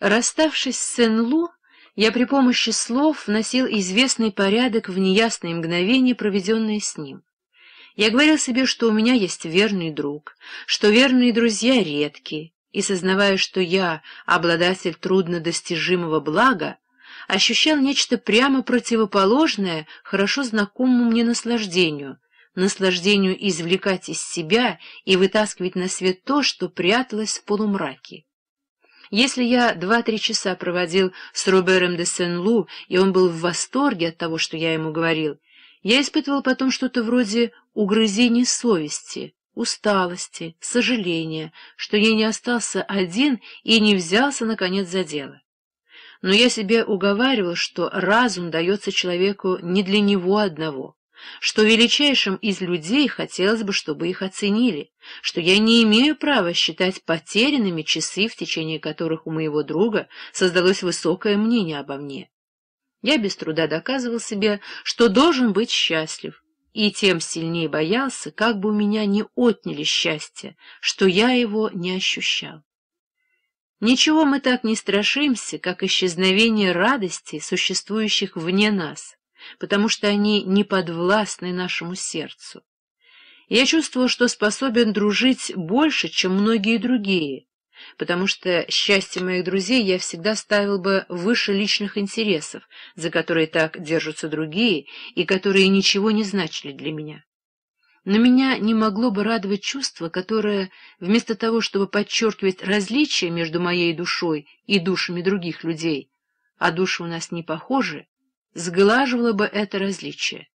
Расставшись с Сен-Лу, я при помощи слов вносил известный порядок в неясные мгновения, проведенные с ним. Я говорил себе, что у меня есть верный друг, что верные друзья редки, и, сознавая, что я обладатель труднодостижимого блага, ощущал нечто прямо противоположное хорошо знакомому мне наслаждению, наслаждению извлекать из себя и вытаскивать на свет то, что пряталось в полумраке. Если я два-три часа проводил с Робером де Сен-Лу, и он был в восторге от того, что я ему говорил, я испытывал потом что-то вроде угрызений совести, усталости, сожаления, что я не остался один и не взялся, наконец, за дело. Но я себе уговаривал, что разум дается человеку не для него одного — что величайшим из людей хотелось бы, чтобы их оценили, что я не имею права считать потерянными часы, в течение которых у моего друга создалось высокое мнение обо мне. Я без труда доказывал себе, что должен быть счастлив, и тем сильнее боялся, как бы у меня не отняли счастье, что я его не ощущал. Ничего мы так не страшимся, как исчезновение радости, существующих вне нас — потому что они не подвластны нашему сердцу. Я чувствовал, что способен дружить больше, чем многие другие, потому что счастье моих друзей я всегда ставил бы выше личных интересов, за которые так держатся другие и которые ничего не значили для меня. Но меня не могло бы радовать чувство, которое, вместо того, чтобы подчеркивать различия между моей душой и душами других людей, а души у нас не похожи, сглаживало бы это различие.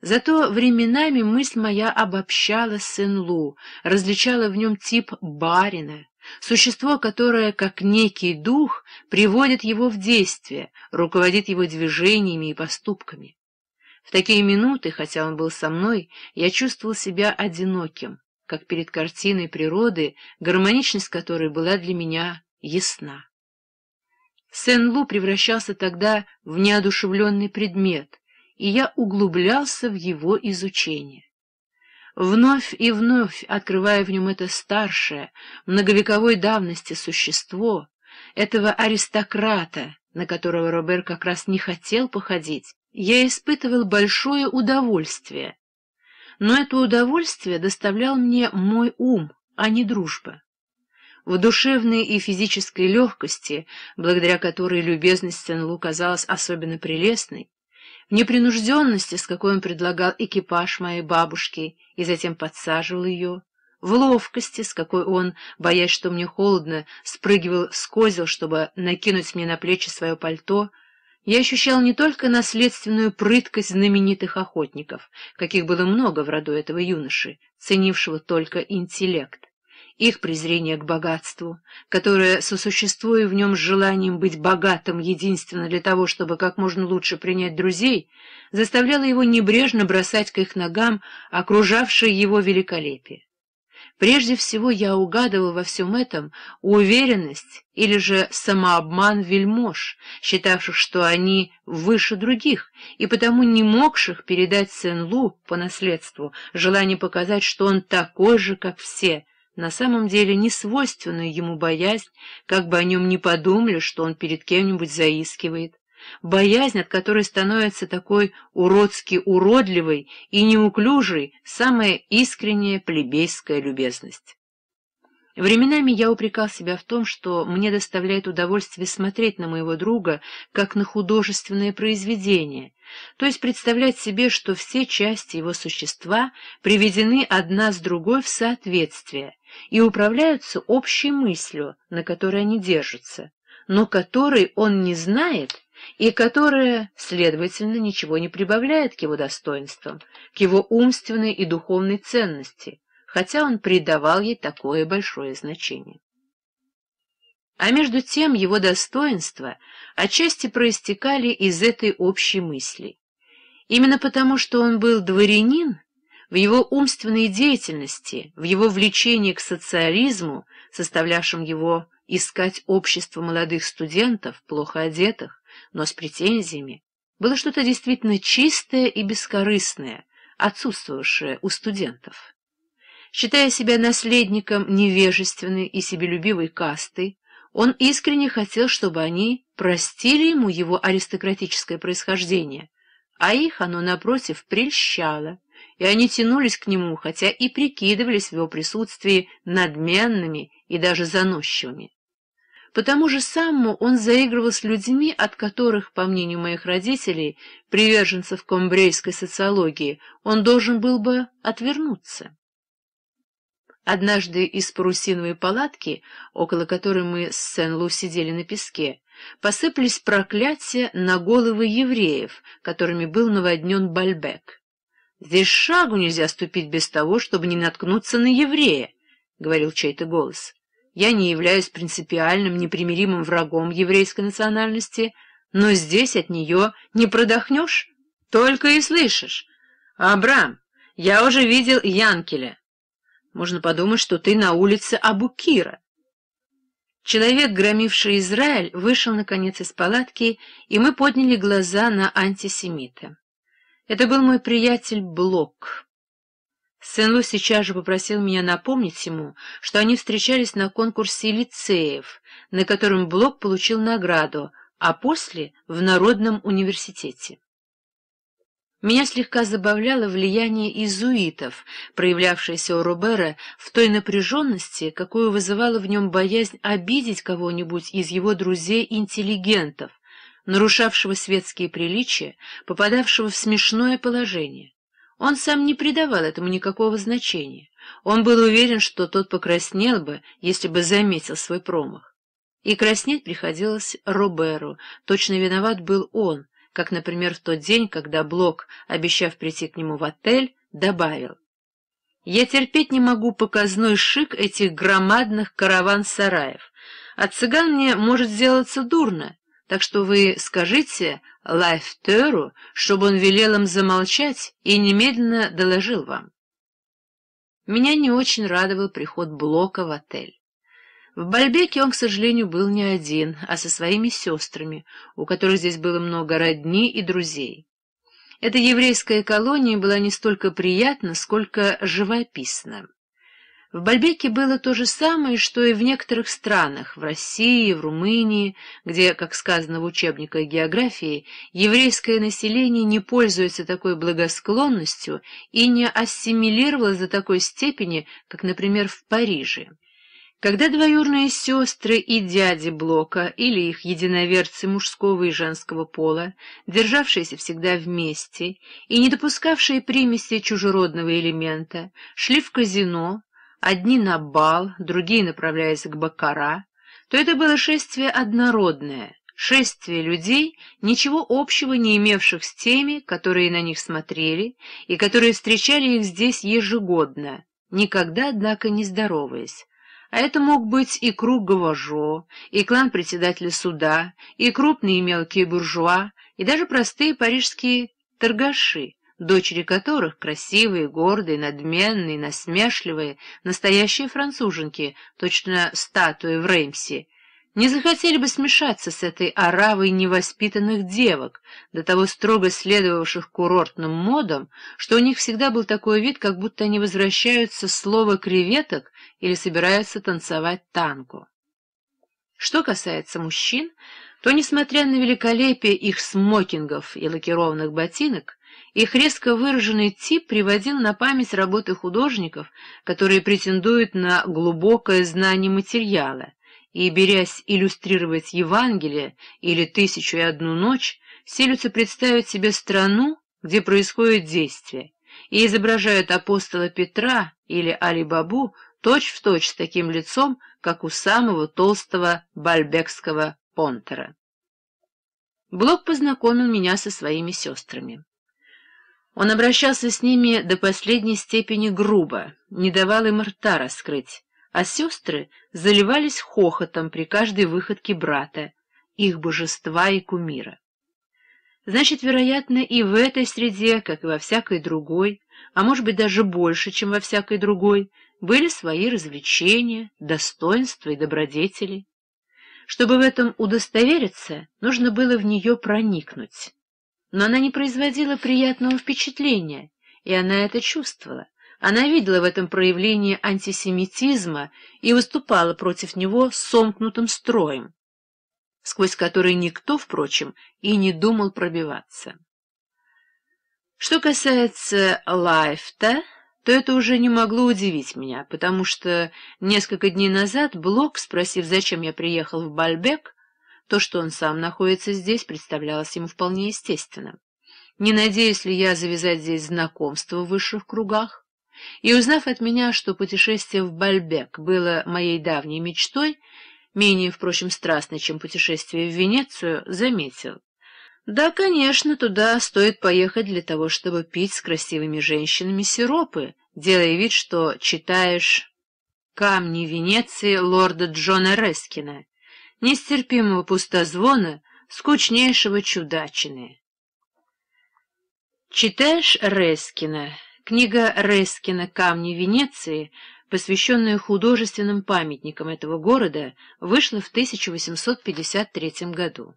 Зато временами мысль моя обобщала Сен-Лу, различала в нем тип барина, существо, которое, как некий дух, приводит его в действие, руководит его движениями и поступками. В такие минуты, хотя он был со мной, я чувствовал себя одиноким, как перед картиной природы, гармоничность которой была для меня ясна. Сен-Лу превращался тогда в неодушевленный предмет, и я углублялся в его изучение. Вновь и вновь, открывая в нем это старшее, многовековой давности существо, этого аристократа, на которого Робер как раз не хотел походить, я испытывал большое удовольствие. Но это удовольствие доставлял мне мой ум, а не дружба в душевной и физической легкости, благодаря которой любезность Сен-Лу казалась особенно прелестной, в непринужденности, с какой он предлагал экипаж моей бабушки и затем подсаживал ее, в ловкости, с какой он, боясь, что мне холодно, спрыгивал с козел, чтобы накинуть мне на плечи свое пальто, я ощущал не только наследственную прыткость знаменитых охотников, каких было много в роду этого юноши, ценившего только интеллект, их презрение к богатству, которое, сосуществуя в нем с желанием быть богатым единственно для того, чтобы как можно лучше принять друзей, заставляло его небрежно бросать к их ногам окружавшее его великолепие. Прежде всего я угадывал во всем этом уверенность или же самообман вельмож, считавших, что они выше других, и потому не могших передать Сен-Лу по наследству желание показать, что он такой же, как все — на самом деле не свойственную ему боязнь, как бы о нем ни подумали, что он перед кем-нибудь заискивает, боязнь, от которой становится такой уродски уродливой и неуклюжей самая искренняя плебейская любезность. Временами я упрекал себя в том, что мне доставляет удовольствие смотреть на моего друга как на художественное произведение, то есть представлять себе, что все части его существа приведены одна с другой в соответствие и управляются общей мыслью, на которой они держатся, но которой он не знает и которая, следовательно, ничего не прибавляет к его достоинствам, к его умственной и духовной ценности хотя он придавал ей такое большое значение. А между тем его достоинства отчасти проистекали из этой общей мысли. Именно потому, что он был дворянин, в его умственной деятельности, в его влечении к социализму, составлявшем его искать общество молодых студентов, плохо одетых, но с претензиями, было что-то действительно чистое и бескорыстное, отсутствовавшее у студентов. Считая себя наследником невежественной и себелюбивой касты, он искренне хотел, чтобы они простили ему его аристократическое происхождение, а их оно, напротив, прельщало, и они тянулись к нему, хотя и прикидывались в его присутствии надменными и даже заносчивыми. Потому же самому он заигрывал с людьми, от которых, по мнению моих родителей, приверженцев комбрейской социологии, он должен был бы отвернуться. Однажды из парусиновой палатки, около которой мы с Сен-Лу сидели на песке, посыпались проклятия на головы евреев, которыми был наводнен Бальбек. «Здесь шагу нельзя ступить без того, чтобы не наткнуться на еврея», — говорил чей-то голос. «Я не являюсь принципиальным, непримиримым врагом еврейской национальности, но здесь от нее не продохнешь, только и слышишь. Абрам, я уже видел Янкеля». Можно подумать, что ты на улице Абукира. Человек, громивший Израиль, вышел, наконец, из палатки, и мы подняли глаза на антисемита. Это был мой приятель Блок. Сен-Лу сейчас же попросил меня напомнить ему, что они встречались на конкурсе лицеев, на котором Блок получил награду, а после — в Народном университете. Меня слегка забавляло влияние изуитов, проявлявшееся у Робера в той напряженности, какую вызывала в нем боязнь обидеть кого-нибудь из его друзей-интеллигентов, нарушавшего светские приличия, попадавшего в смешное положение. Он сам не придавал этому никакого значения. Он был уверен, что тот покраснел бы, если бы заметил свой промах. И краснеть приходилось Роберу, точно виноват был он, как, например, в тот день, когда Блок, обещав прийти к нему в отель, добавил. «Я терпеть не могу показной шик этих громадных караван-сараев. а цыган мне может сделаться дурно, так что вы скажите Лайфтеру, чтобы он велел им замолчать и немедленно доложил вам». Меня не очень радовал приход Блока в отель. В Бальбеке он, к сожалению, был не один, а со своими сестрами, у которых здесь было много родни и друзей. Эта еврейская колония была не столько приятна, сколько живописна. В Бальбеке было то же самое, что и в некоторых странах, в России, в Румынии, где, как сказано в учебниках географии, еврейское население не пользуется такой благосклонностью и не ассимилировалось до такой степени, как, например, в Париже. Когда двоюрные сестры и дяди Блока или их единоверцы мужского и женского пола, державшиеся всегда вместе и не допускавшие примеси чужеродного элемента, шли в казино, одни на бал, другие направляясь к Баккара, то это было шествие однородное, шествие людей, ничего общего не имевших с теми, которые на них смотрели и которые встречали их здесь ежегодно, никогда, однако, не здороваясь а это мог быть и круг Гаважо, и клан председателя суда, и крупные и мелкие буржуа, и даже простые парижские торгаши, дочери которых, красивые, гордые, надменные, насмешливые, настоящие француженки, точно статуи в Реймсе, не захотели бы смешаться с этой оравой невоспитанных девок, до того строго следовавших курортным модам, что у них всегда был такой вид, как будто они возвращаются слово креветок или собираются танцевать танго. Что касается мужчин, то, несмотря на великолепие их смокингов и лакированных ботинок, их резко выраженный тип приводил на память работы художников, которые претендуют на глубокое знание материала, и, берясь иллюстрировать Евангелие или «Тысячу и одну ночь», селятся представить себе страну, где происходит действие, и изображают апостола Петра или Али-Бабу точь-в-точь с таким лицом, как у самого толстого бальбекского понтера. Блок познакомил меня со своими сестрами. Он обращался с ними до последней степени грубо, не давал им рта раскрыть, а сестры заливались хохотом при каждой выходке брата, их божества и кумира. Значит, вероятно, и в этой среде, как и во всякой другой, а может быть даже больше, чем во всякой другой, были свои развлечения, достоинства и добродетели. Чтобы в этом удостовериться, нужно было в нее проникнуть. Но она не производила приятного впечатления, и она это чувствовала. Она видела в этом проявление антисемитизма и выступала против него сомкнутым строем, сквозь который никто, впрочем, и не думал пробиваться. Что касается Лайфта, то это уже не могло удивить меня, потому что несколько дней назад Блок, спросив, зачем я приехал в Бальбек, то, что он сам находится здесь, представлялось ему вполне естественным. Не надеюсь ли я завязать здесь знакомство в высших кругах? И узнав от меня, что путешествие в Бальбек было моей давней мечтой, менее, впрочем, страстной, чем путешествие в Венецию, заметил. Да, конечно, туда стоит поехать для того, чтобы пить с красивыми женщинами сиропы, делая вид, что читаешь «Камни Венеции» лорда Джона Рескина, нестерпимого пустозвона, скучнейшего чудачины. Читаешь Рескина Книга Рескина «Камни Венеции», посвященная художественным памятникам этого города, вышла в 1853 году.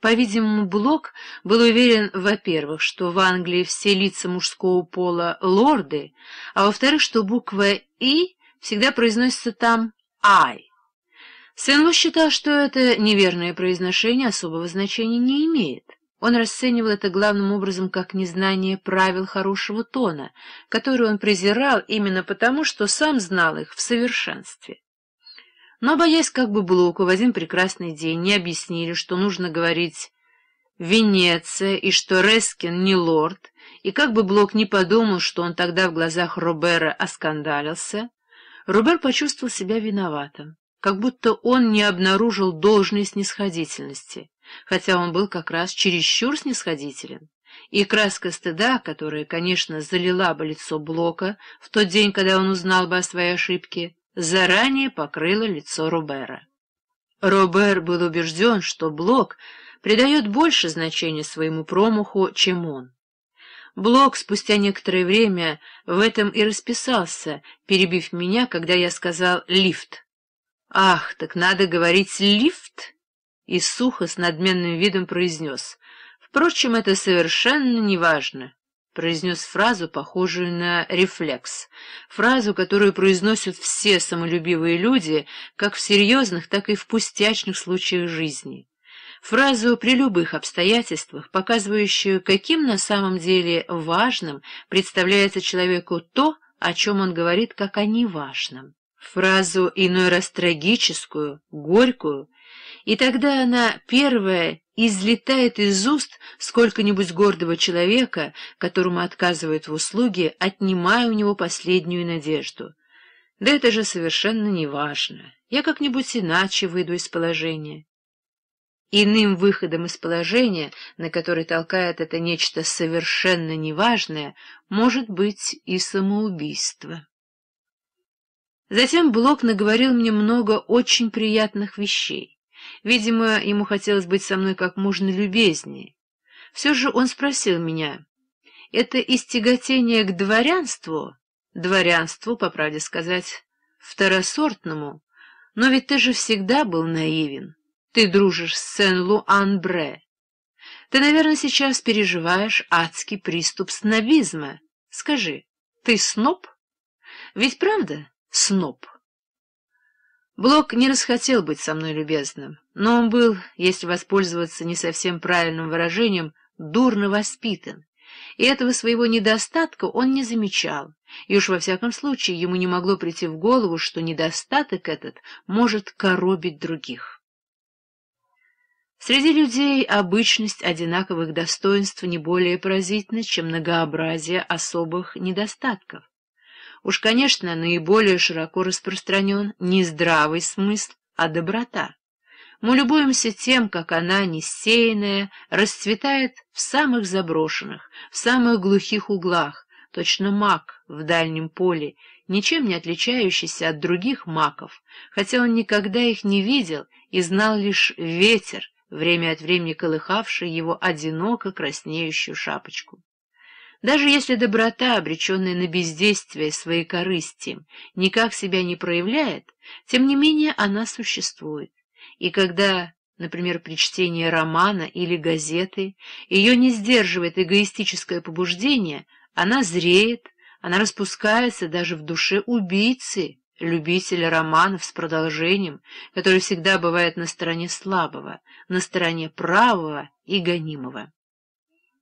По-видимому, Блок был уверен, во-первых, что в Англии все лица мужского пола — лорды, а во-вторых, что буква «и» всегда произносится там «ай». Сенло считал, что это неверное произношение особого значения не имеет. Он расценивал это главным образом как незнание правил хорошего тона, которые он презирал именно потому, что сам знал их в совершенстве. Но, боясь как бы Блоку, в один прекрасный день не объяснили, что нужно говорить «Венеция» и что Рескин не лорд, и как бы Блок не подумал, что он тогда в глазах Робера оскандалился, Робер почувствовал себя виноватым, как будто он не обнаружил должной снисходительности хотя он был как раз чересчур снисходителен, и краска стыда, которая, конечно, залила бы лицо Блока в тот день, когда он узнал бы о своей ошибке, заранее покрыла лицо Рубера. Робер был убежден, что Блок придает больше значения своему промаху, чем он. Блок спустя некоторое время в этом и расписался, перебив меня, когда я сказал «лифт». «Ах, так надо говорить «лифт»?» и сухо с надменным видом произнес. «Впрочем, это совершенно неважно», — произнес фразу, похожую на рефлекс, фразу, которую произносят все самолюбивые люди, как в серьезных, так и в пустячных случаях жизни. Фразу при любых обстоятельствах, показывающую, каким на самом деле важным представляется человеку то, о чем он говорит как о неважном. Фразу иной раз трагическую, горькую, и тогда она первая излетает из уст сколько-нибудь гордого человека, которому отказывают в услуге, отнимая у него последнюю надежду. Да это же совершенно не важно. Я как-нибудь иначе выйду из положения. Иным выходом из положения, на который толкает это нечто совершенно неважное, может быть и самоубийство. Затем Блок наговорил мне много очень приятных вещей. Видимо, ему хотелось быть со мной как можно любезнее. Все же он спросил меня, это из к дворянству? Дворянству, по правде сказать, второсортному. Но ведь ты же всегда был наивен. Ты дружишь с Сен-Луан-Бре. Ты, наверное, сейчас переживаешь адский приступ снобизма. Скажи, ты сноб? Ведь правда сноб? Блок не расхотел быть со мной любезным, но он был, если воспользоваться не совсем правильным выражением, дурно воспитан, и этого своего недостатка он не замечал, и уж во всяком случае ему не могло прийти в голову, что недостаток этот может коробить других. Среди людей обычность одинаковых достоинств не более поразительна, чем многообразие особых недостатков. Уж, конечно, наиболее широко распространен не здравый смысл, а доброта. Мы любуемся тем, как она, несеянная, расцветает в самых заброшенных, в самых глухих углах, точно мак в дальнем поле, ничем не отличающийся от других маков, хотя он никогда их не видел и знал лишь ветер, время от времени колыхавший его одиноко краснеющую шапочку. Даже если доброта, обреченная на бездействие своей корысти, никак себя не проявляет, тем не менее она существует. И когда, например, при чтении романа или газеты ее не сдерживает эгоистическое побуждение, она зреет, она распускается даже в душе убийцы, любителя романов с продолжением, который всегда бывает на стороне слабого, на стороне правого и гонимого.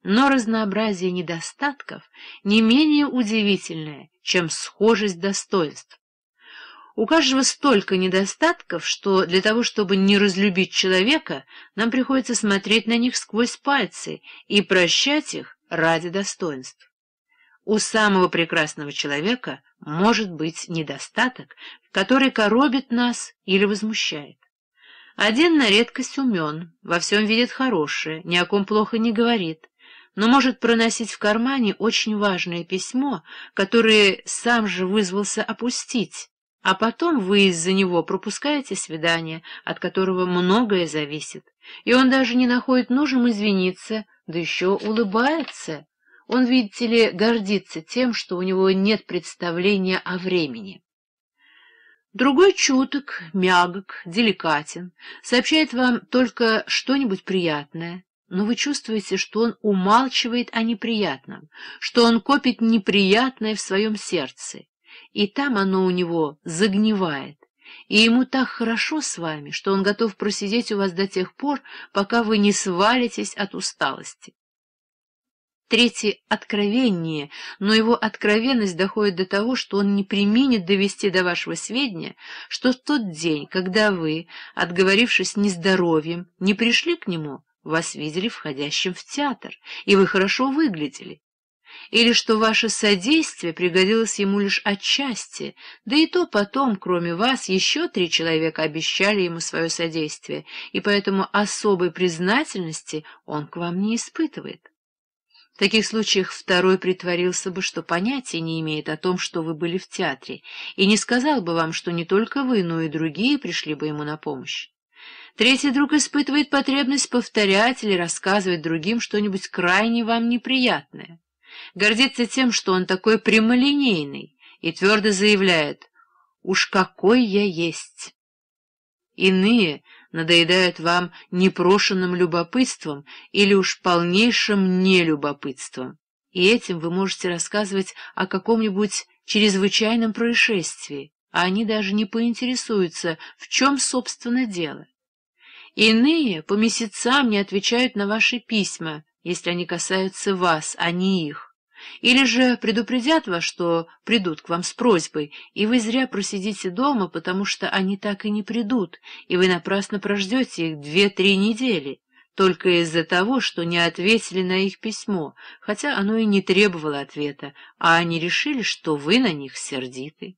Но разнообразие недостатков не менее удивительное, чем схожесть достоинств. У каждого столько недостатков, что для того, чтобы не разлюбить человека, нам приходится смотреть на них сквозь пальцы и прощать их ради достоинств. У самого прекрасного человека может быть недостаток, который коробит нас или возмущает. Один на редкость умен, во всем видит хорошее, ни о ком плохо не говорит, но может проносить в кармане очень важное письмо, которое сам же вызвался опустить, а потом вы из-за него пропускаете свидание, от которого многое зависит, и он даже не находит нужным извиниться, да еще улыбается. Он, видите ли, гордится тем, что у него нет представления о времени. Другой чуток, мягок, деликатен, сообщает вам только что-нибудь приятное, но вы чувствуете, что он умалчивает о неприятном, что он копит неприятное в своем сердце, и там оно у него загнивает, и ему так хорошо с вами, что он готов просидеть у вас до тех пор, пока вы не свалитесь от усталости. Третье откровение, но его откровенность доходит до того, что он не применит довести до вашего сведения, что в тот день, когда вы, отговорившись нездоровьем, не пришли к нему, вас видели входящим в театр, и вы хорошо выглядели. Или что ваше содействие пригодилось ему лишь отчасти, да и то потом, кроме вас, еще три человека обещали ему свое содействие, и поэтому особой признательности он к вам не испытывает. В таких случаях второй притворился бы, что понятия не имеет о том, что вы были в театре, и не сказал бы вам, что не только вы, но и другие пришли бы ему на помощь. Третий друг испытывает потребность повторять или рассказывать другим что-нибудь крайне вам неприятное. Гордится тем, что он такой прямолинейный, и твердо заявляет «Уж какой я есть!». Иные надоедают вам непрошенным любопытством или уж полнейшим нелюбопытством, и этим вы можете рассказывать о каком-нибудь чрезвычайном происшествии, а они даже не поинтересуются, в чем, собственно, дело. Иные по месяцам не отвечают на ваши письма, если они касаются вас, а не их. Или же предупредят вас, что придут к вам с просьбой, и вы зря просидите дома, потому что они так и не придут, и вы напрасно прождете их две-три недели, только из-за того, что не ответили на их письмо, хотя оно и не требовало ответа, а они решили, что вы на них сердиты.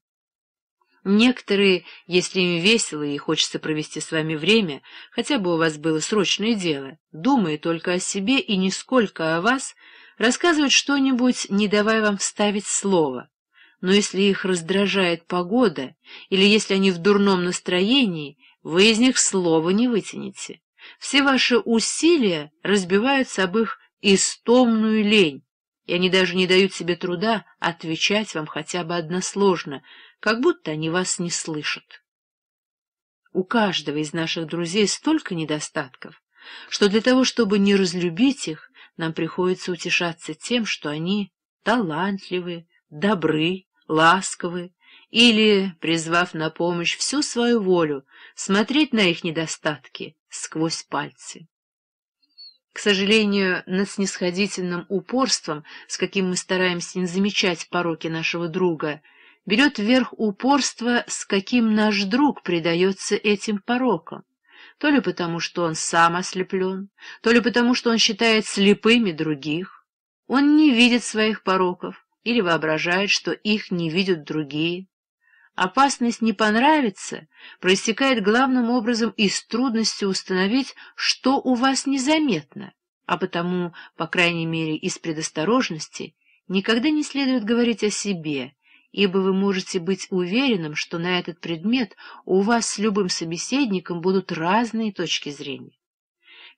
Некоторые, если им весело и хочется провести с вами время, хотя бы у вас было срочное дело, думая только о себе и нисколько о вас, рассказывают что-нибудь, не давая вам вставить слово. Но если их раздражает погода, или если они в дурном настроении, вы из них слова не вытянете. Все ваши усилия разбиваются об их истомную лень, и они даже не дают себе труда отвечать вам хотя бы односложно — как будто они вас не слышат. У каждого из наших друзей столько недостатков, что для того, чтобы не разлюбить их, нам приходится утешаться тем, что они талантливы, добры, ласковы, или, призвав на помощь всю свою волю, смотреть на их недостатки сквозь пальцы. К сожалению, над снисходительным упорством, с каким мы стараемся не замечать пороки нашего друга — берет вверх упорство, с каким наш друг предается этим порокам, то ли потому, что он сам ослеплен, то ли потому, что он считает слепыми других. Он не видит своих пороков или воображает, что их не видят другие. Опасность не понравится проистекает главным образом из трудности установить, что у вас незаметно, а потому, по крайней мере, из предосторожности, никогда не следует говорить о себе – ибо вы можете быть уверенным, что на этот предмет у вас с любым собеседником будут разные точки зрения.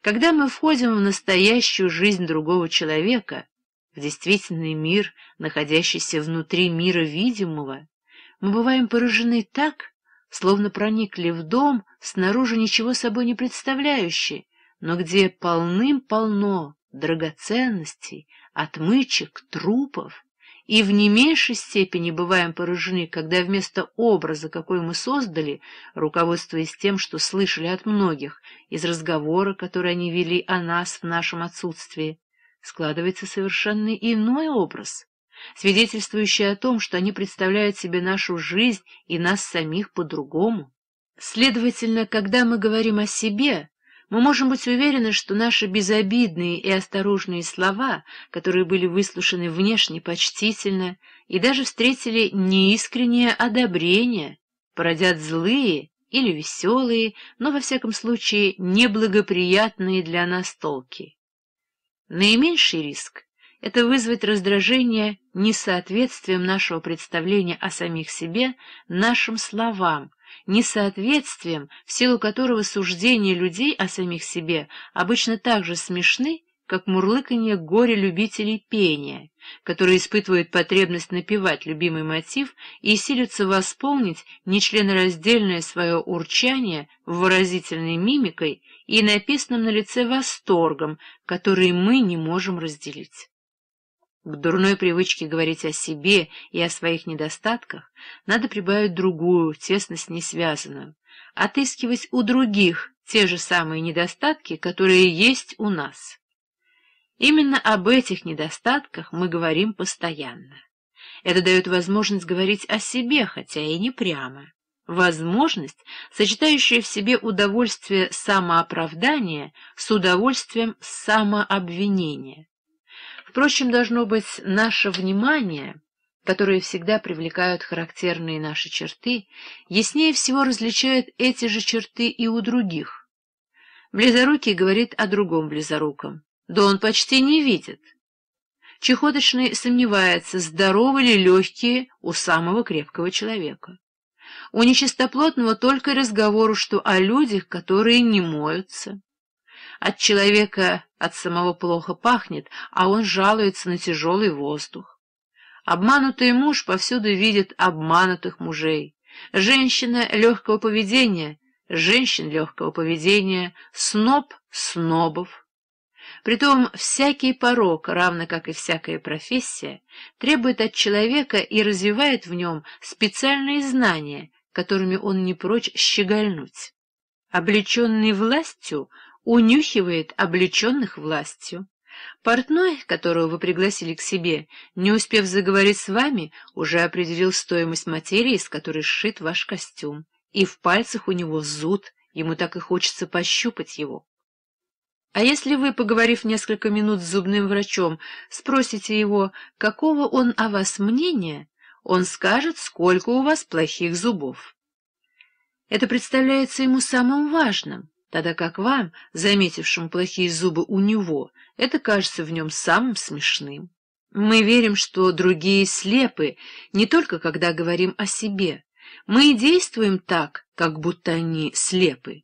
Когда мы входим в настоящую жизнь другого человека, в действительный мир, находящийся внутри мира видимого, мы бываем поражены так, словно проникли в дом, снаружи ничего собой не представляющий, но где полным-полно драгоценностей, отмычек, трупов, и в не меньшей степени бываем поражены, когда вместо образа, какой мы создали, руководствуясь тем, что слышали от многих, из разговора, который они вели о нас в нашем отсутствии, складывается совершенно иной образ, свидетельствующий о том, что они представляют себе нашу жизнь и нас самих по-другому. Следовательно, когда мы говорим о себе, мы можем быть уверены, что наши безобидные и осторожные слова, которые были выслушаны внешне почтительно и даже встретили неискреннее одобрение, породят злые или веселые, но, во всяком случае, неблагоприятные для нас толки. Наименьший риск — это вызвать раздражение несоответствием нашего представления о самих себе нашим словам, несоответствием, в силу которого суждения людей о самих себе обычно так же смешны, как мурлыканье горе-любителей пения, которые испытывают потребность напевать любимый мотив и силятся восполнить нечленораздельное свое урчание выразительной мимикой и написанным на лице восторгом, который мы не можем разделить. К дурной привычке говорить о себе и о своих недостатках надо прибавить другую, тесно с ней связанную, отыскивать у других те же самые недостатки, которые есть у нас. Именно об этих недостатках мы говорим постоянно. Это дает возможность говорить о себе, хотя и не прямо. Возможность, сочетающая в себе удовольствие самооправдания с удовольствием самообвинения. Впрочем, должно быть, наше внимание, которое всегда привлекают характерные наши черты, яснее всего различает эти же черты и у других. Близорукий говорит о другом близоруком. Да он почти не видит. Чехоточный сомневается, здоровы ли легкие у самого крепкого человека. У нечистоплотного только разговору, что о людях, которые не моются. От человека от самого плохо пахнет, а он жалуется на тяжелый воздух. Обманутый муж повсюду видит обманутых мужей. Женщина легкого поведения, женщин легкого поведения, сноб снобов. Притом всякий порог, равно как и всякая профессия, требует от человека и развивает в нем специальные знания, которыми он не прочь щегольнуть. Облеченный властью, унюхивает облеченных властью. Портной, которого вы пригласили к себе, не успев заговорить с вами, уже определил стоимость материи, из которой сшит ваш костюм. И в пальцах у него зуд, ему так и хочется пощупать его. А если вы, поговорив несколько минут с зубным врачом, спросите его, какого он о вас мнения, он скажет, сколько у вас плохих зубов. Это представляется ему самым важным тогда как вам, заметившему плохие зубы у него, это кажется в нем самым смешным. Мы верим, что другие слепы, не только когда говорим о себе. Мы и действуем так, как будто они слепы.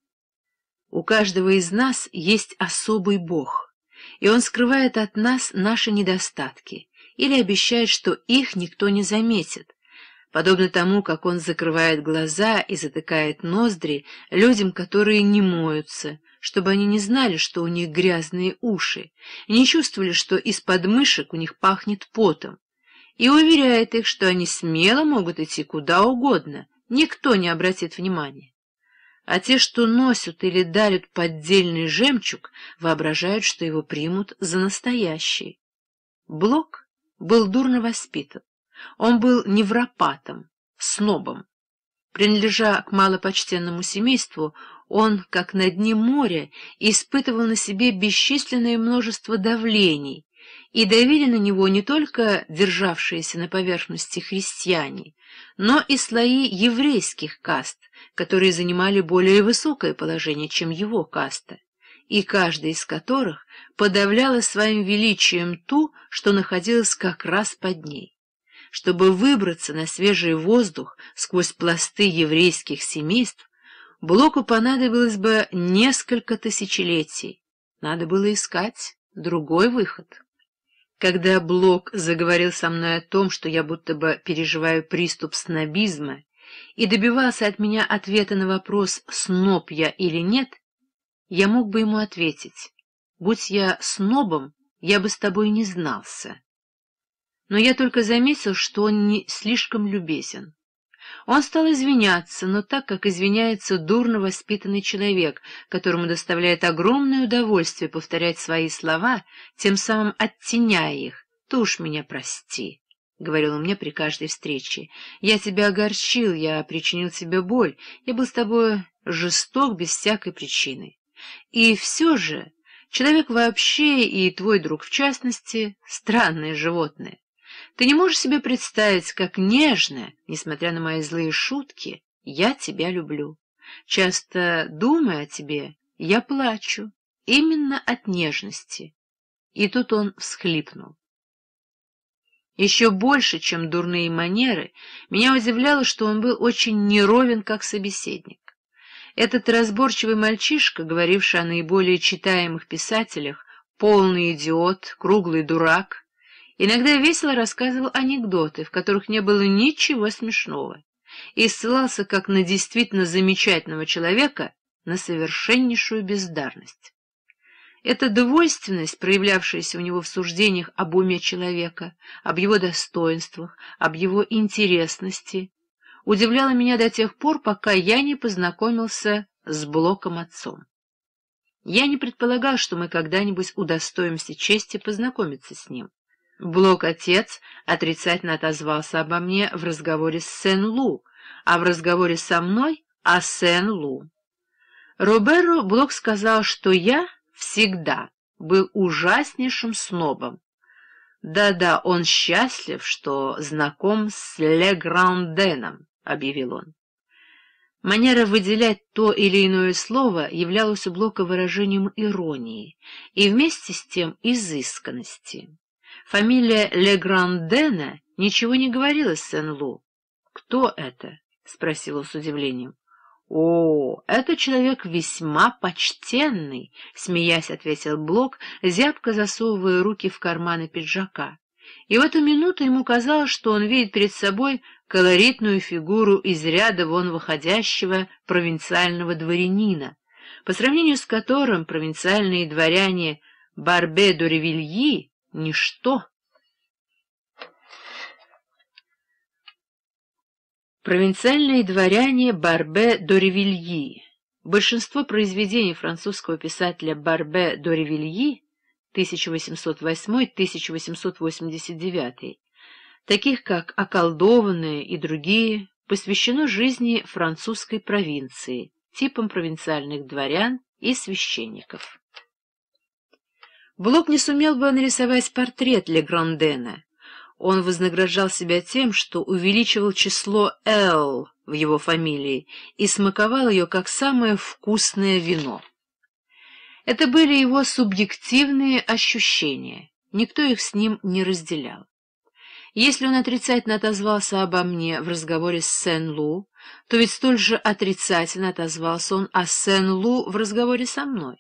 У каждого из нас есть особый Бог, и Он скрывает от нас наши недостатки или обещает, что их никто не заметит, подобно тому, как он закрывает глаза и затыкает ноздри людям, которые не моются, чтобы они не знали, что у них грязные уши, и не чувствовали, что из подмышек у них пахнет потом, и уверяет их, что они смело могут идти куда угодно, никто не обратит внимания. А те, что носят или дарят поддельный жемчуг, воображают, что его примут за настоящий. Блок был дурно воспитан. Он был невропатом, снобом. Принадлежа к малопочтенному семейству, он, как на дне моря, испытывал на себе бесчисленное множество давлений, и давили на него не только державшиеся на поверхности христиане, но и слои еврейских каст, которые занимали более высокое положение, чем его каста, и каждая из которых подавляла своим величием ту, что находилась как раз под ней чтобы выбраться на свежий воздух сквозь пласты еврейских семейств, Блоку понадобилось бы несколько тысячелетий. Надо было искать другой выход. Когда Блок заговорил со мной о том, что я будто бы переживаю приступ снобизма, и добивался от меня ответа на вопрос, сноб я или нет, я мог бы ему ответить, будь я снобом, я бы с тобой не знался но я только заметил, что он не слишком любезен. Он стал извиняться, но так, как извиняется дурно воспитанный человек, которому доставляет огромное удовольствие повторять свои слова, тем самым оттеняя их, ты уж меня прости. — говорил он мне при каждой встрече. — Я тебя огорчил, я причинил тебе боль, я был с тобой жесток без всякой причины. И все же человек вообще, и твой друг в частности, странные животные. Ты не можешь себе представить, как нежно, несмотря на мои злые шутки, я тебя люблю. Часто, думая о тебе, я плачу, именно от нежности. И тут он всхлипнул. Еще больше, чем дурные манеры, меня удивляло, что он был очень неровен как собеседник. Этот разборчивый мальчишка, говоривший о наиболее читаемых писателях, полный идиот, круглый дурак — Иногда весело рассказывал анекдоты, в которых не было ничего смешного, и ссылался как на действительно замечательного человека на совершеннейшую бездарность. Эта двойственность, проявлявшаяся у него в суждениях об уме человека, об его достоинствах, об его интересности, удивляла меня до тех пор, пока я не познакомился с Блоком отцом. Я не предполагал, что мы когда-нибудь удостоимся чести познакомиться с ним. Блок-отец отрицательно отозвался обо мне в разговоре с Сен-Лу, а в разговоре со мной — о Сен-Лу. Роберу Блок сказал, что я всегда был ужаснейшим снобом. «Да-да, он счастлив, что знаком с Ле Гранденом», — объявил он. Манера выделять то или иное слово являлась у Блока выражением иронии и вместе с тем изысканности. Фамилия Леграндена ничего не говорила Сен-Лу. «Кто это?» — спросил он с удивлением. «О, это человек весьма почтенный», — смеясь ответил Блок, зябко засовывая руки в карманы пиджака. И в эту минуту ему казалось, что он видит перед собой колоритную фигуру из ряда вон выходящего провинциального дворянина, по сравнению с которым провинциальные дворяне Барбе-Доревильи ничто. Провинциальные дворяне Барбе Доревильи. Большинство произведений французского писателя Барбе Доревильи 1808-1889, таких как «Околдованные» и другие, посвящено жизни французской провинции, типам провинциальных дворян и священников. Блок не сумел бы нарисовать портрет Леграндена. Он вознаграждал себя тем, что увеличивал число «Л» в его фамилии и смаковал ее как самое вкусное вино. Это были его субъективные ощущения, никто их с ним не разделял. Если он отрицательно отозвался обо мне в разговоре с Сен-Лу, то ведь столь же отрицательно отозвался он о Сен-Лу в разговоре со мной.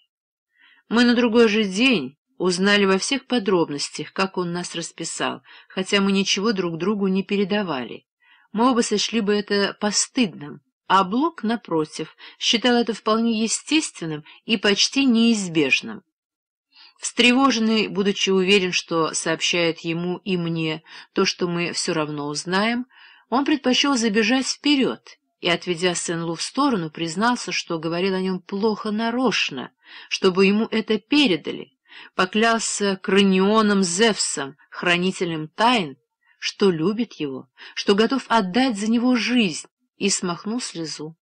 Мы на другой же день узнали во всех подробностях, как он нас расписал, хотя мы ничего друг другу не передавали. Мы оба сошли бы это постыдным, а Блок, напротив, считал это вполне естественным и почти неизбежным. Встревоженный, будучи уверен, что сообщает ему и мне то, что мы все равно узнаем, он предпочел забежать вперед и, отведя Сен-Лу в сторону, признался, что говорил о нем плохо нарочно, чтобы ему это передали, поклялся Кранионом Зевсом, хранителем тайн, что любит его, что готов отдать за него жизнь, и смахнул слезу.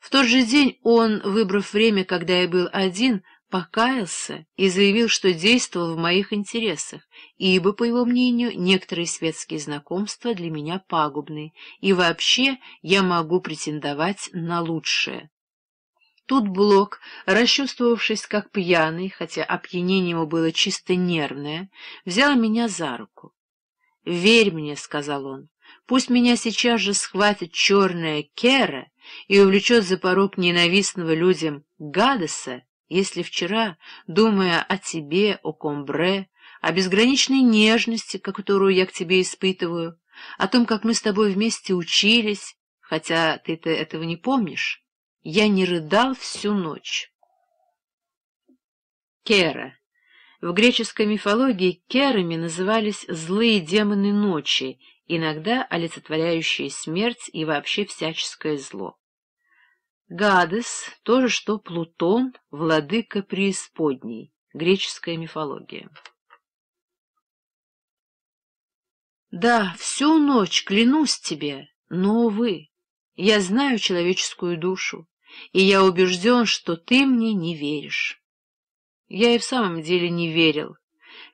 В тот же день он, выбрав время, когда я был один, покаялся и заявил, что действовал в моих интересах, ибо, по его мнению, некоторые светские знакомства для меня пагубны, и вообще я могу претендовать на лучшее. Тут Блок, расчувствовавшись как пьяный, хотя опьянение ему было чисто нервное, взял меня за руку. «Верь мне», — сказал он, — «пусть меня сейчас же схватит черная Кера и увлечет за порог ненавистного людям Гадеса, если вчера, думая о тебе, о Комбре, о безграничной нежности, которую я к тебе испытываю, о том, как мы с тобой вместе учились, хотя ты-то этого не помнишь». Я не рыдал всю ночь. Кера. В греческой мифологии керами назывались злые демоны ночи, иногда олицетворяющие смерть и вообще всяческое зло. Гадес — то же, что Плутон, владыка преисподней, греческая мифология. Да, всю ночь, клянусь тебе, но, увы, я знаю человеческую душу и я убежден, что ты мне не веришь. Я и в самом деле не верил.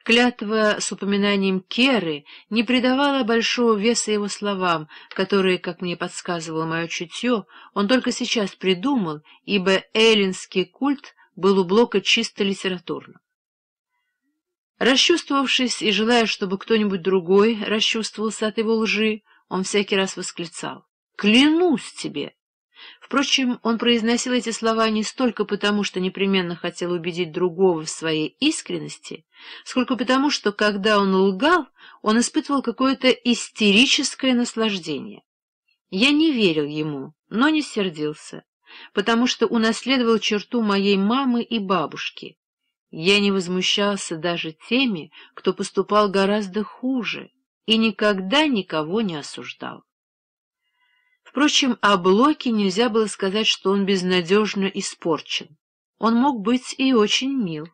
Клятва с упоминанием Керы не придавала большого веса его словам, которые, как мне подсказывало мое чутье, он только сейчас придумал, ибо эллинский культ был у Блока чисто литературным. Расчувствовавшись и желая, чтобы кто-нибудь другой расчувствовался от его лжи, он всякий раз восклицал «Клянусь тебе!» Впрочем, он произносил эти слова не столько потому, что непременно хотел убедить другого в своей искренности, сколько потому, что, когда он лгал, он испытывал какое-то истерическое наслаждение. Я не верил ему, но не сердился, потому что унаследовал черту моей мамы и бабушки. Я не возмущался даже теми, кто поступал гораздо хуже, и никогда никого не осуждал. Впрочем, о Блоке нельзя было сказать, что он безнадежно испорчен. Он мог быть и очень мил.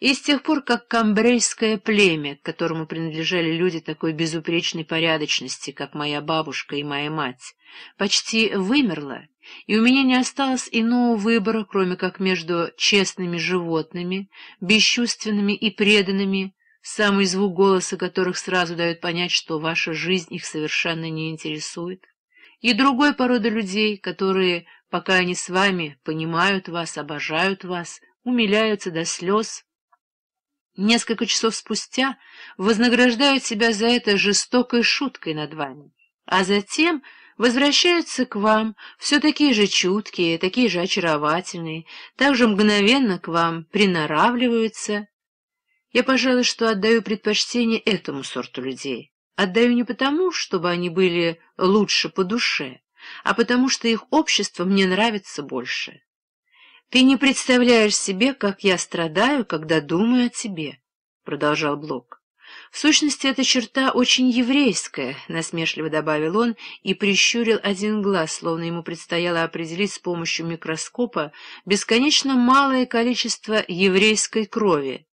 И с тех пор, как камбрейское племя, к которому принадлежали люди такой безупречной порядочности, как моя бабушка и моя мать, почти вымерло, и у меня не осталось иного выбора, кроме как между честными животными, бесчувственными и преданными, самый звук голоса которых сразу дает понять, что ваша жизнь их совершенно не интересует, и другой породы людей, которые, пока они с вами, понимают вас, обожают вас, умиляются до слез, несколько часов спустя вознаграждают себя за это жестокой шуткой над вами, а затем возвращаются к вам, все такие же чуткие, такие же очаровательные, также мгновенно к вам приноравливаются. Я, пожалуй, что отдаю предпочтение этому сорту людей. Отдаю не потому, чтобы они были лучше по душе, а потому что их общество мне нравится больше. Ты не представляешь себе, как я страдаю, когда думаю о тебе, — продолжал Блок. В сущности, эта черта очень еврейская, — насмешливо добавил он и прищурил один глаз, словно ему предстояло определить с помощью микроскопа бесконечно малое количество еврейской крови,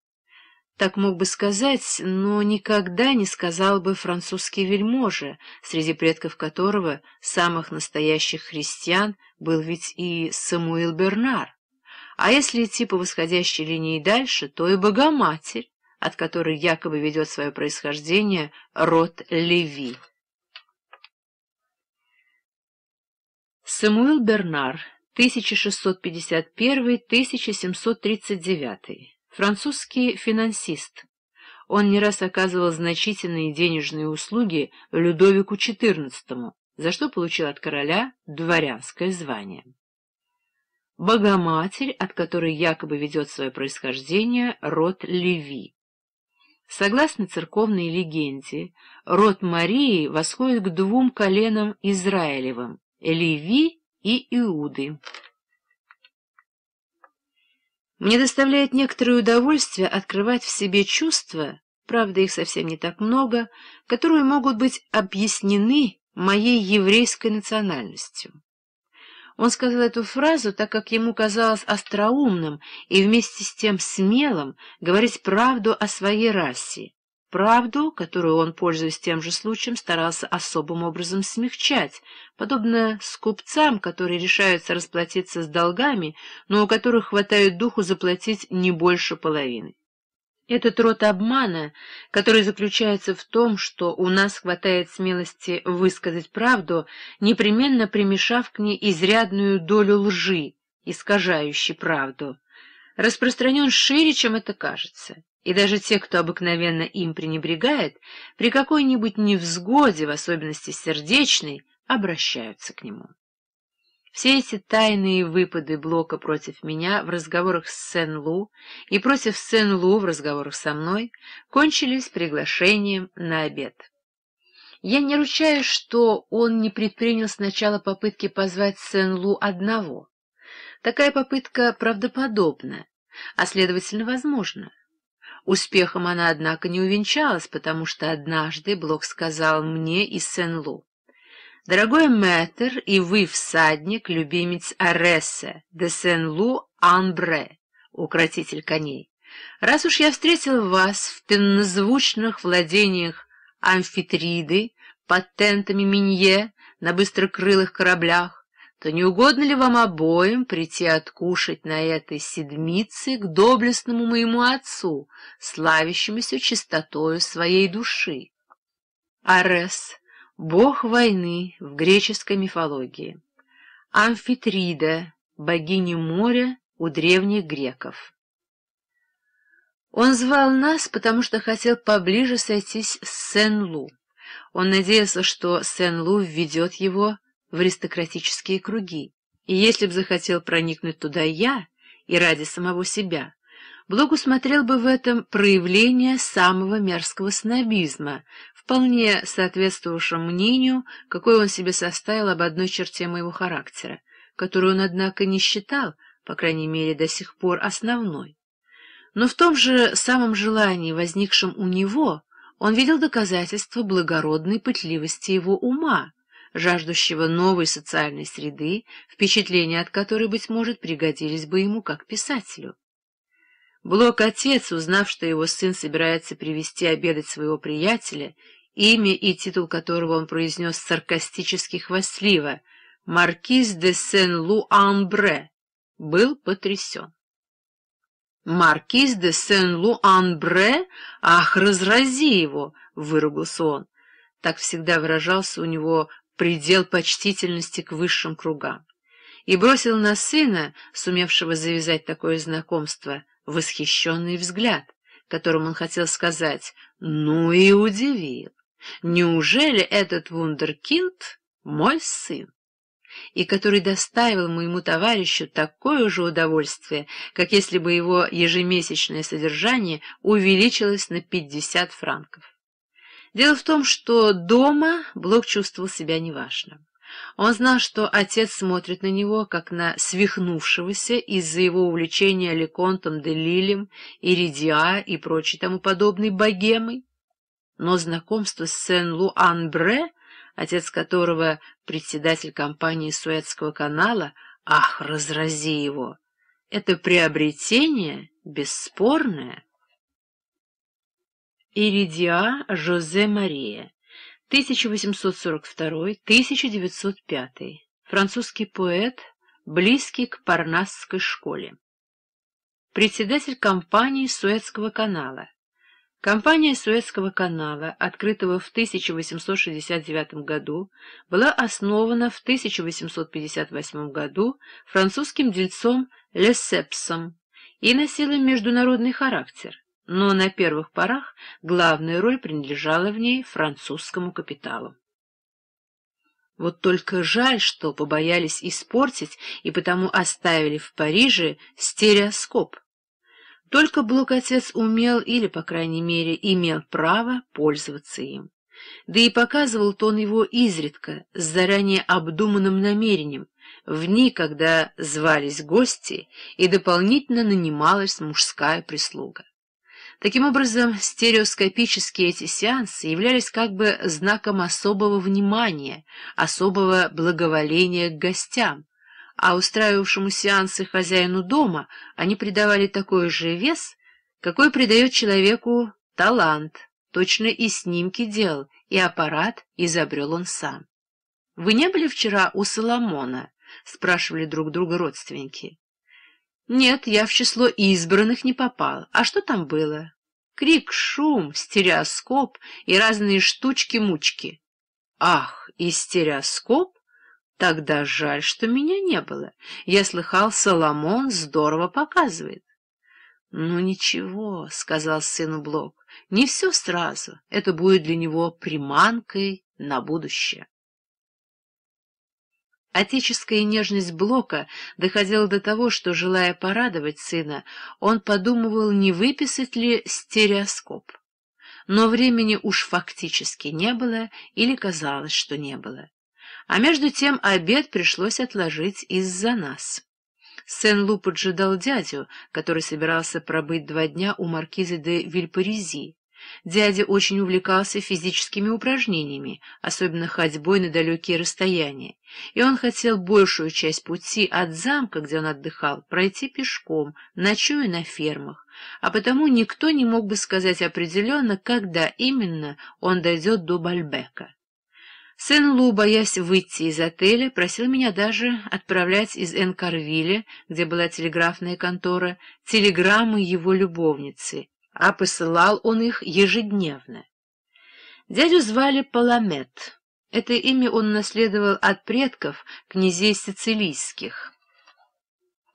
так мог бы сказать, но никогда не сказал бы французский вельможа, среди предков которого самых настоящих христиан был ведь и Самуил Бернар. А если идти по восходящей линии дальше, то и Богоматерь, от которой якобы ведет свое происхождение род Леви. Самуил Бернар, 1651-1739 французский финансист. Он не раз оказывал значительные денежные услуги Людовику XIV, за что получил от короля дворянское звание. Богоматерь, от которой якобы ведет свое происхождение, род Леви. Согласно церковной легенде, род Марии восходит к двум коленам Израилевым — Леви и Иуды. Мне доставляет некоторое удовольствие открывать в себе чувства, правда их совсем не так много, которые могут быть объяснены моей еврейской национальностью. Он сказал эту фразу, так как ему казалось остроумным и вместе с тем смелым говорить правду о своей расе, Правду, которую он, пользуясь тем же случаем, старался особым образом смягчать, подобно скупцам, которые решаются расплатиться с долгами, но у которых хватает духу заплатить не больше половины. Этот род обмана, который заключается в том, что у нас хватает смелости высказать правду, непременно примешав к ней изрядную долю лжи, искажающей правду, распространен шире, чем это кажется. И даже те, кто обыкновенно им пренебрегает, при какой-нибудь невзгоде, в особенности сердечной, обращаются к нему. Все эти тайные выпады Блока против меня в разговорах с Сен-Лу и против Сен-Лу в разговорах со мной кончились приглашением на обед. Я не ручаюсь, что он не предпринял сначала попытки позвать Сен-Лу одного. Такая попытка правдоподобна, а, следовательно, возможна. Успехом она, однако, не увенчалась, потому что однажды Блок сказал мне из Сен-Лу, «Дорогой мэтр, и вы всадник, любимец Аресе, де Сен-Лу Амбре, укротитель коней. Раз уж я встретил вас в пеннозвучных владениях амфитриды, под тентами Минье, на быстрокрылых кораблях, то не угодно ли вам обоим прийти откушать на этой седмице к доблестному моему отцу, славящемуся чистотою своей души? Арес — бог войны в греческой мифологии. Амфитрида — богиня моря у древних греков. Он звал нас, потому что хотел поближе сойтись с Сен-Лу. Он надеялся, что Сен-Лу введет его в аристократические круги, и если б захотел проникнуть туда я и ради самого себя, Блок усмотрел бы в этом проявление самого мерзкого снобизма, вполне соответствовавшем мнению, какое он себе составил об одной черте моего характера, которую он, однако, не считал, по крайней мере, до сих пор основной. Но в том же самом желании, возникшем у него, он видел доказательства благородной пытливости его ума, жаждущего новой социальной среды, впечатления от которой, быть может, пригодились бы ему как писателю. Блок-отец, узнав, что его сын собирается привести обедать своего приятеля, имя и титул которого он произнес саркастически хвастливо «Маркиз де Сен-Лу-Амбре», был потрясен. «Маркиз де Сен-Лу-Амбре? Ах, разрази его!» — выругался он. Так всегда выражался у него предел почтительности к высшим кругам, и бросил на сына, сумевшего завязать такое знакомство, восхищенный взгляд, которым он хотел сказать «ну и удивил». Неужели этот вундеркинд — мой сын? и который доставил моему товарищу такое же удовольствие, как если бы его ежемесячное содержание увеличилось на 50 франков. Дело в том, что дома Блок чувствовал себя неважно. Он знал, что отец смотрит на него, как на свихнувшегося из-за его увлечения Леконтом де Лилем, Иридиа и прочей тому подобной богемой. Но знакомство с Сен-Лу-Анбре, Ан отец которого председатель компании Суэцкого канала, ах, разрази его, это приобретение бесспорное, Иридиа Жозе Мария, 1842-1905, французский поэт, близкий к Парнасской школе. Председатель компании Суэцкого канала. Компания Суэцкого канала, открытого в 1869 году, была основана в 1858 году французским дельцом Лесепсом и носила международный характер – но на первых порах главная роль принадлежала в ней французскому капиталу. Вот только жаль, что побоялись испортить и потому оставили в Париже стереоскоп. Только Блок-отец умел или, по крайней мере, имел право пользоваться им. Да и показывал-то его изредка, с заранее обдуманным намерением, в дни, когда звались гости и дополнительно нанималась мужская прислуга. Таким образом, стереоскопические эти сеансы являлись как бы знаком особого внимания, особого благоволения к гостям, а устраивавшему сеансы хозяину дома они придавали такой же вес, какой придает человеку талант, точно и снимки дел, и аппарат изобрел он сам. «Вы не были вчера у Соломона?» — спрашивали друг друга родственники. Нет, я в число избранных не попал. А что там было? Крик, шум, стереоскоп и разные штучки-мучки. Ах, и стереоскоп? Тогда жаль, что меня не было. Я слыхал, Соломон здорово показывает. — Ну ничего, — сказал сыну Блок, — не все сразу. Это будет для него приманкой на будущее. Отеческая нежность Блока доходила до того, что, желая порадовать сына, он подумывал, не выписать ли стереоскоп. Но времени уж фактически не было или казалось, что не было. А между тем обед пришлось отложить из-за нас. Сен-Лу поджидал дядю, который собирался пробыть два дня у маркизы де Вильпаризи, Дядя очень увлекался физическими упражнениями, особенно ходьбой на далекие расстояния, и он хотел большую часть пути от замка, где он отдыхал, пройти пешком, ночуя на фермах, а потому никто не мог бы сказать определенно, когда именно он дойдет до Бальбека. Сын лу боясь выйти из отеля, просил меня даже отправлять из Энкарвиля, где была телеграфная контора, телеграммы его любовницы, а посылал он их ежедневно. Дядю звали Паламет. Это имя он наследовал от предков князей сицилийских.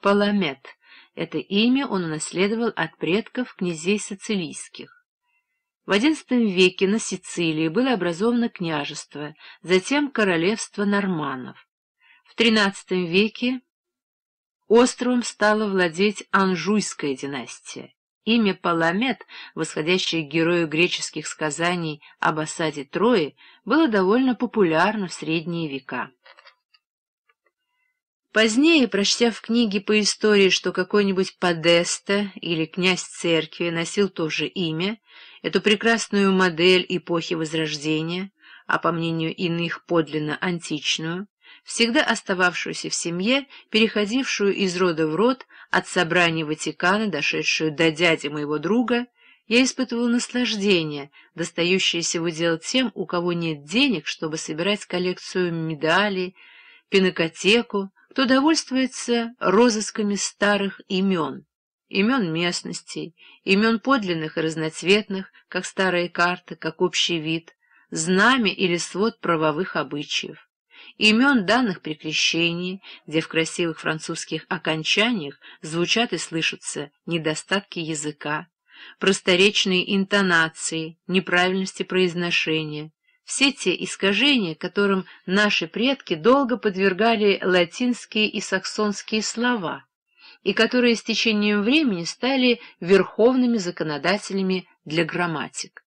Паламет. Это имя он наследовал от предков князей сицилийских. В XI веке на Сицилии было образовано княжество, затем королевство норманов. В XIII веке островом стала владеть Анжуйская династия. Имя Паламет, восходящее к герою греческих сказаний об осаде Трои, было довольно популярно в средние века. Позднее, прочтя в книге по истории, что какой-нибудь Подеста или князь церкви носил то же имя, эту прекрасную модель эпохи Возрождения, а по мнению иных подлинно античную, всегда остававшуюся в семье, переходившую из рода в род, от собрания Ватикана, дошедшую до дяди моего друга, я испытывал наслаждение, достающееся в удел тем, у кого нет денег, чтобы собирать коллекцию медалей, пинокотеку, кто довольствуется розысками старых имен, имен местностей, имен подлинных и разноцветных, как старые карты, как общий вид, знамя или свод правовых обычаев имен данных при крещении, где в красивых французских окончаниях звучат и слышатся недостатки языка, просторечные интонации, неправильности произношения, все те искажения, которым наши предки долго подвергали латинские и саксонские слова, и которые с течением времени стали верховными законодателями для грамматик.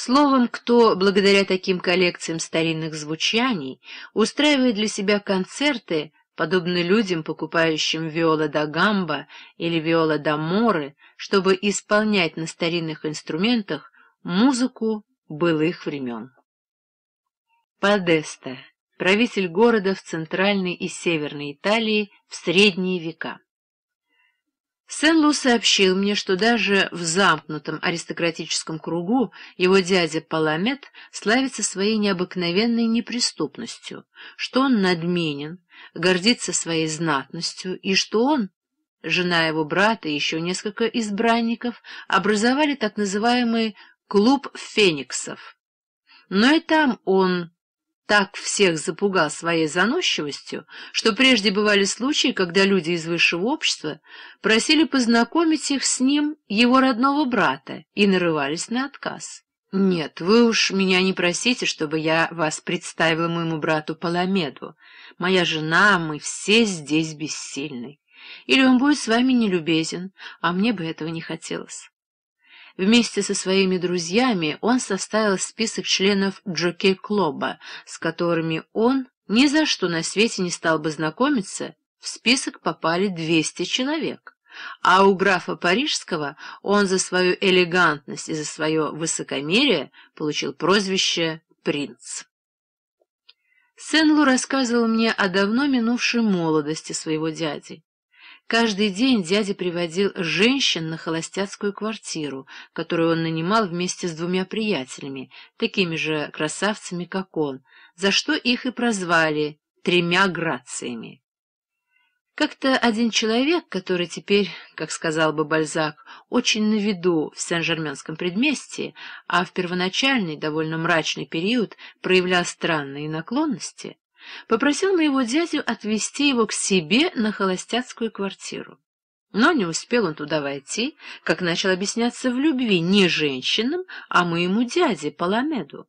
Словом, кто, благодаря таким коллекциям старинных звучаний, устраивает для себя концерты, подобно людям, покупающим виола да гамба или виола да моры, чтобы исполнять на старинных инструментах музыку былых времен. Подеста, правитель города в Центральной и Северной Италии в Средние века. Сен-Лу сообщил мне, что даже в замкнутом аристократическом кругу его дядя Паламет славится своей необыкновенной неприступностью, что он надменен, гордится своей знатностью и что он, жена его брата и еще несколько избранников образовали так называемый «клуб фениксов». Но и там он так всех запугал своей заносчивостью, что прежде бывали случаи, когда люди из высшего общества просили познакомить их с ним, его родного брата, и нарывались на отказ. «Нет, вы уж меня не просите, чтобы я вас представила моему брату Паламеду. Моя жена, мы все здесь бессильны. Или он будет с вами нелюбезен, а мне бы этого не хотелось». Вместе со своими друзьями он составил список членов джокей-клуба, с которыми он ни за что на свете не стал бы знакомиться, в список попали 200 человек. А у графа Парижского он за свою элегантность и за свое высокомерие получил прозвище «принц». Сен-Лу рассказывал мне о давно минувшей молодости своего дяди. Каждый день дядя приводил женщин на холостяцкую квартиру, которую он нанимал вместе с двумя приятелями, такими же красавцами, как он, за что их и прозвали «тремя грациями». Как-то один человек, который теперь, как сказал бы Бальзак, очень на виду в Сен-Жерменском предместье, а в первоначальный, довольно мрачный период проявлял странные наклонности, попросил моего дядю отвезти его к себе на холостяцкую квартиру. Но не успел он туда войти, как начал объясняться в любви не женщинам, а моему дяде Паламеду.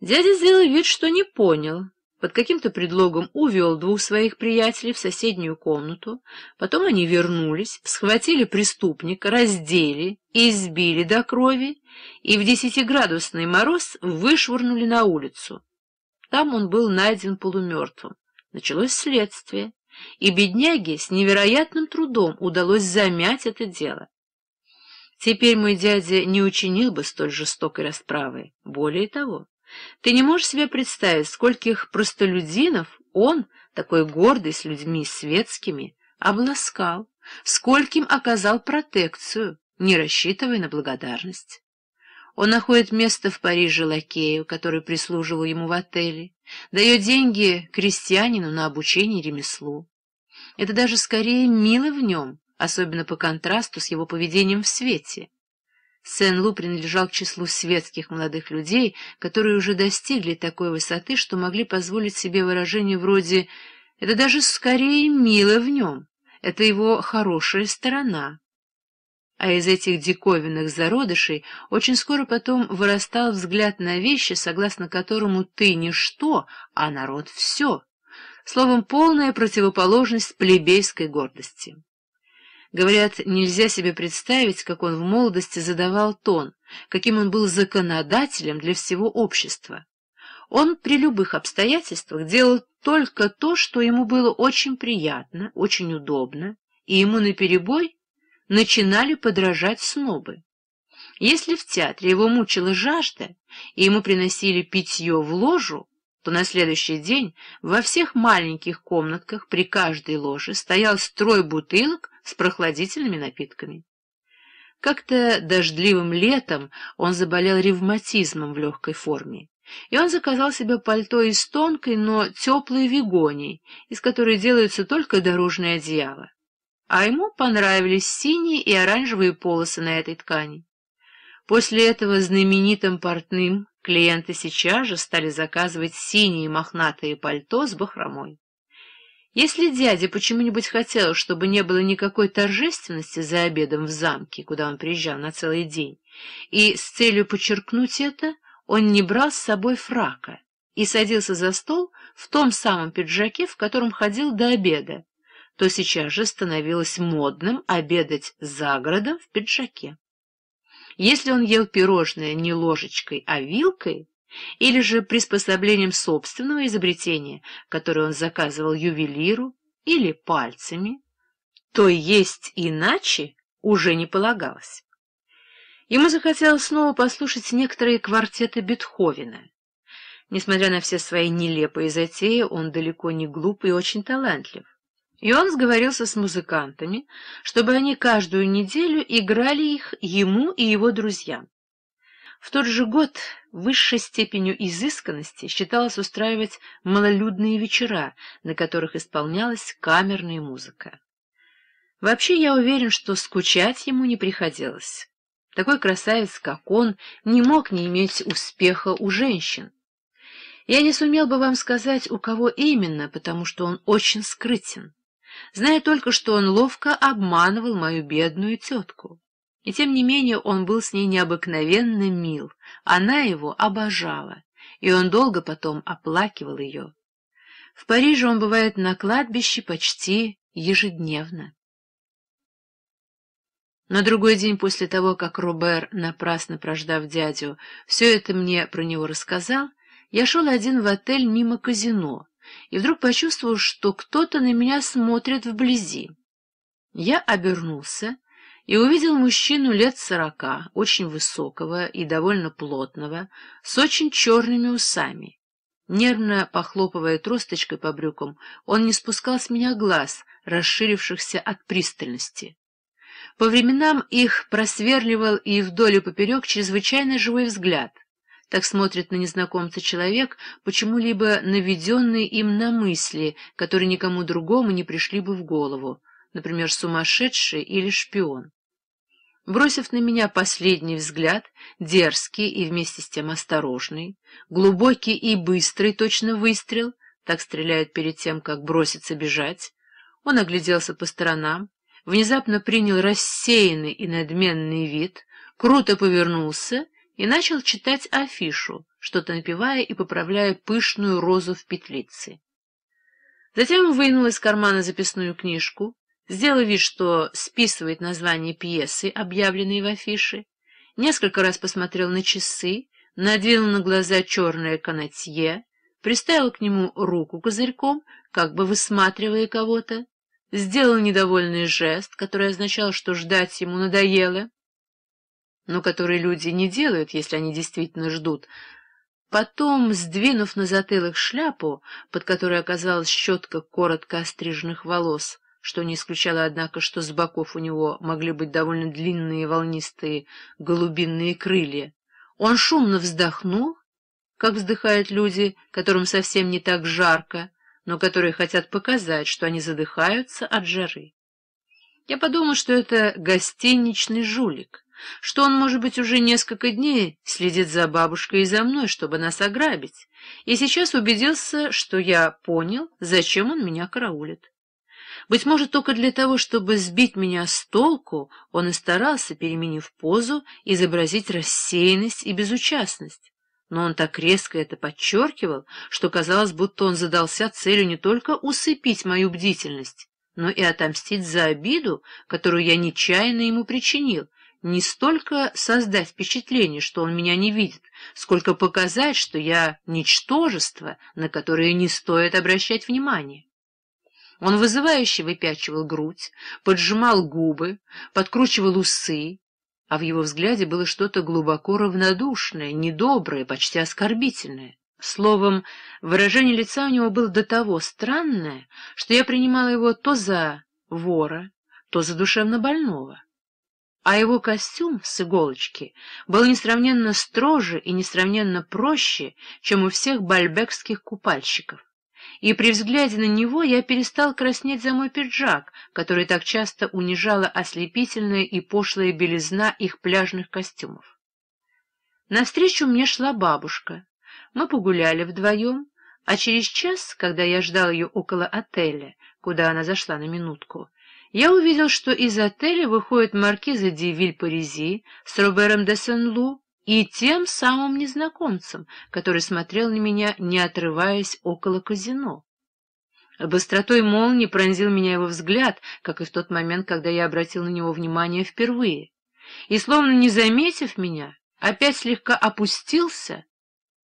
Дядя сделал вид, что не понял, под каким-то предлогом увел двух своих приятелей в соседнюю комнату, потом они вернулись, схватили преступника, раздели, избили до крови и в десятиградусный мороз вышвырнули на улицу. Там он был найден полумертвым. Началось следствие, и бедняге с невероятным трудом удалось замять это дело. Теперь мой дядя не учинил бы столь жестокой расправы. Более того, ты не можешь себе представить, скольких простолюдинов он, такой гордый с людьми светскими, обласкал, скольким оказал протекцию, не рассчитывая на благодарность. Он находит место в Париже лакею, который прислуживал ему в отеле, дает деньги крестьянину на обучение ремеслу. Это даже скорее мило в нем, особенно по контрасту с его поведением в свете. Сен-Лу принадлежал к числу светских молодых людей, которые уже достигли такой высоты, что могли позволить себе выражение вроде «это даже скорее мило в нем, это его хорошая сторона» а из этих диковинных зародышей очень скоро потом вырастал взгляд на вещи, согласно которому ты — ничто, а народ — все. Словом, полная противоположность плебейской гордости. Говорят, нельзя себе представить, как он в молодости задавал тон, каким он был законодателем для всего общества. Он при любых обстоятельствах делал только то, что ему было очень приятно, очень удобно, и ему наперебой начинали подражать снобы. Если в театре его мучила жажда, и ему приносили питье в ложу, то на следующий день во всех маленьких комнатках при каждой ложе стоял строй бутылок с прохладительными напитками. Как-то дождливым летом он заболел ревматизмом в легкой форме, и он заказал себе пальто из тонкой, но теплой вегонии, из которой делаются только дорожные одеяла а ему понравились синие и оранжевые полосы на этой ткани. После этого знаменитым портным клиенты сейчас же стали заказывать синие мохнатые пальто с бахромой. Если дядя почему-нибудь хотел, чтобы не было никакой торжественности за обедом в замке, куда он приезжал на целый день, и с целью подчеркнуть это, он не брал с собой фрака и садился за стол в том самом пиджаке, в котором ходил до обеда, то сейчас же становилось модным обедать за городом в пиджаке. Если он ел пирожное не ложечкой, а вилкой, или же приспособлением собственного изобретения, которое он заказывал ювелиру, или пальцами, то есть иначе уже не полагалось. Ему захотелось снова послушать некоторые квартеты Бетховена. Несмотря на все свои нелепые затеи, он далеко не глуп и очень талантлив. И он сговорился с музыкантами, чтобы они каждую неделю играли их ему и его друзьям. В тот же год высшей степенью изысканности считалось устраивать малолюдные вечера, на которых исполнялась камерная музыка. Вообще, я уверен, что скучать ему не приходилось. Такой красавец, как он, не мог не иметь успеха у женщин. Я не сумел бы вам сказать, у кого именно, потому что он очень скрытен зная только, что он ловко обманывал мою бедную тетку. И тем не менее он был с ней необыкновенно мил, она его обожала, и он долго потом оплакивал ее. В Париже он бывает на кладбище почти ежедневно. На другой день после того, как Робер, напрасно прождав дядю, все это мне про него рассказал, я шел один в отель мимо казино, и вдруг почувствовал, что кто-то на меня смотрит вблизи. Я обернулся и увидел мужчину лет сорока, очень высокого и довольно плотного, с очень черными усами. Нервно похлопывая тросточкой по брюкам, он не спускал с меня глаз, расширившихся от пристальности. По временам их просверливал и вдоль и поперек чрезвычайно живой взгляд — так смотрит на незнакомца человек, почему-либо наведенный им на мысли, которые никому другому не пришли бы в голову, например, сумасшедший или шпион. Бросив на меня последний взгляд, дерзкий и вместе с тем осторожный, глубокий и быстрый точно выстрел, так стреляют перед тем, как броситься бежать, он огляделся по сторонам, внезапно принял рассеянный и надменный вид, круто повернулся — и начал читать афишу, что-то напевая и поправляя пышную розу в петлице. Затем вынул из кармана записную книжку, сделал вид, что списывает название пьесы, объявленные в афише, несколько раз посмотрел на часы, надвинул на глаза черное канатье, приставил к нему руку козырьком, как бы высматривая кого-то, сделал недовольный жест, который означал, что ждать ему надоело, но которые люди не делают, если они действительно ждут. Потом, сдвинув на затылок шляпу, под которой оказалась щетка коротко остриженных волос, что не исключало, однако, что с боков у него могли быть довольно длинные волнистые голубинные крылья, он шумно вздохнул, как вздыхают люди, которым совсем не так жарко, но которые хотят показать, что они задыхаются от жары. Я подумал, что это гостиничный жулик что он, может быть, уже несколько дней следит за бабушкой и за мной, чтобы нас ограбить, и сейчас убедился, что я понял, зачем он меня караулит. Быть может, только для того, чтобы сбить меня с толку, он и старался, переменив позу, изобразить рассеянность и безучастность. Но он так резко это подчеркивал, что казалось, будто он задался целью не только усыпить мою бдительность, но и отомстить за обиду, которую я нечаянно ему причинил, не столько создать впечатление, что он меня не видит, сколько показать, что я ничтожество, на которое не стоит обращать внимания. Он вызывающе выпячивал грудь, поджимал губы, подкручивал усы, а в его взгляде было что-то глубоко равнодушное, недоброе, почти оскорбительное. Словом, выражение лица у него было до того странное, что я принимала его то за вора, то за душевнобольного а его костюм с иголочки был несравненно строже и несравненно проще, чем у всех бальбекских купальщиков. И при взгляде на него я перестал краснеть за мой пиджак, который так часто унижала ослепительная и пошлая белизна их пляжных костюмов. Навстречу мне шла бабушка. Мы погуляли вдвоем, а через час, когда я ждал ее около отеля, куда она зашла на минутку, я увидел, что из отеля выходит маркиза дивиль Виль-Паризи с Робером де Сен-Лу и тем самым незнакомцем, который смотрел на меня, не отрываясь около казино. Быстротой молнии пронзил меня его взгляд, как и в тот момент, когда я обратил на него внимание впервые. И, словно не заметив меня, опять слегка опустился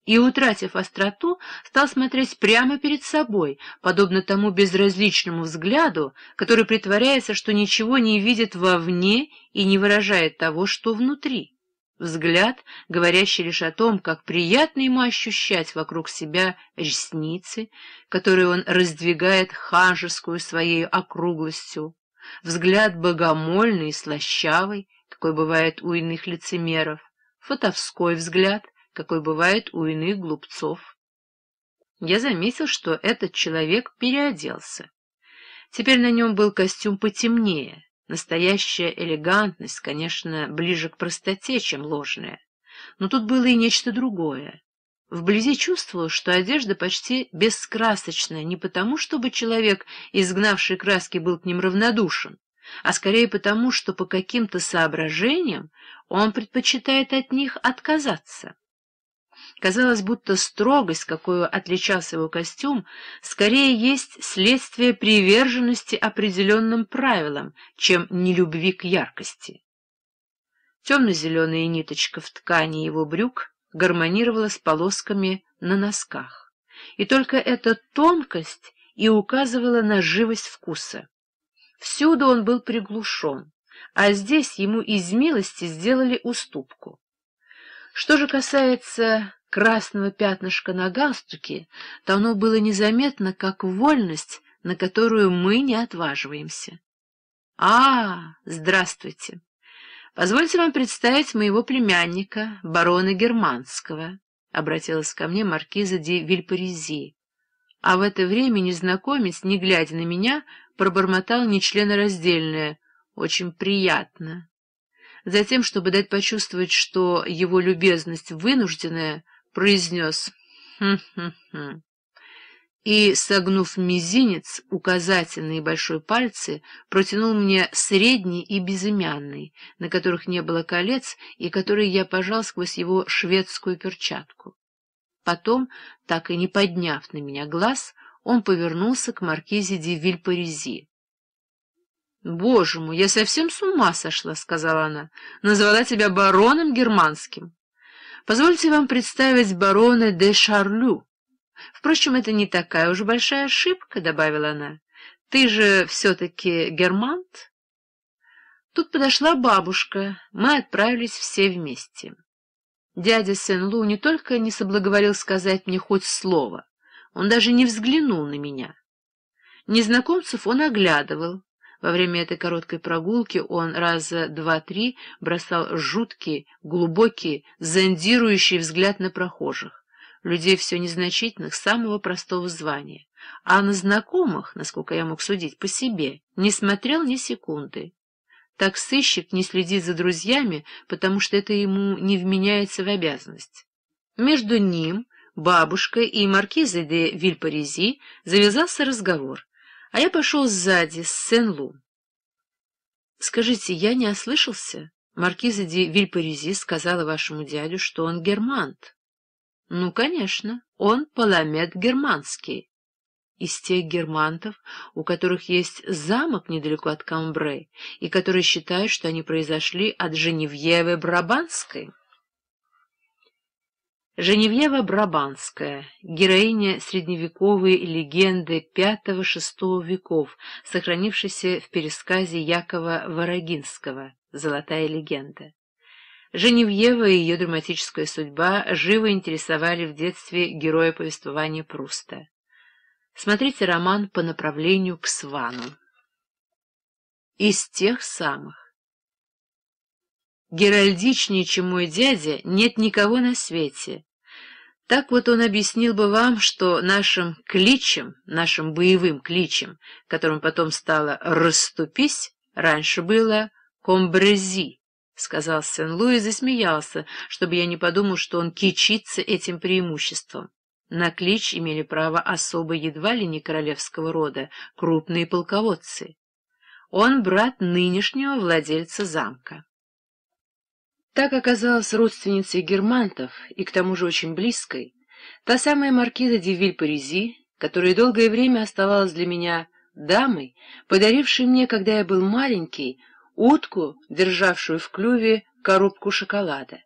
и, утратив остроту, стал смотреть прямо перед собой, подобно тому безразличному взгляду, который притворяется, что ничего не видит вовне и не выражает того, что внутри. Взгляд, говорящий лишь о том, как приятно ему ощущать вокруг себя ресницы, которые он раздвигает ханжескую своей округлостью, взгляд богомольный и слащавый, какой бывает у иных лицемеров, фотовской взгляд — какой бывает у иных глупцов. Я заметил, что этот человек переоделся. Теперь на нем был костюм потемнее. Настоящая элегантность, конечно, ближе к простоте, чем ложная. Но тут было и нечто другое. Вблизи чувствовал, что одежда почти бескрасочная, не потому, чтобы человек, изгнавший краски, был к ним равнодушен, а скорее потому, что по каким-то соображениям он предпочитает от них отказаться. Казалось, будто строгость, какую отличался его костюм, скорее есть следствие приверженности определенным правилам, чем нелюбви к яркости. Темно-зеленая ниточка в ткани его брюк гармонировала с полосками на носках, и только эта тонкость и указывала на живость вкуса. Всюду он был приглушен, а здесь ему из милости сделали уступку. Что же касается красного пятнышка на галстуке, то оно было незаметно, как вольность, на которую мы не отваживаемся. А, здравствуйте. Позвольте вам представить моего племянника, барона Германского, обратилась ко мне маркиза де Вильпаризи. А в это время незнакомец, не глядя на меня, пробормотал нечленораздельное «Очень приятно». Затем, чтобы дать почувствовать, что его любезность вынужденная, произнес «хм-хм-хм» и, согнув мизинец, указательный и большой пальцы, протянул мне средний и безымянный, на которых не было колец и которые я пожал сквозь его шведскую перчатку. Потом, так и не подняв на меня глаз, он повернулся к маркизе де Вильпарези. «Боже мой, я совсем с ума сошла», — сказала она, — «назвала тебя бароном германским». Позвольте вам представить барона де Шарлю. Впрочем, это не такая уж большая ошибка, — добавила она. Ты же все-таки германт? Тут подошла бабушка, мы отправились все вместе. Дядя Сен-Лу не только не соблаговолил сказать мне хоть слово, он даже не взглянул на меня. Незнакомцев он оглядывал, во время этой короткой прогулки он раза два-три бросал жуткий, глубокий, зондирующий взгляд на прохожих, людей все незначительных, самого простого звания, а на знакомых, насколько я мог судить по себе, не смотрел ни секунды. Так сыщик не следит за друзьями, потому что это ему не вменяется в обязанность. Между ним, бабушкой и маркизой де Вильпарези завязался разговор — а я пошел сзади, с Сен-Лу. — Скажите, я не ослышался? Маркиза де Вильпарези сказала вашему дядю, что он германт. — Ну, конечно, он паламет германский. Из тех германтов, у которых есть замок недалеко от Камбре, и которые считают, что они произошли от Женевьевы Брабанской. Женевьева Брабанская, героиня средневековой легенды V-VI веков, сохранившейся в пересказе Якова Ворогинского «Золотая легенда». Женевьева и ее драматическая судьба живо интересовали в детстве героя повествования Пруста. Смотрите роман по направлению к Свану. Из тех самых геральдичнее, чем мой дядя, нет никого на свете. Так вот он объяснил бы вам, что нашим кличем, нашим боевым кличем, которым потом стало «расступись», раньше было «комбрези», — сказал Сен-Луи засмеялся, чтобы я не подумал, что он кичится этим преимуществом. На клич имели право особо едва ли не королевского рода, крупные полководцы. Он брат нынешнего владельца замка. Так оказалась родственницей германтов и к тому же очень близкой, та самая маркиза Девиль-Паризи, которая долгое время оставалась для меня дамой, подарившей мне, когда я был маленький, утку, державшую в клюве коробку шоколада.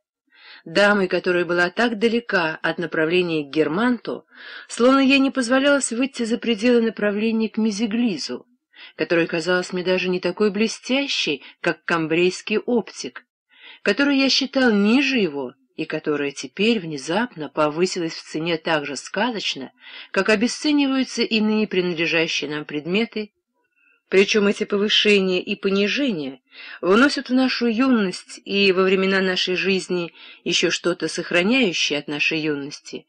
Дамой, которая была так далека от направления к германту, словно ей не позволялось выйти за пределы направления к мизиглизу, которая казалась мне даже не такой блестящей, как камбрейский оптик, которое я считал ниже его и которая теперь внезапно повысилась в цене так же сказочно, как обесцениваются иные принадлежащие нам предметы, причем эти повышения и понижения вносят в нашу юность и во времена нашей жизни еще что-то сохраняющее от нашей юности,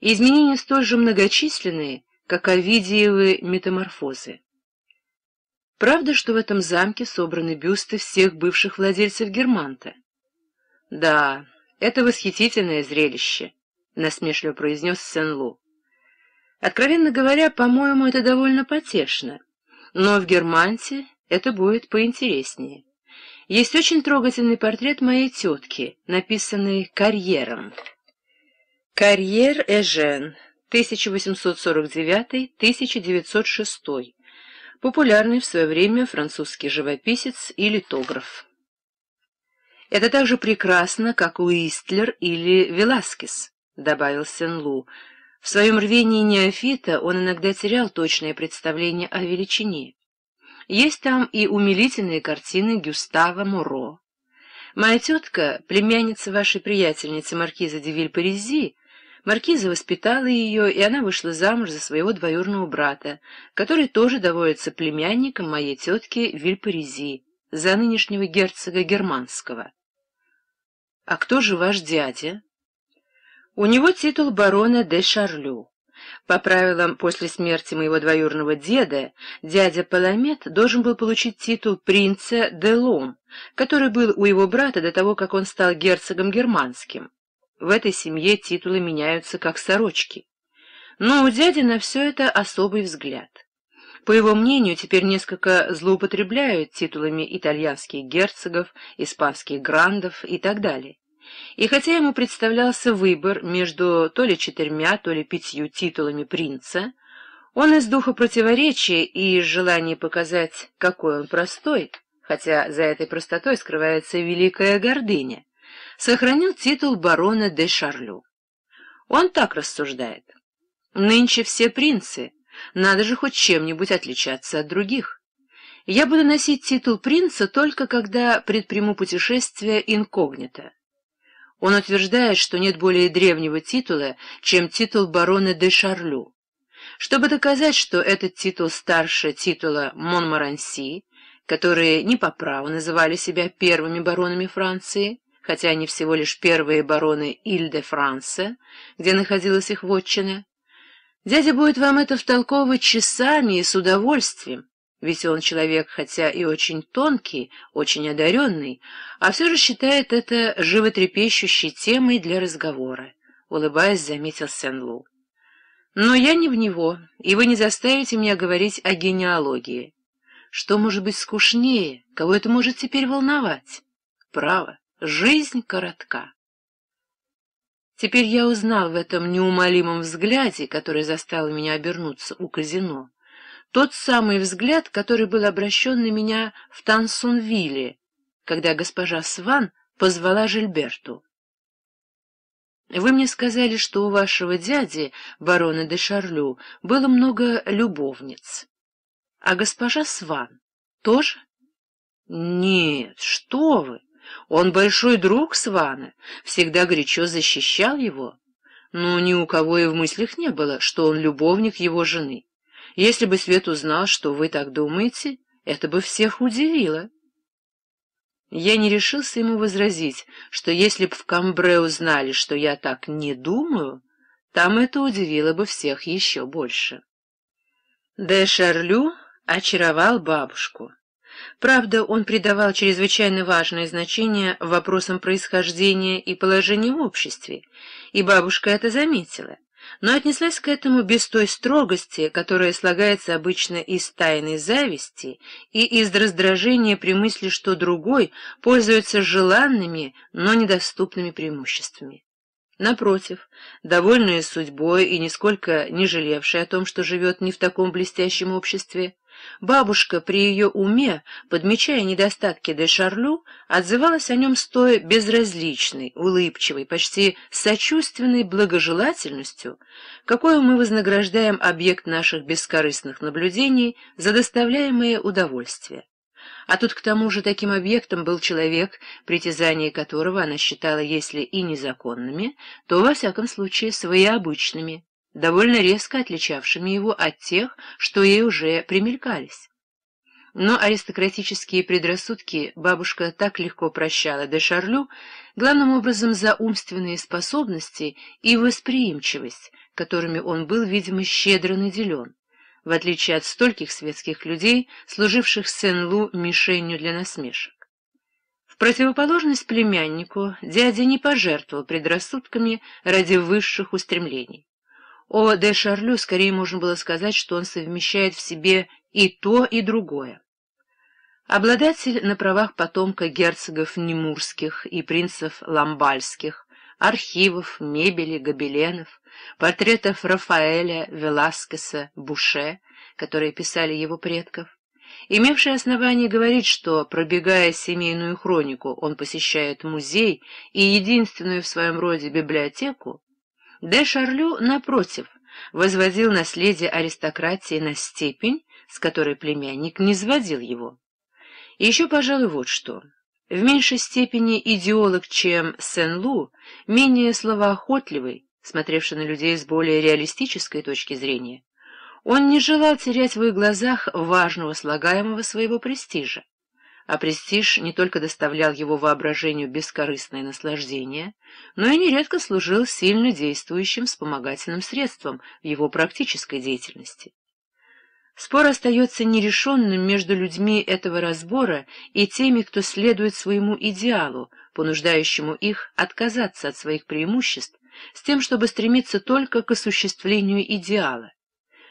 изменения столь же многочисленные, как овидиевы метаморфозы. Правда, что в этом замке собраны бюсты всех бывших владельцев Германта, «Да, это восхитительное зрелище», — насмешливо произнес Сен-Лу. «Откровенно говоря, по-моему, это довольно потешно, но в Германте это будет поинтереснее. Есть очень трогательный портрет моей тетки, написанный «Карьером». «Карьер Эжен», 1849-1906, популярный в свое время французский живописец и литограф. Это так же прекрасно, как Уистлер или Веласкес, — добавил Сен-Лу. В своем рвении неофита он иногда терял точное представление о величине. Есть там и умилительные картины Гюстава Муро. Моя тетка, племянница вашей приятельницы маркиза Девиль Паризи, маркиза воспитала ее, и она вышла замуж за своего двоюрного брата, который тоже доводится племянником моей тетки Виль за нынешнего герцога Германского. А кто же ваш дядя? У него титул барона де Шарлю. По правилам, после смерти моего двоюродного деда, дядя Паламет должен был получить титул принца де Лом, который был у его брата до того, как он стал герцогом германским. В этой семье титулы меняются как сорочки. Но «Ну, у дяди на все это особый взгляд. По его мнению, теперь несколько злоупотребляют титулами итальянских герцогов, испанских грандов и так далее. И хотя ему представлялся выбор между то ли четырьмя, то ли пятью титулами принца, он из духа противоречия и из желания показать, какой он простой, хотя за этой простотой скрывается великая гордыня, сохранил титул барона де Шарлю. Он так рассуждает. «Нынче все принцы, надо же хоть чем-нибудь отличаться от других. Я буду носить титул принца только когда предприму путешествие инкогнито. Он утверждает, что нет более древнего титула, чем титул барона де Шарлю. Чтобы доказать, что этот титул старше титула Монмаранси, которые не по праву называли себя первыми баронами Франции, хотя они всего лишь первые бароны Иль-де-Франса, где находилась их вотчина, Дядя будет вам это втолковывать часами и с удовольствием, ведь он человек, хотя и очень тонкий, очень одаренный, а все же считает это животрепещущей темой для разговора, — улыбаясь, заметил Сен-Лу. Но я не в него, и вы не заставите меня говорить о генеалогии. Что может быть скучнее, кого это может теперь волновать? Право, жизнь коротка. Теперь я узнал в этом неумолимом взгляде, который застал меня обернуться у казино, тот самый взгляд, который был обращен на меня в Тансунвилле, когда госпожа Сван позвала Жильберту. Вы мне сказали, что у вашего дяди, барона де Шарлю, было много любовниц. А госпожа Сван тоже? Нет, что вы! Он большой друг Свана, всегда горячо защищал его. Но ни у кого и в мыслях не было, что он любовник его жены. Если бы Свет узнал, что вы так думаете, это бы всех удивило. Я не решился ему возразить, что если б в Камбре узнали, что я так не думаю, там это удивило бы всех еще больше. Де Шарлю очаровал бабушку. Правда, он придавал чрезвычайно важное значение вопросам происхождения и положения в обществе, и бабушка это заметила, но отнеслась к этому без той строгости, которая слагается обычно из тайной зависти и из раздражения при мысли, что другой пользуется желанными, но недоступными преимуществами. Напротив, довольная судьбой и нисколько не жалевшая о том, что живет не в таком блестящем обществе, Бабушка при ее уме, подмечая недостатки де Шарлю, отзывалась о нем стоя безразличной, улыбчивой, почти сочувственной благожелательностью, какую мы вознаграждаем объект наших бескорыстных наблюдений за доставляемые удовольствие. А тут к тому же таким объектом был человек, притязания которого она считала, если и незаконными, то во всяком случае своеобычными довольно резко отличавшими его от тех, что ей уже примелькались. Но аристократические предрассудки бабушка так легко прощала де Шарлю, главным образом за умственные способности и восприимчивость, которыми он был, видимо, щедро наделен, в отличие от стольких светских людей, служивших Сен-Лу мишенью для насмешек. В противоположность племяннику дядя не пожертвовал предрассудками ради высших устремлений. О де Шарлю скорее можно было сказать, что он совмещает в себе и то, и другое. Обладатель на правах потомка герцогов немурских и принцев ламбальских, архивов, мебели, гобеленов, портретов Рафаэля, Веласкеса, Буше, которые писали его предков, имевший основание говорить, что, пробегая семейную хронику, он посещает музей и единственную в своем роде библиотеку, Де Шарлю, напротив, возводил наследие аристократии на степень, с которой племянник не сводил его. И еще, пожалуй, вот что. В меньшей степени идеолог, чем Сен-Лу, менее словоохотливый, смотревший на людей с более реалистической точки зрения. Он не желал терять в их глазах важного слагаемого своего престижа а престиж не только доставлял его воображению бескорыстное наслаждение, но и нередко служил сильно действующим вспомогательным средством в его практической деятельности. Спор остается нерешенным между людьми этого разбора и теми, кто следует своему идеалу, понуждающему их отказаться от своих преимуществ, с тем, чтобы стремиться только к осуществлению идеала.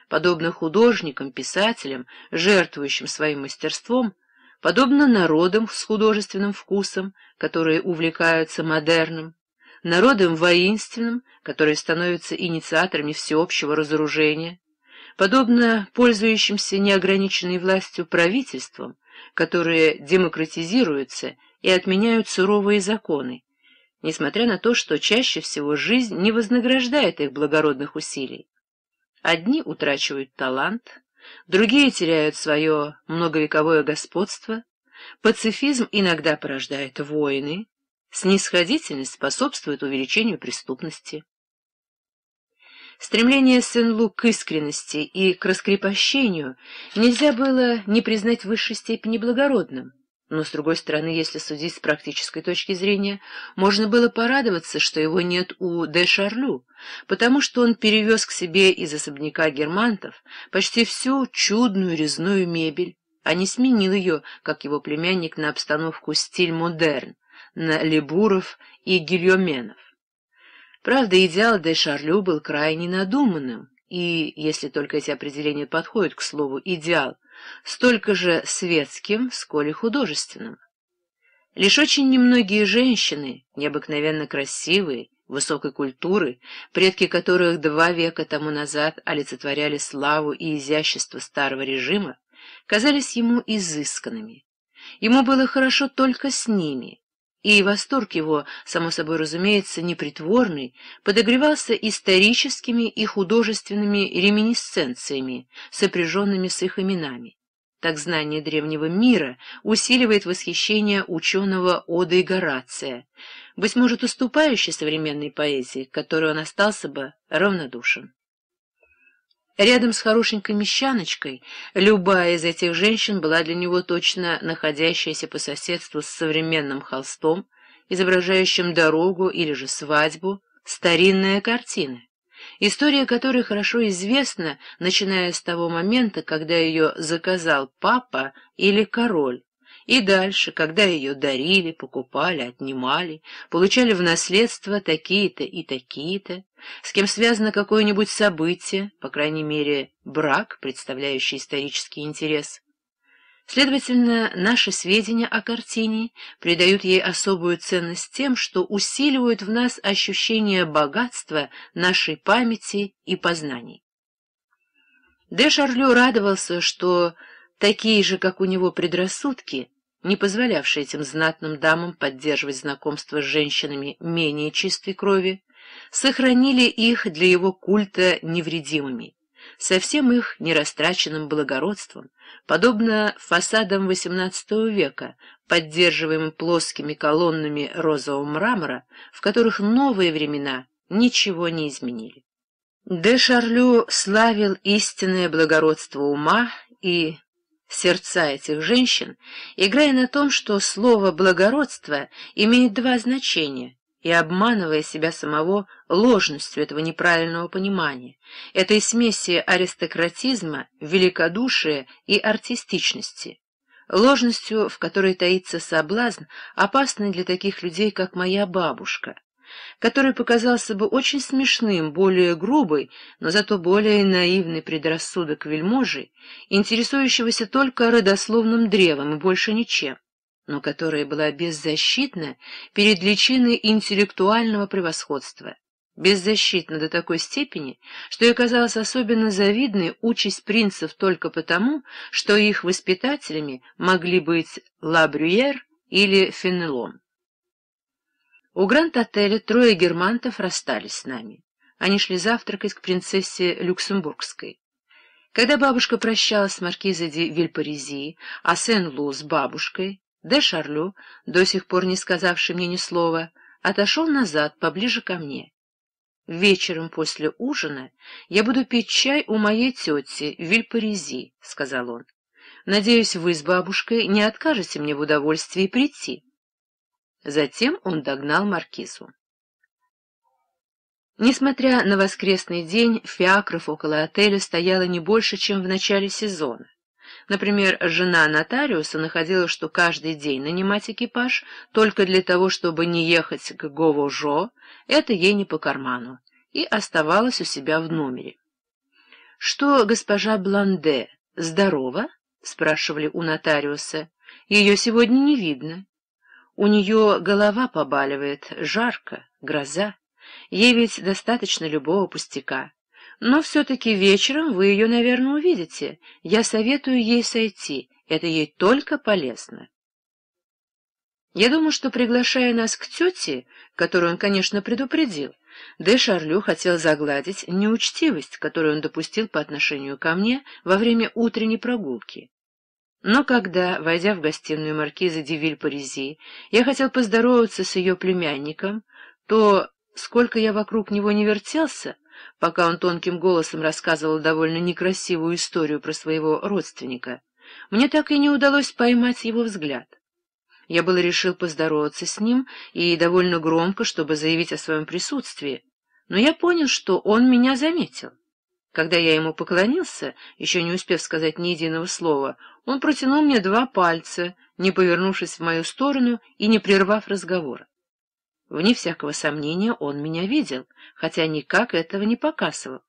Подобно художникам, писателям, жертвующим своим мастерством, Подобно народам с художественным вкусом, которые увлекаются модерном, народам воинственным, которые становятся инициаторами всеобщего разоружения, подобно пользующимся неограниченной властью правительствам, которые демократизируются и отменяют суровые законы, несмотря на то, что чаще всего жизнь не вознаграждает их благородных усилий. Одни утрачивают талант, другие теряют свое многовековое господство, пацифизм иногда порождает войны, снисходительность способствует увеличению преступности. Стремление Сен-Лу к искренности и к раскрепощению нельзя было не признать в высшей степени благородным, но, с другой стороны, если судить с практической точки зрения, можно было порадоваться, что его нет у де Шарлю, потому что он перевез к себе из особняка германтов почти всю чудную резную мебель, а не сменил ее, как его племянник, на обстановку стиль модерн, на Лебуров и Гильоменов. Правда, идеал де Шарлю был крайне надуманным, и, если только эти определения подходят к слову «идеал», столько же светским, сколь и художественным. Лишь очень немногие женщины, необыкновенно красивые, высокой культуры, предки которых два века тому назад олицетворяли славу и изящество старого режима, казались ему изысканными. Ему было хорошо только с ними, и восторг его, само собой разумеется, непритворный, подогревался историческими и художественными реминисценциями, сопряженными с их именами. Так знание древнего мира усиливает восхищение ученого Ода и Горация, быть может, уступающей современной поэзии, к которой он остался бы равнодушен. Рядом с хорошенькой мещаночкой любая из этих женщин была для него точно находящаяся по соседству с современным холстом, изображающим дорогу или же свадьбу, старинная картина, история которой хорошо известна, начиная с того момента, когда ее заказал папа или король, и дальше, когда ее дарили, покупали, отнимали, получали в наследство такие-то и такие-то, с кем связано какое-нибудь событие, по крайней мере, брак, представляющий исторический интерес. Следовательно, наши сведения о картине придают ей особую ценность тем, что усиливают в нас ощущение богатства нашей памяти и познаний. Де Шарлю радовался, что такие же, как у него, предрассудки — не позволявший этим знатным дамам поддерживать знакомство с женщинами менее чистой крови, сохранили их для его культа невредимыми, со всем их нерастраченным благородством, подобно фасадам XVIII века, поддерживаемым плоскими колоннами розового мрамора, в которых новые времена ничего не изменили. Де Шарлю славил истинное благородство ума и сердца этих женщин, играя на том, что слово «благородство» имеет два значения, и обманывая себя самого ложностью этого неправильного понимания, этой смеси аристократизма, великодушия и артистичности, ложностью, в которой таится соблазн, опасный для таких людей, как моя бабушка, который показался бы очень смешным, более грубый, но зато более наивный предрассудок вельможи, интересующегося только родословным древом и больше ничем, но которая была беззащитна перед личиной интеллектуального превосходства беззащитна до такой степени, что ей казалось особенно завидной участь принцев только потому, что их воспитателями могли быть Лабрюер или Фенелон. У гранд-отеля трое германтов расстались с нами. Они шли завтракать к принцессе Люксембургской. Когда бабушка прощалась с маркизой де Вильпаризии, а Сен-Лу с бабушкой, де Шарлю, до сих пор не сказавший мне ни слова, отошел назад, поближе ко мне. «Вечером после ужина я буду пить чай у моей тети Вильпаризи», — сказал он. «Надеюсь, вы с бабушкой не откажете мне в удовольствии прийти». Затем он догнал маркизу. Несмотря на воскресный день, фиакров около отеля стояло не больше, чем в начале сезона. Например, жена нотариуса находила, что каждый день нанимать экипаж только для того, чтобы не ехать к Говожо, это ей не по карману, и оставалась у себя в номере. — Что госпожа Бланде, здорова? — спрашивали у нотариуса. — Ее сегодня не видно. У нее голова побаливает, жарко, гроза. Ей ведь достаточно любого пустяка. Но все-таки вечером вы ее, наверное, увидите. Я советую ей сойти, это ей только полезно. Я думаю, что, приглашая нас к тете, которую он, конечно, предупредил, Де Шарлю хотел загладить неучтивость, которую он допустил по отношению ко мне во время утренней прогулки. Но когда, войдя в гостиную маркиза Девиль-Паризи, я хотел поздороваться с ее племянником, то, сколько я вокруг него не вертелся, пока он тонким голосом рассказывал довольно некрасивую историю про своего родственника, мне так и не удалось поймать его взгляд. Я было решил поздороваться с ним и довольно громко, чтобы заявить о своем присутствии, но я понял, что он меня заметил. Когда я ему поклонился, еще не успев сказать ни единого слова, он протянул мне два пальца, не повернувшись в мою сторону и не прервав разговора. Вне всякого сомнения он меня видел, хотя никак этого не показывал.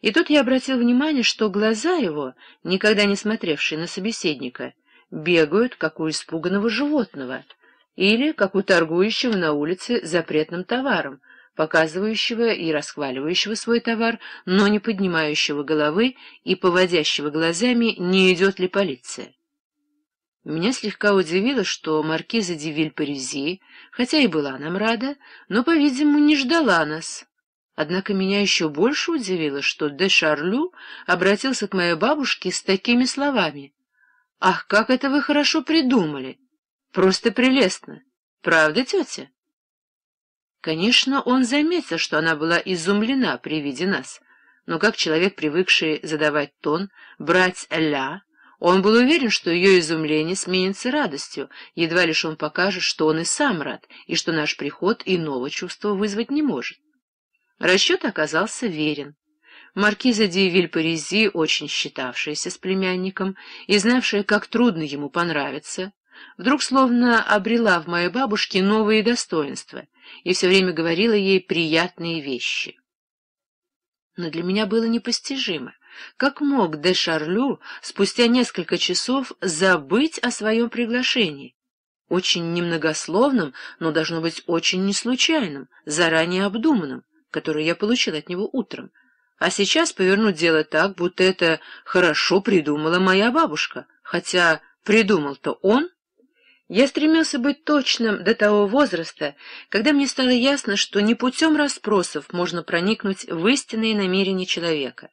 И тут я обратил внимание, что глаза его, никогда не смотревшие на собеседника, бегают, как у испуганного животного или как у торгующего на улице запретным товаром, показывающего и расхваливающего свой товар, но не поднимающего головы и поводящего глазами, не идет ли полиция. Меня слегка удивило, что маркиза Девиль Паризи, хотя и была нам рада, но, по-видимому, не ждала нас. Однако меня еще больше удивило, что де Шарлю обратился к моей бабушке с такими словами. «Ах, как это вы хорошо придумали! Просто прелестно! Правда, тетя?» Конечно, он заметил, что она была изумлена при виде нас, но как человек, привыкший задавать тон, брать «ля», он был уверен, что ее изумление сменится радостью, едва лишь он покажет, что он и сам рад, и что наш приход иного чувства вызвать не может. Расчет оказался верен. Маркиза де Вильпарези, очень считавшаяся с племянником и знавшая, как трудно ему понравиться, вдруг словно обрела в моей бабушке новые достоинства и все время говорила ей приятные вещи. Но для меня было непостижимо, как мог де Шарлю спустя несколько часов забыть о своем приглашении, очень немногословном, но должно быть очень неслучайным, заранее обдуманным, которое я получил от него утром, а сейчас повернуть дело так, будто это хорошо придумала моя бабушка, хотя придумал-то он — я стремился быть точным до того возраста, когда мне стало ясно, что не путем расспросов можно проникнуть в истинные намерения человека,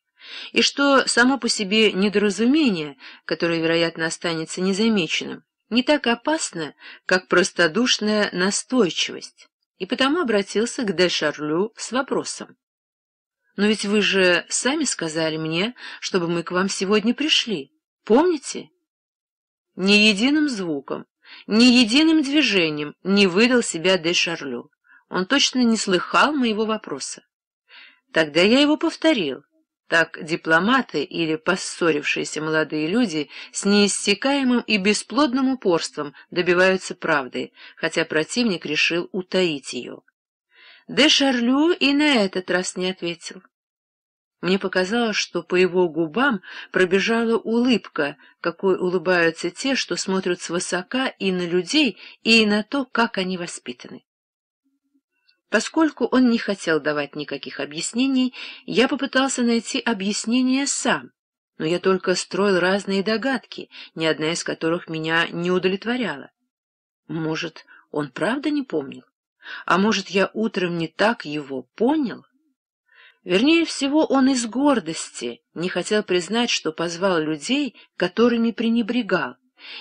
и что само по себе недоразумение, которое, вероятно, останется незамеченным, не так опасно, как простодушная настойчивость, и потому обратился к де Шарлю с вопросом. «Но ведь вы же сами сказали мне, чтобы мы к вам сегодня пришли. Помните?» «Ни единым звуком», ни единым движением не выдал себя де Шарлю. Он точно не слыхал моего вопроса. Тогда я его повторил. Так дипломаты или поссорившиеся молодые люди с неиссякаемым и бесплодным упорством добиваются правды, хотя противник решил утаить ее. Де Шарлю и на этот раз не ответил. Мне показалось, что по его губам пробежала улыбка, какой улыбаются те, что смотрят свысока и на людей, и на то, как они воспитаны. Поскольку он не хотел давать никаких объяснений, я попытался найти объяснение сам, но я только строил разные догадки, ни одна из которых меня не удовлетворяла. Может, он правда не помнил? А может, я утром не так его понял? Вернее всего, он из гордости не хотел признать, что позвал людей, которыми пренебрегал,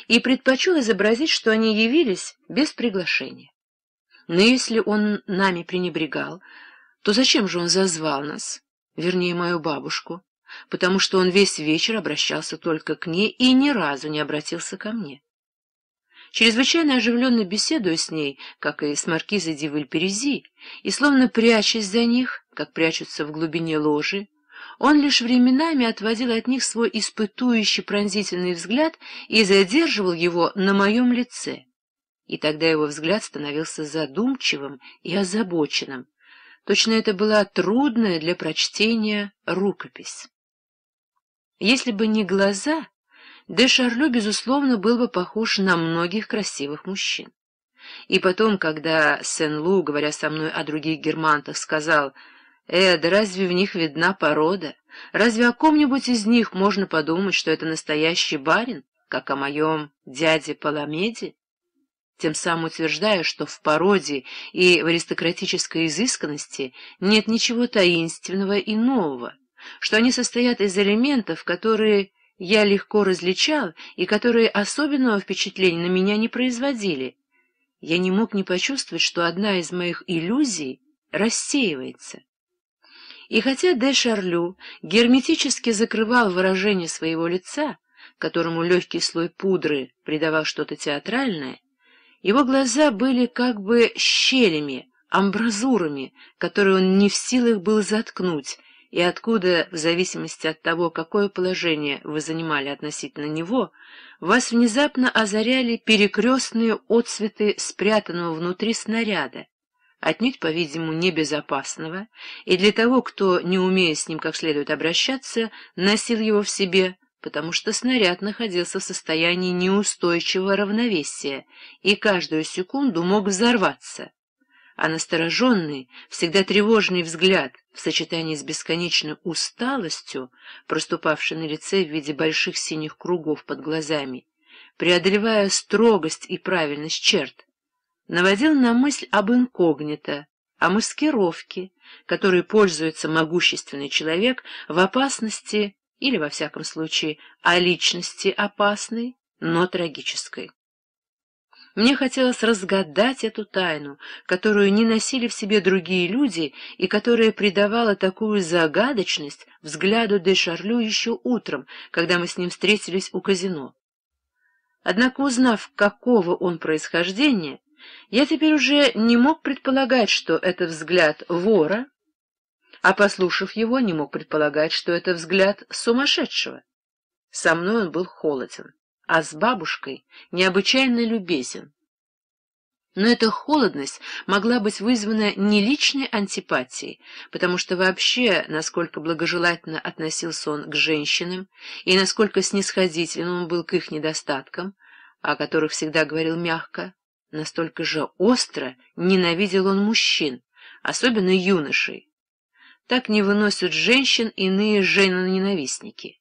и предпочел изобразить, что они явились без приглашения. Но если он нами пренебрегал, то зачем же он зазвал нас, вернее, мою бабушку, потому что он весь вечер обращался только к ней и ни разу не обратился ко мне? Чрезвычайно оживленно беседуя с ней, как и с маркизой Дивыль-Перези, и словно прячась за них, как прячутся в глубине ложи, он лишь временами отводил от них свой испытующий пронзительный взгляд и задерживал его на моем лице. И тогда его взгляд становился задумчивым и озабоченным. Точно это была трудная для прочтения рукопись. Если бы не глаза, Де Шарлю, безусловно, был бы похож на многих красивых мужчин. И потом, когда Сен-Лу, говоря со мной о других германтах, сказал, «Э, да разве в них видна порода? Разве о ком-нибудь из них можно подумать, что это настоящий барин, как о моем дяде Паламеде?» тем самым утверждая, что в породе и в аристократической изысканности нет ничего таинственного и нового, что они состоят из элементов, которые я легко различал и которые особенного впечатления на меня не производили. Я не мог не почувствовать, что одна из моих иллюзий рассеивается. И хотя де Шарлю герметически закрывал выражение своего лица, которому легкий слой пудры придавал что-то театральное, его глаза были как бы щелями, амбразурами, которые он не в силах был заткнуть, и откуда, в зависимости от того, какое положение вы занимали относительно него, вас внезапно озаряли перекрестные отцветы спрятанного внутри снаряда, отнюдь, по-видимому, небезопасного, и для того, кто, не умея с ним как следует обращаться, носил его в себе, потому что снаряд находился в состоянии неустойчивого равновесия и каждую секунду мог взорваться а настороженный, всегда тревожный взгляд в сочетании с бесконечной усталостью, проступавшей на лице в виде больших синих кругов под глазами, преодолевая строгость и правильность черт, наводил на мысль об инкогнито, о маскировке, которой пользуется могущественный человек в опасности или, во всяком случае, о личности опасной, но трагической. Мне хотелось разгадать эту тайну, которую не носили в себе другие люди и которая придавала такую загадочность взгляду де Шарлю еще утром, когда мы с ним встретились у казино. Однако, узнав, какого он происхождения, я теперь уже не мог предполагать, что это взгляд вора, а, послушав его, не мог предполагать, что это взгляд сумасшедшего. Со мной он был холоден а с бабушкой необычайно любезен. Но эта холодность могла быть вызвана не личной антипатией, потому что вообще, насколько благожелательно относился он к женщинам и насколько снисходительным он был к их недостаткам, о которых всегда говорил мягко, настолько же остро ненавидел он мужчин, особенно юношей. Так не выносят женщин иные женоненавистники, ненавистники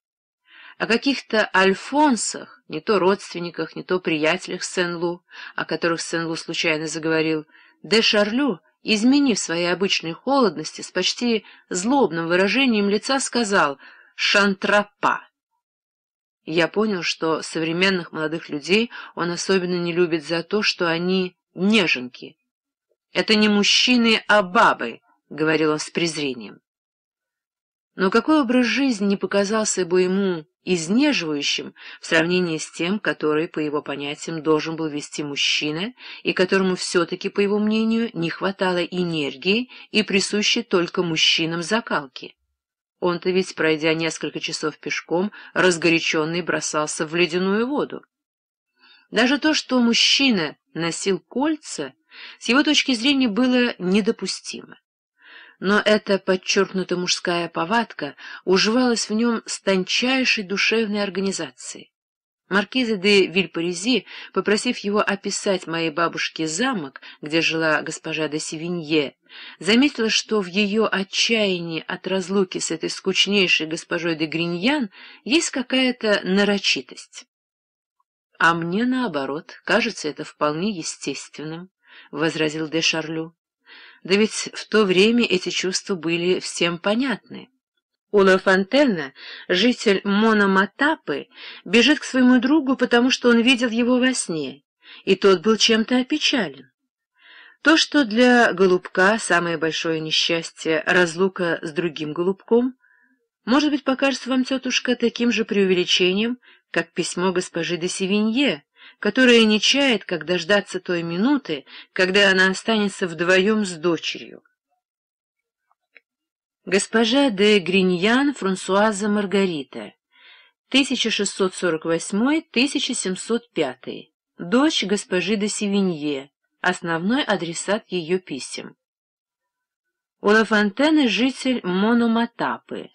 О каких-то альфонсах не то родственниках, не то приятелях Сен-Лу, о которых Сен-Лу случайно заговорил, де Шарлю, изменив своей обычной холодности с почти злобным выражением лица, сказал «Шантрапа». Я понял, что современных молодых людей он особенно не любит за то, что они неженки. «Это не мужчины, а бабы», — говорил он с презрением. Но какой образ жизни не показался бы ему изнеживающим в сравнении с тем, который, по его понятиям, должен был вести мужчина, и которому все-таки, по его мнению, не хватало энергии и присущей только мужчинам закалки? Он-то ведь, пройдя несколько часов пешком, разгоряченный бросался в ледяную воду. Даже то, что мужчина носил кольца, с его точки зрения было недопустимо но эта подчеркнута мужская повадка уживалась в нем с тончайшей душевной организацией. Маркиза де Вильпаризи, попросив его описать моей бабушке замок, где жила госпожа де Севинье, заметила, что в ее отчаянии от разлуки с этой скучнейшей госпожой де Гриньян есть какая-то нарочитость. — А мне наоборот, кажется это вполне естественным, — возразил де Шарлю. Да ведь в то время эти чувства были всем понятны. Ула Фонтена, житель Мономатапы, бежит к своему другу, потому что он видел его во сне, и тот был чем-то опечален. То, что для голубка самое большое несчастье — разлука с другим голубком, может быть, покажется вам, тетушка, таким же преувеличением, как письмо госпожи де Севинье, которая не чает, как дождаться той минуты, когда она останется вдвоем с дочерью. Госпожа де Гриньян Франсуаза Маргарита, 1648-1705, дочь госпожи де Севинье, основной адресат ее писем. У Лафонтена житель Мономатапы.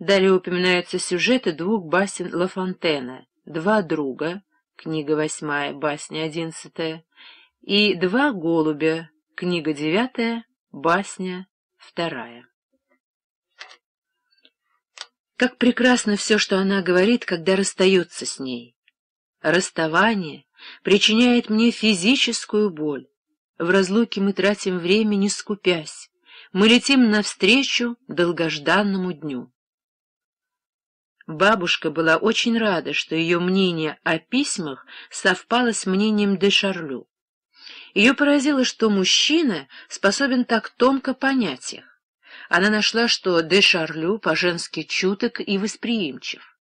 Далее упоминаются сюжеты двух басен Лафонтена «Два друга», книга восьмая, басня одиннадцатая, и «Два голубя», книга девятая, басня вторая. Как прекрасно все, что она говорит, когда расстаются с ней. Расставание причиняет мне физическую боль. В разлуке мы тратим время, не скупясь. Мы летим навстречу долгожданному дню. Бабушка была очень рада, что ее мнение о письмах совпало с мнением де Шарлю. Ее поразило, что мужчина способен так тонко понять их. Она нашла, что де Шарлю по-женски чуток и восприимчив.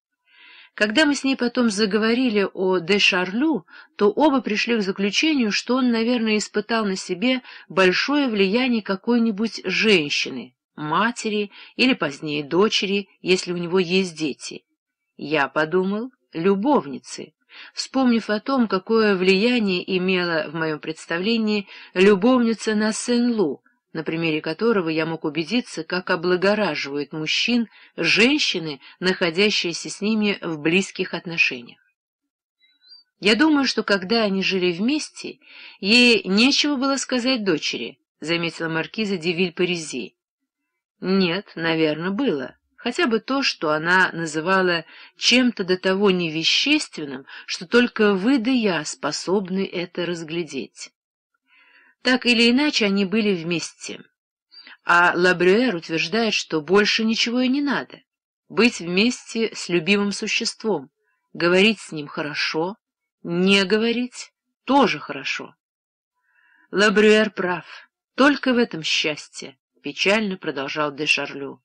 Когда мы с ней потом заговорили о де Шарлю, то оба пришли к заключению, что он, наверное, испытал на себе большое влияние какой-нибудь женщины, матери или позднее дочери, если у него есть дети. Я подумал, любовницы, вспомнив о том, какое влияние имела в моем представлении любовница на Сен-Лу, на примере которого я мог убедиться, как облагораживают мужчин женщины, находящиеся с ними в близких отношениях. Я думаю, что когда они жили вместе, ей нечего было сказать дочери —— заметила маркиза Девиль Паризи. Нет, наверное, было. Хотя бы то, что она называла чем-то до того невещественным, что только вы да я способны это разглядеть. Так или иначе, они были вместе. А Лабрюэр утверждает, что больше ничего и не надо. Быть вместе с любимым существом, говорить с ним хорошо, не говорить тоже хорошо. Лабрюэр прав, только в этом счастье. — печально продолжал де Шарлю.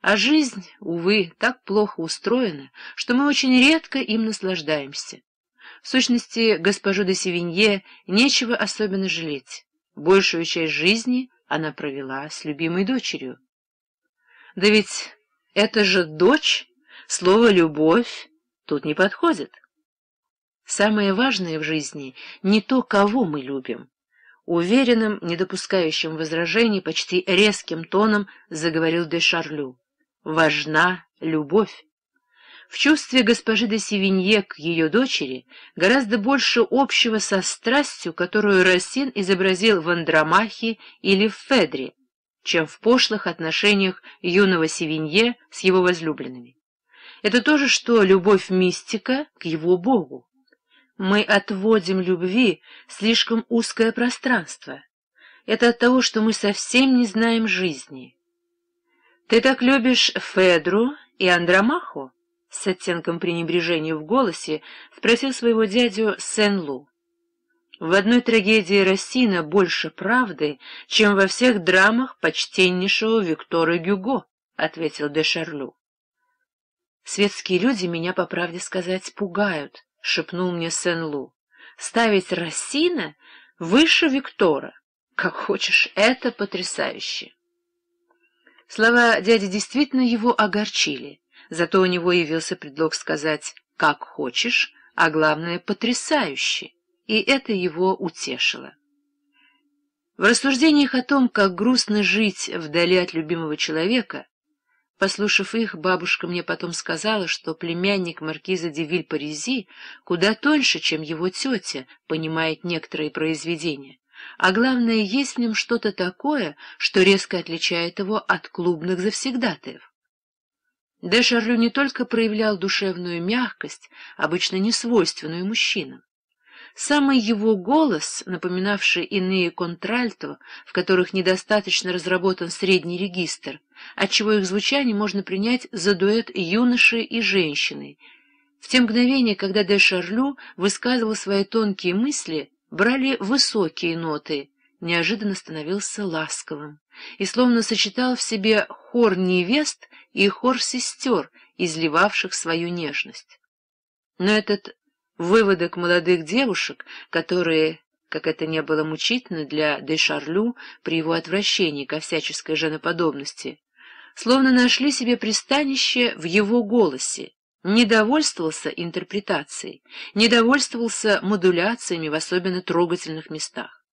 А жизнь, увы, так плохо устроена, что мы очень редко им наслаждаемся. В сущности, госпожу де Севинье нечего особенно жалеть. Большую часть жизни она провела с любимой дочерью. Да ведь это же дочь, слово «любовь» тут не подходит. Самое важное в жизни не то, кого мы любим, Уверенным, не допускающим возражений, почти резким тоном заговорил де Шарлю. «Важна любовь». В чувстве госпожи де Севинье к ее дочери гораздо больше общего со страстью, которую Рассин изобразил в Андромахе или в Федре, чем в пошлых отношениях юного Севинье с его возлюбленными. Это то же, что любовь мистика к его богу. Мы отводим любви слишком узкое пространство. Это от того, что мы совсем не знаем жизни. Ты так любишь Федру и Андромаху? С оттенком пренебрежения в голосе спросил своего дядю Сен-Лу. В одной трагедии Рассина больше правды, чем во всех драмах почтеннейшего Виктора Гюго, — ответил де Шарлю. Светские люди меня, по правде сказать, пугают, — шепнул мне Сен-Лу, — ставить Рассина выше Виктора. Как хочешь, это потрясающе. Слова дяди действительно его огорчили, зато у него явился предлог сказать «как хочешь», а главное «потрясающе», и это его утешило. В рассуждениях о том, как грустно жить вдали от любимого человека, Послушав их, бабушка мне потом сказала, что племянник маркиза девиль паризи куда тоньше, чем его тетя, понимает некоторые произведения. А главное, есть в нем что-то такое, что резко отличает его от клубных завсегдатаев. Де Шарлю не только проявлял душевную мягкость, обычно несвойственную мужчинам. Самый его голос, напоминавший иные контральто, в которых недостаточно разработан средний регистр, отчего их звучание можно принять за дуэт юноши и женщины. В те мгновения, когда де Шарлю высказывал свои тонкие мысли, брали высокие ноты, неожиданно становился ласковым и словно сочетал в себе хор невест и хор сестер, изливавших свою нежность. Но этот выводок молодых девушек, которые как это не было мучительно для де Шарлю при его отвращении ко всяческой женоподобности, словно нашли себе пристанище в его голосе, недовольствовался интерпретацией, недовольствовался модуляциями в особенно трогательных местах.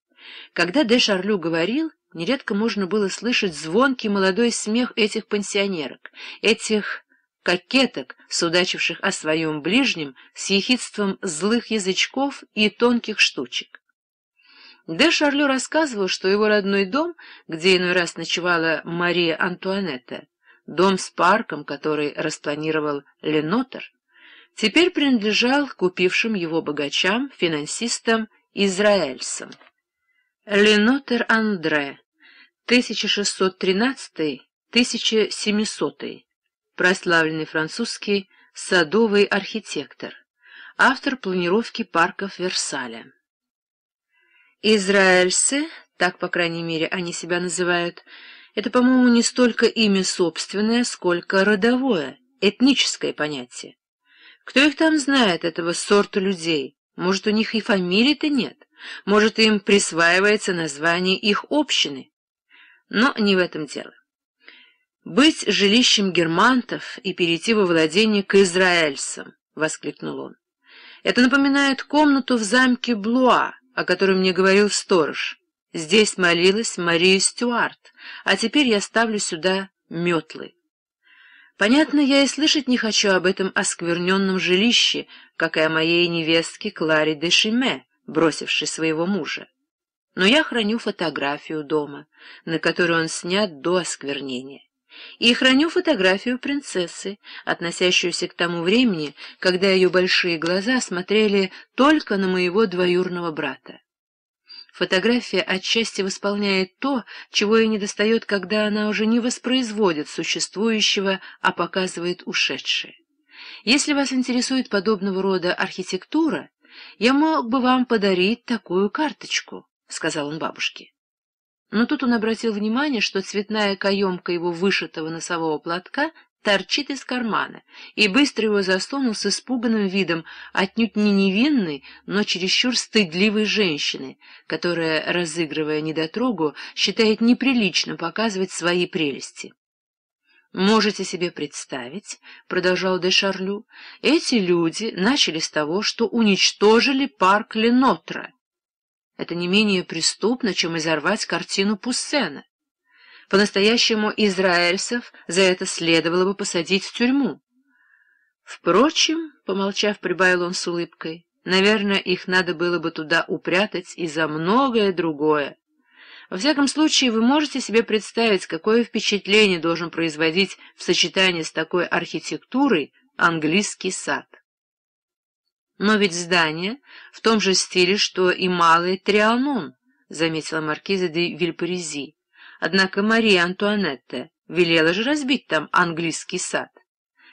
Когда де Шарлю говорил, нередко можно было слышать звонкий молодой смех этих пансионерок, этих кокеток, судачивших о своем ближнем с ехидством злых язычков и тонких штучек. Де Шарлю рассказывал, что его родной дом, где иной раз ночевала Мария Антуанетта, дом с парком, который распланировал Ленотер, теперь принадлежал купившим его богачам, финансистам Израэльсам. Ленотер Андре, 1613-1700, прославленный французский садовый архитектор, автор планировки парков Версаля. Израильцы, так, по крайней мере, они себя называют, это, по-моему, не столько имя собственное, сколько родовое, этническое понятие. Кто их там знает, этого сорта людей? Может, у них и фамилии-то нет? Может, им присваивается название их общины? Но не в этом дело. «Быть жилищем германтов и перейти во владение к израильцам!» — воскликнул он. «Это напоминает комнату в замке Блуа, о котором мне говорил сторож. Здесь молилась Мария Стюарт, а теперь я ставлю сюда метлы. Понятно, я и слышать не хочу об этом оскверненном жилище, как и о моей невестке Кларе де Шиме, бросившей своего мужа. Но я храню фотографию дома, на которой он снят до осквернения и храню фотографию принцессы, относящуюся к тому времени, когда ее большие глаза смотрели только на моего двоюрного брата. Фотография отчасти восполняет то, чего ей недостает, когда она уже не воспроизводит существующего, а показывает ушедшее. Если вас интересует подобного рода архитектура, я мог бы вам подарить такую карточку, — сказал он бабушке. Но тут он обратил внимание, что цветная каемка его вышитого носового платка торчит из кармана, и быстро его засунул с испуганным видом отнюдь не невинной, но чересчур стыдливой женщины, которая, разыгрывая недотрогу, считает неприлично показывать свои прелести. «Можете себе представить, — продолжал де Шарлю, — эти люди начали с того, что уничтожили парк Ленотра». Это не менее преступно, чем изорвать картину Пуссена. По-настоящему израильцев за это следовало бы посадить в тюрьму. Впрочем, помолчав, прибавил он с улыбкой, наверное, их надо было бы туда упрятать и за многое другое. Во всяком случае, вы можете себе представить, какое впечатление должен производить в сочетании с такой архитектурой английский сад. «Но ведь здание в том же стиле, что и малый Трианон», — заметила маркиза де Вильпаризи. «Однако Мария Антуанетта велела же разбить там английский сад,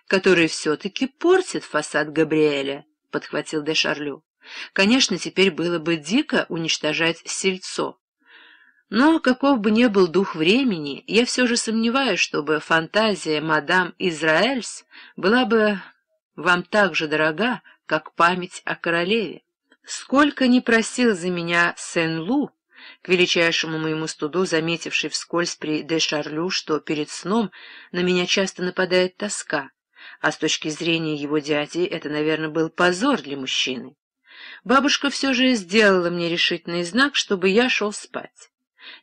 который все-таки портит фасад Габриэля», — подхватил де Шарлю. «Конечно, теперь было бы дико уничтожать сельцо». Но, каков бы ни был дух времени, я все же сомневаюсь, чтобы фантазия мадам Израэльс была бы вам так же дорога, как память о королеве. Сколько не просил за меня Сен-Лу, к величайшему моему студу, заметивший вскользь при де Шарлю, что перед сном на меня часто нападает тоска, а с точки зрения его дяди это, наверное, был позор для мужчины. Бабушка все же сделала мне решительный знак, чтобы я шел спать.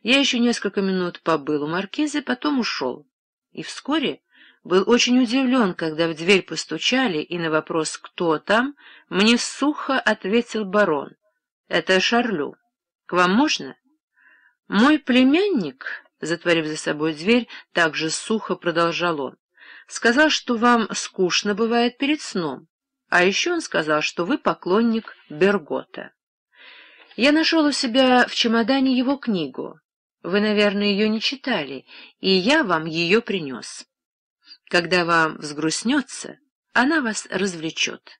Я еще несколько минут побыл у маркизы, потом ушел. И вскоре был очень удивлен, когда в дверь постучали, и на вопрос «Кто там?» мне сухо ответил барон. «Это Шарлю. К вам можно?» «Мой племянник», — затворив за собой дверь, также сухо продолжал он, — «сказал, что вам скучно бывает перед сном, а еще он сказал, что вы поклонник Бергота. Я нашел у себя в чемодане его книгу. Вы, наверное, ее не читали, и я вам ее принес». Когда вам взгрустнется, она вас развлечет.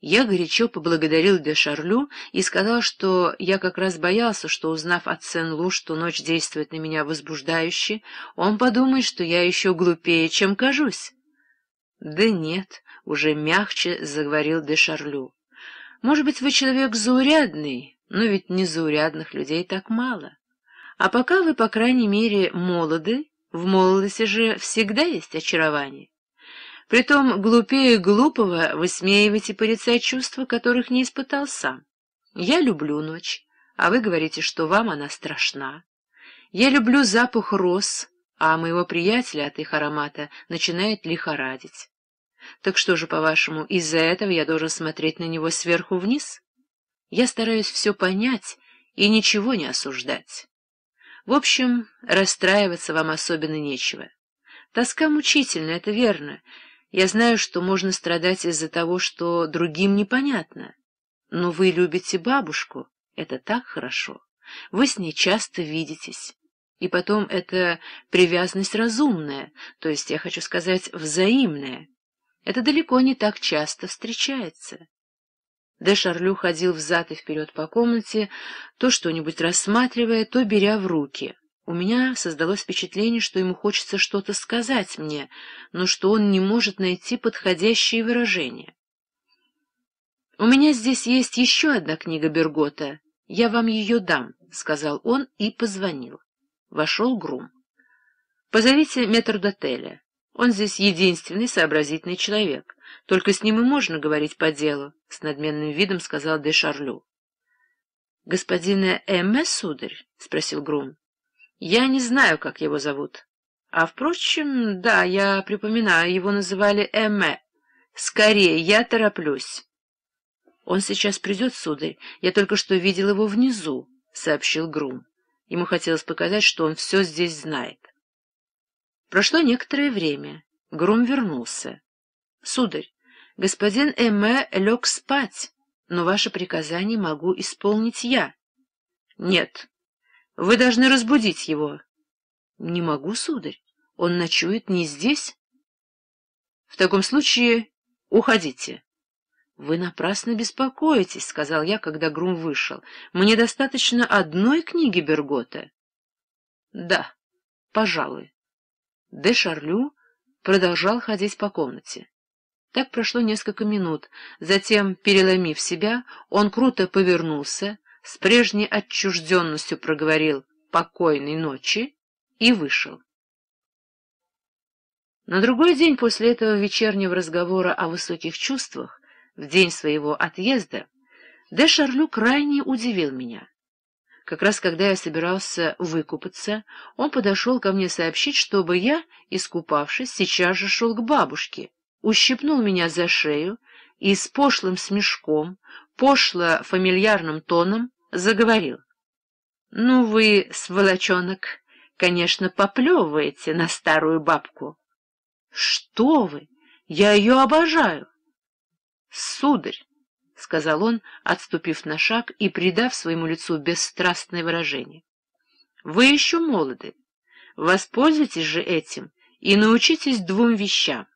Я горячо поблагодарил де Шарлю и сказал, что я как раз боялся, что, узнав от Сен-Лу, что ночь действует на меня возбуждающе, он подумает, что я еще глупее, чем кажусь. — Да нет, — уже мягче заговорил де Шарлю. — Может быть, вы человек заурядный, но ведь незаурядных людей так мало. А пока вы, по крайней мере, молоды, в молодости же всегда есть очарование. Притом глупее глупого высмеивать и порицать чувства, которых не испытал сам. Я люблю ночь, а вы говорите, что вам она страшна. Я люблю запах роз, а моего приятеля от их аромата начинает лихорадить. Так что же, по-вашему, из-за этого я должен смотреть на него сверху вниз? Я стараюсь все понять и ничего не осуждать. В общем, расстраиваться вам особенно нечего. Тоска мучительна, это верно. Я знаю, что можно страдать из-за того, что другим непонятно. Но вы любите бабушку, это так хорошо. Вы с ней часто видитесь. И потом это привязанность разумная, то есть, я хочу сказать, взаимная. Это далеко не так часто встречается. Де Шарлю ходил взад и вперед по комнате, то что-нибудь рассматривая, то беря в руки. У меня создалось впечатление, что ему хочется что-то сказать мне, но что он не может найти подходящие выражения. «У меня здесь есть еще одна книга Бергота. Я вам ее дам», — сказал он и позвонил. Вошел Грум. «Позовите метрдотеля. Он здесь единственный сообразительный человек». Только с ним и можно говорить по делу, — с надменным видом сказал де Шарлю. — Господина Эмме, сударь? — спросил Грум. — Я не знаю, как его зовут. А, впрочем, да, я припоминаю, его называли Эмме. Скорее, я тороплюсь. — Он сейчас придет, сударь. Я только что видел его внизу, — сообщил Грум. Ему хотелось показать, что он все здесь знает. Прошло некоторое время. Грум вернулся. — Сударь, Господин Эме лег спать, но ваше приказание могу исполнить я. — Нет, вы должны разбудить его. — Не могу, сударь, он ночует не здесь. — В таком случае уходите. — Вы напрасно беспокоитесь, — сказал я, когда Грум вышел. — Мне достаточно одной книги Бергота. — Да, пожалуй. Де Шарлю продолжал ходить по комнате. Так прошло несколько минут. Затем, переломив себя, он круто повернулся, с прежней отчужденностью проговорил «покойной ночи» и вышел. На другой день после этого вечернего разговора о высоких чувствах, в день своего отъезда, Де Шарлю крайне удивил меня. Как раз когда я собирался выкупаться, он подошел ко мне сообщить, чтобы я, искупавшись, сейчас же шел к бабушке ущипнул меня за шею и с пошлым смешком, пошло-фамильярным тоном заговорил. «Ну вы, сволочонок, конечно, поплевываете на старую бабку». «Что вы! Я ее обожаю!» «Сударь!» — сказал он, отступив на шаг и придав своему лицу бесстрастное выражение. «Вы еще молоды. Воспользуйтесь же этим и научитесь двум вещам.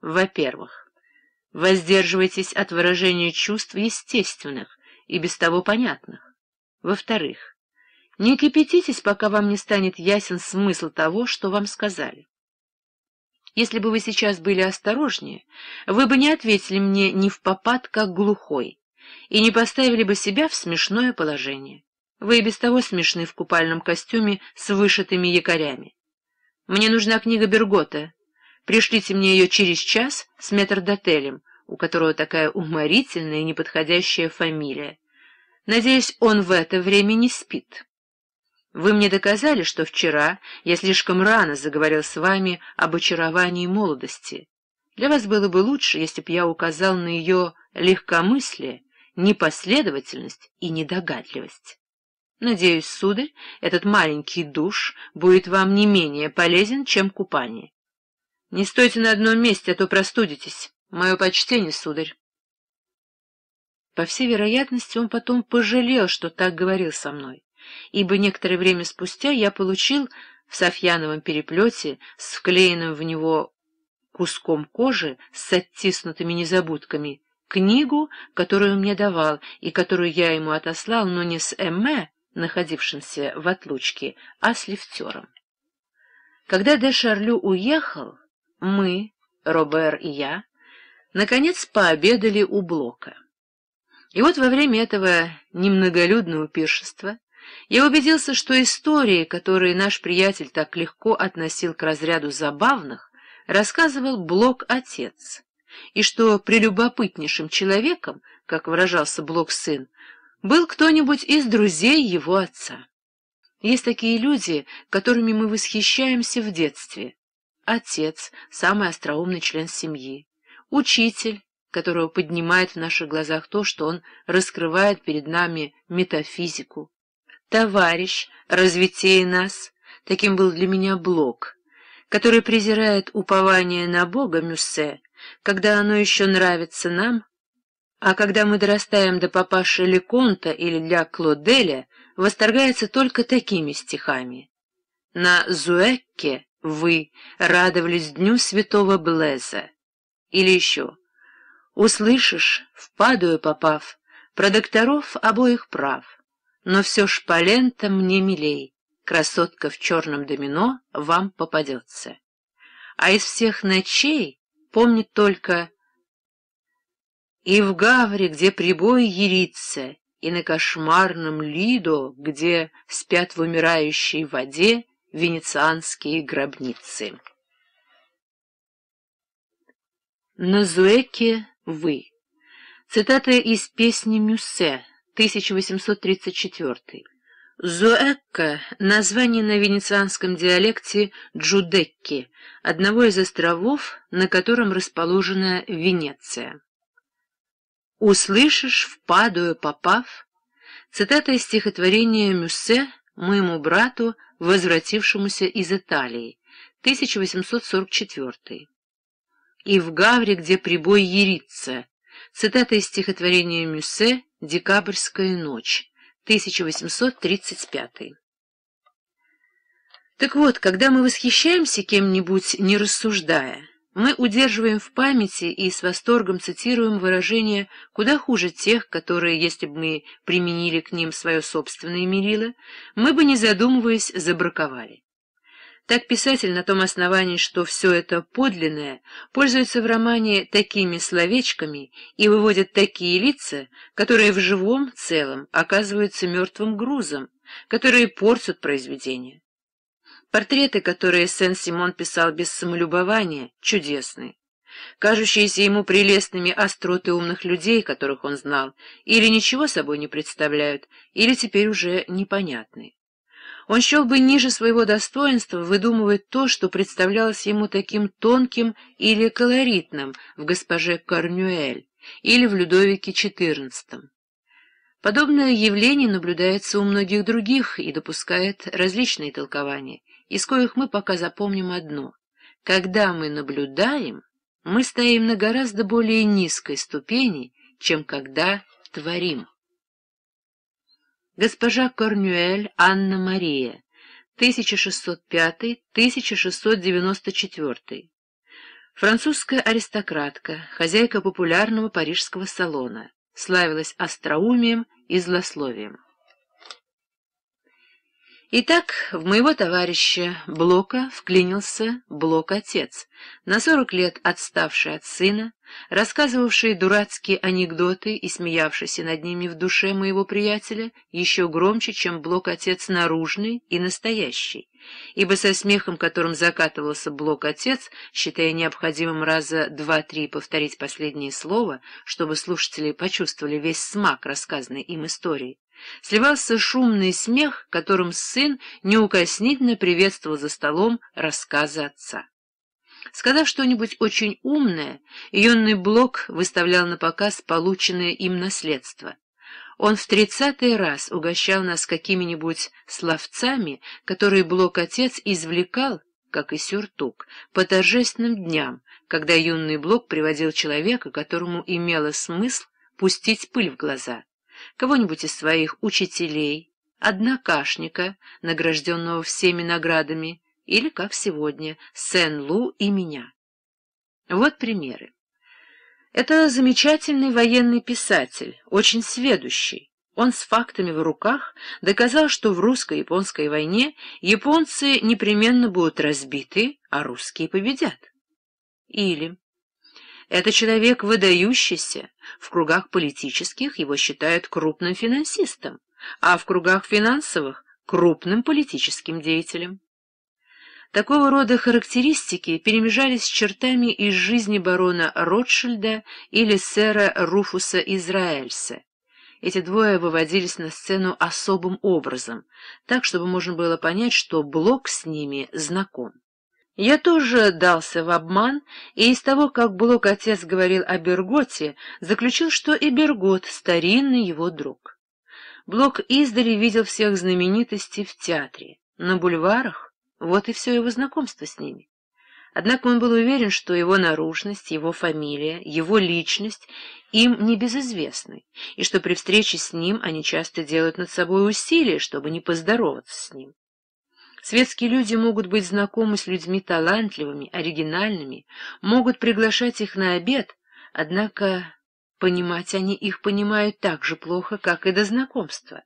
Во-первых, воздерживайтесь от выражения чувств естественных и без того понятных. Во-вторых, не кипятитесь, пока вам не станет ясен смысл того, что вам сказали. Если бы вы сейчас были осторожнее, вы бы не ответили мне ни в попад, как глухой, и не поставили бы себя в смешное положение. Вы и без того смешны в купальном костюме с вышитыми якорями. Мне нужна книга Бергота Пришлите мне ее через час с метрдотелем, у которого такая уморительная и неподходящая фамилия. Надеюсь, он в это время не спит. Вы мне доказали, что вчера я слишком рано заговорил с вами об очаровании молодости. Для вас было бы лучше, если бы я указал на ее легкомыслие, непоследовательность и недогадливость. Надеюсь, сударь, этот маленький душ будет вам не менее полезен, чем купание. Не стойте на одном месте, а то простудитесь. Мое почтение, сударь. По всей вероятности, он потом пожалел, что так говорил со мной, ибо некоторое время спустя я получил в софьяновом переплете с вклеенным в него куском кожи с оттиснутыми незабудками книгу, которую он мне давал и которую я ему отослал, но не с Эмме, находившимся в отлучке, а с лифтером. Когда де Шарлю уехал, мы, Робер и я, наконец пообедали у Блока. И вот во время этого немноголюдного пиршества я убедился, что истории, которые наш приятель так легко относил к разряду забавных, рассказывал Блок-отец, и что прелюбопытнейшим человеком, как выражался Блок-сын, был кто-нибудь из друзей его отца. Есть такие люди, которыми мы восхищаемся в детстве, отец, самый остроумный член семьи, учитель, которого поднимает в наших глазах то, что он раскрывает перед нами метафизику, товарищ, развитее нас, таким был для меня Блок, который презирает упование на Бога Мюссе, когда оно еще нравится нам, а когда мы дорастаем до папаши Леконта или для Клоделя, восторгается только такими стихами. На Зуэкке вы радовались Дню Святого Блеза. Или еще. Услышишь, в попав, про докторов обоих прав. Но все ж по лентам мне милей, красотка в черном домино вам попадется. А из всех ночей помнит только и в Гавре, где прибой ерится, и на кошмарном Лидо, где спят в умирающей воде венецианские гробницы. «На Зуэке вы» — цитата из песни Мюссе, 1834 Зуэкка — название на венецианском диалекте Джудекки, одного из островов, на котором расположена Венеция. «Услышишь, в попав» — цитата из стихотворения Мюссе «Моему брату» возвратившемуся из Италии, 1844. И в Гавре, где прибой Ерица, цитата из стихотворения Мюссе «Декабрьская ночь», 1835. Так вот, когда мы восхищаемся кем-нибудь, не рассуждая, мы удерживаем в памяти и с восторгом цитируем выражения куда хуже тех, которые, если бы мы применили к ним свое собственное мерило, мы бы, не задумываясь, забраковали. Так писатель на том основании, что все это подлинное, пользуется в романе такими словечками и выводит такие лица, которые в живом целом оказываются мертвым грузом, которые портят произведение. Портреты, которые Сен-Симон писал без самолюбования, чудесны. Кажущиеся ему прелестными остроты умных людей, которых он знал, или ничего собой не представляют, или теперь уже непонятны. Он счел бы ниже своего достоинства выдумывать то, что представлялось ему таким тонким или колоритным в госпоже Корнюэль или в Людовике XIV. Подобное явление наблюдается у многих других и допускает различные толкования из коих мы пока запомним одно. Когда мы наблюдаем, мы стоим на гораздо более низкой ступени, чем когда творим. Госпожа Корнюэль Анна Мария, 1605-1694. Французская аристократка, хозяйка популярного парижского салона, славилась остроумием и злословием. Итак, в моего товарища Блока вклинился Блок-отец, на сорок лет отставший от сына, рассказывавший дурацкие анекдоты и смеявшийся над ними в душе моего приятеля еще громче, чем Блок-отец наружный и настоящий, ибо со смехом, которым закатывался Блок-отец, считая необходимым раза два-три повторить последнее слово, чтобы слушатели почувствовали весь смак рассказанной им истории, Сливался шумный смех, которым сын неукоснительно приветствовал за столом рассказы отца. Сказав что-нибудь очень умное, юный Блок выставлял на показ полученное им наследство. Он в тридцатый раз угощал нас какими-нибудь словцами, которые Блок-отец извлекал, как и сюртук, по торжественным дням, когда юный Блок приводил человека, которому имело смысл пустить пыль в глаза кого-нибудь из своих учителей, однокашника, награжденного всеми наградами, или, как сегодня, Сен-Лу и меня. Вот примеры. Это замечательный военный писатель, очень сведущий. Он с фактами в руках доказал, что в русско-японской войне японцы непременно будут разбиты, а русские победят. Или... Это человек выдающийся. В кругах политических его считают крупным финансистом, а в кругах финансовых – крупным политическим деятелем. Такого рода характеристики перемежались с чертами из жизни барона Ротшильда или сэра Руфуса Израэльса. Эти двое выводились на сцену особым образом, так, чтобы можно было понять, что Блок с ними знаком. Я тоже дался в обман, и из того, как Блок отец говорил о Берготе, заключил, что и Бергот — старинный его друг. Блок издали видел всех знаменитостей в театре, на бульварах, вот и все его знакомство с ними. Однако он был уверен, что его наружность, его фамилия, его личность им не безызвестны, и что при встрече с ним они часто делают над собой усилия, чтобы не поздороваться с ним. Светские люди могут быть знакомы с людьми талантливыми, оригинальными, могут приглашать их на обед, однако понимать они их понимают так же плохо, как и до знакомства.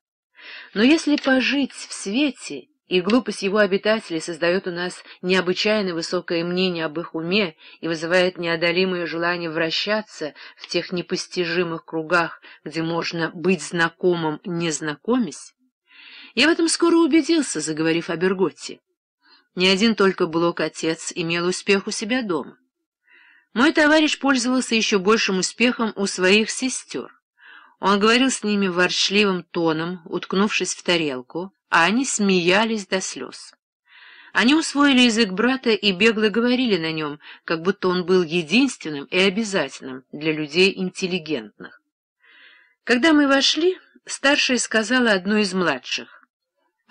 Но если пожить в свете, и глупость его обитателей создает у нас необычайно высокое мнение об их уме и вызывает неодолимое желание вращаться в тех непостижимых кругах, где можно быть знакомым, не знакомясь, я в этом скоро убедился, заговорив о Берготте. Не один только Блок-отец имел успех у себя дома. Мой товарищ пользовался еще большим успехом у своих сестер. Он говорил с ними ворчливым тоном, уткнувшись в тарелку, а они смеялись до слез. Они усвоили язык брата и бегло говорили на нем, как будто он был единственным и обязательным для людей интеллигентных. Когда мы вошли, старшая сказала одной из младших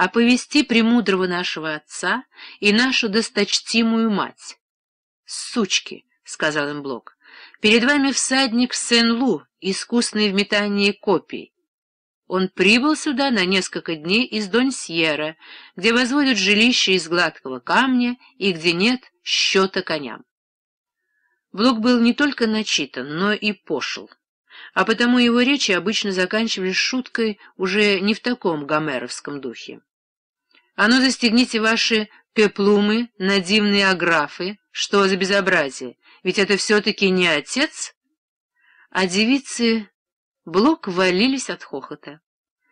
оповести премудрого нашего отца и нашу досточтимую мать. — Сучки, — сказал им Блок, — перед вами всадник Сен-Лу, искусный в метании копий. Он прибыл сюда на несколько дней из Донсьера, где возводят жилище из гладкого камня и где нет счета коням. Блок был не только начитан, но и пошел а потому его речи обычно заканчивались шуткой уже не в таком гомеровском духе. А ну застегните ваши пеплумы надивные аграфы. Что за безобразие? Ведь это все-таки не отец? А девицы Блок валились от хохота.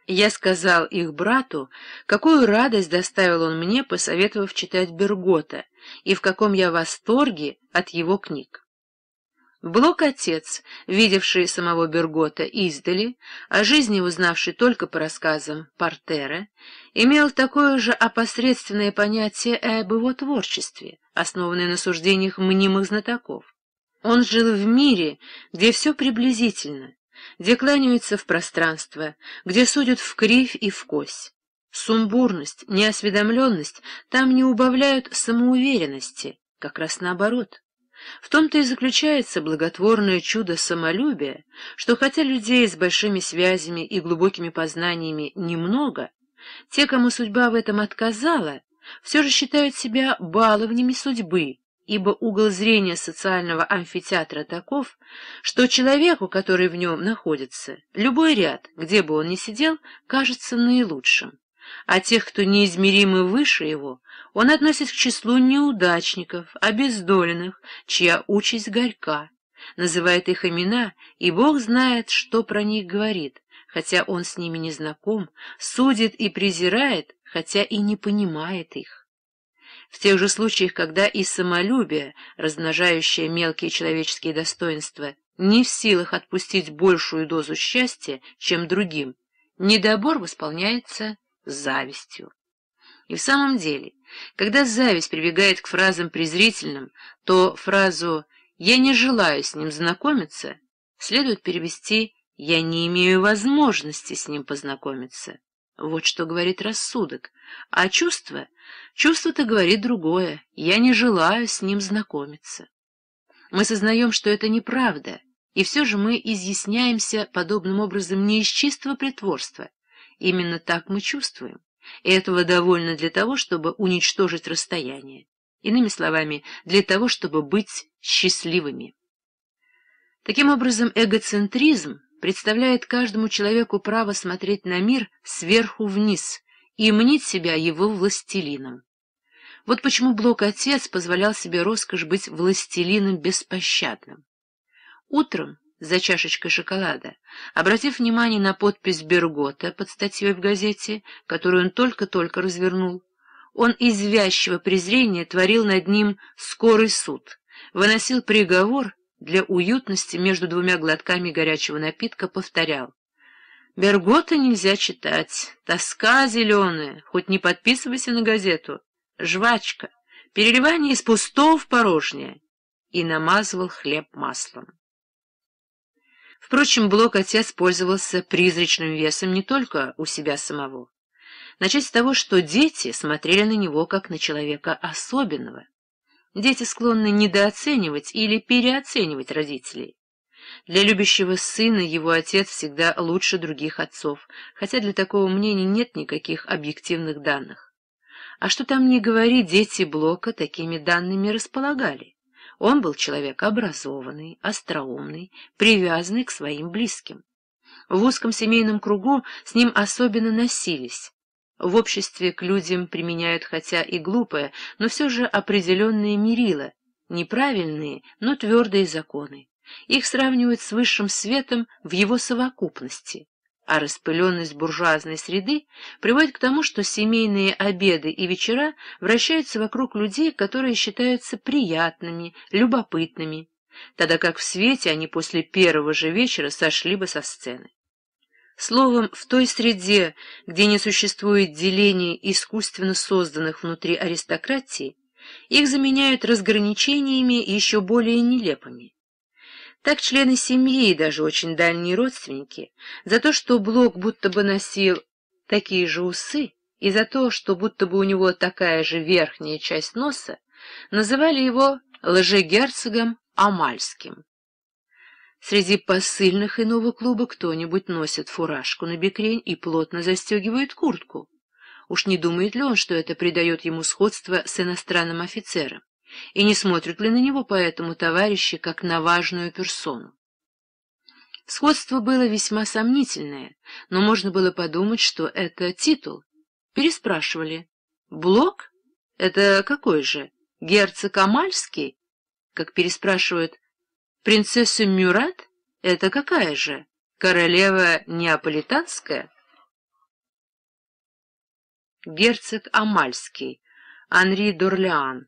Я сказал их брату, какую радость доставил он мне, посоветовав читать Бергота, и в каком я восторге от его книг. Блок-отец, видевший самого Бергота издали, о жизни узнавший только по рассказам Портера, имел такое же опосредственное понятие об его творчестве, основанное на суждениях мнимых знатоков. Он жил в мире, где все приблизительно, где кланяются в пространство, где судят в кривь и в кось. Сумбурность, неосведомленность там не убавляют самоуверенности, как раз наоборот. В том-то и заключается благотворное чудо самолюбия, что хотя людей с большими связями и глубокими познаниями немного, те, кому судьба в этом отказала, все же считают себя баловнями судьбы, ибо угол зрения социального амфитеатра таков, что человеку, который в нем находится, любой ряд, где бы он ни сидел, кажется наилучшим а тех, кто неизмеримо выше его, он относит к числу неудачников, обездоленных, чья участь горька, называет их имена, и Бог знает, что про них говорит, хотя он с ними не знаком, судит и презирает, хотя и не понимает их. В тех же случаях, когда и самолюбие, размножающее мелкие человеческие достоинства, не в силах отпустить большую дозу счастья, чем другим, недобор восполняется завистью. И в самом деле, когда зависть прибегает к фразам презрительным, то фразу «я не желаю с ним знакомиться» следует перевести «я не имею возможности с ним познакомиться». Вот что говорит рассудок. А чувство? Чувство-то говорит другое. Я не желаю с ним знакомиться. Мы сознаем, что это неправда, и все же мы изъясняемся подобным образом не из чистого притворства, Именно так мы чувствуем. И этого довольно для того, чтобы уничтожить расстояние. Иными словами, для того, чтобы быть счастливыми. Таким образом, эгоцентризм представляет каждому человеку право смотреть на мир сверху вниз и мнить себя его властелином. Вот почему Блок-отец позволял себе роскошь быть властелином беспощадным. Утром за чашечкой шоколада, обратив внимание на подпись Бергота под статьей в газете, которую он только-только развернул. Он из вязчего презрения творил над ним скорый суд, выносил приговор для уютности между двумя глотками горячего напитка, повторял. «Бергота нельзя читать, тоска зеленая, хоть не подписывайся на газету, жвачка, переливание из пустого в порожнее» и намазывал хлеб маслом. Впрочем, Блок отец пользовался призрачным весом не только у себя самого. Начать с того, что дети смотрели на него как на человека особенного. Дети склонны недооценивать или переоценивать родителей. Для любящего сына его отец всегда лучше других отцов, хотя для такого мнения нет никаких объективных данных. А что там ни говори, дети Блока такими данными располагали. Он был человек образованный, остроумный, привязанный к своим близким. В узком семейном кругу с ним особенно носились. В обществе к людям применяют хотя и глупое, но все же определенные мерила, неправильные, но твердые законы. Их сравнивают с высшим светом в его совокупности а распыленность буржуазной среды приводит к тому, что семейные обеды и вечера вращаются вокруг людей, которые считаются приятными, любопытными, тогда как в свете они после первого же вечера сошли бы со сцены. Словом, в той среде, где не существует деления искусственно созданных внутри аристократии, их заменяют разграничениями еще более нелепыми. Так члены семьи и даже очень дальние родственники за то, что Блок будто бы носил такие же усы, и за то, что будто бы у него такая же верхняя часть носа, называли его лжегерцогом Амальским. Среди посыльных иного клуба кто-нибудь носит фуражку на бекрень и плотно застегивает куртку. Уж не думает ли он, что это придает ему сходство с иностранным офицером? и не смотрят ли на него поэтому товарищи как на важную персону. Сходство было весьма сомнительное, но можно было подумать, что это титул. Переспрашивали. «Блок? Это какой же? Герцог Амальский?» Как переспрашивают. «Принцесса Мюрат? Это какая же? Королева Неаполитанская?» Герцог Амальский, Анри Дорлеан,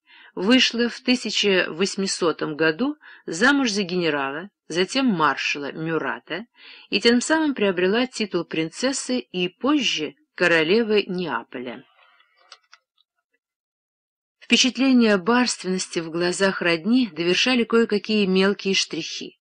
вышла в 1800 году замуж за генерала, затем маршала Мюрата, и тем самым приобрела титул принцессы и позже королевы Неаполя. Впечатление барственности в глазах родни довершали кое-какие мелкие штрихи.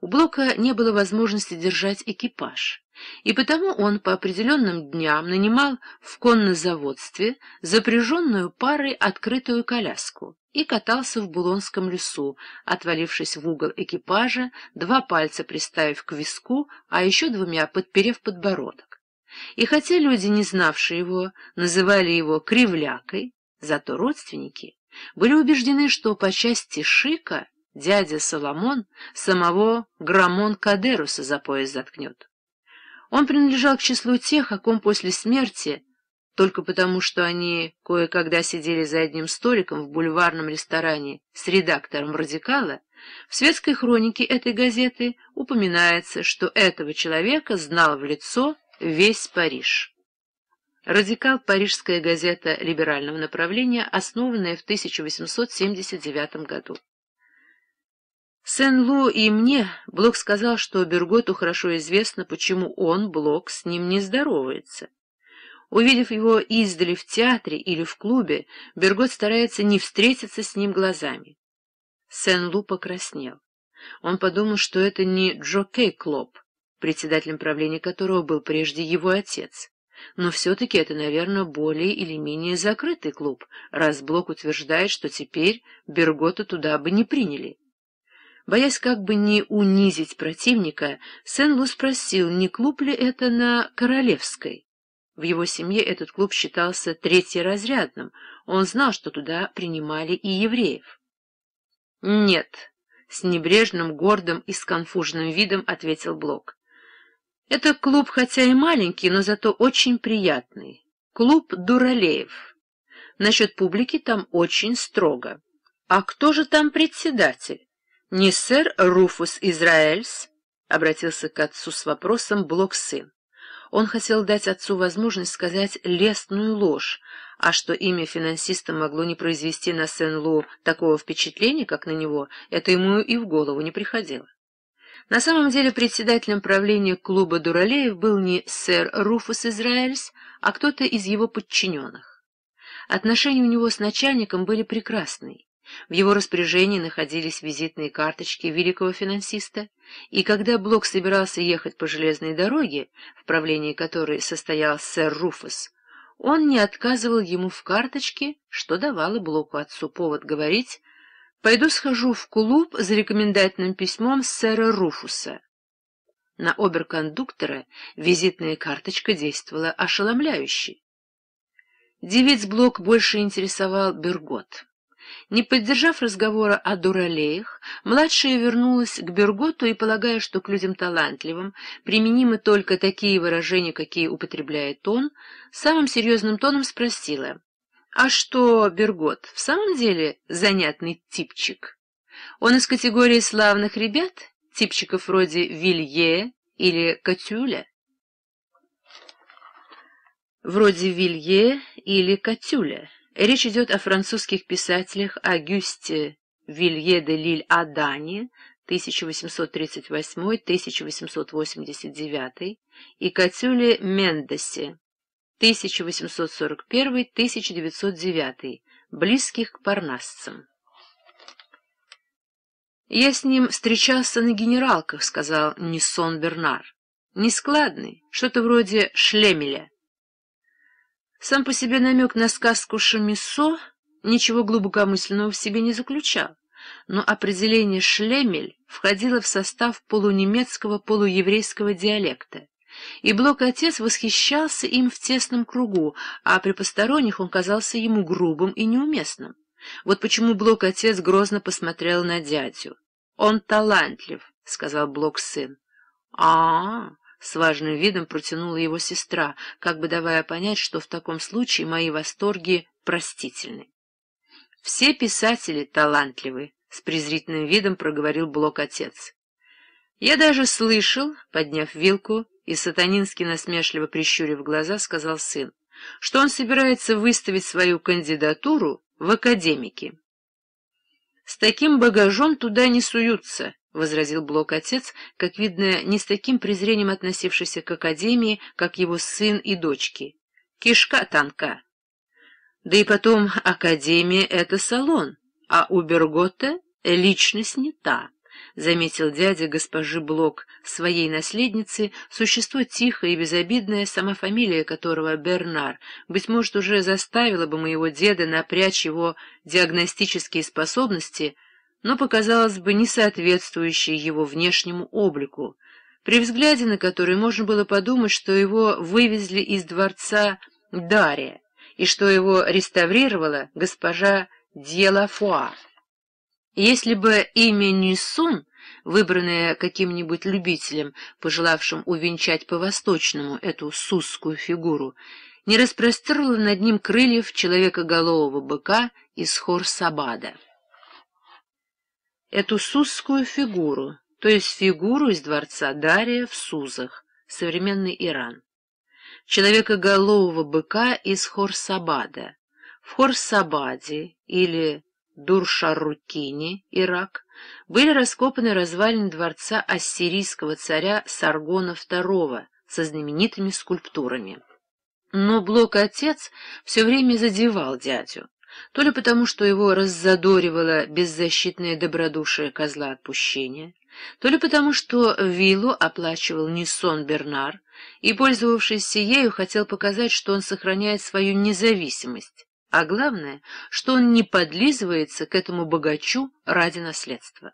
У Блока не было возможности держать экипаж и потому он по определенным дням нанимал в коннозаводстве запряженную парой открытую коляску и катался в Булонском лесу, отвалившись в угол экипажа, два пальца приставив к виску, а еще двумя подперев подбородок. И хотя люди, не знавшие его, называли его «кривлякой», зато родственники были убеждены, что по части Шика дядя Соломон самого Грамон Кадеруса за пояс заткнет. Он принадлежал к числу тех, о ком после смерти, только потому что они кое-когда сидели за одним столиком в бульварном ресторане с редактором «Радикала», в светской хронике этой газеты упоминается, что этого человека знал в лицо весь Париж. «Радикал» — парижская газета либерального направления, основанная в 1879 году. Сен-Лу и мне Блок сказал, что Берготу хорошо известно, почему он, Блок, с ним не здоровается. Увидев его издали в театре или в клубе, Бергот старается не встретиться с ним глазами. Сен-Лу покраснел. Он подумал, что это не Джокей Клоп, председателем правления которого был прежде его отец. Но все-таки это, наверное, более или менее закрытый клуб, раз Блок утверждает, что теперь Бергота туда бы не приняли. Боясь как бы не унизить противника, Сен-Лу спросил, не клуб ли это на Королевской. В его семье этот клуб считался третьеразрядным, он знал, что туда принимали и евреев. «Нет», — с небрежным, гордым и сконфуженным видом ответил Блок. «Это клуб, хотя и маленький, но зато очень приятный. Клуб Дуралеев. Насчет публики там очень строго. А кто же там председатель?» не сэр Руфус Израэльс?» — обратился к отцу с вопросом Блок-сын. Он хотел дать отцу возможность сказать лестную ложь, а что имя финансиста могло не произвести на Сен-Лу такого впечатления, как на него, это ему и в голову не приходило. На самом деле председателем правления клуба Дуралеев был не сэр Руфус Израэльс, а кто-то из его подчиненных. Отношения у него с начальником были прекрасные. В его распоряжении находились визитные карточки великого финансиста, и когда Блок собирался ехать по железной дороге, в правлении которой состоял сэр Руфус, он не отказывал ему в карточке, что давало Блоку отцу повод говорить «Пойду схожу в клуб за рекомендательным письмом сэра Руфуса». На оберкондуктора визитная карточка действовала ошеломляюще. Девиц Блок больше интересовал Бергот. Не поддержав разговора о дуралеях, младшая вернулась к Берготу и, полагая, что к людям талантливым применимы только такие выражения, какие употребляет он, самым серьезным тоном спросила, «А что, Бергот, в самом деле занятный типчик? Он из категории славных ребят, типчиков вроде Вилье или Катюля?» «Вроде Вилье или Катюля». Речь идет о французских писателях Агюсте Вилье де Лиль-Адане 1838-1889 и Катюле Мендесе 1841-1909, близких к парнасцам. «Я с ним встречался на генералках», — сказал Ниссон Бернар. «Нескладный, что-то вроде шлемеля». Сам по себе намек на сказку Шамисо ничего глубокомысленного в себе не заключал, но определение «шлемель» входило в состав полунемецкого полуеврейского диалекта, и Блок-отец восхищался им в тесном кругу, а при посторонних он казался ему грубым и неуместным. Вот почему Блок-отец грозно посмотрел на дядю. «Он талантлив», — сказал Блок-сын. С важным видом протянула его сестра, как бы давая понять, что в таком случае мои восторги простительны. «Все писатели талантливы», — с презрительным видом проговорил Блок-отец. «Я даже слышал», — подняв вилку и сатанински насмешливо прищурив глаза, сказал сын, что он собирается выставить свою кандидатуру в академике. «С таким багажом туда не суются», — возразил Блок отец, как видно, не с таким презрением относившийся к академии, как его сын и дочки. «Кишка танка. Да и потом, академия — это салон, а у Бергота личность не та». — заметил дядя госпожи Блок, своей наследницы, существо тихое и безобидное, сама фамилия которого Бернар, быть может, уже заставила бы моего деда напрячь его диагностические способности — но показалось бы не соответствующей его внешнему облику, при взгляде на который можно было подумать, что его вывезли из дворца Дария и что его реставрировала госпожа Дьелафуа. Если бы имя Нисун, выбранное каким-нибудь любителем, пожелавшим увенчать по-восточному эту сусскую фигуру, не распростерло над ним крыльев человекоголового быка из Хорсабада эту сузскую фигуру, то есть фигуру из дворца Дария в Сузах, современный Иран. Человекоголового быка из Хорсабада. В Хорсабаде или Дуршарукине, Ирак, были раскопаны развалины дворца ассирийского царя Саргона II со знаменитыми скульптурами. Но Блок-отец все время задевал дядю то ли потому, что его раззадоривало беззащитное добродушие козла отпущения, то ли потому, что виллу оплачивал не сон Бернар и, пользовавшись ею, хотел показать, что он сохраняет свою независимость, а главное, что он не подлизывается к этому богачу ради наследства.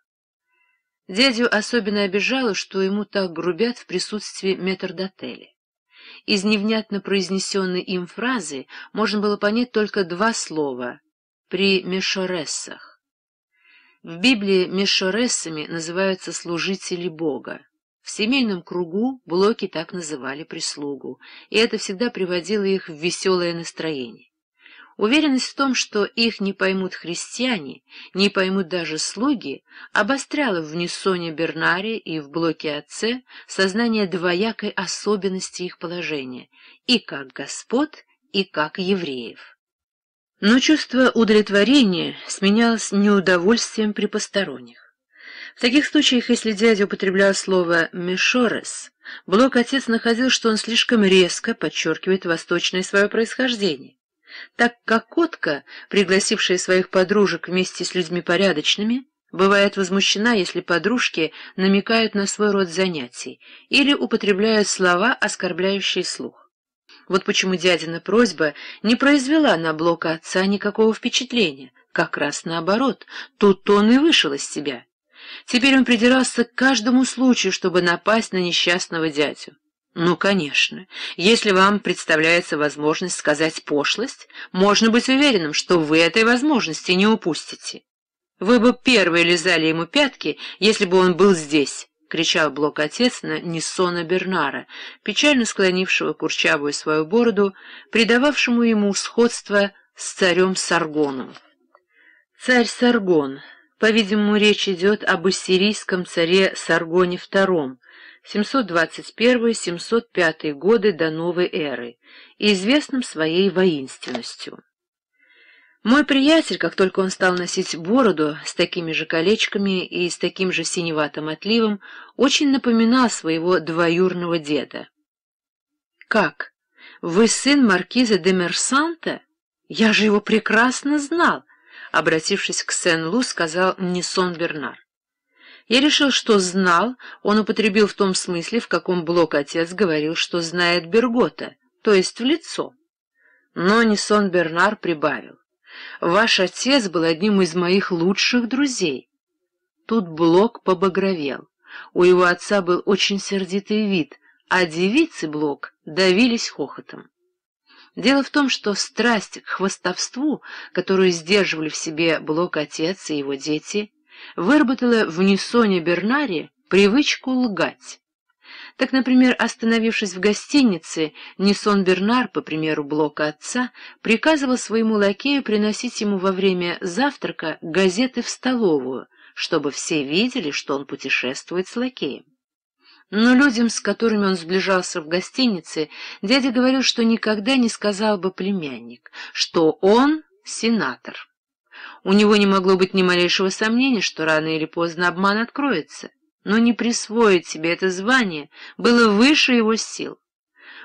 Дядю особенно обижало, что ему так грубят в присутствии метрдотеля. Из невнятно произнесенной им фразы можно было понять только два слова «при мешорессах». В Библии мешорессами называются служители Бога. В семейном кругу блоки так называли прислугу, и это всегда приводило их в веселое настроение. Уверенность в том, что их не поймут христиане, не поймут даже слуги, обостряла в Несоне Бернаре и в блоке отце сознание двоякой особенности их положения, и как господ, и как евреев. Но чувство удовлетворения сменялось неудовольствием при посторонних. В таких случаях, если дядя употреблял слово «мешорес», Блок отец находил, что он слишком резко подчеркивает восточное свое происхождение так как котка, пригласившая своих подружек вместе с людьми порядочными, бывает возмущена, если подружки намекают на свой род занятий или употребляют слова, оскорбляющие слух. Вот почему дядина просьба не произвела на Блока отца никакого впечатления, как раз наоборот, тут он и вышел из себя. Теперь он придирался к каждому случаю, чтобы напасть на несчастного дядю. Ну, конечно. Если вам представляется возможность сказать пошлость, можно быть уверенным, что вы этой возможности не упустите. Вы бы первые лизали ему пятки, если бы он был здесь, — кричал Блок-отец на Ниссона Бернара, печально склонившего курчавую свою бороду, придававшему ему сходство с царем Саргоном. Царь Саргон. По-видимому, речь идет об ассирийском царе Саргоне II, 721-705 годы до новой эры и известным своей воинственностью. Мой приятель, как только он стал носить бороду с такими же колечками и с таким же синеватым отливом, очень напоминал своего двоюрного деда. «Как? Вы сын маркиза де Мерсанта? Я же его прекрасно знал!» — обратившись к Сен-Лу, сказал Нисон Бернар. Я решил, что «знал» он употребил в том смысле, в каком Блок отец говорил, что знает Бергота, то есть в лицо. Но Нисон Бернар прибавил. «Ваш отец был одним из моих лучших друзей». Тут Блок побагровел. У его отца был очень сердитый вид, а девицы Блок давились хохотом. Дело в том, что страсть к хвостовству, которую сдерживали в себе Блок отец и его дети, выработала в Нисоне Бернаре привычку лгать. Так, например, остановившись в гостинице, Нисон Бернар, по примеру Блока отца, приказывал своему лакею приносить ему во время завтрака газеты в столовую, чтобы все видели, что он путешествует с лакеем. Но людям, с которыми он сближался в гостинице, дядя говорил, что никогда не сказал бы племянник, что он сенатор. У него не могло быть ни малейшего сомнения, что рано или поздно обман откроется, но не присвоить себе это звание было выше его сил.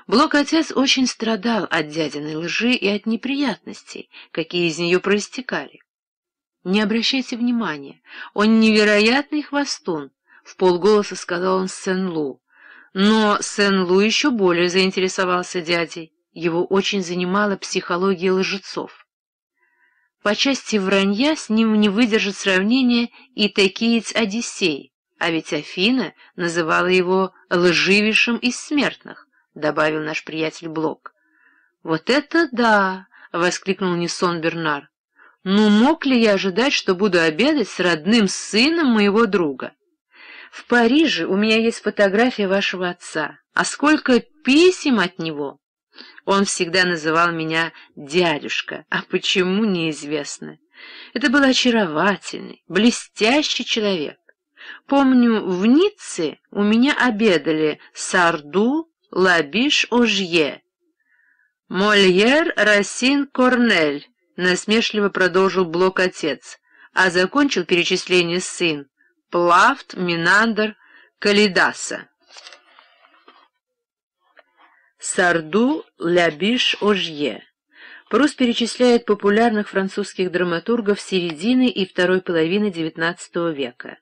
Блок-отец очень страдал от дядиной лжи и от неприятностей, какие из нее проистекали. «Не обращайте внимания, он невероятный хвостун», — в полголоса сказал он Сен-Лу. Но Сен-Лу еще более заинтересовался дядей. Его очень занимала психология лжецов. По части вранья с ним не выдержит сравнения и такиец Одиссей, а ведь Афина называла его лживейшим из смертных, добавил наш приятель Блок. «Вот это да!» — воскликнул Нисон Бернар. «Ну мог ли я ожидать, что буду обедать с родным сыном моего друга? В Париже у меня есть фотография вашего отца, а сколько писем от него!» Он всегда называл меня «дядюшка», а почему — неизвестно. Это был очаровательный, блестящий человек. Помню, в Ницце у меня обедали сарду, лабиш, Ужье. «Мольер, Расин, Корнель», — насмешливо продолжил Блок отец, а закончил перечисление сын. «Плафт, Минандр, Калидаса». Сарду Лабиш Ожье. Прус перечисляет популярных французских драматургов середины и второй половины XIX века.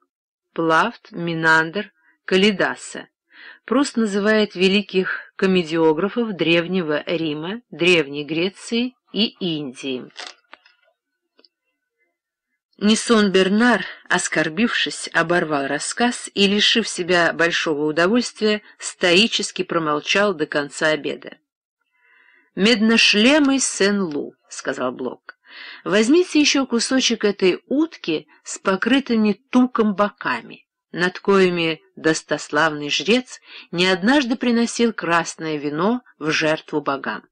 Плафт, Минандер, Калидаса. Прус называет великих комедиографов Древнего Рима, Древней Греции и Индии. Нисон Бернар, оскорбившись, оборвал рассказ и, лишив себя большого удовольствия, стоически промолчал до конца обеда. «Медношлемый Сен-Лу», — сказал Блок, — «возьмите еще кусочек этой утки с покрытыми туком боками, над коими достославный жрец не однажды приносил красное вино в жертву богам».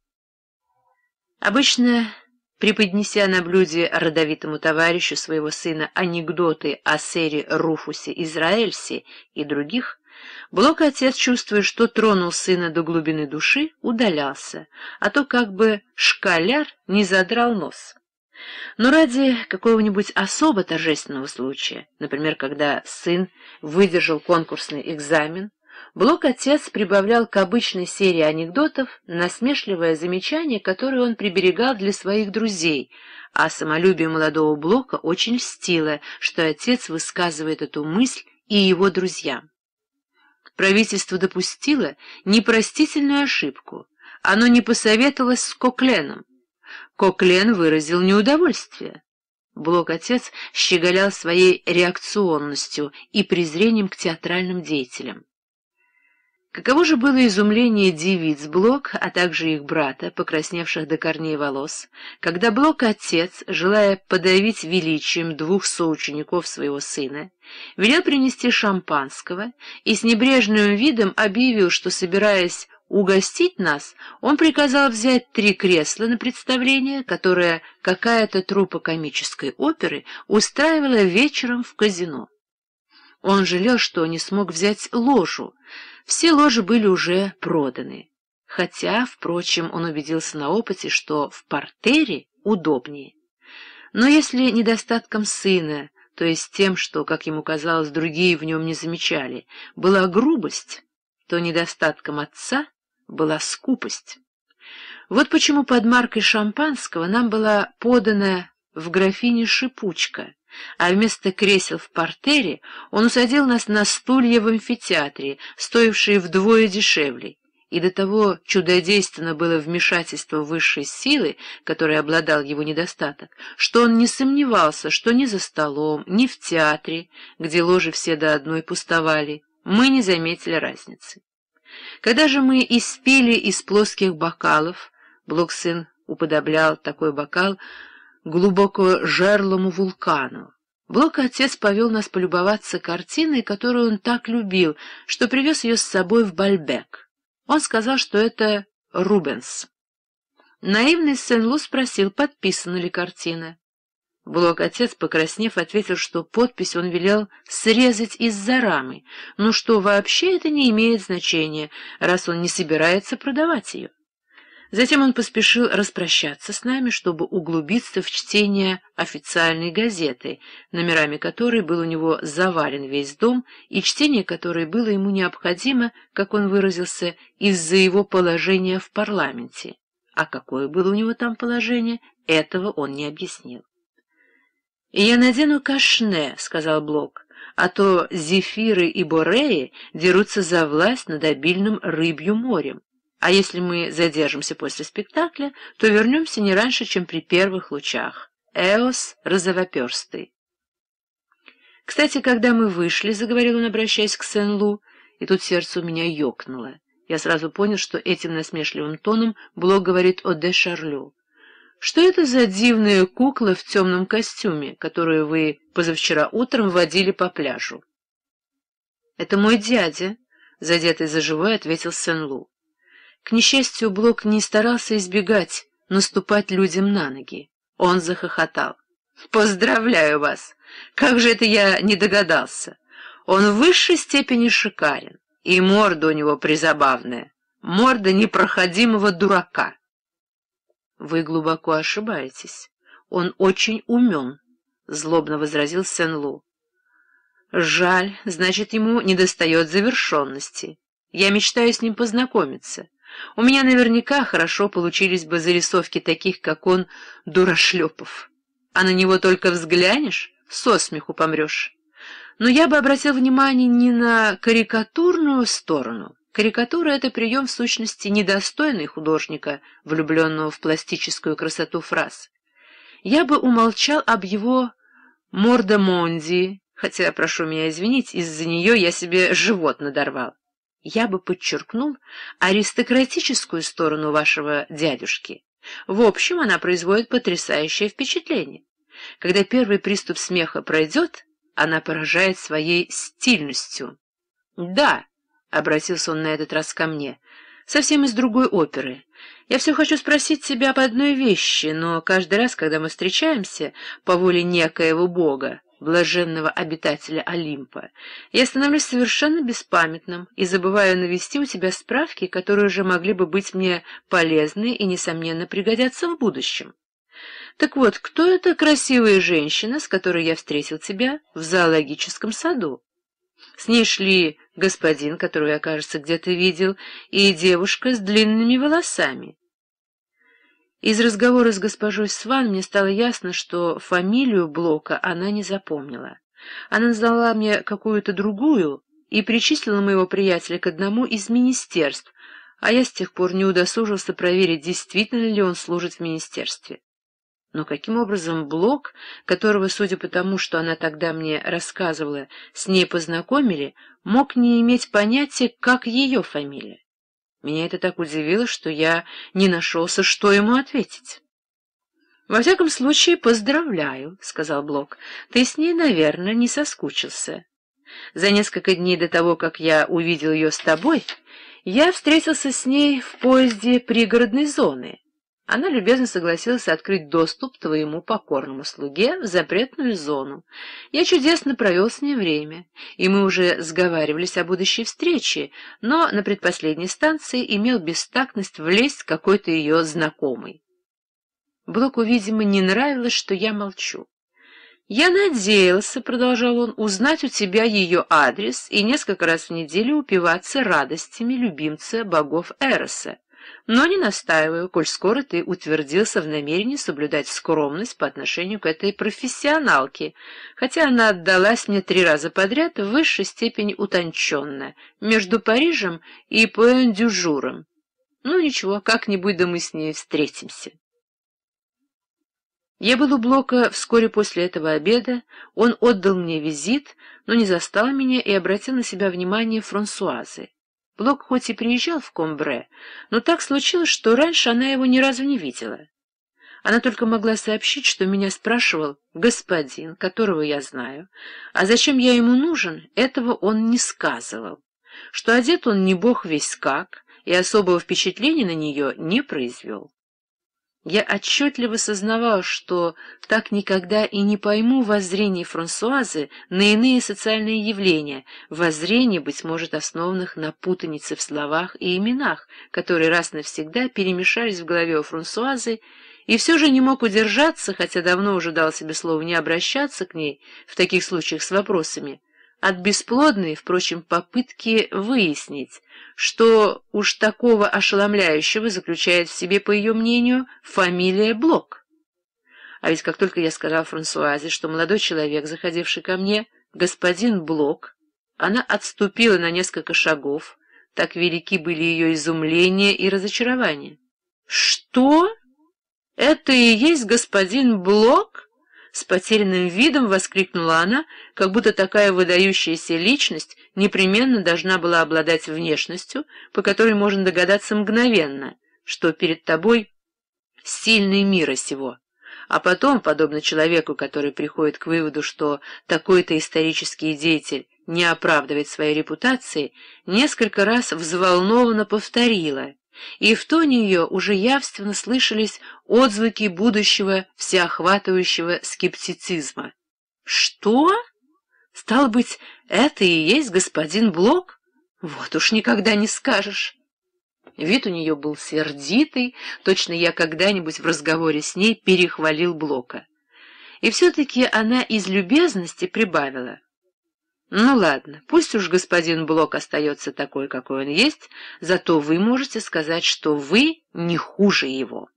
Обычно преподнеся на блюде родовитому товарищу своего сына анекдоты о сэре Руфусе Израильсе и других, Блок отец, чувствуя, что тронул сына до глубины души, удалялся, а то как бы шкаляр не задрал нос. Но ради какого-нибудь особо торжественного случая, например, когда сын выдержал конкурсный экзамен, Блок-отец прибавлял к обычной серии анекдотов насмешливое замечание, которое он приберегал для своих друзей, а самолюбие молодого Блока очень льстило, что отец высказывает эту мысль и его друзьям. Правительство допустило непростительную ошибку. Оно не посоветовалось с Кокленом. Коклен выразил неудовольствие. Блок-отец щеголял своей реакционностью и презрением к театральным деятелям. Каково же было изумление девиц Блок, а также их брата, покрасневших до корней волос, когда Блок-отец, желая подавить величием двух соучеников своего сына, велел принести шампанского и с небрежным видом объявил, что, собираясь угостить нас, он приказал взять три кресла на представление, которое какая-то труппа комической оперы устраивала вечером в казино. Он жалел, что не смог взять ложу. Все ложи были уже проданы. Хотя, впрочем, он убедился на опыте, что в портере удобнее. Но если недостатком сына, то есть тем, что, как ему казалось, другие в нем не замечали, была грубость, то недостатком отца была скупость. Вот почему под маркой шампанского нам была подана в графине шипучка — а вместо кресел в портере он усадил нас на стулья в амфитеатре, стоившие вдвое дешевле, и до того чудодейственно было вмешательство высшей силы, которой обладал его недостаток, что он не сомневался, что ни за столом, ни в театре, где ложи все до одной пустовали, мы не заметили разницы. Когда же мы испили из плоских бокалов, Блоксын уподоблял такой бокал, глубоко жерлому вулкану. Блок отец повел нас полюбоваться картиной, которую он так любил, что привез ее с собой в Бальбек. Он сказал, что это Рубенс. Наивный Сен-Лу спросил, подписана ли картина. Блок отец, покраснев, ответил, что подпись он велел срезать из-за рамы, но что вообще это не имеет значения, раз он не собирается продавать ее. Затем он поспешил распрощаться с нами, чтобы углубиться в чтение официальной газеты, номерами которой был у него завален весь дом, и чтение которой было ему необходимо, как он выразился, из-за его положения в парламенте. А какое было у него там положение, этого он не объяснил. «Я надену кашне», — сказал Блок, «а то зефиры и бореи дерутся за власть над обильным рыбью морем». А если мы задержимся после спектакля, то вернемся не раньше, чем при первых лучах. Эос розовоперстый. «Кстати, когда мы вышли, — заговорил он, обращаясь к Сен-Лу, — и тут сердце у меня ёкнуло. Я сразу понял, что этим насмешливым тоном Блок говорит о де Шарлю. Что это за дивная кукла в темном костюме, которую вы позавчера утром водили по пляжу? — Это мой дядя, — задетый за живой ответил Сен-Лу. К несчастью, Блок не старался избегать наступать людям на ноги. Он захохотал. «Поздравляю вас! Как же это я не догадался! Он в высшей степени шикарен, и морда у него призабавная, морда непроходимого дурака». «Вы глубоко ошибаетесь. Он очень умен», — злобно возразил Сен-Лу. «Жаль, значит, ему недостает завершенности. Я мечтаю с ним познакомиться. У меня наверняка хорошо получились бы зарисовки таких, как он, дурашлепов. А на него только взглянешь, со смеху помрешь. Но я бы обратил внимание не на карикатурную сторону. Карикатура — это прием, в сущности, недостойный художника, влюбленного в пластическую красоту фраз. Я бы умолчал об его мордомонди, хотя, прошу меня извинить, из-за нее я себе живот надорвал я бы подчеркнул аристократическую сторону вашего дядюшки. В общем, она производит потрясающее впечатление. Когда первый приступ смеха пройдет, она поражает своей стильностью. «Да», — обратился он на этот раз ко мне, — «совсем из другой оперы. Я все хочу спросить тебя об одной вещи, но каждый раз, когда мы встречаемся, по воле некоего бога, блаженного обитателя Олимпа, я становлюсь совершенно беспамятным и забываю навести у тебя справки, которые уже могли бы быть мне полезны и, несомненно, пригодятся в будущем. Так вот, кто эта красивая женщина, с которой я встретил тебя в зоологическом саду? С ней шли господин, которого я, кажется, где-то видел, и девушка с длинными волосами. Из разговора с госпожой Сван мне стало ясно, что фамилию Блока она не запомнила. Она назвала мне какую-то другую и причислила моего приятеля к одному из министерств, а я с тех пор не удосужился проверить, действительно ли он служит в министерстве. Но каким образом Блок, которого, судя по тому, что она тогда мне рассказывала, с ней познакомили, мог не иметь понятия, как ее фамилия? Меня это так удивило, что я не нашелся, что ему ответить. «Во всяком случае, поздравляю», — сказал Блок. «Ты с ней, наверное, не соскучился. За несколько дней до того, как я увидел ее с тобой, я встретился с ней в поезде пригородной зоны». Она любезно согласилась открыть доступ твоему покорному слуге в запретную зону. Я чудесно провел с ней время, и мы уже сговаривались о будущей встрече, но на предпоследней станции имел бестактность влезть какой-то ее знакомый. Блоку, видимо, не нравилось, что я молчу. «Я надеялся», — продолжал он, — «узнать у тебя ее адрес и несколько раз в неделю упиваться радостями любимца богов Эроса но не настаиваю, коль скоро ты утвердился в намерении соблюдать скромность по отношению к этой профессионалке, хотя она отдалась мне три раза подряд в высшей степени утонченно, между Парижем и Пуэн-Дюжуром. Ну ничего, как-нибудь да мы с ней встретимся. Я был у Блока вскоре после этого обеда, он отдал мне визит, но не застал меня и обратил на себя внимание Франсуазы. Блок хоть и приезжал в Комбре, но так случилось, что раньше она его ни разу не видела. Она только могла сообщить, что меня спрашивал господин, которого я знаю, а зачем я ему нужен, этого он не сказывал, что одет он не бог весь как, и особого впечатления на нее не произвел. Я отчетливо сознавал, что так никогда и не пойму воззрений Франсуазы на иные социальные явления, воззрений, быть может, основанных на путанице в словах и именах, которые раз навсегда перемешались в голове у Франсуазы, и все же не мог удержаться, хотя давно уже дал себе слово не обращаться к ней в таких случаях с вопросами, от бесплодной, впрочем, попытки выяснить, что уж такого ошеломляющего заключает в себе, по ее мнению, фамилия Блок. А ведь как только я сказал Франсуазе, что молодой человек, заходивший ко мне, господин Блок, она отступила на несколько шагов, так велики были ее изумление и разочарование. «Что? Это и есть господин Блок?» С потерянным видом воскликнула она, как будто такая выдающаяся личность непременно должна была обладать внешностью, по которой можно догадаться мгновенно, что перед тобой сильный мира сего. А потом, подобно человеку, который приходит к выводу, что такой-то исторический деятель не оправдывает своей репутации, несколько раз взволнованно повторила — и в тоне ее уже явственно слышались отзвуки будущего всеохватывающего скептицизма. «Что? Стало быть, это и есть господин Блок? Вот уж никогда не скажешь!» Вид у нее был сердитый, точно я когда-нибудь в разговоре с ней перехвалил Блока. И все-таки она из любезности прибавила — ну ладно, пусть уж господин Блок остается такой, какой он есть, зато вы можете сказать, что вы не хуже его.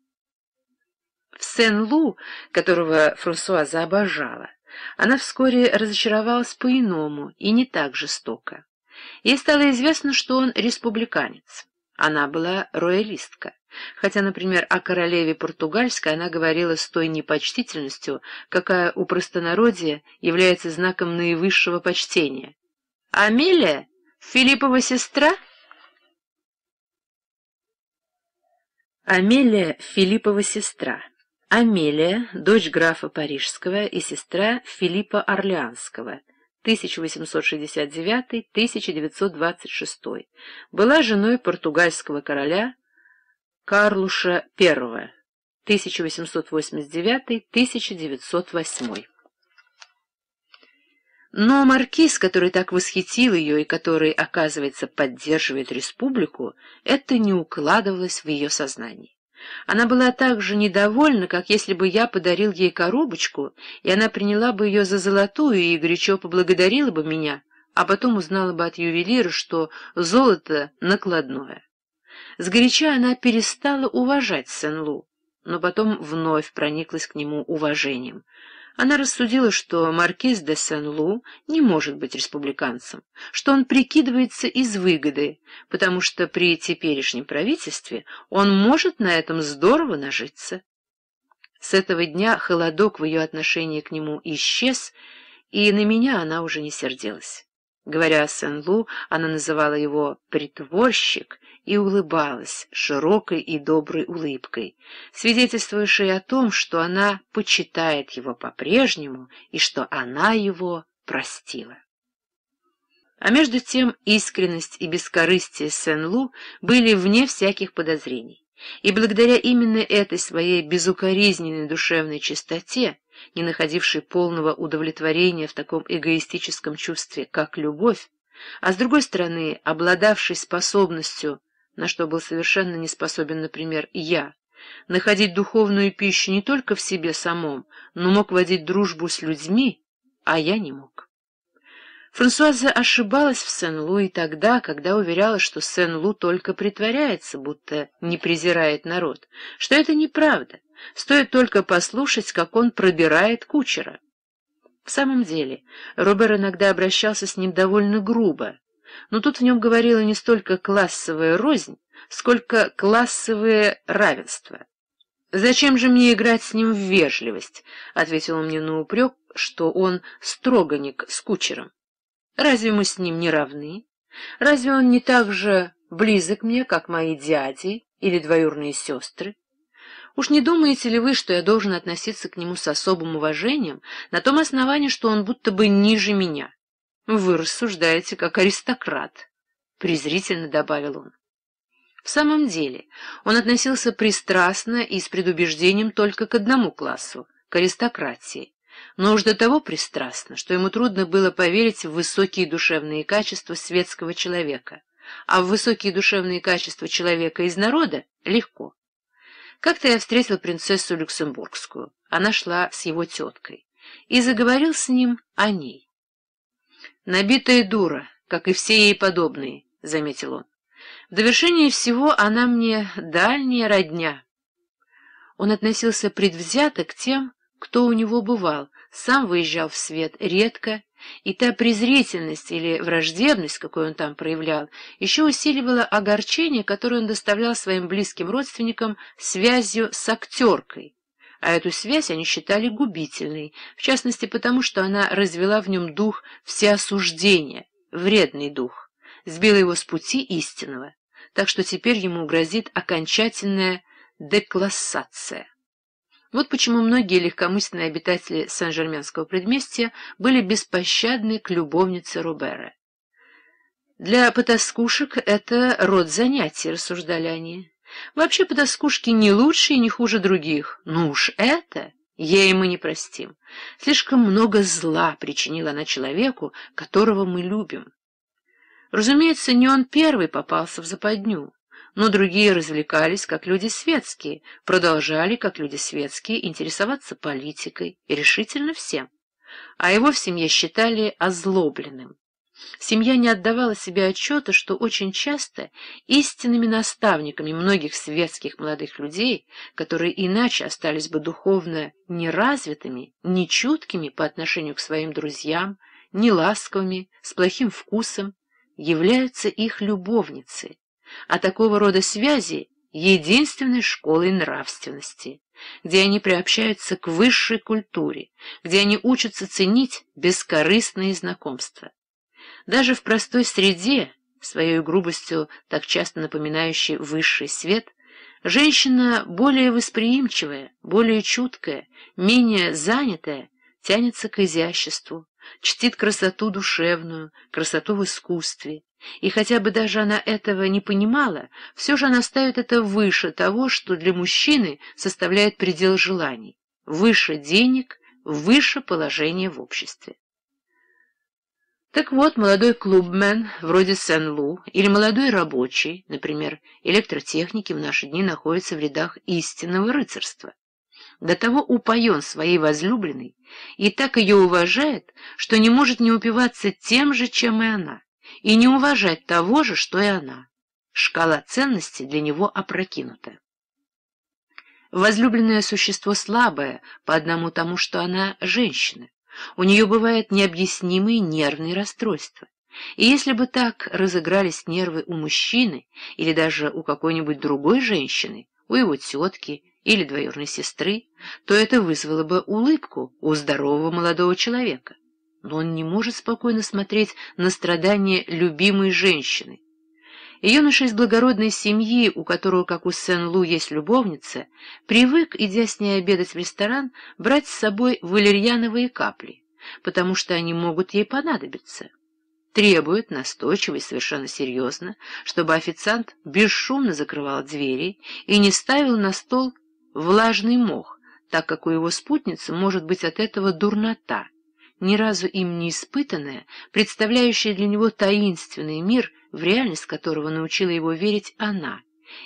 В Сен-Лу, которого Франсуаза обожала, она вскоре разочаровалась по-иному и не так жестоко. Ей стало известно, что он республиканец. Она была роялистка хотя, например, о королеве португальской она говорила с той непочтительностью, какая у простонародия является знаком наивысшего почтения. «Амелия? Филиппова сестра?» Амелия Филиппова сестра. Амелия, дочь графа Парижского и сестра Филиппа Орлеанского, 1869-1926, была женой португальского короля Карлуша I, 1889-1908. Но маркиз, который так восхитил ее и который, оказывается, поддерживает республику, это не укладывалось в ее сознании. Она была так же недовольна, как если бы я подарил ей коробочку, и она приняла бы ее за золотую и горячо поблагодарила бы меня, а потом узнала бы от ювелира, что золото накладное. Сгоряча она перестала уважать Сен-Лу, но потом вновь прониклась к нему уважением. Она рассудила, что маркиз де Сен-Лу не может быть республиканцем, что он прикидывается из выгоды, потому что при теперешнем правительстве он может на этом здорово нажиться. С этого дня холодок в ее отношении к нему исчез, и на меня она уже не сердилась. Говоря о Сен-Лу, она называла его «притворщик» и улыбалась широкой и доброй улыбкой, свидетельствующей о том, что она почитает его по-прежнему и что она его простила. А между тем искренность и бескорыстие Сен-Лу были вне всяких подозрений, и благодаря именно этой своей безукоризненной душевной чистоте, не находившей полного удовлетворения в таком эгоистическом чувстве, как любовь, а с другой стороны, обладавшей способностью на что был совершенно не способен, например, я, находить духовную пищу не только в себе самом, но мог водить дружбу с людьми, а я не мог. Франсуаза ошибалась в Сен-Лу и тогда, когда уверяла, что Сен-Лу только притворяется, будто не презирает народ, что это неправда, стоит только послушать, как он пробирает кучера. В самом деле, Робер иногда обращался с ним довольно грубо, но тут в нем говорила не столько классовая рознь, сколько классовое равенство. «Зачем же мне играть с ним в вежливость?» — ответил он мне на упрек, что он строганик с кучером. «Разве мы с ним не равны? Разве он не так же близок мне, как мои дяди или двоюрные сестры? Уж не думаете ли вы, что я должен относиться к нему с особым уважением, на том основании, что он будто бы ниже меня?» Вы рассуждаете как аристократ, презрительно добавил он. В самом деле, он относился пристрастно и с предубеждением только к одному классу — к аристократии, но уж до того пристрастно, что ему трудно было поверить в высокие душевные качества светского человека, а в высокие душевные качества человека из народа легко. Как-то я встретил принцессу Люксембургскую, она шла с его теткой, и заговорил с ним о ней. «Набитая дура, как и все ей подобные», — заметил он. «В довершение всего она мне дальняя родня». Он относился предвзято к тем, кто у него бывал, сам выезжал в свет редко, и та презрительность или враждебность, какую он там проявлял, еще усиливала огорчение, которое он доставлял своим близким родственникам связью с актеркой, а эту связь они считали губительной, в частности потому, что она развела в нем дух всеосуждения, вредный дух, сбила его с пути истинного, так что теперь ему грозит окончательная деклассация. Вот почему многие легкомысленные обитатели Сен-Жерменского предместья были беспощадны к любовнице Рубера. Для потаскушек это род занятий, рассуждали они. Вообще подоскушки не лучше и не хуже других. Ну уж это ей мы не простим. Слишком много зла причинила она человеку, которого мы любим. Разумеется, не он первый попался в западню, но другие развлекались, как люди светские, продолжали, как люди светские, интересоваться политикой и решительно всем. А его в семье считали озлобленным. Семья не отдавала себе отчета, что очень часто истинными наставниками многих светских молодых людей, которые иначе остались бы духовно неразвитыми, нечуткими по отношению к своим друзьям, неласковыми, с плохим вкусом, являются их любовницы, а такого рода связи — единственной школой нравственности где они приобщаются к высшей культуре, где они учатся ценить бескорыстные знакомства. Даже в простой среде, своей грубостью так часто напоминающей высший свет, женщина более восприимчивая, более чуткая, менее занятая, тянется к изяществу, чтит красоту душевную, красоту в искусстве. И хотя бы даже она этого не понимала, все же она ставит это выше того, что для мужчины составляет предел желаний, выше денег, выше положения в обществе. Так вот, молодой клубмен, вроде Сен-Лу, или молодой рабочий, например, электротехники в наши дни находятся в рядах истинного рыцарства. До того упоен своей возлюбленной и так ее уважает, что не может не упиваться тем же, чем и она, и не уважать того же, что и она. Шкала ценностей для него опрокинута. Возлюбленное существо слабое по одному тому, что она женщина. У нее бывают необъяснимые нервные расстройства. И если бы так разыгрались нервы у мужчины или даже у какой-нибудь другой женщины, у его тетки или двоюродной сестры, то это вызвало бы улыбку у здорового молодого человека. Но он не может спокойно смотреть на страдания любимой женщины, Юноша из благородной семьи, у которого, как у Сен-Лу, есть любовница, привык, идя с ней обедать в ресторан, брать с собой валерьяновые капли, потому что они могут ей понадобиться. Требует настойчиво и совершенно серьезно, чтобы официант бесшумно закрывал двери и не ставил на стол влажный мох, так как у его спутницы может быть от этого дурнота ни разу им не испытанное, представляющее для него таинственный мир, в реальность которого научила его верить она,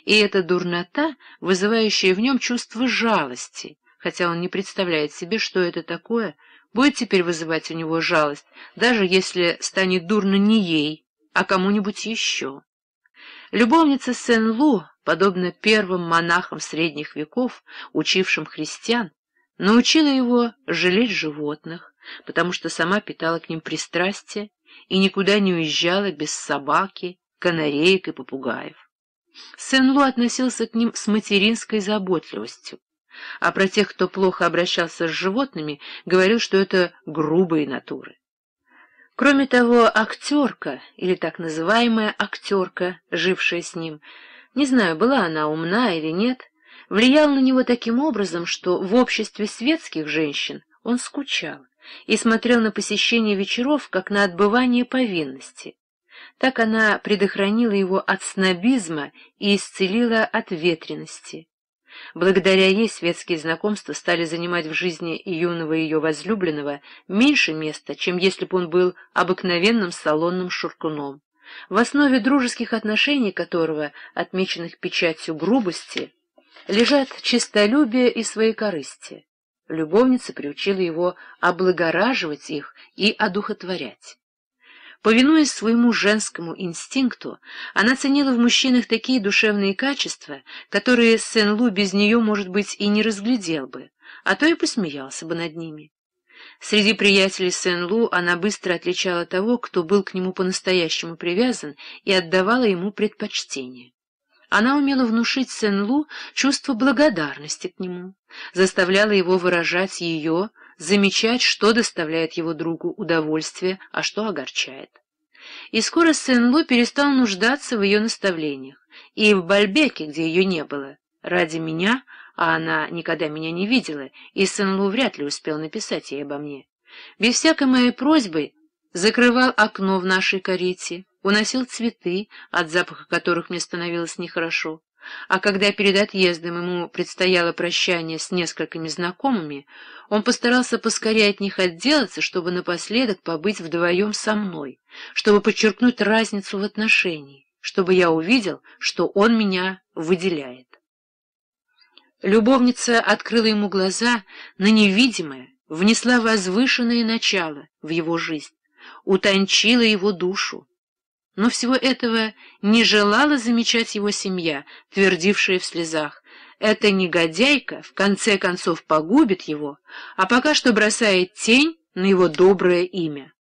и эта дурнота, вызывающая в нем чувство жалости, хотя он не представляет себе, что это такое, будет теперь вызывать у него жалость, даже если станет дурно не ей, а кому-нибудь еще. Любовница Сен-Лу, подобно первым монахам средних веков, учившим христиан, научила его жалеть животных, потому что сама питала к ним пристрастие и никуда не уезжала без собаки, канареек и попугаев. Сен-Лу относился к ним с материнской заботливостью, а про тех, кто плохо обращался с животными, говорил, что это грубые натуры. Кроме того, актерка, или так называемая актерка, жившая с ним, не знаю, была она умна или нет, влиял на него таким образом, что в обществе светских женщин он скучал и смотрел на посещение вечеров как на отбывание повинности. Так она предохранила его от снобизма и исцелила от ветрености. Благодаря ей светские знакомства стали занимать в жизни юного ее возлюбленного меньше места, чем если бы он был обыкновенным салонным шуркуном, в основе дружеских отношений которого, отмеченных печатью грубости, лежат чистолюбие и свои корысти. Любовница приучила его облагораживать их и одухотворять. Повинуясь своему женскому инстинкту, она ценила в мужчинах такие душевные качества, которые Сен-Лу без нее, может быть, и не разглядел бы, а то и посмеялся бы над ними. Среди приятелей Сен-Лу она быстро отличала того, кто был к нему по-настоящему привязан и отдавала ему предпочтение. Она умела внушить Сен-Лу чувство благодарности к нему, заставляла его выражать ее, замечать, что доставляет его другу удовольствие, а что огорчает. И скоро Сен-Лу перестал нуждаться в ее наставлениях, и в Бальбеке, где ее не было, ради меня, а она никогда меня не видела, и Сен-Лу вряд ли успел написать ей обо мне. Без всякой моей просьбы закрывал окно в нашей карете, уносил цветы, от запаха которых мне становилось нехорошо. А когда перед отъездом ему предстояло прощание с несколькими знакомыми, он постарался поскорее от них отделаться, чтобы напоследок побыть вдвоем со мной, чтобы подчеркнуть разницу в отношении, чтобы я увидел, что он меня выделяет. Любовница открыла ему глаза на невидимое, внесла возвышенное начало в его жизнь, утончила его душу, но всего этого не желала замечать его семья, твердившая в слезах. Эта негодяйка в конце концов погубит его, а пока что бросает тень на его доброе имя.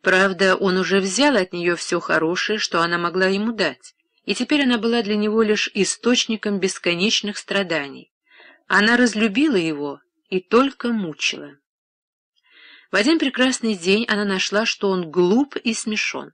Правда, он уже взял от нее все хорошее, что она могла ему дать, и теперь она была для него лишь источником бесконечных страданий. Она разлюбила его и только мучила. В один прекрасный день она нашла, что он глуп и смешон.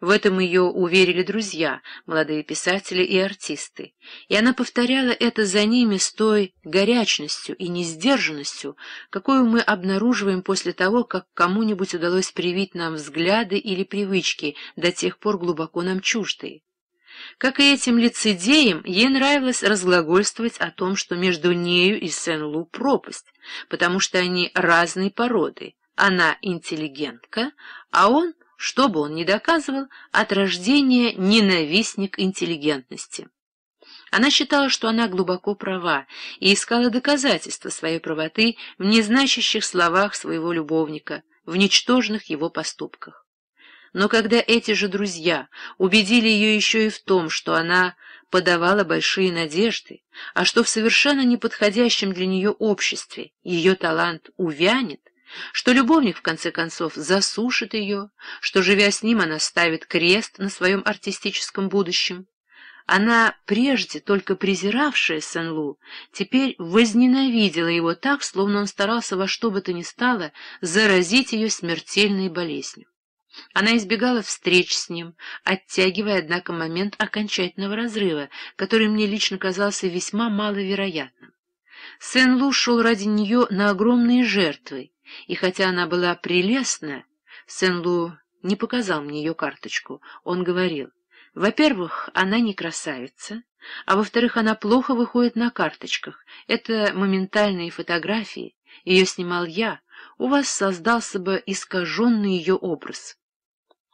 В этом ее уверили друзья, молодые писатели и артисты, и она повторяла это за ними с той горячностью и несдержанностью, какую мы обнаруживаем после того, как кому-нибудь удалось привить нам взгляды или привычки, до тех пор глубоко нам чуждые. Как и этим лицедеям, ей нравилось разглагольствовать о том, что между нею и Сен-Лу пропасть, потому что они разной породы. Она интеллигентка, а он что бы он ни доказывал, от рождения ненавистник интеллигентности. Она считала, что она глубоко права, и искала доказательства своей правоты в незначащих словах своего любовника, в ничтожных его поступках. Но когда эти же друзья убедили ее еще и в том, что она подавала большие надежды, а что в совершенно неподходящем для нее обществе ее талант увянет, что любовник, в конце концов, засушит ее, что, живя с ним, она ставит крест на своем артистическом будущем. Она, прежде только презиравшая Сен-Лу, теперь возненавидела его так, словно он старался во что бы то ни стало заразить ее смертельной болезнью. Она избегала встреч с ним, оттягивая, однако, момент окончательного разрыва, который мне лично казался весьма маловероятным. Сен-Лу шел ради нее на огромные жертвы, и хотя она была прелестна, Сен-Лу не показал мне ее карточку. Он говорил, во-первых, она не красавица, а во-вторых, она плохо выходит на карточках. Это моментальные фотографии, ее снимал я, у вас создался бы искаженный ее образ.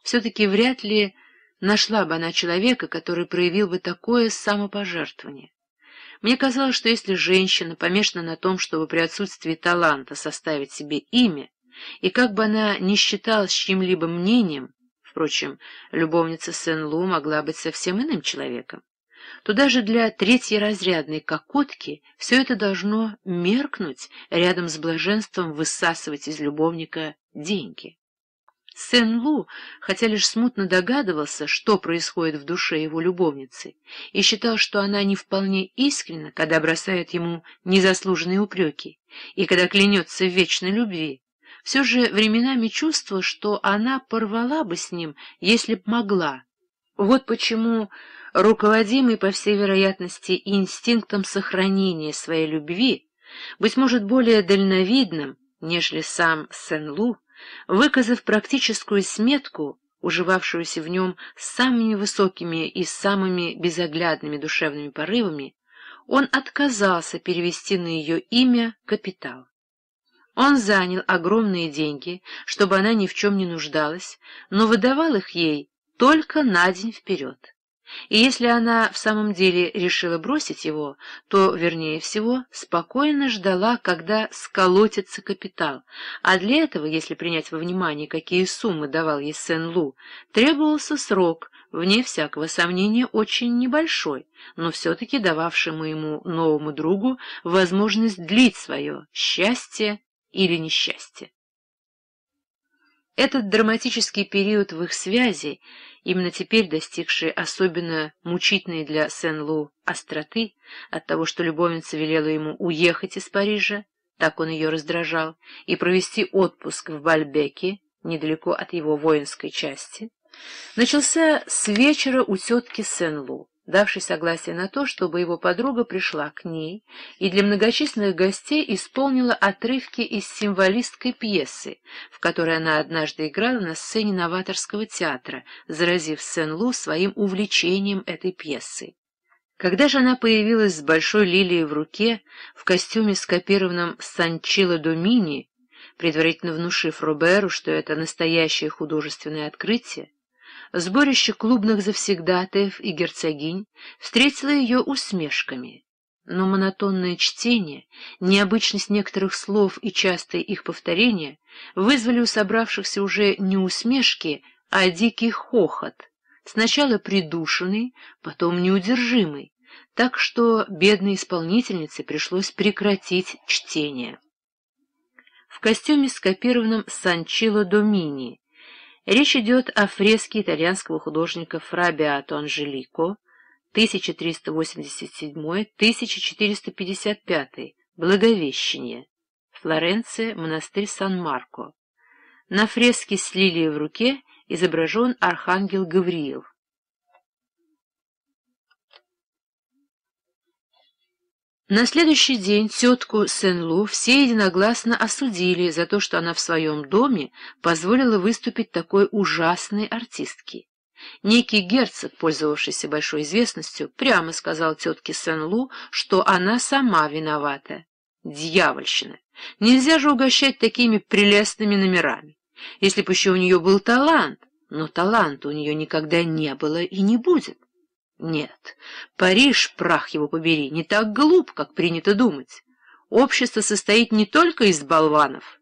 Все-таки вряд ли нашла бы она человека, который проявил бы такое самопожертвование. Мне казалось, что если женщина помешана на том, чтобы при отсутствии таланта составить себе имя, и как бы она ни считалась чьим-либо мнением, впрочем, любовница Сен-Лу могла быть совсем иным человеком, то даже для третьеразрядной кокотки все это должно меркнуть рядом с блаженством высасывать из любовника деньги. Сен-Лу, хотя лишь смутно догадывался, что происходит в душе его любовницы, и считал, что она не вполне искренна, когда бросает ему незаслуженные упреки, и когда клянется в вечной любви, все же временами чувствовал, что она порвала бы с ним, если б могла. Вот почему, руководимый, по всей вероятности, инстинктом сохранения своей любви, быть может более дальновидным, нежели сам Сен-Лу, выказав практическую сметку, уживавшуюся в нем с самыми высокими и самыми безоглядными душевными порывами, он отказался перевести на ее имя капитал. Он занял огромные деньги, чтобы она ни в чем не нуждалась, но выдавал их ей только на день вперед. И если она в самом деле решила бросить его, то, вернее всего, спокойно ждала, когда сколотится капитал, а для этого, если принять во внимание, какие суммы давал ей Сен-Лу, требовался срок, вне всякого сомнения, очень небольшой, но все-таки дававший ему новому другу возможность длить свое счастье или несчастье. Этот драматический период в их связи — именно теперь достигшие особенно мучительной для Сен-Лу остроты от того, что любовница велела ему уехать из Парижа, так он ее раздражал, и провести отпуск в Бальбеке, недалеко от его воинской части, начался с вечера у тетки Сен-Лу давший согласие на то, чтобы его подруга пришла к ней и для многочисленных гостей исполнила отрывки из символистской пьесы, в которой она однажды играла на сцене новаторского театра, заразив Сен-Лу своим увлечением этой пьесы. Когда же она появилась с большой лилией в руке, в костюме, скопированном Санчило Домини, предварительно внушив Роберу, что это настоящее художественное открытие, сборище клубных завсегдатаев и герцогинь встретило ее усмешками, но монотонное чтение, необычность некоторых слов и частое их повторение вызвали у собравшихся уже не усмешки, а дикий хохот, сначала придушенный, потом неудержимый, так что бедной исполнительнице пришлось прекратить чтение. В костюме, скопированном Санчило Домини, Речь идет о фреске итальянского художника Фрабиато Анжелико 1387-1455 «Благовещение» Флоренция, монастырь Сан-Марко. На фреске с лилией в руке изображен архангел Гавриил. На следующий день тетку Сен-Лу все единогласно осудили за то, что она в своем доме позволила выступить такой ужасной артистке. Некий герцог, пользовавшийся большой известностью, прямо сказал тетке Сен-Лу, что она сама виновата. Дьявольщина! Нельзя же угощать такими прелестными номерами. Если бы еще у нее был талант, но таланта у нее никогда не было и не будет. Нет, Париж, прах его побери, не так глуп, как принято думать. Общество состоит не только из болванов.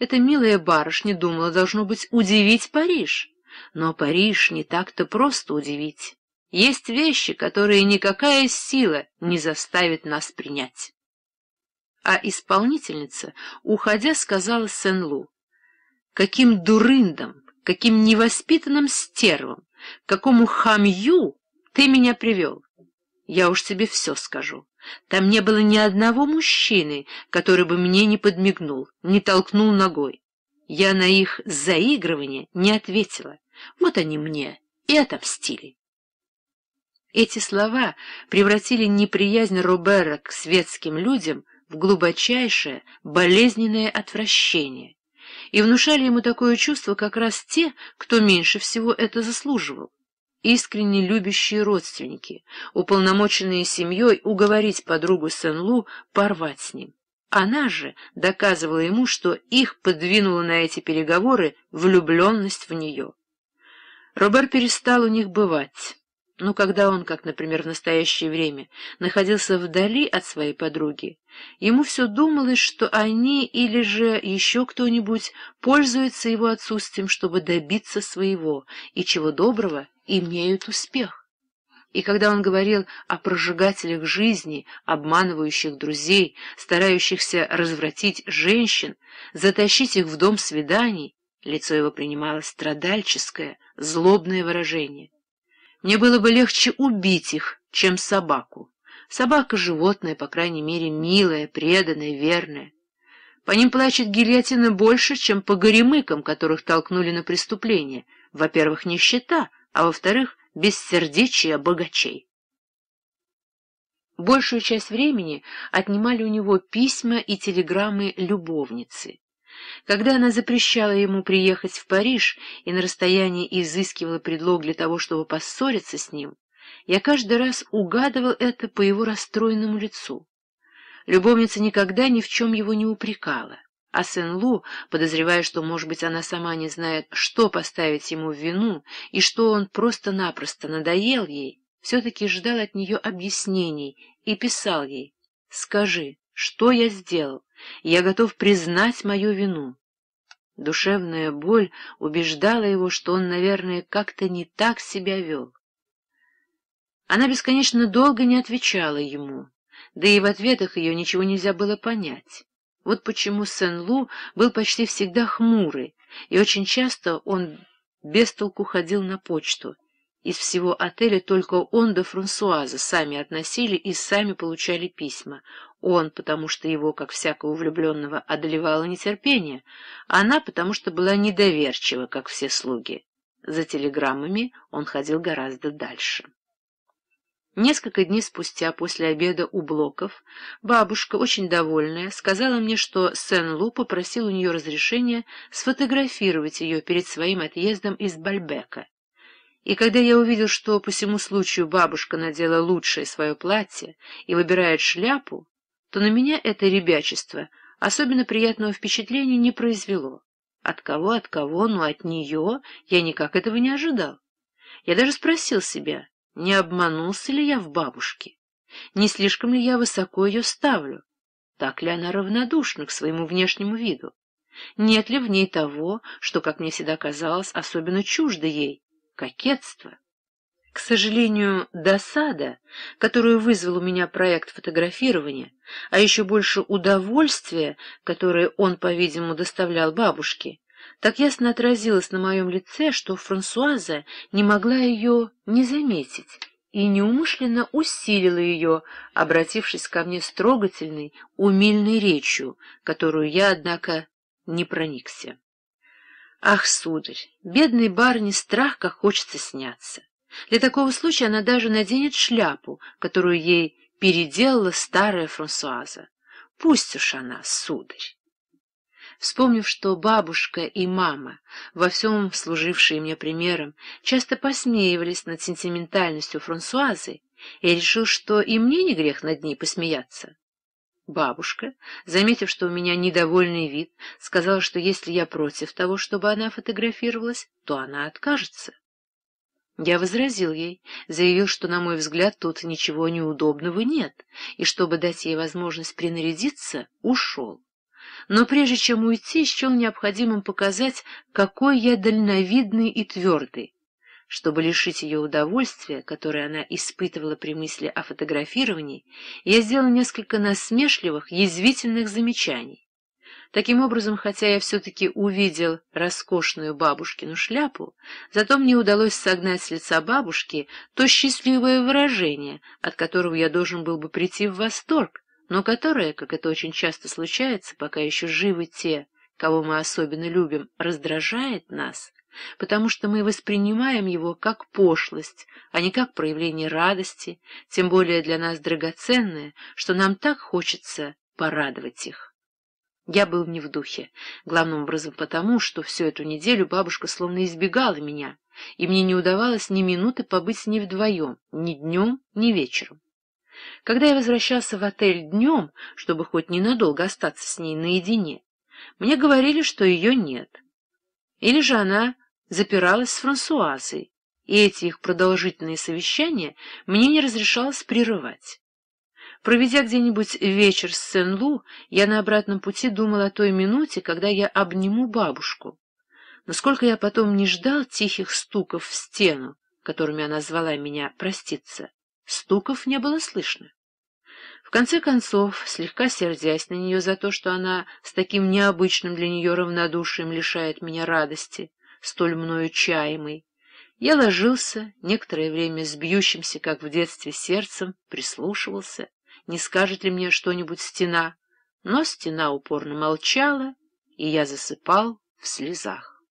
Эта милая барышня думала, должно быть, удивить Париж. Но Париж не так-то просто удивить. Есть вещи, которые никакая сила не заставит нас принять. А исполнительница, уходя, сказала Сен-Лу, «Каким дурындом, каким невоспитанным стервом, какому хамью ты меня привел. Я уж тебе все скажу. Там не было ни одного мужчины, который бы мне не подмигнул, не толкнул ногой. Я на их заигрывание не ответила. Вот они мне и отомстили. Эти слова превратили неприязнь Робера к светским людям в глубочайшее, болезненное отвращение и внушали ему такое чувство, как раз те, кто меньше всего это заслуживал искренне любящие родственники, уполномоченные семьей уговорить подругу Сен-Лу порвать с ним. Она же доказывала ему, что их подвинула на эти переговоры влюбленность в нее. Робер перестал у них бывать. Но ну, когда он, как, например, в настоящее время, находился вдали от своей подруги, ему все думалось, что они или же еще кто-нибудь пользуются его отсутствием, чтобы добиться своего, и чего доброго имеют успех. И когда он говорил о прожигателях жизни, обманывающих друзей, старающихся развратить женщин, затащить их в дом свиданий, лицо его принимало страдальческое, злобное выражение — мне было бы легче убить их, чем собаку. Собака — животное, по крайней мере, милое, преданное, верное. По ним плачет гильотина больше, чем по горемыкам, которых толкнули на преступление. Во-первых, нищета, а во-вторых, бессердечие богачей. Большую часть времени отнимали у него письма и телеграммы любовницы. Когда она запрещала ему приехать в Париж и на расстоянии изыскивала предлог для того, чтобы поссориться с ним, я каждый раз угадывал это по его расстроенному лицу. Любовница никогда ни в чем его не упрекала, а Сен-Лу, подозревая, что, может быть, она сама не знает, что поставить ему в вину и что он просто-напросто надоел ей, все-таки ждал от нее объяснений и писал ей «Скажи, что я сделал? я готов признать мою вину. Душевная боль убеждала его, что он, наверное, как-то не так себя вел. Она бесконечно долго не отвечала ему, да и в ответах ее ничего нельзя было понять. Вот почему Сен-Лу был почти всегда хмурый, и очень часто он без толку ходил на почту. Из всего отеля только он да Франсуаза сами относили и сами получали письма. Он, потому что его, как всякого влюбленного, одолевало нетерпение, а она, потому что была недоверчива, как все слуги. За телеграммами он ходил гораздо дальше. Несколько дней спустя, после обеда у Блоков, бабушка, очень довольная, сказала мне, что Сен-Лу попросил у нее разрешения сфотографировать ее перед своим отъездом из Бальбека. И когда я увидел, что по всему случаю бабушка надела лучшее свое платье и выбирает шляпу, то на меня это ребячество особенно приятного впечатления не произвело. От кого, от кого, но от нее я никак этого не ожидал. Я даже спросил себя, не обманулся ли я в бабушке, не слишком ли я высоко ее ставлю, так ли она равнодушна к своему внешнему виду, нет ли в ней того, что, как мне всегда казалось, особенно чуждо ей — кокетство. К сожалению, досада, которую вызвал у меня проект фотографирования, а еще больше удовольствие, которое он, по-видимому, доставлял бабушке, так ясно отразилось на моем лице, что Франсуаза не могла ее не заметить и неумышленно усилила ее, обратившись ко мне с трогательной, умильной речью, которую я, однако, не проникся. Ах, сударь, бедной барни страх, как хочется сняться. Для такого случая она даже наденет шляпу, которую ей переделала старая Франсуаза. Пусть уж она, сударь. Вспомнив, что бабушка и мама, во всем служившие мне примером, часто посмеивались над сентиментальностью Франсуазы, я решил, что и мне не грех над ней посмеяться. Бабушка, заметив, что у меня недовольный вид, сказала, что если я против того, чтобы она фотографировалась, то она откажется. Я возразил ей, заявил, что, на мой взгляд, тут ничего неудобного нет, и, чтобы дать ей возможность принарядиться, ушел. Но прежде чем уйти, счел необходимым показать, какой я дальновидный и твердый. Чтобы лишить ее удовольствия, которое она испытывала при мысли о фотографировании, я сделал несколько насмешливых, язвительных замечаний. Таким образом, хотя я все-таки увидел роскошную бабушкину шляпу, зато мне удалось согнать с лица бабушки то счастливое выражение, от которого я должен был бы прийти в восторг, но которое, как это очень часто случается, пока еще живы те, кого мы особенно любим, раздражает нас, потому что мы воспринимаем его как пошлость, а не как проявление радости, тем более для нас драгоценное, что нам так хочется порадовать их. Я был не в духе, главным образом потому, что всю эту неделю бабушка словно избегала меня, и мне не удавалось ни минуты побыть с ней вдвоем, ни днем, ни вечером. Когда я возвращался в отель днем, чтобы хоть ненадолго остаться с ней наедине, мне говорили, что ее нет. Или же она запиралась с Франсуазой, и эти их продолжительные совещания мне не разрешалось прерывать. Проведя где-нибудь вечер с Сен-Лу, я на обратном пути думал о той минуте, когда я обниму бабушку. Насколько я потом не ждал тихих стуков в стену, которыми она звала меня проститься, стуков не было слышно. В конце концов, слегка сердясь на нее за то, что она с таким необычным для нее равнодушием лишает меня радости, столь мною чаемой, я ложился, некоторое время с бьющимся, как в детстве, сердцем, прислушивался, не скажет ли мне что-нибудь стена, но стена упорно молчала, и я засыпал в слезах.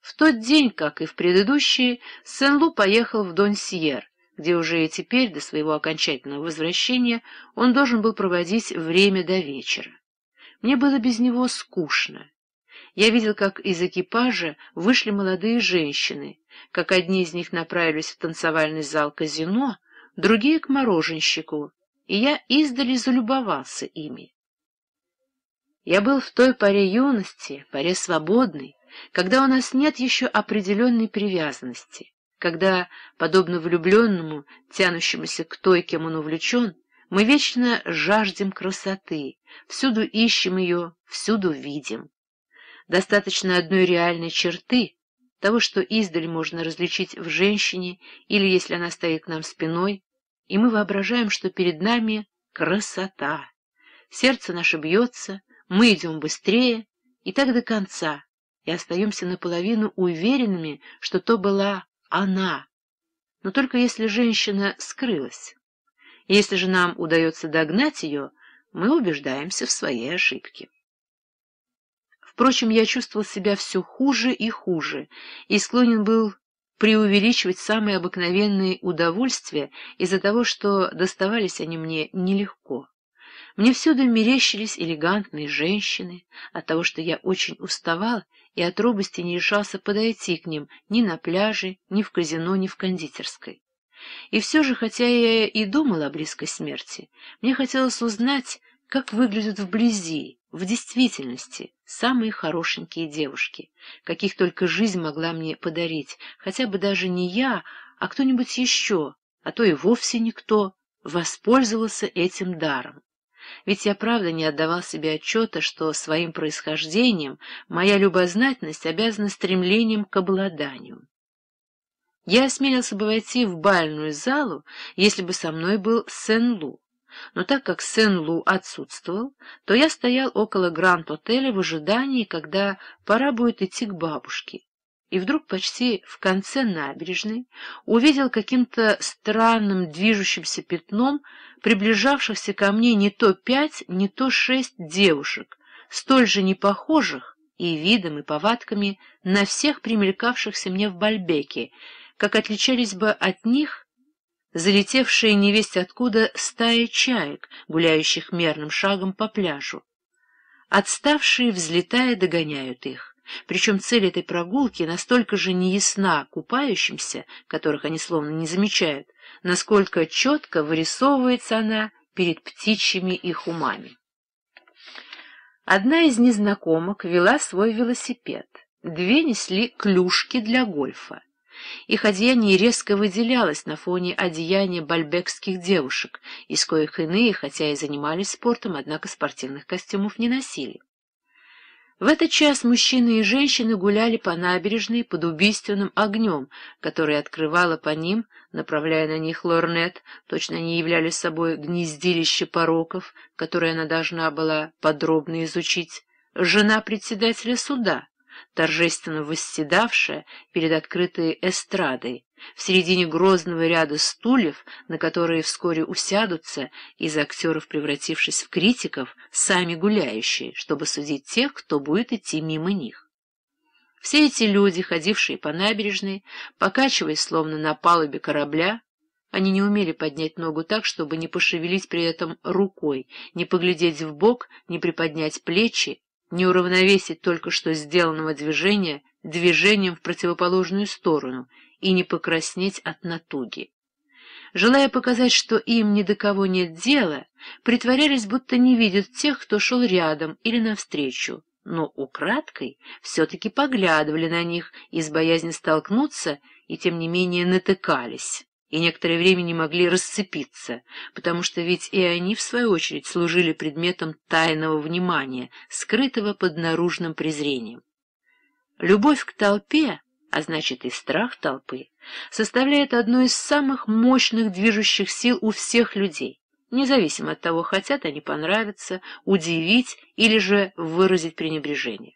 В тот день, как и в предыдущие, Сен-Лу поехал в Донсьер, где уже и теперь, до своего окончательного возвращения, он должен был проводить время до вечера. Мне было без него скучно. Я видел, как из экипажа вышли молодые женщины, как одни из них направились в танцевальный зал казино, другие к мороженщику, и я издали залюбовался ими. Я был в той поре юности, поре свободной, когда у нас нет еще определенной привязанности, когда, подобно влюбленному, тянущемуся к той, кем он увлечен, мы вечно жаждем красоты, всюду ищем ее, всюду видим. Достаточно одной реальной черты, того, что издаль можно различить в женщине или если она стоит к нам спиной, и мы воображаем, что перед нами красота. Сердце наше бьется, мы идем быстрее, и так до конца, и остаемся наполовину уверенными, что то была она. Но только если женщина скрылась. Если же нам удается догнать ее, мы убеждаемся в своей ошибке. Впрочем, я чувствовал себя все хуже и хуже, и склонен был преувеличивать самые обыкновенные удовольствия из-за того, что доставались они мне нелегко. Мне всюду мерещились элегантные женщины, от того, что я очень уставал и от робости не решался подойти к ним ни на пляже, ни в казино, ни в кондитерской. И все же, хотя я и думал о близкой смерти, мне хотелось узнать, как выглядят вблизи, в действительности, самые хорошенькие девушки, каких только жизнь могла мне подарить, хотя бы даже не я, а кто-нибудь еще, а то и вовсе никто, воспользовался этим даром. Ведь я правда не отдавал себе отчета, что своим происхождением моя любознательность обязана стремлением к обладанию. Я осмелился бы войти в бальную залу, если бы со мной был Сен-Лу но так как Сен-Лу отсутствовал, то я стоял около Гранд-отеля в ожидании, когда пора будет идти к бабушке, и вдруг почти в конце набережной увидел каким-то странным движущимся пятном приближавшихся ко мне не то пять, не то шесть девушек, столь же непохожих и видом, и повадками на всех примелькавшихся мне в Бальбеке, как отличались бы от них залетевшие невесть откуда стая чаек, гуляющих мерным шагом по пляжу. Отставшие, взлетая, догоняют их. Причем цель этой прогулки настолько же неясна купающимся, которых они словно не замечают, насколько четко вырисовывается она перед птичьими их умами. Одна из незнакомок вела свой велосипед, две несли клюшки для гольфа. Их одеяние резко выделялось на фоне одеяния бальбекских девушек, из коих иные, хотя и занимались спортом, однако спортивных костюмов не носили. В этот час мужчины и женщины гуляли по набережной под убийственным огнем, который открывала по ним, направляя на них лорнет, точно они являли собой гнездилище пороков, которое она должна была подробно изучить, жена председателя суда — торжественно восседавшая перед открытой эстрадой, в середине грозного ряда стульев, на которые вскоре усядутся, из актеров превратившись в критиков, сами гуляющие, чтобы судить тех, кто будет идти мимо них. Все эти люди, ходившие по набережной, покачиваясь словно на палубе корабля, они не умели поднять ногу так, чтобы не пошевелить при этом рукой, не поглядеть в бок, не приподнять плечи, не уравновесить только что сделанного движения движением в противоположную сторону и не покраснеть от натуги. Желая показать, что им ни до кого нет дела, притворялись, будто не видят тех, кто шел рядом или навстречу, но украдкой все-таки поглядывали на них из боязни столкнуться и, тем не менее, натыкались и некоторое время не могли расцепиться, потому что ведь и они, в свою очередь, служили предметом тайного внимания, скрытого под наружным презрением. Любовь к толпе, а значит и страх толпы, составляет одну из самых мощных движущих сил у всех людей, независимо от того, хотят они понравиться, удивить или же выразить пренебрежение.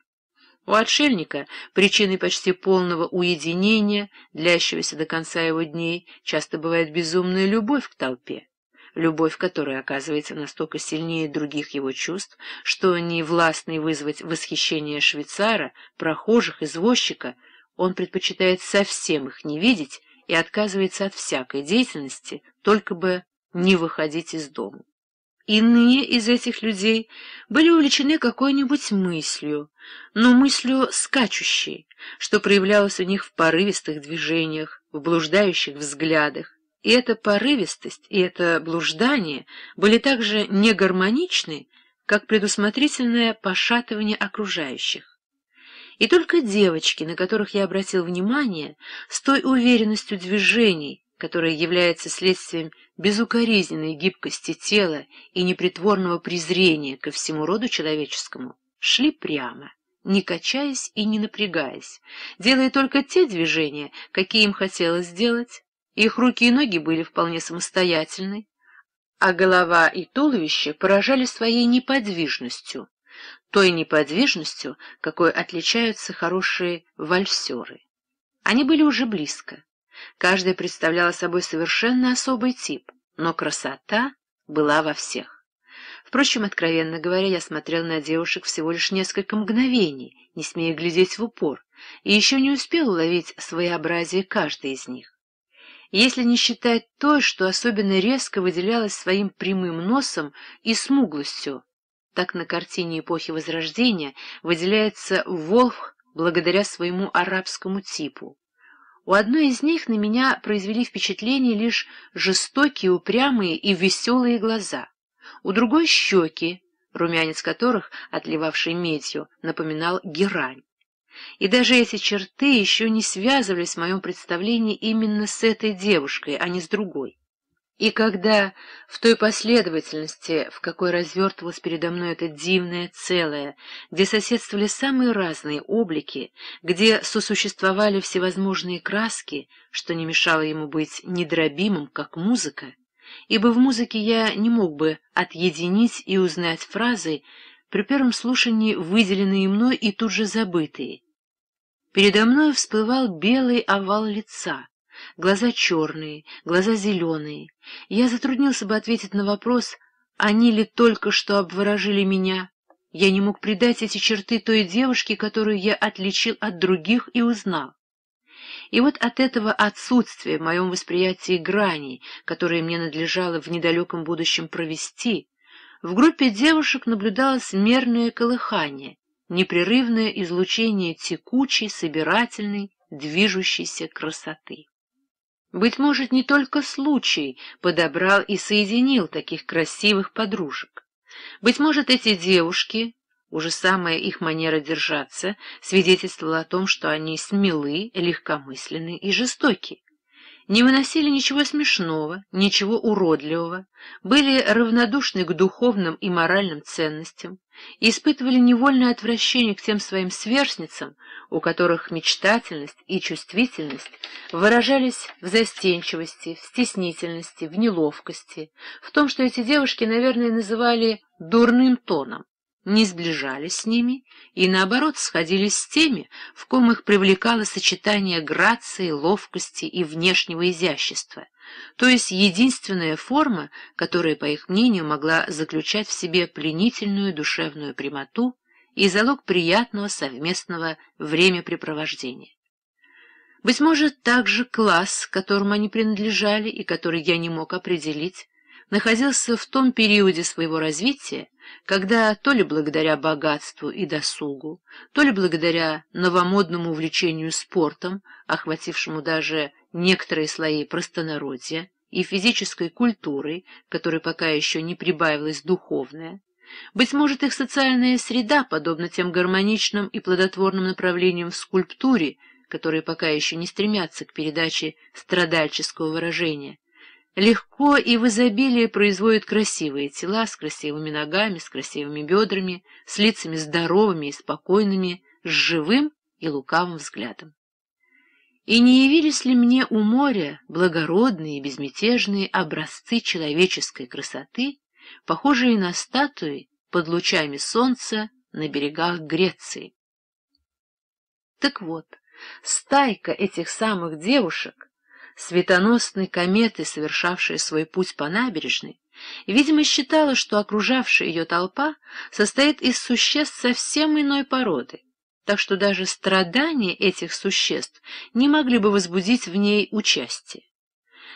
У отшельника причиной почти полного уединения, длящегося до конца его дней, часто бывает безумная любовь к толпе, любовь, которая оказывается настолько сильнее других его чувств, что, не властный вызвать восхищение швейцара, прохожих, извозчика, он предпочитает совсем их не видеть и отказывается от всякой деятельности, только бы не выходить из дома. Иные из этих людей были увлечены какой-нибудь мыслью, но мыслью скачущей, что проявлялось у них в порывистых движениях, в блуждающих взглядах. И эта порывистость, и это блуждание были также негармоничны, как предусмотрительное пошатывание окружающих. И только девочки, на которых я обратил внимание, с той уверенностью движений, которое является следствием безукоризненной гибкости тела и непритворного презрения ко всему роду человеческому, шли прямо, не качаясь и не напрягаясь, делая только те движения, какие им хотелось сделать. Их руки и ноги были вполне самостоятельны, а голова и туловище поражали своей неподвижностью, той неподвижностью, какой отличаются хорошие вальсеры. Они были уже близко. Каждая представляла собой совершенно особый тип, но красота была во всех. Впрочем, откровенно говоря, я смотрел на девушек всего лишь несколько мгновений, не смея глядеть в упор, и еще не успел уловить своеобразие каждой из них. Если не считать той, что особенно резко выделялась своим прямым носом и смуглостью, так на картине эпохи Возрождения выделяется Волх благодаря своему арабскому типу. У одной из них на меня произвели впечатление лишь жестокие, упрямые и веселые глаза, у другой — щеки, румянец которых, отливавший медью, напоминал герань. И даже эти черты еще не связывались в моем представлении именно с этой девушкой, а не с другой. И когда в той последовательности, в какой развертывалось передо мной это дивное целое, где соседствовали самые разные облики, где сосуществовали всевозможные краски, что не мешало ему быть недробимым, как музыка, ибо в музыке я не мог бы отъединить и узнать фразы, при первом слушании выделенные мной и тут же забытые. Передо мной всплывал белый овал лица, Глаза черные, глаза зеленые. Я затруднился бы ответить на вопрос, они ли только что обворожили меня. Я не мог придать эти черты той девушке, которую я отличил от других и узнал. И вот от этого отсутствия в моем восприятии граней, которые мне надлежало в недалеком будущем провести, в группе девушек наблюдалось мерное колыхание, непрерывное излучение текучей, собирательной, движущейся красоты. Быть может, не только случай подобрал и соединил таких красивых подружек. Быть может, эти девушки, уже самая их манера держаться, свидетельствовала о том, что они смелы, легкомысленны и жестокие не выносили ничего смешного, ничего уродливого, были равнодушны к духовным и моральным ценностям, испытывали невольное отвращение к тем своим сверстницам, у которых мечтательность и чувствительность выражались в застенчивости, в стеснительности, в неловкости, в том, что эти девушки, наверное, называли «дурным тоном» не сближались с ними и, наоборот, сходились с теми, в ком их привлекало сочетание грации, ловкости и внешнего изящества, то есть единственная форма, которая, по их мнению, могла заключать в себе пленительную душевную прямоту и залог приятного совместного времяпрепровождения. Быть может, также класс, к которому они принадлежали и который я не мог определить, находился в том периоде своего развития, когда то ли благодаря богатству и досугу, то ли благодаря новомодному увлечению спортом, охватившему даже некоторые слои простонародья, и физической культурой, которой пока еще не прибавилась духовная, быть может, их социальная среда, подобно тем гармоничным и плодотворным направлениям в скульптуре, которые пока еще не стремятся к передаче страдальческого выражения, легко и в изобилии производят красивые тела с красивыми ногами, с красивыми бедрами, с лицами здоровыми и спокойными, с живым и лукавым взглядом. И не явились ли мне у моря благородные и безмятежные образцы человеческой красоты, похожие на статуи под лучами солнца на берегах Греции? Так вот, стайка этих самых девушек светоносной кометы, совершавшей свой путь по набережной, видимо, считала, что окружавшая ее толпа состоит из существ совсем иной породы, так что даже страдания этих существ не могли бы возбудить в ней участие.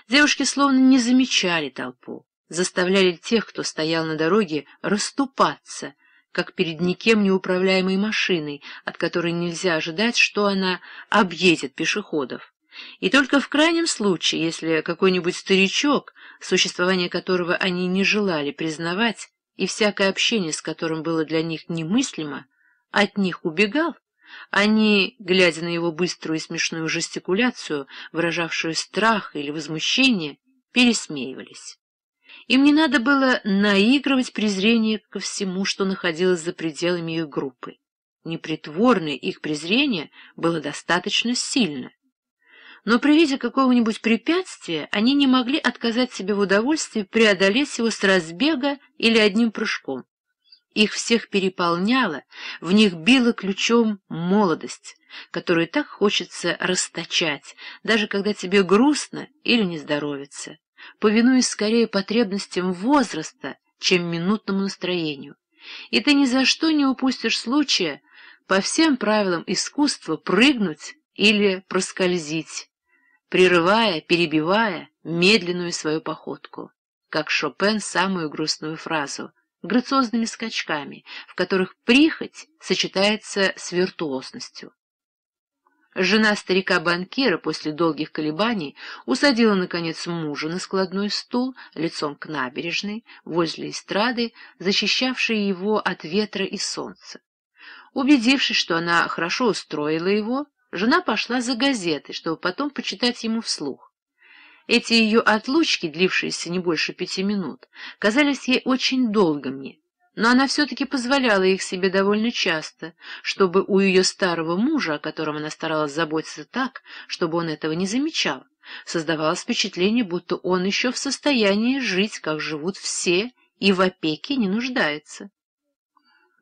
Девушки словно не замечали толпу, заставляли тех, кто стоял на дороге, расступаться, как перед никем неуправляемой машиной, от которой нельзя ожидать, что она объедет пешеходов и только в крайнем случае, если какой-нибудь старичок, существование которого они не желали признавать, и всякое общение с которым было для них немыслимо, от них убегал, они, глядя на его быструю и смешную жестикуляцию, выражавшую страх или возмущение, пересмеивались. Им не надо было наигрывать презрение ко всему, что находилось за пределами их группы. Непритворное их презрение было достаточно сильно, но при виде какого-нибудь препятствия они не могли отказать себе в удовольствии преодолеть его с разбега или одним прыжком. Их всех переполняло, в них била ключом молодость, которую так хочется расточать, даже когда тебе грустно или не здоровится, повинуясь скорее потребностям возраста, чем минутному настроению. И ты ни за что не упустишь случая по всем правилам искусства прыгнуть или проскользить, прерывая, перебивая медленную свою походку, как Шопен самую грустную фразу, грациозными скачками, в которых прихоть сочетается с виртуозностью. Жена старика-банкира после долгих колебаний усадила, наконец, мужа на складной стул лицом к набережной, возле эстрады, защищавшей его от ветра и солнца. Убедившись, что она хорошо устроила его, Жена пошла за газетой, чтобы потом почитать ему вслух. Эти ее отлучки, длившиеся не больше пяти минут, казались ей очень долгими, но она все-таки позволяла их себе довольно часто, чтобы у ее старого мужа, о котором она старалась заботиться так, чтобы он этого не замечал, создавалось впечатление, будто он еще в состоянии жить, как живут все, и в опеке не нуждается.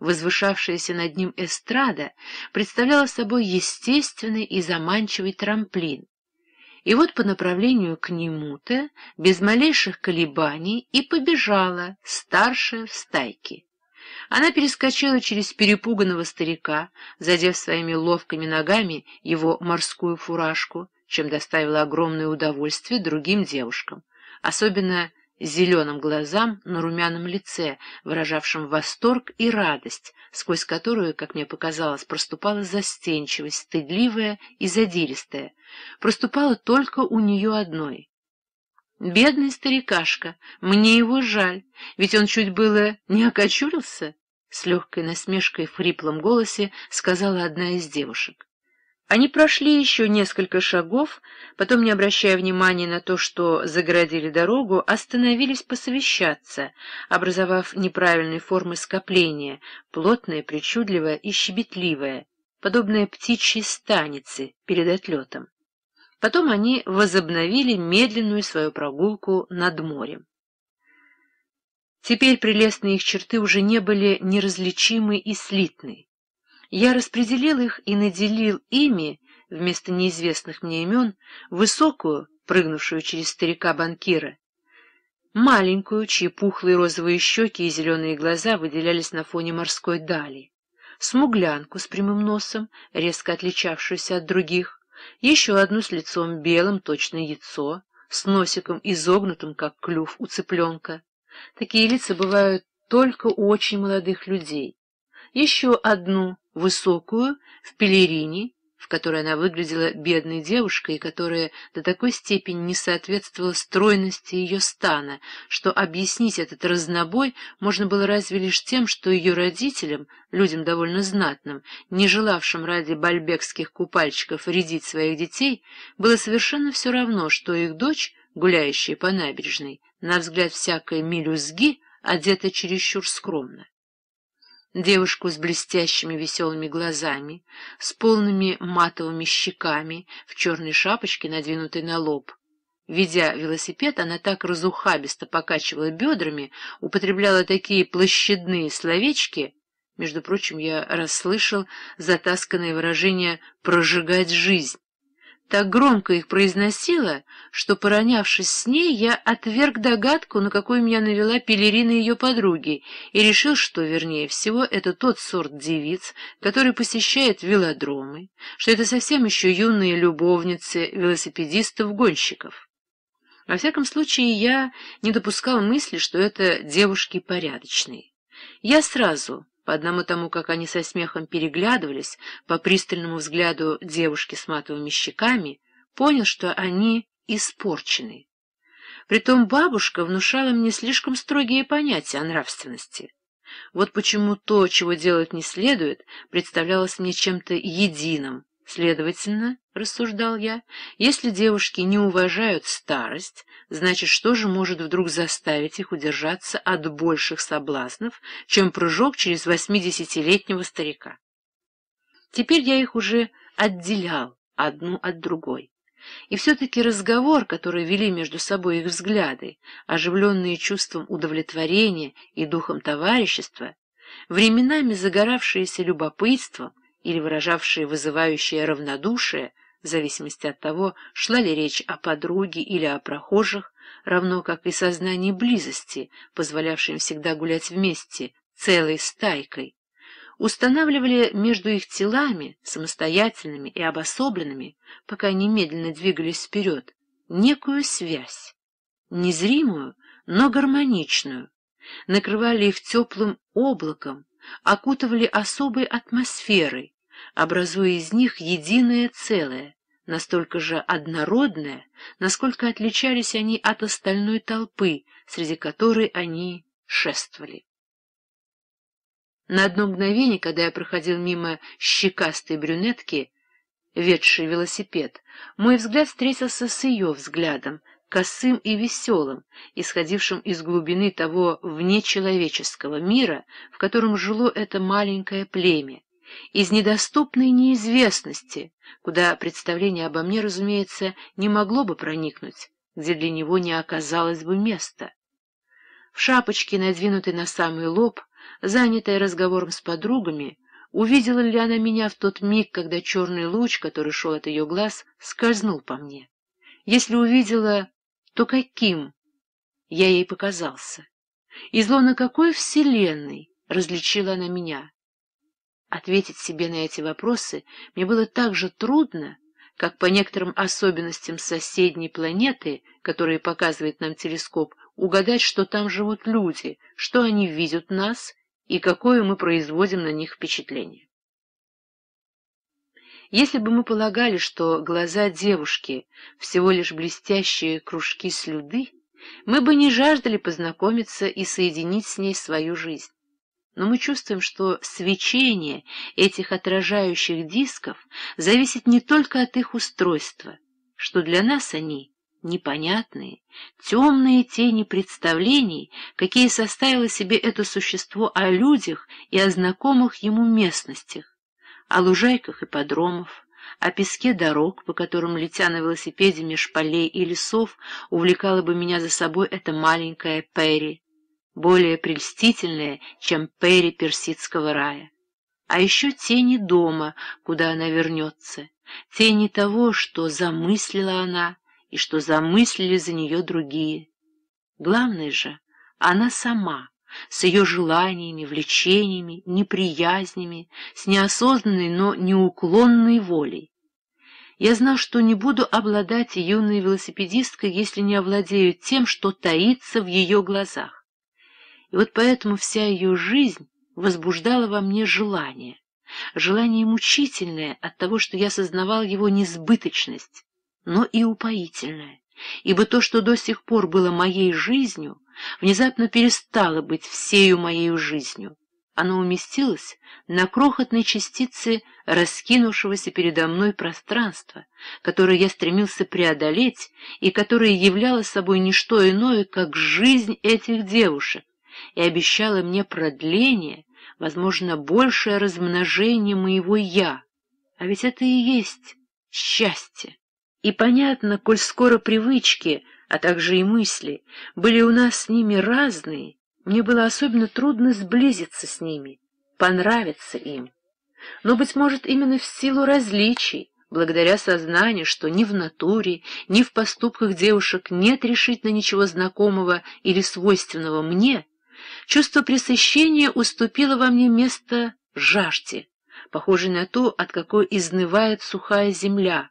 Возвышавшаяся над ним эстрада представляла собой естественный и заманчивый трамплин. И вот по направлению к нему-то, без малейших колебаний, и побежала старшая в стайке. Она перескочила через перепуганного старика, задев своими ловкими ногами его морскую фуражку, чем доставила огромное удовольствие другим девушкам, особенно зеленым глазам на румяном лице, выражавшем восторг и радость, сквозь которую, как мне показалось, проступала застенчивость, стыдливая и задиристая, проступала только у нее одной. «Бедный старикашка, мне его жаль, ведь он чуть было не окочурился», — с легкой насмешкой в хриплом голосе сказала одна из девушек. Они прошли еще несколько шагов, потом, не обращая внимания на то, что загородили дорогу, остановились посовещаться, образовав неправильной формы скопления, плотное, причудливое и щебетливое, подобное птичьей станице перед отлетом. Потом они возобновили медленную свою прогулку над морем. Теперь прелестные их черты уже не были неразличимы и слитны. Я распределил их и наделил ими, вместо неизвестных мне имен, высокую, прыгнувшую через старика-банкира, маленькую, чьи пухлые розовые щеки и зеленые глаза выделялись на фоне морской дали, смуглянку с прямым носом, резко отличавшуюся от других, еще одну с лицом белым, точно яйцо, с носиком изогнутым, как клюв у цыпленка. Такие лица бывают только у очень молодых людей еще одну, высокую, в пелерине, в которой она выглядела бедной девушкой, которая до такой степени не соответствовала стройности ее стана, что объяснить этот разнобой можно было разве лишь тем, что ее родителям, людям довольно знатным, не желавшим ради бальбекских купальчиков рядить своих детей, было совершенно все равно, что их дочь, гуляющая по набережной, на взгляд всякой мелюзги, одета чересчур скромно девушку с блестящими веселыми глазами, с полными матовыми щеками, в черной шапочке, надвинутой на лоб. Ведя велосипед, она так разухабисто покачивала бедрами, употребляла такие площадные словечки. Между прочим, я расслышал затасканное выражение «прожигать жизнь» так громко их произносила, что, поронявшись с ней, я отверг догадку, на какую меня навела пелерина ее подруги, и решил, что, вернее всего, это тот сорт девиц, который посещает велодромы, что это совсем еще юные любовницы велосипедистов-гонщиков. Во всяком случае, я не допускал мысли, что это девушки порядочные. Я сразу по одному тому, как они со смехом переглядывались, по пристальному взгляду девушки с матовыми щеками, понял, что они испорчены. Притом бабушка внушала мне слишком строгие понятия о нравственности. Вот почему то, чего делать не следует, представлялось мне чем-то единым, Следовательно, — рассуждал я, — если девушки не уважают старость, значит, что же может вдруг заставить их удержаться от больших соблазнов, чем прыжок через восьмидесятилетнего старика? Теперь я их уже отделял одну от другой. И все-таки разговор, который вели между собой их взгляды, оживленные чувством удовлетворения и духом товарищества, временами загоравшиеся любопытством, или выражавшие вызывающее равнодушие, в зависимости от того, шла ли речь о подруге или о прохожих, равно как и сознание близости, позволявшее им всегда гулять вместе, целой стайкой, устанавливали между их телами, самостоятельными и обособленными, пока они медленно двигались вперед, некую связь, незримую, но гармоничную, накрывали их теплым облаком, окутывали особой атмосферой, образуя из них единое целое, настолько же однородное, насколько отличались они от остальной толпы, среди которой они шествовали. На одно мгновение, когда я проходил мимо щекастой брюнетки, ведшей велосипед, мой взгляд встретился с ее взглядом, косым и веселым, исходившим из глубины того внечеловеческого мира, в котором жило это маленькое племя, из недоступной неизвестности, куда представление обо мне, разумеется, не могло бы проникнуть, где для него не оказалось бы места. В шапочке, надвинутой на самый лоб, занятая разговором с подругами, увидела ли она меня в тот миг, когда черный луч, который шел от ее глаз, скользнул по мне. Если увидела, то каким я ей показался? Из лона какой вселенной различила она меня? Ответить себе на эти вопросы мне было так же трудно, как по некоторым особенностям соседней планеты, которые показывает нам телескоп, угадать, что там живут люди, что они видят нас и какое мы производим на них впечатление. Если бы мы полагали, что глаза девушки — всего лишь блестящие кружки слюды, мы бы не жаждали познакомиться и соединить с ней свою жизнь но мы чувствуем, что свечение этих отражающих дисков зависит не только от их устройства, что для нас они непонятные, темные тени представлений, какие составило себе это существо о людях и о знакомых ему местностях, о лужайках и подромов, о песке дорог, по которым, летя на велосипеде меж полей и лесов, увлекала бы меня за собой эта маленькая Перри, более прельстительное, чем Перри персидского рая. А еще тени дома, куда она вернется, тени того, что замыслила она и что замыслили за нее другие. Главное же, она сама, с ее желаниями, влечениями, неприязнями, с неосознанной, но неуклонной волей. Я знал, что не буду обладать юной велосипедисткой, если не овладею тем, что таится в ее глазах. И вот поэтому вся ее жизнь возбуждала во мне желание. Желание мучительное от того, что я сознавал его несбыточность, но и упоительное, ибо то, что до сих пор было моей жизнью, внезапно перестало быть всею моей жизнью. Оно уместилось на крохотной частице раскинувшегося передо мной пространства, которое я стремился преодолеть и которое являло собой не что иное, как жизнь этих девушек, и обещала мне продление, возможно, большее размножение моего «я». А ведь это и есть счастье. И понятно, коль скоро привычки, а также и мысли, были у нас с ними разные, мне было особенно трудно сблизиться с ними, понравиться им. Но, быть может, именно в силу различий, благодаря сознанию, что ни в натуре, ни в поступках девушек нет решительно ничего знакомого или свойственного мне, Чувство пресыщения уступило во мне место жажде, похожей на то, от какой изнывает сухая земля,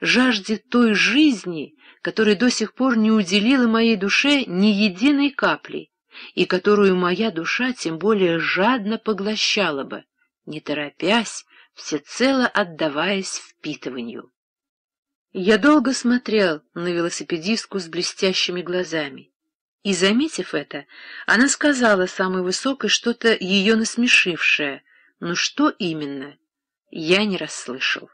жажде той жизни, которой до сих пор не уделила моей душе ни единой капли, и которую моя душа тем более жадно поглощала бы, не торопясь, всецело отдаваясь впитыванию. Я долго смотрел на велосипедистку с блестящими глазами. И, заметив это, она сказала самой высокой что-то ее насмешившее. Но «Ну что именно, я не расслышал.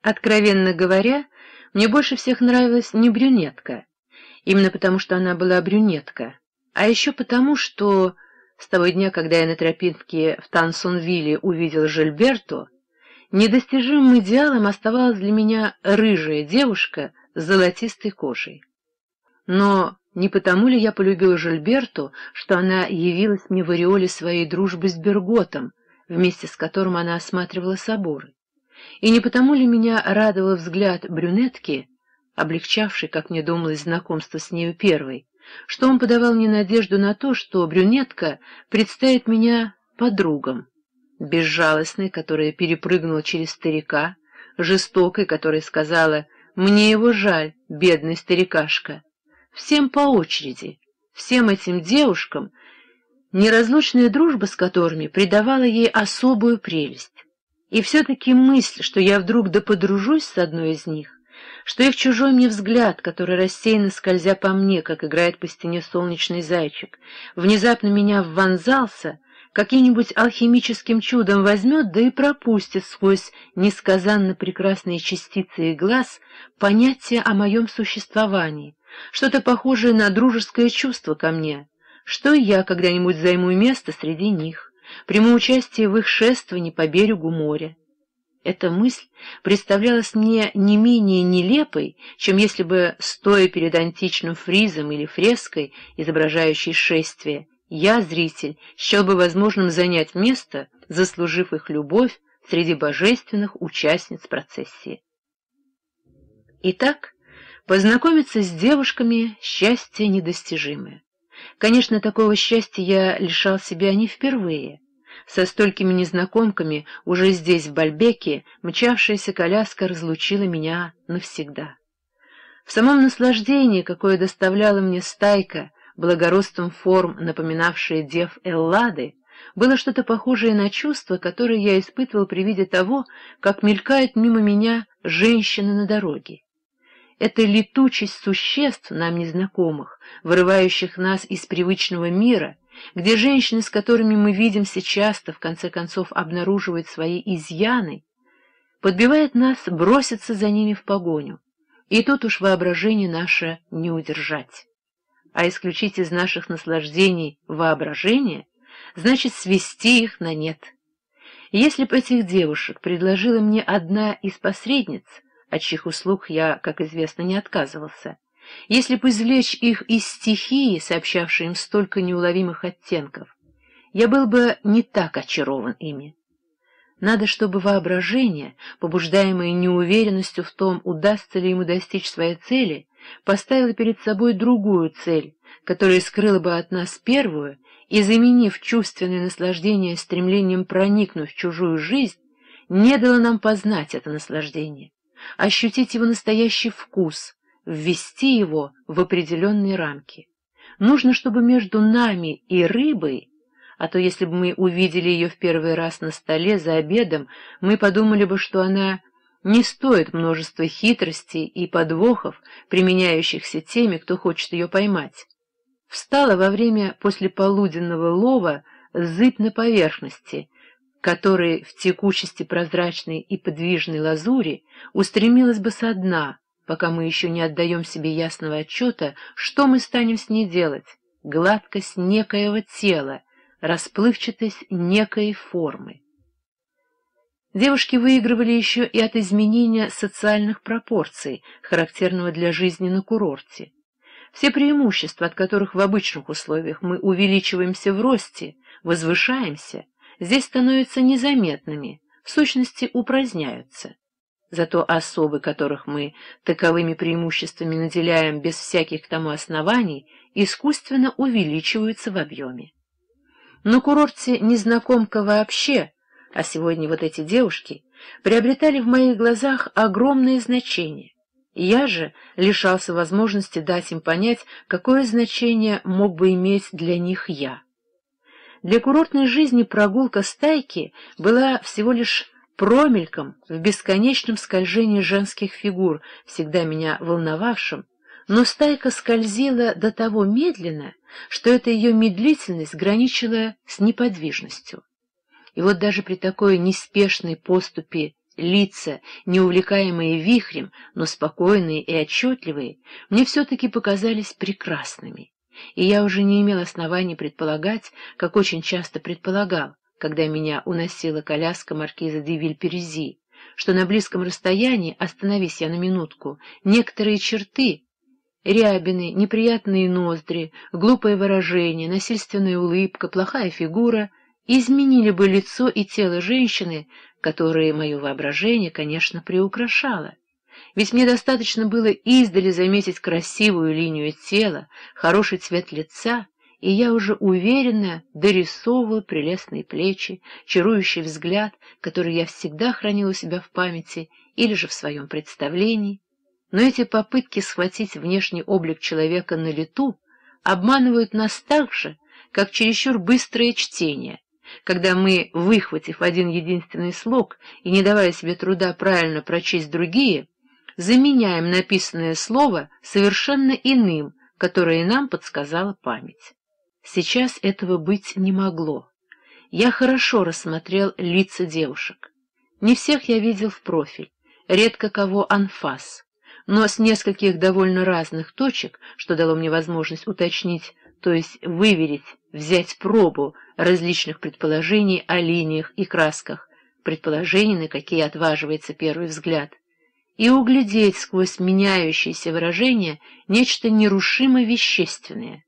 Откровенно говоря, мне больше всех нравилась не брюнетка, именно потому что она была брюнетка, а еще потому, что с того дня, когда я на тропинке в Тансонвилле увидел Жильберту, недостижимым идеалом оставалась для меня рыжая девушка с золотистой кожей. Но не потому ли я полюбила Жильберту, что она явилась мне в ореоле своей дружбы с Берготом, вместе с которым она осматривала соборы? И не потому ли меня радовал взгляд брюнетки, облегчавший, как мне думалось, знакомство с нею первой, что он подавал мне надежду на то, что брюнетка представит меня подругам, безжалостной, которая перепрыгнула через старика, жестокой, которая сказала «Мне его жаль, бедный старикашка», всем по очереди, всем этим девушкам, неразлучная дружба с которыми придавала ей особую прелесть. И все-таки мысль, что я вдруг да подружусь с одной из них, что их чужой мне взгляд, который рассеянно скользя по мне, как играет по стене солнечный зайчик, внезапно меня ввонзался, каким-нибудь алхимическим чудом возьмет, да и пропустит сквозь несказанно прекрасные частицы и глаз понятие о моем существовании — что-то похожее на дружеское чувство ко мне, что я когда-нибудь займу место среди них, приму участие в их шествовании по берегу моря. Эта мысль представлялась мне не менее нелепой, чем если бы, стоя перед античным фризом или фреской, изображающей шествие, я, зритель, счел бы возможным занять место, заслужив их любовь среди божественных участниц процессии. Итак, Познакомиться с девушками — счастье недостижимое. Конечно, такого счастья я лишал себя не впервые. Со столькими незнакомками уже здесь, в Бальбеке, мчавшаяся коляска разлучила меня навсегда. В самом наслаждении, какое доставляла мне стайка, благородством форм, напоминавшая дев Эллады, было что-то похожее на чувство, которое я испытывал при виде того, как мелькает мимо меня женщина на дороге эта летучесть существ, нам незнакомых, вырывающих нас из привычного мира, где женщины, с которыми мы видимся часто, в конце концов обнаруживают свои изъяны, подбивает нас броситься за ними в погоню. И тут уж воображение наше не удержать. А исключить из наших наслаждений воображение значит свести их на нет. Если бы этих девушек предложила мне одна из посредниц — от чьих услуг я, как известно, не отказывался. Если бы извлечь их из стихии, сообщавшей им столько неуловимых оттенков, я был бы не так очарован ими. Надо, чтобы воображение, побуждаемое неуверенностью в том, удастся ли ему достичь своей цели, поставило перед собой другую цель, которая скрыла бы от нас первую, и, заменив чувственное наслаждение стремлением проникнуть в чужую жизнь, не дало нам познать это наслаждение ощутить его настоящий вкус, ввести его в определенные рамки. Нужно, чтобы между нами и рыбой, а то если бы мы увидели ее в первый раз на столе за обедом, мы подумали бы, что она не стоит множества хитростей и подвохов, применяющихся теми, кто хочет ее поймать. Встала во время послеполуденного лова зыб на поверхности — которой в текучести прозрачной и подвижной лазури устремилась бы со дна, пока мы еще не отдаем себе ясного отчета, что мы станем с ней делать, гладкость некоего тела, расплывчатость некой формы. Девушки выигрывали еще и от изменения социальных пропорций, характерного для жизни на курорте. Все преимущества, от которых в обычных условиях мы увеличиваемся в росте, возвышаемся, здесь становятся незаметными, в сущности упраздняются. Зато особы, которых мы таковыми преимуществами наделяем без всяких к тому оснований, искусственно увеличиваются в объеме. На курорте незнакомка вообще, а сегодня вот эти девушки, приобретали в моих глазах огромное значение. Я же лишался возможности дать им понять, какое значение мог бы иметь для них я. Для курортной жизни прогулка стайки была всего лишь промельком в бесконечном скольжении женских фигур, всегда меня волновавшим, но стайка скользила до того медленно, что эта ее медлительность граничила с неподвижностью. И вот даже при такой неспешной поступе лица, не увлекаемые вихрем, но спокойные и отчетливые, мне все-таки показались прекрасными и я уже не имел оснований предполагать, как очень часто предполагал, когда меня уносила коляска маркиза де Вильперези, что на близком расстоянии, остановись я на минутку, некоторые черты, рябины, неприятные ноздри, глупое выражение, насильственная улыбка, плохая фигура — изменили бы лицо и тело женщины, которые мое воображение, конечно, приукрашало. Ведь мне достаточно было издали заметить красивую линию тела, хороший цвет лица, и я уже уверенно дорисовывал прелестные плечи, чарующий взгляд, который я всегда хранила у себя в памяти или же в своем представлении. Но эти попытки схватить внешний облик человека на лету обманывают нас так же, как чересчур быстрое чтение, когда мы, выхватив один единственный слог и не давая себе труда правильно прочесть другие, заменяем написанное слово совершенно иным, которое нам подсказала память. Сейчас этого быть не могло. Я хорошо рассмотрел лица девушек. Не всех я видел в профиль, редко кого анфас, но с нескольких довольно разных точек, что дало мне возможность уточнить, то есть выверить, взять пробу различных предположений о линиях и красках, предположений, на какие отваживается первый взгляд, и углядеть сквозь меняющиеся выражения нечто нерушимо вещественное.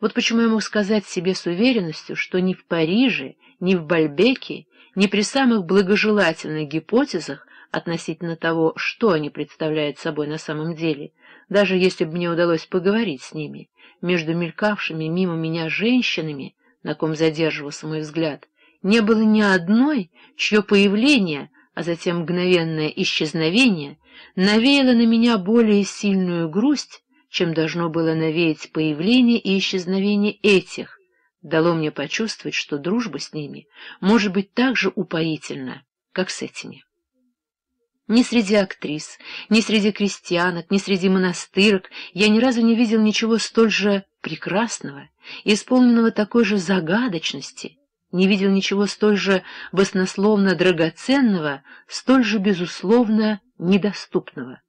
Вот почему я мог сказать себе с уверенностью, что ни в Париже, ни в Бальбеке, ни при самых благожелательных гипотезах относительно того, что они представляют собой на самом деле, даже если бы мне удалось поговорить с ними, между мелькавшими мимо меня женщинами, на ком задерживался мой взгляд, не было ни одной, чье появление — а затем мгновенное исчезновение, навеяло на меня более сильную грусть, чем должно было навеять появление и исчезновение этих, дало мне почувствовать, что дружба с ними может быть так же упоительна, как с этими. Ни среди актрис, ни среди крестьянок, ни среди монастырок я ни разу не видел ничего столь же прекрасного, исполненного такой же загадочности — не видел ничего столь же баснословно драгоценного, столь же, безусловно, недоступного.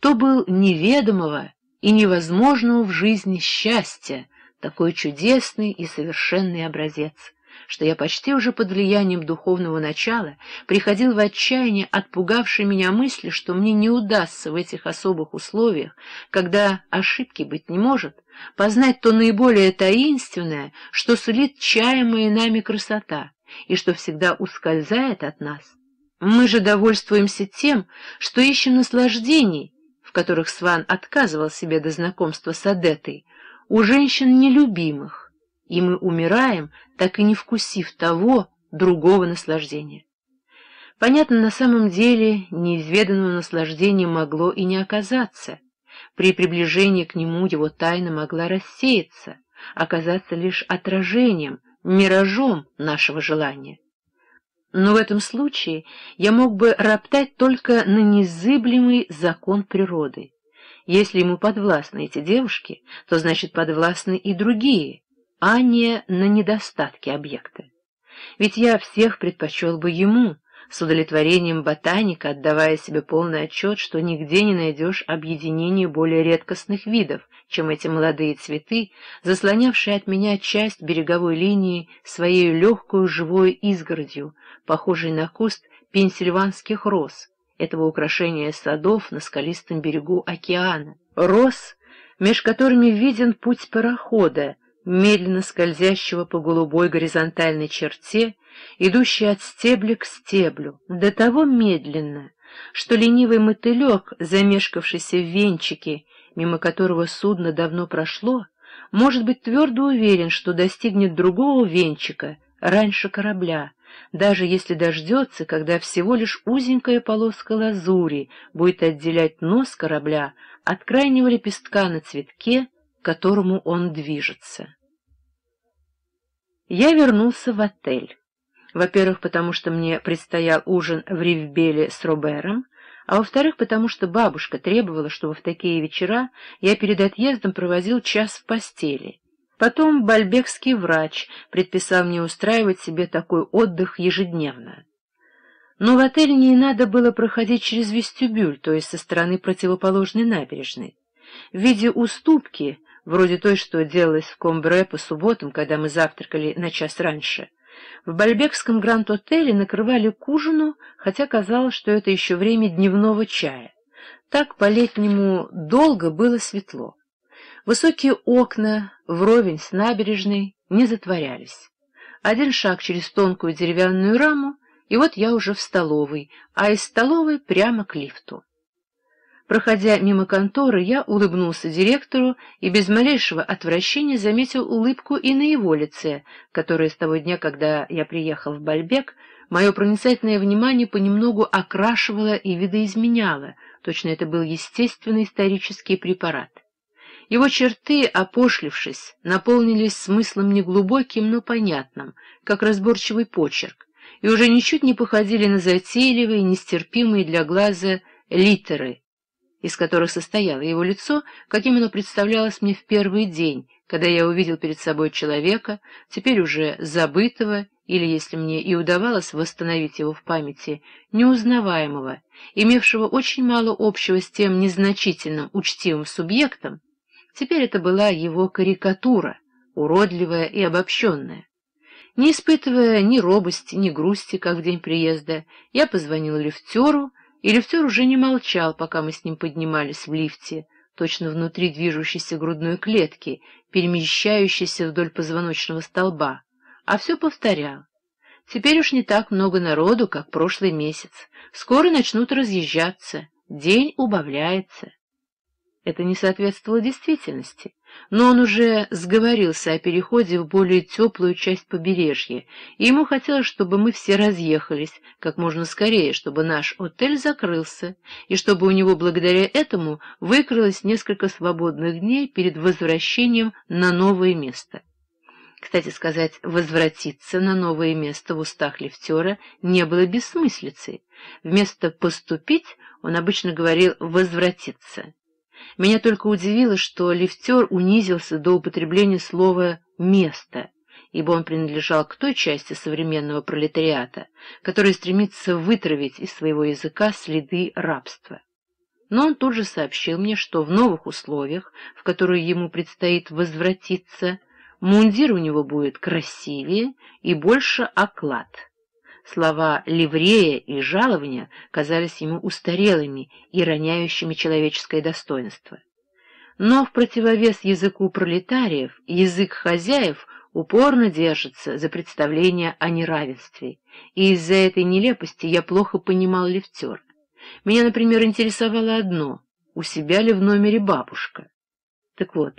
То был неведомого и невозможного в жизни счастья, такой чудесный и совершенный образец что я почти уже под влиянием духовного начала приходил в отчаяние от меня мысли, что мне не удастся в этих особых условиях, когда ошибки быть не может, познать то наиболее таинственное, что сулит чаемая нами красота и что всегда ускользает от нас. Мы же довольствуемся тем, что ищем наслаждений, в которых Сван отказывал себе до знакомства с Адетой, у женщин нелюбимых, и мы умираем, так и не вкусив того, другого наслаждения. Понятно, на самом деле неизведанного наслаждения могло и не оказаться. При приближении к нему его тайна могла рассеяться, оказаться лишь отражением, миражом нашего желания. Но в этом случае я мог бы роптать только на незыблемый закон природы. Если ему подвластны эти девушки, то значит подвластны и другие, а не на недостатки объекта. Ведь я всех предпочел бы ему, с удовлетворением ботаника, отдавая себе полный отчет, что нигде не найдешь объединение более редкостных видов, чем эти молодые цветы, заслонявшие от меня часть береговой линии своей легкую живой изгородью, похожей на куст пенсильванских роз, этого украшения садов на скалистом берегу океана. Роз, меж которыми виден путь парохода, медленно скользящего по голубой горизонтальной черте, идущей от стебля к стеблю, до того медленно, что ленивый мотылек, замешкавшийся в венчике, мимо которого судно давно прошло, может быть твердо уверен, что достигнет другого венчика раньше корабля, даже если дождется, когда всего лишь узенькая полоска лазури будет отделять нос корабля от крайнего лепестка на цветке, к которому он движется. Я вернулся в отель. Во-первых, потому что мне предстоял ужин в Ривбеле с Робером, а во-вторых, потому что бабушка требовала, чтобы в такие вечера я перед отъездом проводил час в постели. Потом бальбекский врач предписал мне устраивать себе такой отдых ежедневно. Но в отель не надо было проходить через вестибюль, то есть со стороны противоположной набережной. В виде уступки вроде той, что делалось в Комбре по субботам, когда мы завтракали на час раньше. В Бальбекском гранд-отеле накрывали к ужину, хотя казалось, что это еще время дневного чая. Так по-летнему долго было светло. Высокие окна, вровень с набережной, не затворялись. Один шаг через тонкую деревянную раму, и вот я уже в столовой, а из столовой прямо к лифту. Проходя мимо конторы, я улыбнулся директору и без малейшего отвращения заметил улыбку и на его лице, которая с того дня, когда я приехал в Бальбек, мое проницательное внимание понемногу окрашивало и видоизменяло, точно это был естественный исторический препарат. Его черты, опошлившись, наполнились смыслом неглубоким, но понятным, как разборчивый почерк, и уже ничуть не походили на затейливые, нестерпимые для глаза литеры из которых состояло его лицо, каким оно представлялось мне в первый день, когда я увидел перед собой человека, теперь уже забытого, или, если мне и удавалось восстановить его в памяти, неузнаваемого, имевшего очень мало общего с тем незначительным учтивым субъектом, теперь это была его карикатура, уродливая и обобщенная. Не испытывая ни робости, ни грусти, как в день приезда, я позвонил лифтеру, Елефтер уже не молчал, пока мы с ним поднимались в лифте, точно внутри движущейся грудной клетки, перемещающейся вдоль позвоночного столба, а все повторял. Теперь уж не так много народу, как прошлый месяц. Скоро начнут разъезжаться, день убавляется. Это не соответствовало действительности но он уже сговорился о переходе в более теплую часть побережья, и ему хотелось, чтобы мы все разъехались как можно скорее, чтобы наш отель закрылся, и чтобы у него благодаря этому выкрылось несколько свободных дней перед возвращением на новое место. Кстати сказать, возвратиться на новое место в устах лифтера не было бессмыслицей. Вместо «поступить» он обычно говорил «возвратиться». Меня только удивило, что лифтер унизился до употребления слова «место», ибо он принадлежал к той части современного пролетариата, которая стремится вытравить из своего языка следы рабства. Но он тут же сообщил мне, что в новых условиях, в которые ему предстоит возвратиться, мундир у него будет красивее и больше оклад. Слова «ливрея» и «жалования» казались ему устарелыми и роняющими человеческое достоинство. Но в противовес языку пролетариев язык хозяев упорно держится за представление о неравенстве, и из-за этой нелепости я плохо понимал лифтера. Меня, например, интересовало одно — у себя ли в номере бабушка? Так вот,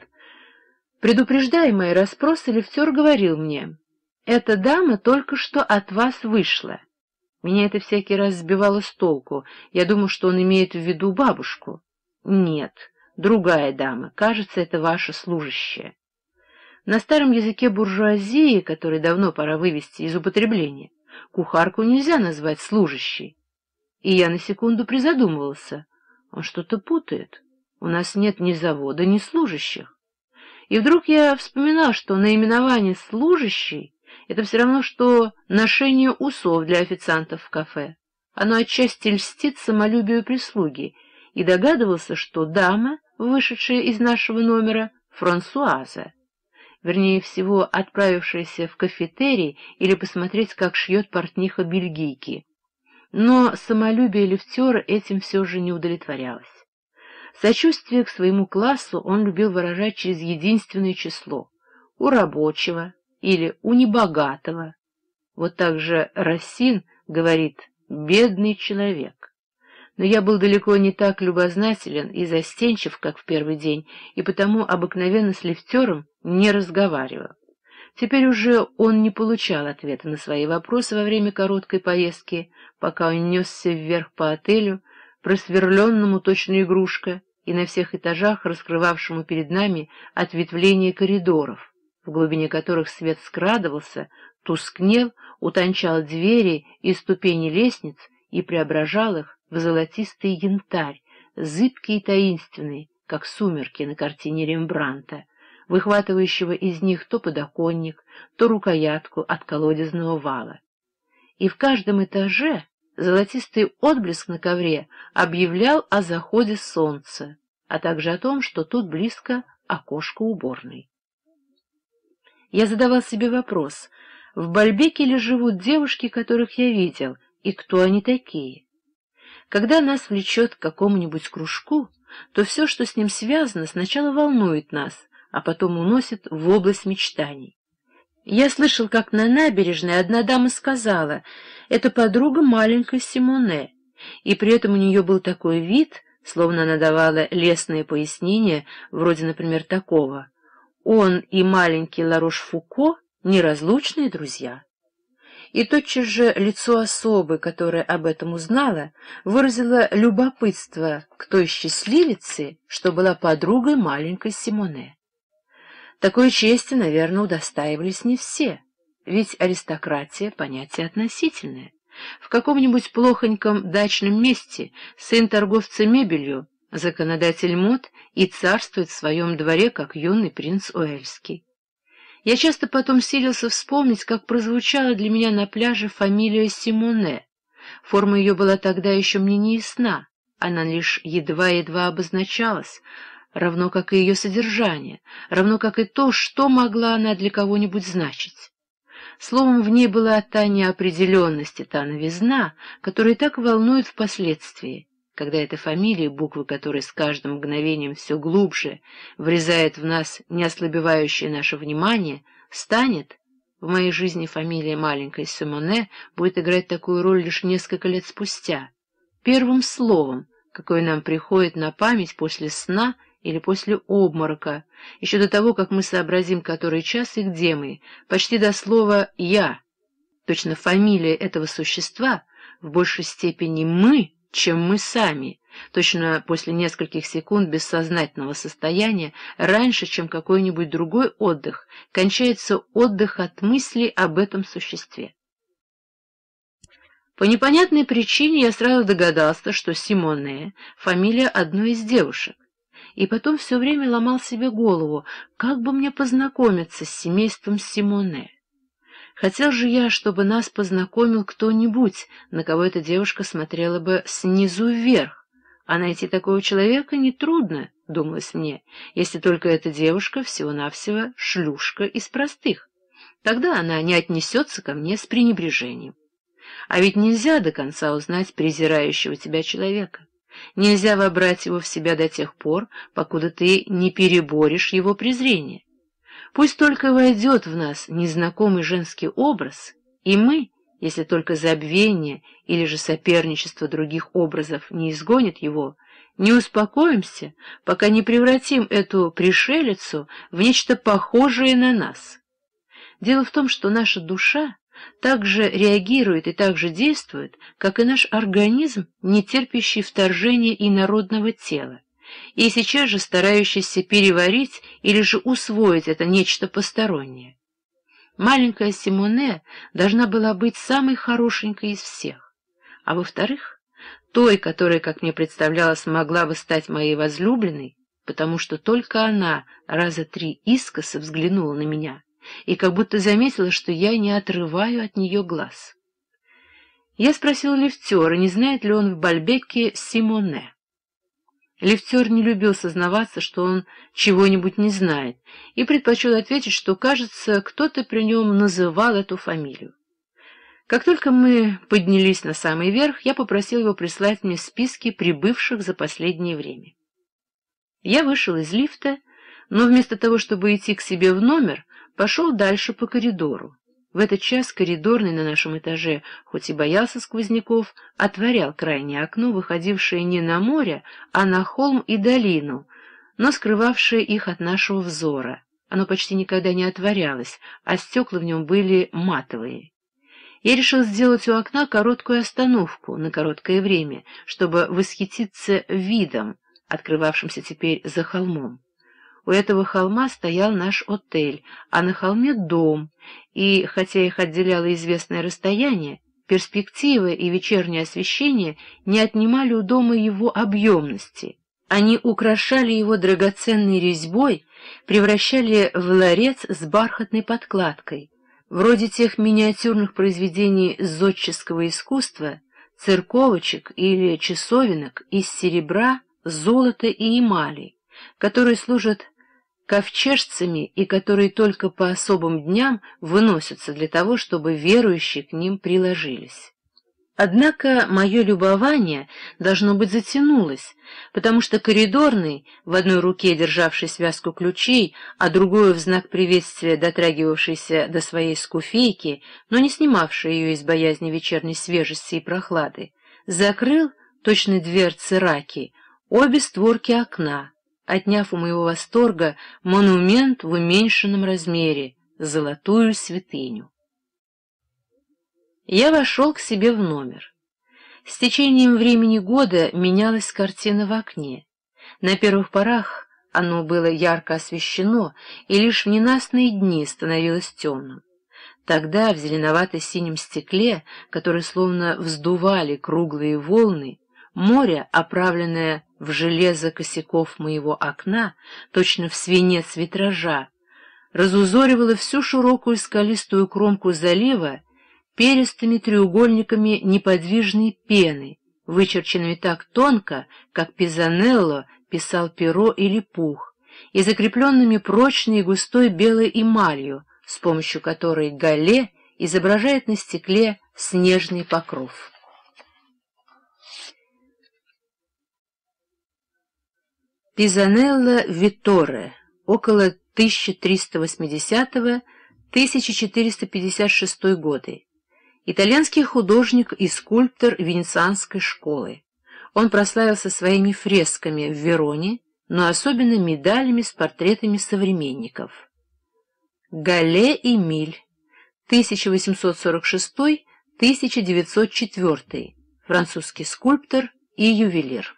предупреждаемые расспросы лифтер говорил мне — эта дама только что от вас вышла. Меня это всякий раз сбивало с толку. Я думал, что он имеет в виду бабушку. Нет, другая дама. Кажется, это ваша служащая. На старом языке буржуазии, который давно пора вывести из употребления, кухарку нельзя назвать служащей. И я на секунду призадумывался. Он что-то путает. У нас нет ни завода, ни служащих. И вдруг я вспоминал, что наименование «служащий» Это все равно, что ношение усов для официантов в кафе. Оно отчасти льстит самолюбию прислуги, и догадывался, что дама, вышедшая из нашего номера, Франсуаза, вернее всего, отправившаяся в кафетерий или посмотреть, как шьет портниха бельгийки. Но самолюбие лифтера этим все же не удовлетворялось. Сочувствие к своему классу он любил выражать через единственное число — у рабочего, или у небогатого. Вот так же Рассин говорит «бедный человек». Но я был далеко не так любознателен и застенчив, как в первый день, и потому обыкновенно с лифтером не разговаривал. Теперь уже он не получал ответа на свои вопросы во время короткой поездки, пока он несся вверх по отелю, просверленному точно игрушка, и на всех этажах, раскрывавшему перед нами ответвление коридоров в глубине которых свет скрадывался, тускнев, утончал двери и ступени лестниц и преображал их в золотистый янтарь, зыбкий и таинственный, как сумерки на картине Рембранта, выхватывающего из них то подоконник, то рукоятку от колодезного вала. И в каждом этаже золотистый отблеск на ковре объявлял о заходе солнца, а также о том, что тут близко окошко уборной. Я задавал себе вопрос, в Бальбеке ли живут девушки, которых я видел, и кто они такие? Когда нас влечет к какому-нибудь кружку, то все, что с ним связано, сначала волнует нас, а потом уносит в область мечтаний. Я слышал, как на набережной одна дама сказала, это подруга маленькой Симоне, и при этом у нее был такой вид, словно она давала лестные пояснения, вроде, например, такого — он и маленький Ларош-Фуко — неразлучные друзья. И тотчас же лицо особы, которая об этом узнала, выразило любопытство к той счастливице, что была подругой маленькой Симоне. Такой чести, наверное, удостаивались не все, ведь аристократия — понятие относительное. В каком-нибудь плохоньком дачном месте сын торговца мебелью законодатель мод и царствует в своем дворе, как юный принц Уэльский. Я часто потом силился вспомнить, как прозвучала для меня на пляже фамилия Симоне. Форма ее была тогда еще мне не ясна, она лишь едва-едва обозначалась, равно как и ее содержание, равно как и то, что могла она для кого-нибудь значить. Словом, в ней была та неопределенность и та новизна, которая так волнуют впоследствии, когда эта фамилия, буквы которой с каждым мгновением все глубже врезает в нас неослабевающее наше внимание, станет, в моей жизни фамилия маленькой Симоне будет играть такую роль лишь несколько лет спустя, первым словом, какое нам приходит на память после сна или после обморока, еще до того, как мы сообразим, который час и где мы, почти до слова «я». Точно фамилия этого существа, в большей степени «мы», чем мы сами, точно после нескольких секунд бессознательного состояния, раньше, чем какой-нибудь другой отдых, кончается отдых от мыслей об этом существе. По непонятной причине я сразу догадался, что Симоне — фамилия одной из девушек, и потом все время ломал себе голову, как бы мне познакомиться с семейством Симоне. Хотел же я, чтобы нас познакомил кто-нибудь, на кого эта девушка смотрела бы снизу вверх. А найти такого человека нетрудно, — думалось мне, — если только эта девушка всего-навсего шлюшка из простых. Тогда она не отнесется ко мне с пренебрежением. А ведь нельзя до конца узнать презирающего тебя человека. Нельзя вобрать его в себя до тех пор, покуда ты не переборешь его презрение. Пусть только войдет в нас незнакомый женский образ, и мы, если только забвение или же соперничество других образов не изгонит его, не успокоимся, пока не превратим эту пришелицу в нечто похожее на нас. Дело в том, что наша душа также реагирует и также действует, как и наш организм, не терпящий вторжения инородного тела и сейчас же старающийся переварить или же усвоить это нечто постороннее. Маленькая Симоне должна была быть самой хорошенькой из всех, а во-вторых, той, которая, как мне представлялось, могла бы стать моей возлюбленной, потому что только она раза три искоса взглянула на меня и как будто заметила, что я не отрываю от нее глаз. Я спросил лифтера, не знает ли он в Бальбеке Симоне. Лифтер не любил сознаваться, что он чего-нибудь не знает, и предпочел ответить, что, кажется, кто-то при нем называл эту фамилию. Как только мы поднялись на самый верх, я попросил его прислать мне списки прибывших за последнее время. Я вышел из лифта, но вместо того, чтобы идти к себе в номер, пошел дальше по коридору. В этот час коридорный на нашем этаже, хоть и боялся сквозняков, отворял крайнее окно, выходившее не на море, а на холм и долину, но скрывавшее их от нашего взора. Оно почти никогда не отворялось, а стекла в нем были матовые. Я решил сделать у окна короткую остановку на короткое время, чтобы восхититься видом, открывавшимся теперь за холмом. У этого холма стоял наш отель, а на холме дом, и, хотя их отделяло известное расстояние, перспективы и вечернее освещение не отнимали у дома его объемности. Они украшали его драгоценной резьбой, превращали в ларец с бархатной подкладкой, вроде тех миниатюрных произведений зодческого искусства, церковочек или часовенок из серебра, золота и эмали, которые служат ковчежцами и которые только по особым дням выносятся для того, чтобы верующие к ним приложились. Однако мое любование, должно быть, затянулось, потому что коридорный, в одной руке державший связку ключей, а другую в знак приветствия дотрагивавшийся до своей скуфейки, но не снимавший ее из боязни вечерней свежести и прохлады, закрыл, точно дверцы раки, обе створки окна, отняв у моего восторга монумент в уменьшенном размере, золотую святыню. Я вошел к себе в номер. С течением времени года менялась картина в окне. На первых порах оно было ярко освещено, и лишь в ненастные дни становилось темным. Тогда в зеленовато-синем стекле, который словно вздували круглые волны, море, оправленное в железо косяков моего окна, точно в свинец витража, разузоривала всю широкую скалистую кромку залива перистыми треугольниками неподвижной пены, вычерченными так тонко, как Пизанелло писал перо или пух, и закрепленными прочной густой белой эмалью, с помощью которой гале изображает на стекле снежный покров. Пизанелла Виторе около 1380-1456 годы. Итальянский художник и скульптор венецианской школы. Он прославился своими фресками в Вероне, но особенно медалями с портретами современников. Гале и Миль, 1846-1904, французский скульптор и ювелир.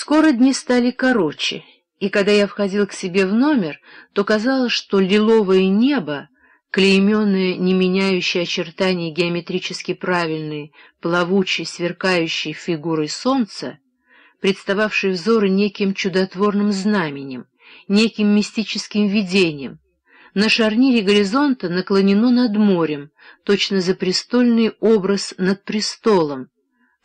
Скоро дни стали короче, и когда я входил к себе в номер, то казалось, что лиловое небо, клейменное, не меняющее очертания геометрически правильной, плавучей, сверкающей фигурой солнца, представавшей взор неким чудотворным знаменем, неким мистическим видением, на шарнире горизонта наклонено над морем, точно за престольный образ над престолом,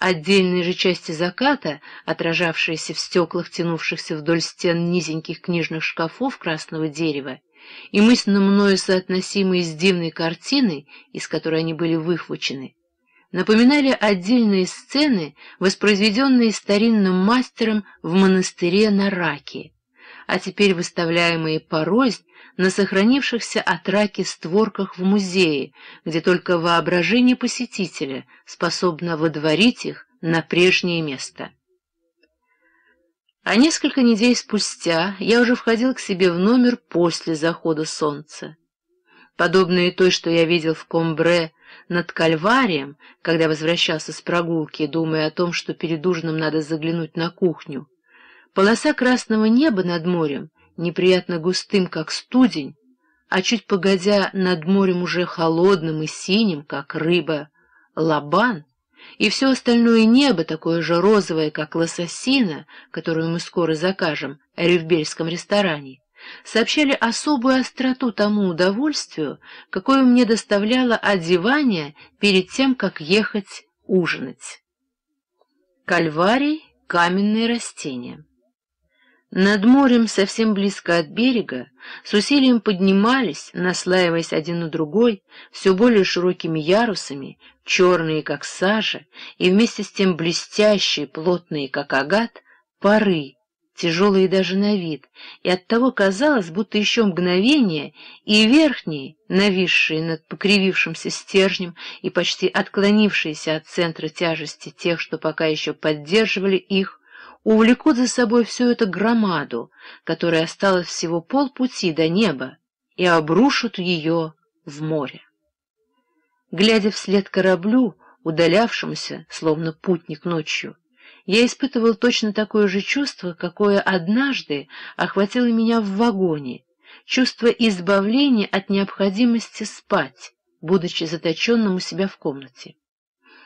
Отдельные же части заката, отражавшиеся в стеклах, тянувшихся вдоль стен низеньких книжных шкафов красного дерева, и мысленно мною соотносимые с дивной картиной, из которой они были выхвачены, напоминали отдельные сцены, воспроизведенные старинным мастером в монастыре на Раке а теперь выставляемые порознь на сохранившихся от раки створках в музее, где только воображение посетителя способно водворить их на прежнее место. А несколько недель спустя я уже входил к себе в номер после захода солнца. Подобные той, что я видел в Комбре над Кальварием, когда возвращался с прогулки, думая о том, что перед ужином надо заглянуть на кухню, Полоса красного неба над морем, неприятно густым, как студень, а чуть погодя над морем уже холодным и синим, как рыба, лабан, и все остальное небо, такое же розовое, как лососина, которую мы скоро закажем в ревбельском ресторане, сообщали особую остроту тому удовольствию, какое мне доставляло одевание перед тем, как ехать ужинать. Кальварий — каменные растения. Над морем, совсем близко от берега, с усилием поднимались, наслаиваясь один на другой, все более широкими ярусами, черные, как сажа, и вместе с тем блестящие, плотные, как агат, пары, тяжелые даже на вид, и оттого казалось, будто еще мгновение, и верхние, нависшие над покривившимся стержнем и почти отклонившиеся от центра тяжести тех, что пока еще поддерживали их, увлекут за собой всю эту громаду, которая осталась всего полпути до неба, и обрушат ее в море. Глядя вслед кораблю, удалявшемуся, словно путник ночью, я испытывал точно такое же чувство, какое однажды охватило меня в вагоне, чувство избавления от необходимости спать, будучи заточенным у себя в комнате.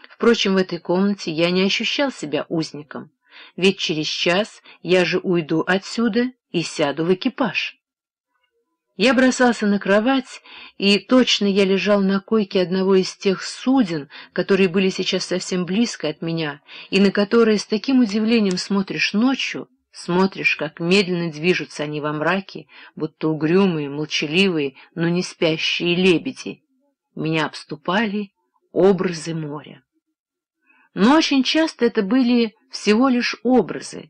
Впрочем, в этой комнате я не ощущал себя узником ведь через час я же уйду отсюда и сяду в экипаж. Я бросался на кровать, и точно я лежал на койке одного из тех суден, которые были сейчас совсем близко от меня, и на которые с таким удивлением смотришь ночью, смотришь, как медленно движутся они во мраке, будто угрюмые, молчаливые, но не спящие лебеди. Меня обступали образы моря. Но очень часто это были всего лишь образы.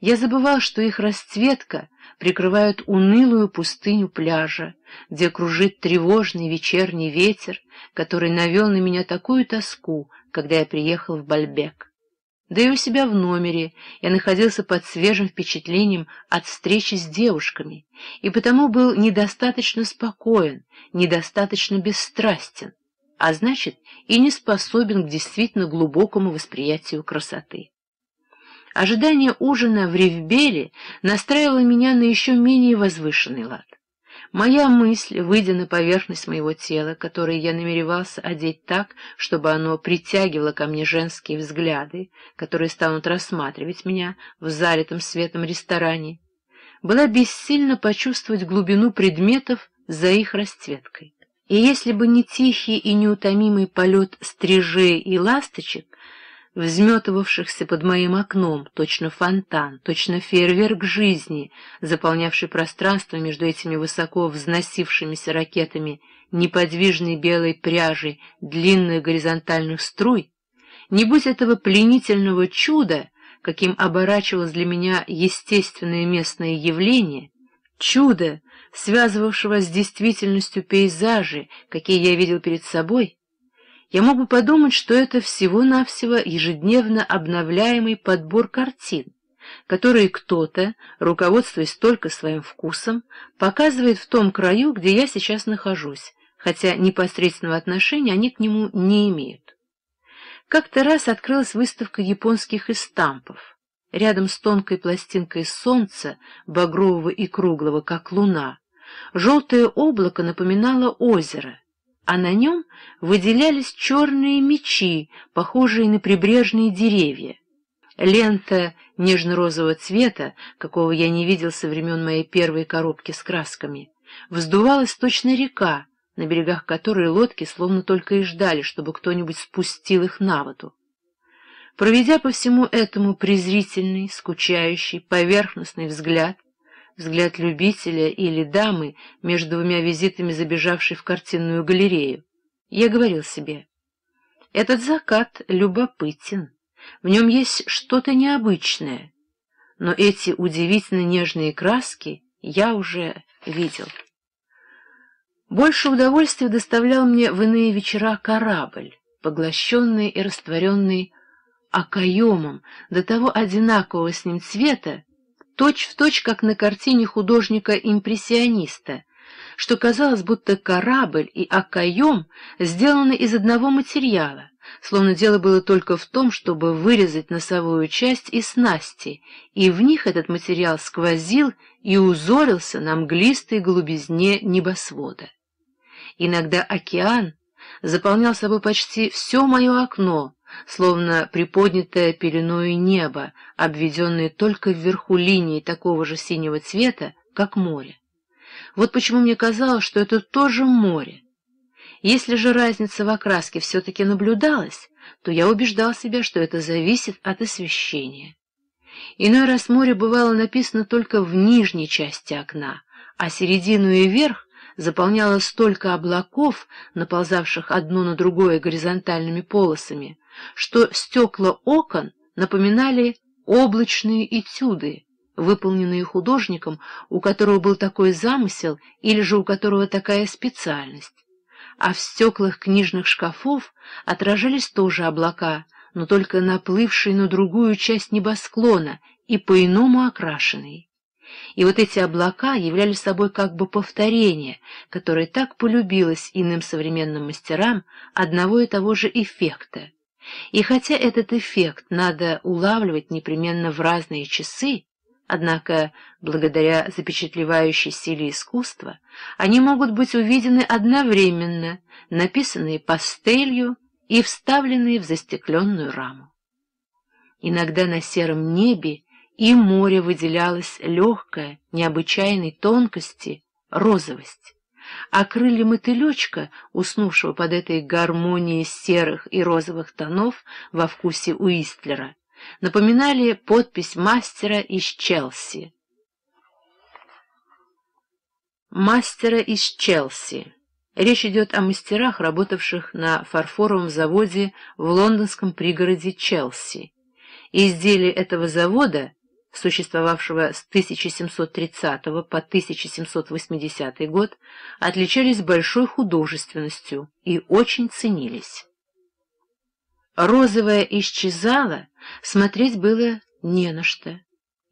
Я забывал, что их расцветка прикрывает унылую пустыню пляжа, где кружит тревожный вечерний ветер, который навел на меня такую тоску, когда я приехал в Бальбек. Да и у себя в номере я находился под свежим впечатлением от встречи с девушками, и потому был недостаточно спокоен, недостаточно бесстрастен а значит и не способен к действительно глубокому восприятию красоты. Ожидание ужина в Ривбеле настраивало меня на еще менее возвышенный лад. Моя мысль, выйдя на поверхность моего тела, которое я намеревался одеть так, чтобы оно притягивало ко мне женские взгляды, которые станут рассматривать меня в залитом светом ресторане, была бессильно почувствовать глубину предметов за их расцветкой и если бы не тихий и неутомимый полет стрижей и ласточек, взметывавшихся под моим окном, точно фонтан, точно фейерверк жизни, заполнявший пространство между этими высоко взносившимися ракетами, неподвижной белой пряжей длинных горизонтальных струй, не будь этого пленительного чуда, каким оборачивалось для меня естественное местное явление, чудо, связывавшего с действительностью пейзажи, какие я видел перед собой, я мог бы подумать, что это всего-навсего ежедневно обновляемый подбор картин, которые кто-то, руководствуясь только своим вкусом, показывает в том краю, где я сейчас нахожусь, хотя непосредственного отношения они к нему не имеют. Как-то раз открылась выставка японских эстампов. Рядом с тонкой пластинкой солнца, багрового и круглого, как луна, Желтое облако напоминало озеро, а на нем выделялись черные мечи, похожие на прибрежные деревья. Лента нежно-розового цвета, какого я не видел со времен моей первой коробки с красками, вздувалась точно река, на берегах которой лодки словно только и ждали, чтобы кто-нибудь спустил их на воду. Проведя по всему этому презрительный, скучающий, поверхностный взгляд, взгляд любителя или дамы между двумя визитами забежавшей в картинную галерею. Я говорил себе, этот закат любопытен, в нем есть что-то необычное, но эти удивительно нежные краски я уже видел. Больше удовольствия доставлял мне в иные вечера корабль, поглощенный и растворенный окоемом до того одинакового с ним цвета, точь-в-точь, точь, как на картине художника-импрессиониста, что казалось, будто корабль и окоем сделаны из одного материала, словно дело было только в том, чтобы вырезать носовую часть и снасти, и в них этот материал сквозил и узорился на мглистой голубизне небосвода. Иногда океан заполнял собой почти все мое окно, словно приподнятое пеленою небо, обведенное только вверху линией такого же синего цвета, как море. Вот почему мне казалось, что это тоже море. Если же разница в окраске все-таки наблюдалась, то я убеждал себя, что это зависит от освещения. Иной раз море бывало написано только в нижней части окна, а середину и верх заполняло столько облаков, наползавших одно на другое горизонтальными полосами, что стекла окон напоминали облачные этюды, выполненные художником, у которого был такой замысел или же у которого такая специальность. А в стеклах книжных шкафов отражались тоже облака, но только наплывшие на другую часть небосклона и по-иному окрашенные. И вот эти облака являли собой как бы повторение, которое так полюбилось иным современным мастерам одного и того же эффекта и хотя этот эффект надо улавливать непременно в разные часы, однако благодаря запечатлевающей силе искусства они могут быть увидены одновременно, написанные пастелью и вставленные в застекленную раму. Иногда на сером небе и море выделялась легкая, необычайной тонкости, розовость а крылья мотылечка, уснувшего под этой гармонией серых и розовых тонов во вкусе Уистлера, напоминали подпись мастера из Челси. Мастера из Челси. Речь идет о мастерах, работавших на фарфоровом заводе в лондонском пригороде Челси. Изделия этого завода — существовавшего с 1730 по 1780 год, отличались большой художественностью и очень ценились. Розовая исчезала, смотреть было не на что.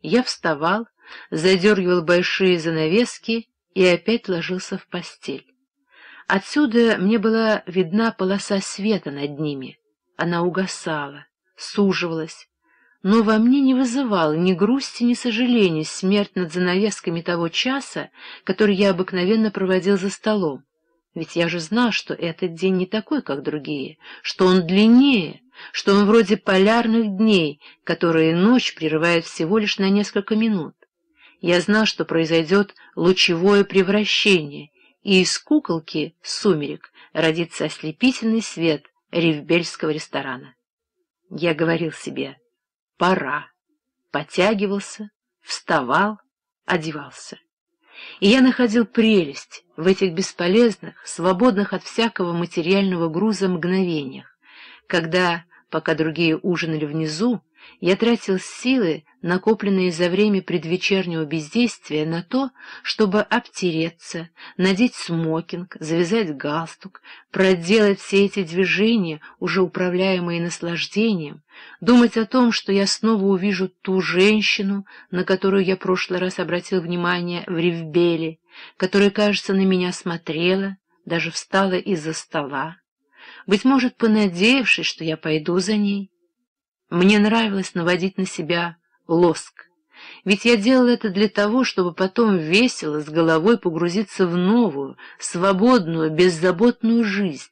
Я вставал, задергивал большие занавески и опять ложился в постель. Отсюда мне была видна полоса света над ними. Она угасала, суживалась, но во мне не вызывало ни грусти, ни сожаления смерть над занавесками того часа, который я обыкновенно проводил за столом. Ведь я же знал, что этот день не такой, как другие, что он длиннее, что он вроде полярных дней, которые ночь прерывает всего лишь на несколько минут. Я знал, что произойдет лучевое превращение, и из куколки «Сумерек» родится ослепительный свет ревбельского ресторана. Я говорил себе — пора. Потягивался, вставал, одевался. И я находил прелесть в этих бесполезных, свободных от всякого материального груза мгновениях, когда, пока другие ужинали внизу, я тратил силы, накопленные за время предвечернего бездействия, на то, чтобы обтереться, надеть смокинг, завязать галстук, проделать все эти движения, уже управляемые наслаждением, думать о том, что я снова увижу ту женщину, на которую я прошлый раз обратил внимание в Ревбеле, которая, кажется, на меня смотрела, даже встала из-за стола, быть может, понадеявшись, что я пойду за ней. Мне нравилось наводить на себя лоск, ведь я делал это для того, чтобы потом весело, с головой погрузиться в новую, свободную, беззаботную жизнь,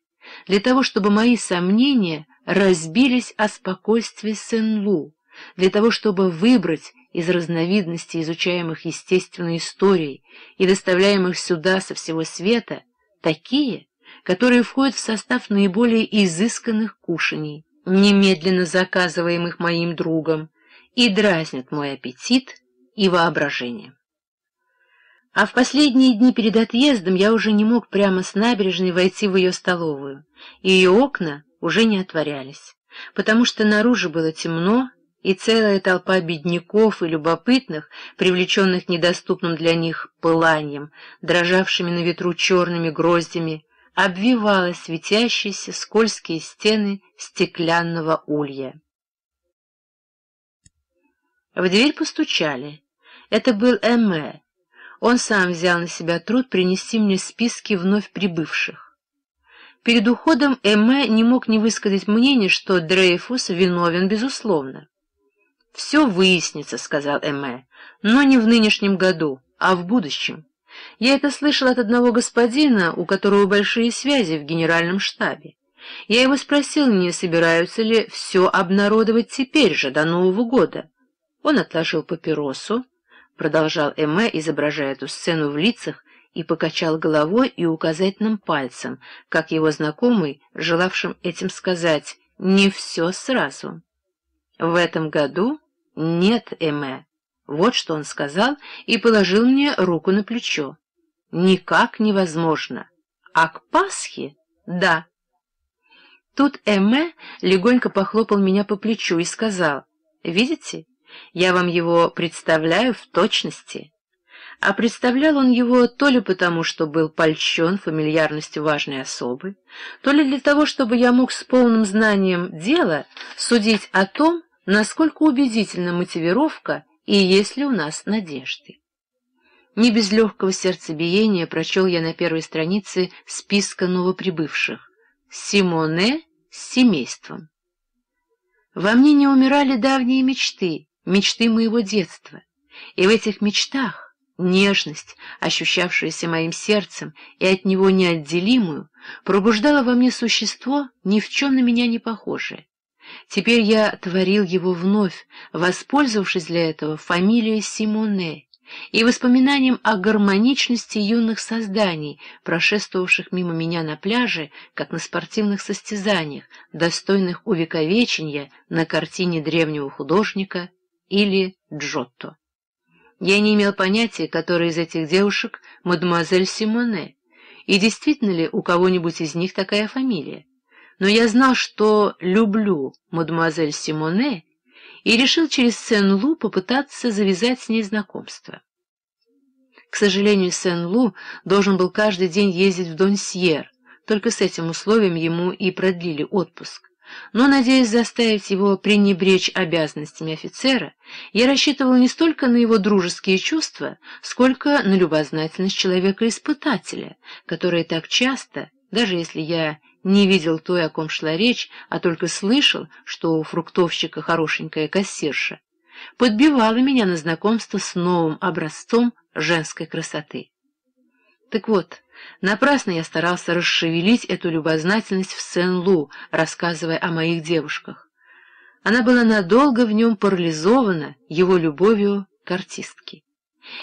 для того, чтобы мои сомнения разбились о спокойствии Сен-Лу, для того, чтобы выбрать из разновидностей, изучаемых естественной историей и доставляемых сюда со всего света, такие, которые входят в состав наиболее изысканных кушаний, немедленно заказываемых моим другом, и дразнят мой аппетит и воображение. А в последние дни перед отъездом я уже не мог прямо с набережной войти в ее столовую, и ее окна уже не отворялись, потому что наружу было темно, и целая толпа бедняков и любопытных, привлеченных недоступным для них пыланием, дрожавшими на ветру черными гроздями, обвивала светящиеся скользкие стены стеклянного улья. В дверь постучали. Это был Эмме. Он сам взял на себя труд принести мне списки вновь прибывших. Перед уходом Эмме не мог не высказать мнение, что Дрейфус виновен, безусловно. «Все выяснится», — сказал Эмме, — «но не в нынешнем году, а в будущем». Я это слышал от одного господина, у которого большие связи в генеральном штабе. Я его спросил, не собираются ли все обнародовать теперь же, до Нового года. Он отложил папиросу, продолжал Эмэ, изображая эту сцену в лицах, и покачал головой и указательным пальцем, как его знакомый, желавшим этим сказать «не все сразу». В этом году нет Эмэ. Вот что он сказал и положил мне руку на плечо. Никак невозможно. А к Пасхе — да. Тут Эмме легонько похлопал меня по плечу и сказал, «Видите, я вам его представляю в точности». А представлял он его то ли потому, что был польщен фамильярностью важной особы, то ли для того, чтобы я мог с полным знанием дела судить о том, насколько убедительна мотивировка и есть ли у нас надежды. Не без легкого сердцебиения прочел я на первой странице списка новоприбывших «Симоне с семейством». Во мне не умирали давние мечты, мечты моего детства, и в этих мечтах Нежность, ощущавшаяся моим сердцем и от него неотделимую, пробуждала во мне существо, ни в чем на меня не похожее. Теперь я творил его вновь, воспользовавшись для этого фамилией Симоне и воспоминанием о гармоничности юных созданий, прошествовавших мимо меня на пляже, как на спортивных состязаниях, достойных увековечения на картине древнего художника или Джотто. Я не имел понятия, которая из этих девушек мадемуазель Симоне, и действительно ли у кого-нибудь из них такая фамилия но я знал, что люблю мадемуазель Симоне и решил через Сен-Лу попытаться завязать с ней знакомство. К сожалению, Сен-Лу должен был каждый день ездить в Донсьер, только с этим условием ему и продлили отпуск. Но, надеясь заставить его пренебречь обязанностями офицера, я рассчитывал не столько на его дружеские чувства, сколько на любознательность человека-испытателя, которые так часто, даже если я не видел той, о ком шла речь, а только слышал, что у фруктовщика хорошенькая кассирша, подбивала меня на знакомство с новым образцом женской красоты. Так вот, напрасно я старался расшевелить эту любознательность в Сен-Лу, рассказывая о моих девушках. Она была надолго в нем парализована его любовью к артистке.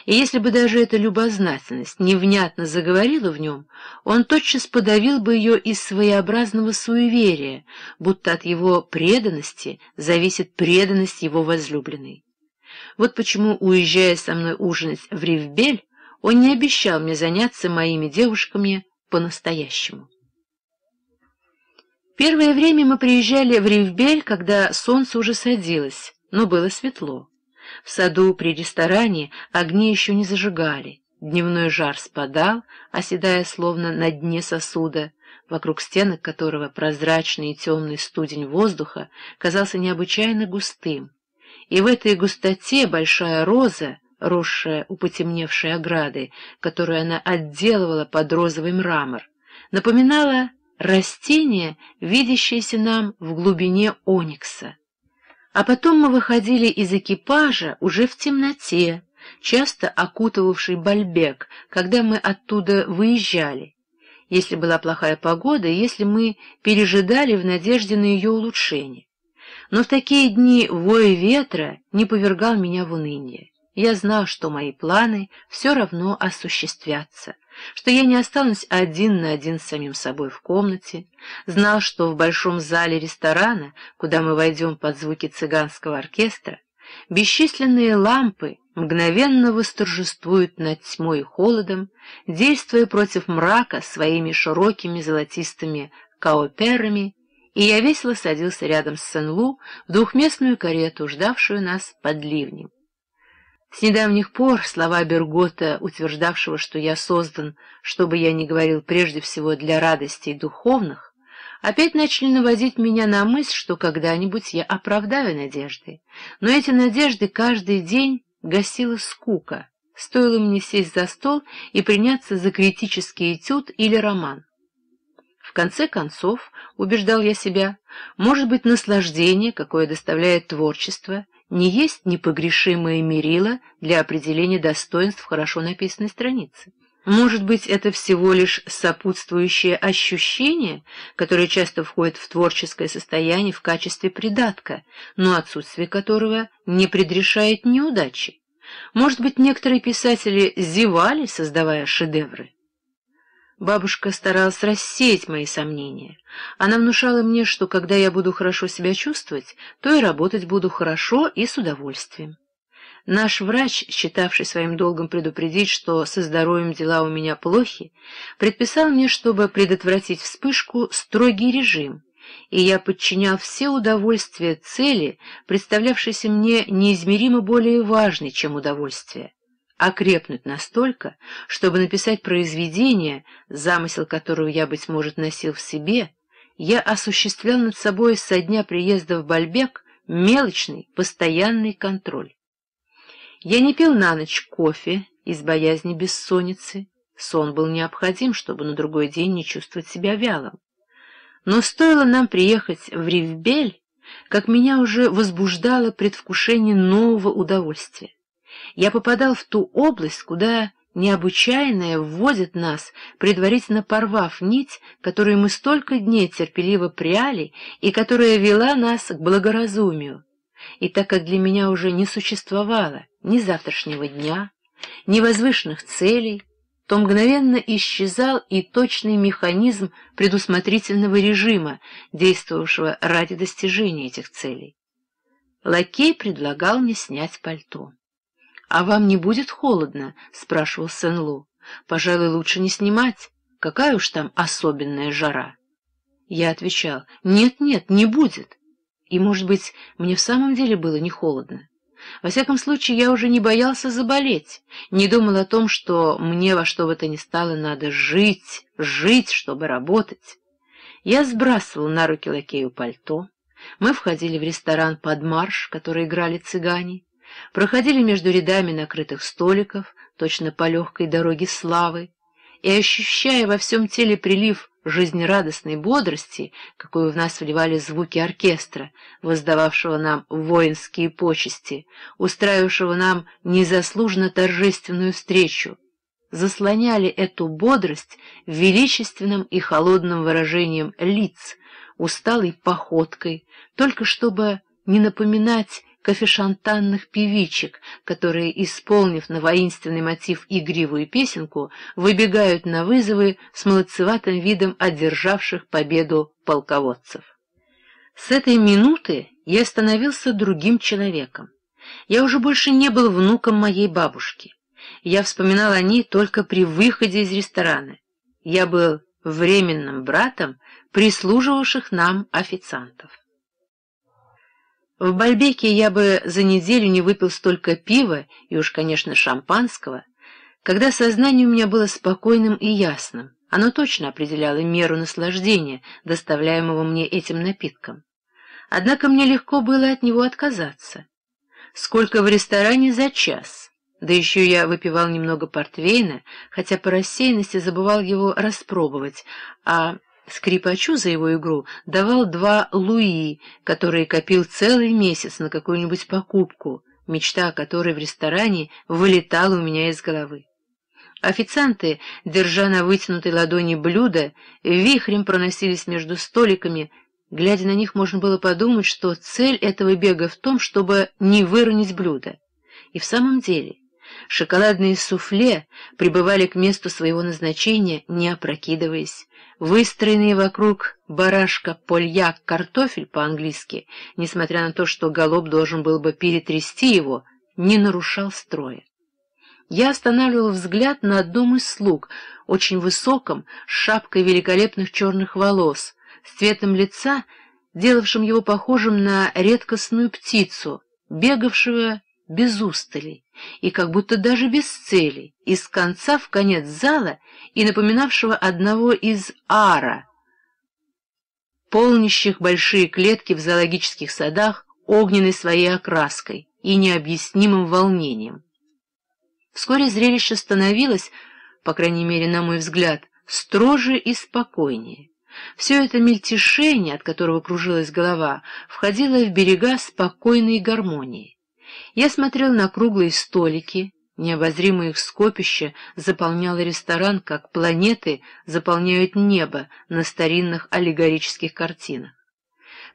И если бы даже эта любознательность невнятно заговорила в нем, он тотчас подавил бы ее из своеобразного суеверия, будто от его преданности зависит преданность его возлюбленной. Вот почему, уезжая со мной ужинать в Ривбель, он не обещал мне заняться моими девушками по-настоящему. Первое время мы приезжали в Ривбель, когда солнце уже садилось, но было светло. В саду при ресторане огни еще не зажигали. Дневной жар спадал, оседая словно на дне сосуда, вокруг стенок которого прозрачный и темный студень воздуха казался необычайно густым. И в этой густоте большая роза, росшая у потемневшей ограды, которую она отделывала под розовый мрамор, напоминала растение, видящееся нам в глубине оникса. А потом мы выходили из экипажа уже в темноте, часто окутывавший Бальбек, когда мы оттуда выезжали, если была плохая погода, если мы пережидали в надежде на ее улучшение. Но в такие дни вой ветра не повергал меня в уныние. Я знал, что мои планы все равно осуществятся что я не останусь один на один с самим собой в комнате, знал, что в большом зале ресторана, куда мы войдем под звуки цыганского оркестра, бесчисленные лампы мгновенно восторжествуют над тьмой и холодом, действуя против мрака своими широкими золотистыми каоперами, и я весело садился рядом с Сен-Лу в двухместную карету, ждавшую нас под ливнем. С недавних пор слова Бергота, утверждавшего, что я создан, чтобы я не говорил прежде всего для радостей духовных, опять начали наводить меня на мысль, что когда-нибудь я оправдаю надежды. Но эти надежды каждый день гасила скука. Стоило мне сесть за стол и приняться за критический этюд или роман. В конце концов, убеждал я себя, может быть, наслаждение, какое доставляет творчество, не есть непогрешимое мерило для определения достоинств хорошо написанной страницы. Может быть, это всего лишь сопутствующее ощущение, которое часто входит в творческое состояние в качестве придатка, но отсутствие которого не предрешает неудачи. Может быть, некоторые писатели зевали, создавая шедевры. Бабушка старалась рассеять мои сомнения. Она внушала мне, что когда я буду хорошо себя чувствовать, то и работать буду хорошо и с удовольствием. Наш врач, считавший своим долгом предупредить, что со здоровьем дела у меня плохи, предписал мне, чтобы предотвратить вспышку, строгий режим, и я подчинял все удовольствия цели, представлявшейся мне неизмеримо более важной, чем удовольствие, окрепнуть настолько, чтобы написать произведение, замысел которого я, быть может, носил в себе, я осуществлял над собой со дня приезда в Бальбек мелочный, постоянный контроль. Я не пил на ночь кофе из боязни бессонницы, сон был необходим, чтобы на другой день не чувствовать себя вялым. Но стоило нам приехать в Ривбель, как меня уже возбуждало предвкушение нового удовольствия я попадал в ту область, куда необычайное вводит нас, предварительно порвав нить, которую мы столько дней терпеливо пряли и которая вела нас к благоразумию. И так как для меня уже не существовало ни завтрашнего дня, ни возвышенных целей, то мгновенно исчезал и точный механизм предусмотрительного режима, действовавшего ради достижения этих целей. Лакей предлагал мне снять пальто. «А вам не будет холодно?» — спрашивал Сен-Лу. «Пожалуй, лучше не снимать. Какая уж там особенная жара?» Я отвечал, «Нет-нет, не будет». И, может быть, мне в самом деле было не холодно. Во всяком случае, я уже не боялся заболеть, не думал о том, что мне во что бы то ни стало надо жить, жить, чтобы работать. Я сбрасывал на руки лакею пальто. Мы входили в ресторан под марш, который играли цыгане проходили между рядами накрытых столиков, точно по легкой дороге славы, и, ощущая во всем теле прилив жизнерадостной бодрости, какую в нас вливали звуки оркестра, воздававшего нам воинские почести, устраивавшего нам незаслуженно торжественную встречу, заслоняли эту бодрость величественным и холодным выражением лиц, усталой походкой, только чтобы не напоминать кофешантанных певичек, которые, исполнив на воинственный мотив игривую песенку, выбегают на вызовы с молодцеватым видом одержавших победу полководцев. С этой минуты я становился другим человеком. Я уже больше не был внуком моей бабушки. Я вспоминал о ней только при выходе из ресторана. Я был временным братом прислуживавших нам официантов. В Бальбеке я бы за неделю не выпил столько пива и уж, конечно, шампанского, когда сознание у меня было спокойным и ясным. Оно точно определяло меру наслаждения, доставляемого мне этим напитком. Однако мне легко было от него отказаться. Сколько в ресторане за час? Да еще я выпивал немного портвейна, хотя по рассеянности забывал его распробовать, а Скрипачу за его игру давал два луи, которые копил целый месяц на какую-нибудь покупку, мечта о которой в ресторане вылетала у меня из головы. Официанты, держа на вытянутой ладони блюда, вихрем проносились между столиками. Глядя на них, можно было подумать, что цель этого бега в том, чтобы не выронить блюдо. И в самом деле... Шоколадные суфле прибывали к месту своего назначения, не опрокидываясь. Выстроенные вокруг барашка польяк картофель по-английски, несмотря на то, что голоб должен был бы перетрясти его, не нарушал строя. Я останавливал взгляд на одном из слуг, очень высоком, с шапкой великолепных черных волос, с цветом лица, делавшим его похожим на редкостную птицу, бегавшего без устали и как будто даже без цели, из конца в конец зала и напоминавшего одного из ара, полнящих большие клетки в зоологических садах огненной своей окраской и необъяснимым волнением. Вскоре зрелище становилось, по крайней мере, на мой взгляд, строже и спокойнее. Все это мельтешение, от которого кружилась голова, входило в берега спокойной гармонии. Я смотрел на круглые столики, необозримое их скопище заполняло ресторан, как планеты заполняют небо на старинных аллегорических картинах.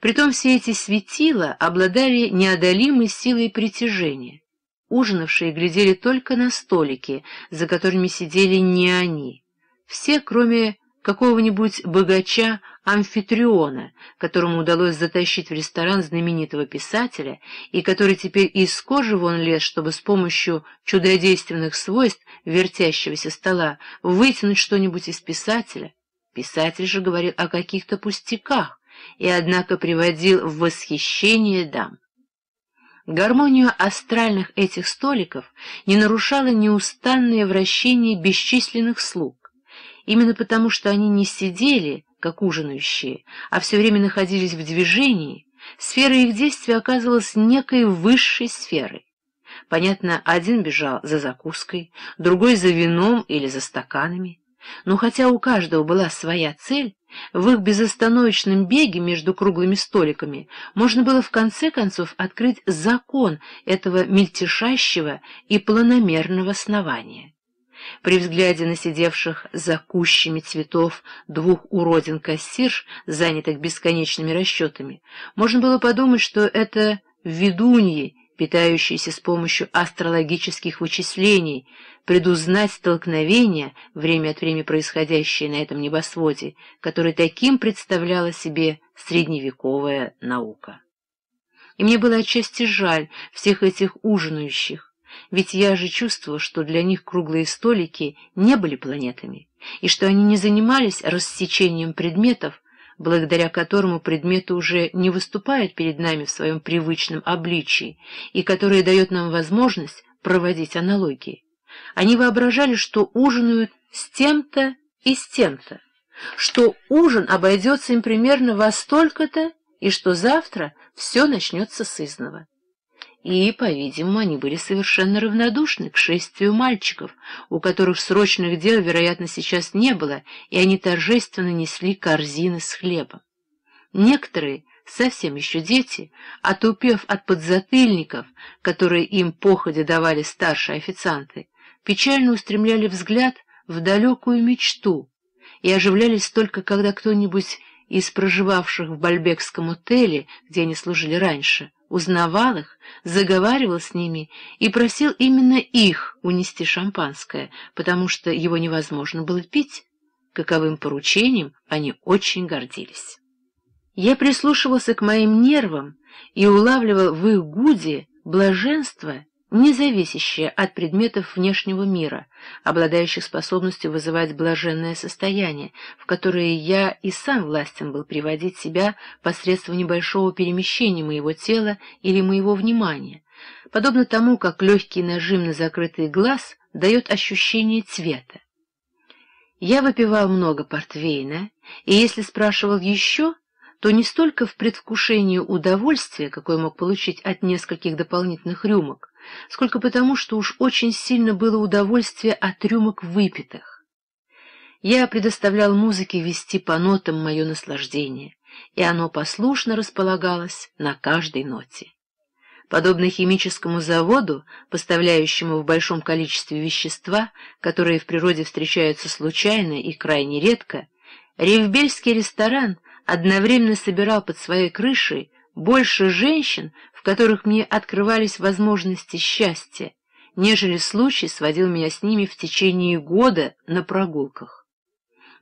Притом все эти светила обладали неодолимой силой притяжения. Ужинавшие глядели только на столики, за которыми сидели не они. Все, кроме какого-нибудь богача Амфитриона, которому удалось затащить в ресторан знаменитого писателя и который теперь из кожи вон лез, чтобы с помощью чудодейственных свойств вертящегося стола вытянуть что-нибудь из писателя. Писатель же говорил о каких-то пустяках и, однако, приводил в восхищение дам. Гармонию астральных этих столиков не нарушало неустанное вращение бесчисленных слуг, Именно потому, что они не сидели, как ужинающие, а все время находились в движении, сфера их действия оказывалась некой высшей сферой. Понятно, один бежал за закуской, другой за вином или за стаканами. Но хотя у каждого была своя цель, в их безостановочном беге между круглыми столиками можно было в конце концов открыть закон этого мельтешащего и планомерного основания. При взгляде на сидевших за кущами цветов двух уродин кассирш, занятых бесконечными расчетами, можно было подумать, что это ведуньи, питающиеся с помощью астрологических вычислений, предузнать столкновения, время от времени происходящие на этом небосводе, который таким представляла себе средневековая наука. И мне было отчасти жаль всех этих ужинающих, ведь я же чувствовал, что для них круглые столики не были планетами, и что они не занимались рассечением предметов, благодаря которому предметы уже не выступают перед нами в своем привычном обличии и которые дает нам возможность проводить аналогии. Они воображали, что ужинают с тем-то и с тем-то, что ужин обойдется им примерно во столько-то и что завтра все начнется с изного и, по-видимому, они были совершенно равнодушны к шествию мальчиков, у которых срочных дел, вероятно, сейчас не было, и они торжественно несли корзины с хлебом. Некоторые, совсем еще дети, отупев от подзатыльников, которые им походе давали старшие официанты, печально устремляли взгляд в далекую мечту и оживлялись только, когда кто-нибудь из проживавших в Бальбекском отеле, где они служили раньше, узнавал их, заговаривал с ними и просил именно их унести шампанское, потому что его невозможно было пить. Каковым поручением они очень гордились. Я прислушивался к моим нервам и улавливал в их гуде блаженство не зависящее от предметов внешнего мира, обладающих способностью вызывать блаженное состояние, в которое я и сам властен был приводить себя посредством небольшого перемещения моего тела или моего внимания, подобно тому, как легкий нажим на закрытый глаз дает ощущение цвета. Я выпивал много портвейна, и если спрашивал еще, то не столько в предвкушении удовольствия, какое мог получить от нескольких дополнительных рюмок, сколько потому, что уж очень сильно было удовольствие от рюмок выпитых. Я предоставлял музыке вести по нотам мое наслаждение, и оно послушно располагалось на каждой ноте. Подобно химическому заводу, поставляющему в большом количестве вещества, которые в природе встречаются случайно и крайне редко, ревбельский ресторан одновременно собирал под своей крышей больше женщин, в которых мне открывались возможности счастья, нежели случай сводил меня с ними в течение года на прогулках.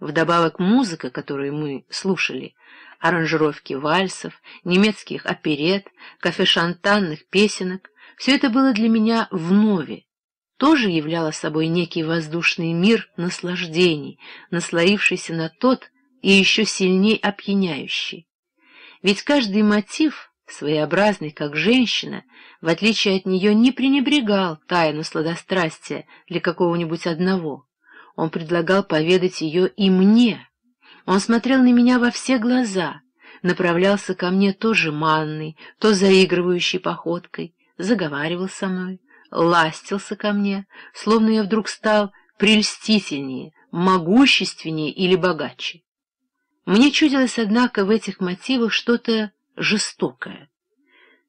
Вдобавок музыка, которую мы слушали, аранжировки вальсов, немецких оперет, кафе-шантанных песенок, все это было для меня вновь, тоже являло собой некий воздушный мир наслаждений, наслоившийся на тот и еще сильней опьяняющий. Ведь каждый мотив, своеобразный как женщина, в отличие от нее не пренебрегал тайну сладострастия для какого-нибудь одного. Он предлагал поведать ее и мне. Он смотрел на меня во все глаза, направлялся ко мне то жеманной, то заигрывающей походкой, заговаривал со мной, ластился ко мне, словно я вдруг стал прельстительнее, могущественнее или богаче. Мне чудилось, однако, в этих мотивах что-то жестокое.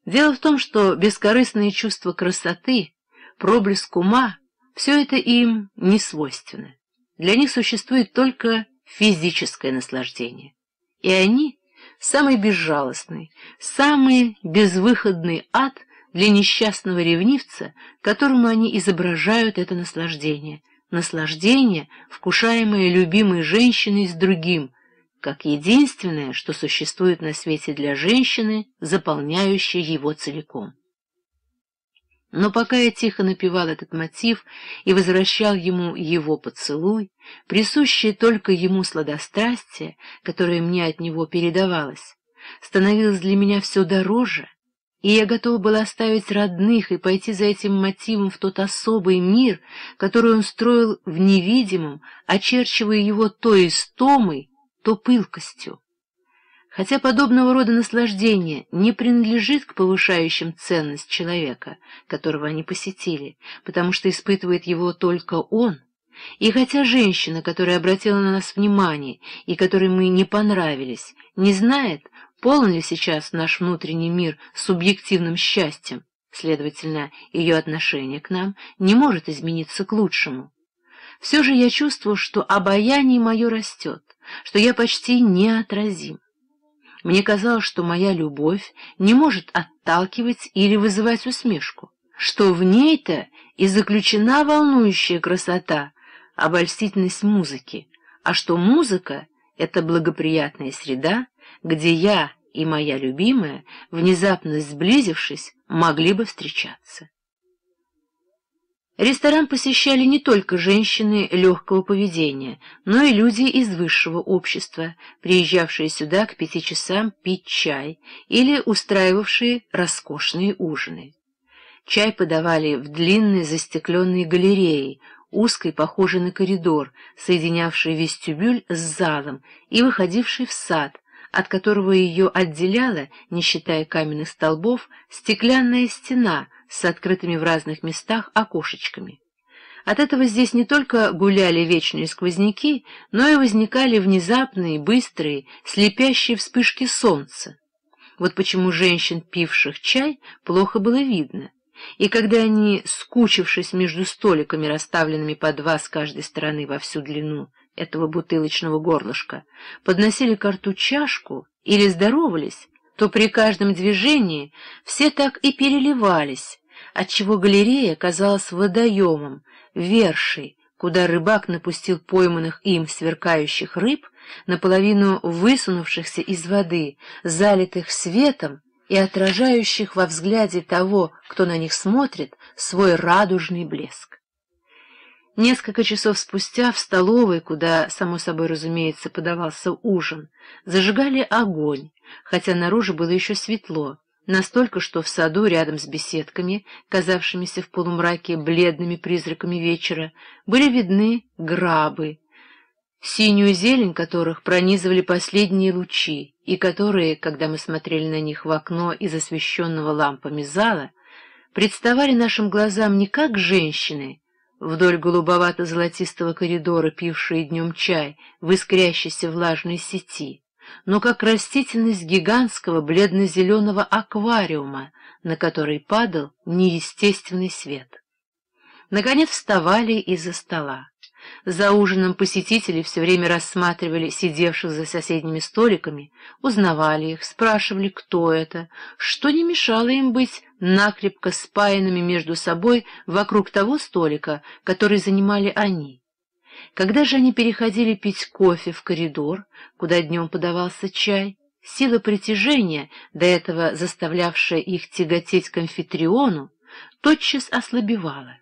Дело в том, что бескорыстные чувства красоты, проблеск ума — все это им не свойственно. Для них существует только физическое наслаждение. И они — самый безжалостный, самый безвыходный ад для несчастного ревнивца, которому они изображают это наслаждение. Наслаждение, вкушаемое любимой женщиной с другим — как единственное, что существует на свете для женщины, заполняющей его целиком. Но пока я тихо напевал этот мотив и возвращал ему его поцелуй, присущее только ему сладострастие, которое мне от него передавалось, становилось для меня все дороже, и я готова была оставить родных и пойти за этим мотивом в тот особый мир, который он строил в невидимом, очерчивая его той истомой, то пылкостью. Хотя подобного рода наслаждение не принадлежит к повышающим ценность человека, которого они посетили, потому что испытывает его только он, и хотя женщина, которая обратила на нас внимание и которой мы не понравились, не знает, полон ли сейчас наш внутренний мир субъективным счастьем, следовательно, ее отношение к нам не может измениться к лучшему. Все же я чувствую, что обаяние мое растет, что я почти неотразим. Мне казалось, что моя любовь не может отталкивать или вызывать усмешку, что в ней-то и заключена волнующая красота, обольстительность музыки, а что музыка — это благоприятная среда, где я и моя любимая, внезапно сблизившись, могли бы встречаться. Ресторан посещали не только женщины легкого поведения, но и люди из высшего общества, приезжавшие сюда к пяти часам пить чай или устраивавшие роскошные ужины. Чай подавали в длинной застекленной галерее, узкой, похожей на коридор, соединявшей вестибюль с залом и выходившей в сад, от которого ее отделяла, не считая каменных столбов, стеклянная стена — с открытыми в разных местах окошечками. От этого здесь не только гуляли вечные сквозняки, но и возникали внезапные, быстрые, слепящие вспышки солнца. Вот почему женщин, пивших чай, плохо было видно. И когда они, скучившись между столиками, расставленными по два с каждой стороны во всю длину этого бутылочного горлышка, подносили к рту чашку или здоровались, то при каждом движении все так и переливались, отчего галерея казалась водоемом, вершей, куда рыбак напустил пойманных им сверкающих рыб, наполовину высунувшихся из воды, залитых светом и отражающих во взгляде того, кто на них смотрит, свой радужный блеск. Несколько часов спустя в столовой, куда, само собой разумеется, подавался ужин, зажигали огонь, хотя наружу было еще светло, настолько, что в саду рядом с беседками, казавшимися в полумраке бледными призраками вечера, были видны грабы, синюю зелень которых пронизывали последние лучи, и которые, когда мы смотрели на них в окно из освещенного лампами зала, представали нашим глазам не как женщины, вдоль голубовато-золотистого коридора, пившие днем чай в искрящейся влажной сети, но как растительность гигантского бледно-зеленого аквариума, на который падал неестественный свет. Наконец вставали из-за стола. За ужином посетители все время рассматривали сидевших за соседними столиками, узнавали их, спрашивали, кто это, что не мешало им быть накрепко спаянными между собой вокруг того столика, который занимали они. Когда же они переходили пить кофе в коридор, куда днем подавался чай, сила притяжения, до этого заставлявшая их тяготеть к амфитриону, тотчас ослабевала.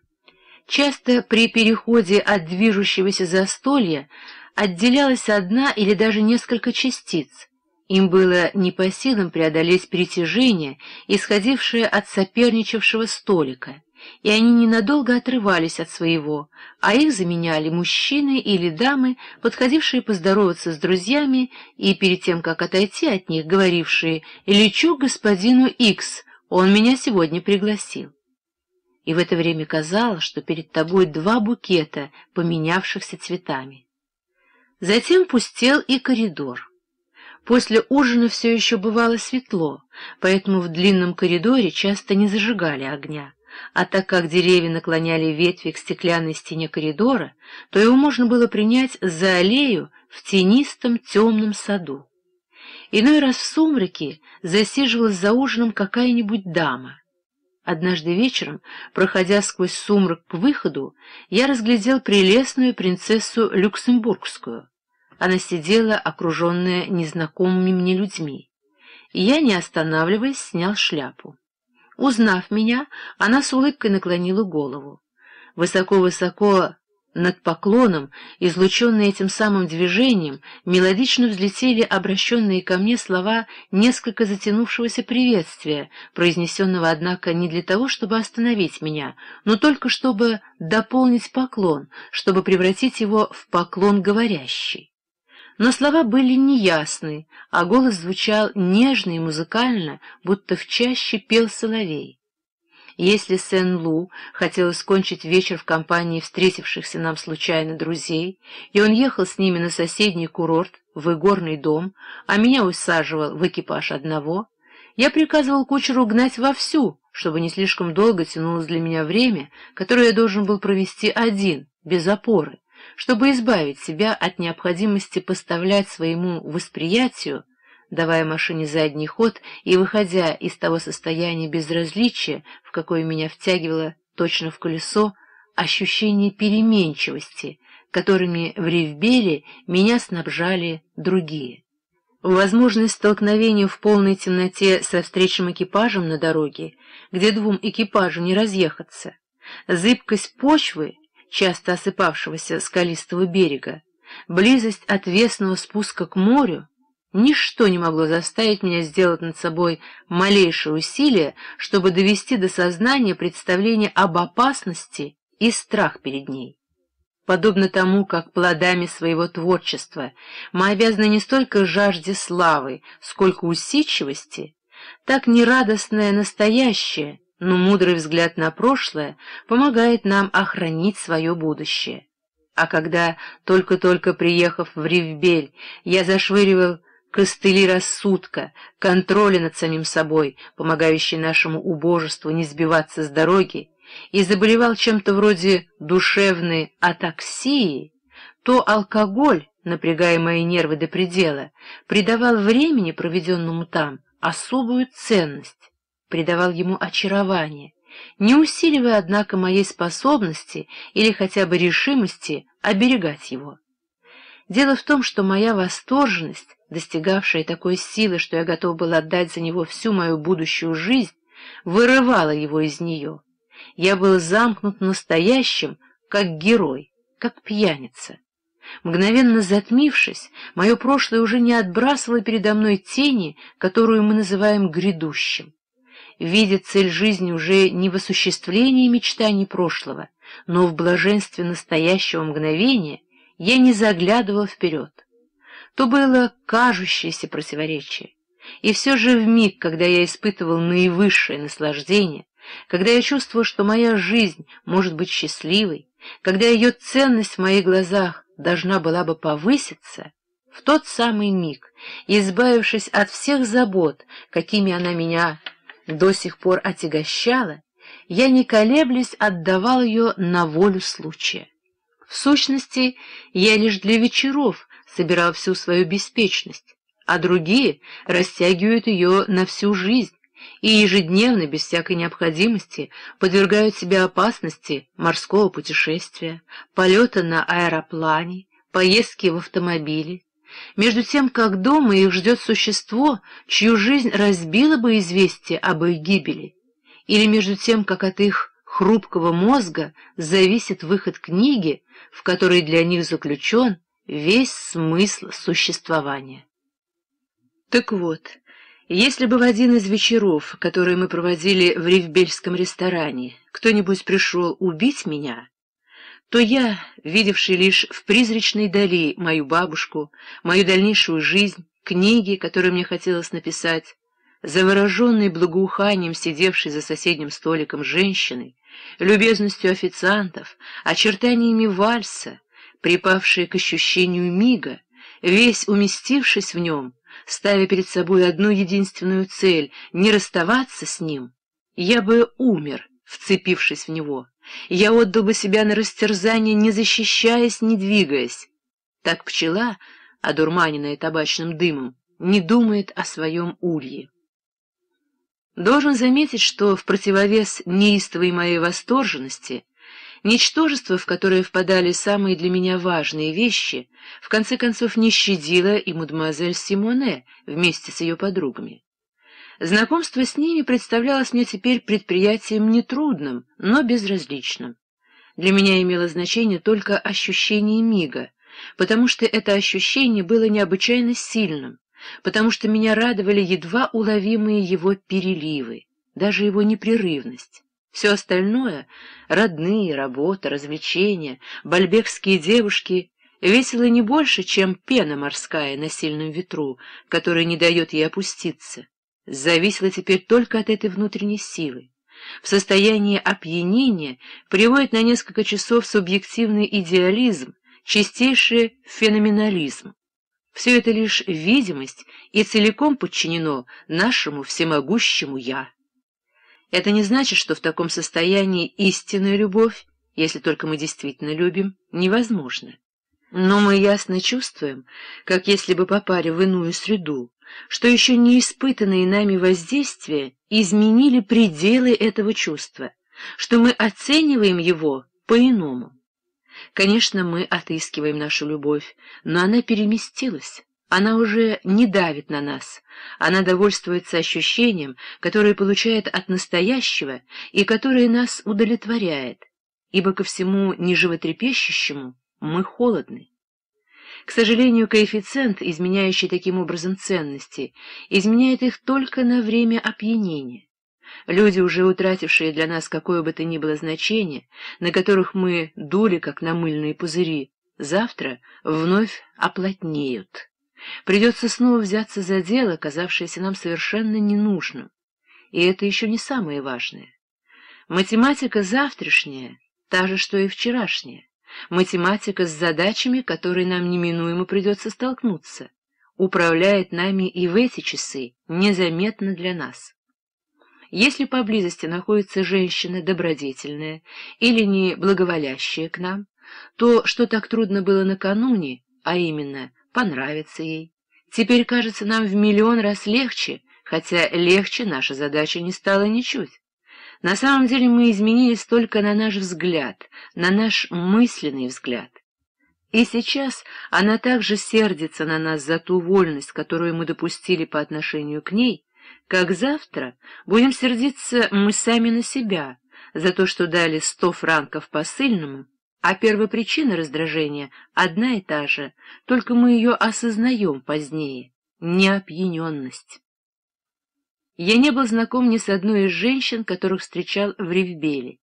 Часто при переходе от движущегося застолья отделялась одна или даже несколько частиц. Им было не по силам преодолеть притяжение, исходившее от соперничавшего столика — и они ненадолго отрывались от своего, а их заменяли мужчины или дамы, подходившие поздороваться с друзьями и перед тем, как отойти от них, говорившие «Лечу к господину Икс, он меня сегодня пригласил». И в это время казалось, что перед тобой два букета, поменявшихся цветами. Затем пустел и коридор. После ужина все еще бывало светло, поэтому в длинном коридоре часто не зажигали огня а так как деревья наклоняли ветви к стеклянной стене коридора, то его можно было принять за аллею в тенистом темном саду. Иной раз в сумраке засиживалась за ужином какая-нибудь дама. Однажды вечером, проходя сквозь сумрак к выходу, я разглядел прелестную принцессу Люксембургскую. Она сидела, окруженная незнакомыми мне людьми. И я, не останавливаясь, снял шляпу. Узнав меня, она с улыбкой наклонила голову. Высоко-высоко над поклоном, излученные этим самым движением, мелодично взлетели обращенные ко мне слова несколько затянувшегося приветствия, произнесенного, однако, не для того, чтобы остановить меня, но только чтобы дополнить поклон, чтобы превратить его в поклон говорящий. Но слова были неясны, а голос звучал нежно и музыкально, будто в чаще пел соловей. Если Сен-Лу хотел кончить вечер в компании встретившихся нам случайно друзей, и он ехал с ними на соседний курорт, в игорный дом, а меня усаживал в экипаж одного, я приказывал кучеру гнать вовсю, чтобы не слишком долго тянулось для меня время, которое я должен был провести один, без опоры, чтобы избавить себя от необходимости поставлять своему восприятию, давая машине задний ход и выходя из того состояния безразличия, в какое меня втягивало точно в колесо, ощущение переменчивости, которыми в Ревбеле меня снабжали другие. Возможность столкновения в полной темноте со встречным экипажем на дороге, где двум экипажу не разъехаться, зыбкость почвы часто осыпавшегося скалистого берега, близость отвесного спуска к морю, ничто не могло заставить меня сделать над собой малейшее усилие, чтобы довести до сознания представление об опасности и страх перед ней. Подобно тому, как плодами своего творчества мы обязаны не столько жажде славы, сколько усидчивости, так нерадостное настоящее — но мудрый взгляд на прошлое помогает нам охранить свое будущее. А когда, только-только приехав в Ривбель, я зашвыривал костыли рассудка, контроля над самим собой, помогающий нашему убожеству не сбиваться с дороги, и заболевал чем-то вроде душевной атаксии, то алкоголь, напрягая мои нервы до предела, придавал времени, проведенному там, особую ценность придавал ему очарование, не усиливая, однако, моей способности или хотя бы решимости оберегать его. Дело в том, что моя восторженность, достигавшая такой силы, что я готова была отдать за него всю мою будущую жизнь, вырывала его из нее. Я был замкнут настоящим, как герой, как пьяница. Мгновенно затмившись, мое прошлое уже не отбрасывало передо мной тени, которую мы называем грядущим видит цель жизни уже не в осуществлении мечтаний прошлого, но в блаженстве настоящего мгновения, я не заглядывал вперед. То было кажущееся противоречие. И все же в миг, когда я испытывал наивысшее наслаждение, когда я чувствовал, что моя жизнь может быть счастливой, когда ее ценность в моих глазах должна была бы повыситься, в тот самый миг, избавившись от всех забот, какими она меня до сих пор отягощала, я, не колеблясь, отдавал ее на волю случая. В сущности, я лишь для вечеров собирал всю свою беспечность, а другие растягивают ее на всю жизнь и ежедневно, без всякой необходимости, подвергают себя опасности морского путешествия, полета на аэроплане, поездки в автомобиле, между тем как дома их ждет существо, чью жизнь разбило бы известие об их гибели, или между тем как от их хрупкого мозга зависит выход книги, в которой для них заключен весь смысл существования. Так вот, если бы в один из вечеров, которые мы проводили в ривбельском ресторане, кто-нибудь пришел убить меня, то я, видевший лишь в призрачной дали мою бабушку, мою дальнейшую жизнь, книги, которые мне хотелось написать, завороженный благоуханием сидевшей за соседним столиком женщины, любезностью официантов, очертаниями вальса, припавшие к ощущению мига, весь уместившись в нем, ставя перед собой одну единственную цель — не расставаться с ним, я бы умер, вцепившись в него. Я отдал бы себя на растерзание, не защищаясь, не двигаясь. Так пчела, одурманенная табачным дымом, не думает о своем улье. Должен заметить, что в противовес неистовой моей восторженности ничтожество, в которое впадали самые для меня важные вещи, в конце концов не щадило и мадемуазель Симоне вместе с ее подругами. Знакомство с ними представлялось мне теперь предприятием нетрудным, но безразличным. Для меня имело значение только ощущение мига, потому что это ощущение было необычайно сильным, потому что меня радовали едва уловимые его переливы, даже его непрерывность. Все остальное — родные, работа, развлечения, бальбекские девушки — весело не больше, чем пена морская на сильном ветру, которая не дает ей опуститься зависело теперь только от этой внутренней силы. В состоянии опьянения приводит на несколько часов субъективный идеализм, чистейший феноменализм. Все это лишь видимость и целиком подчинено нашему всемогущему «я». Это не значит, что в таком состоянии истинная любовь, если только мы действительно любим, невозможна. Но мы ясно чувствуем, как если бы попали в иную среду, что еще не испытанные нами воздействия изменили пределы этого чувства, что мы оцениваем его по-иному. Конечно, мы отыскиваем нашу любовь, но она переместилась. Она уже не давит на нас, она довольствуется ощущением, которое получает от настоящего и которое нас удовлетворяет, ибо ко всему неживотрепещущему мы холодны. К сожалению, коэффициент, изменяющий таким образом ценности, изменяет их только на время опьянения. Люди, уже утратившие для нас какое бы то ни было значение, на которых мы дули, как на мыльные пузыри, завтра вновь оплотнеют. Придется снова взяться за дело, казавшееся нам совершенно ненужным. И это еще не самое важное. Математика завтрашняя, та же, что и вчерашняя математика с задачами, которые нам неминуемо придется столкнуться, управляет нами и в эти часы, незаметно для нас. Если поблизости находится женщина добродетельная или не благоволящая к нам, то, что так трудно было накануне, а именно понравится ей, теперь кажется нам в миллион раз легче, хотя легче наша задача не стала ничуть. На самом деле мы изменились только на наш взгляд, на наш мысленный взгляд. И сейчас она также сердится на нас за ту вольность, которую мы допустили по отношению к ней, как завтра будем сердиться мы сами на себя за то, что дали сто франков посыльному, а первопричина раздражения одна и та же, только мы ее осознаем позднее — неопьяненность. Я не был знаком ни с одной из женщин, которых встречал в Ревбеле,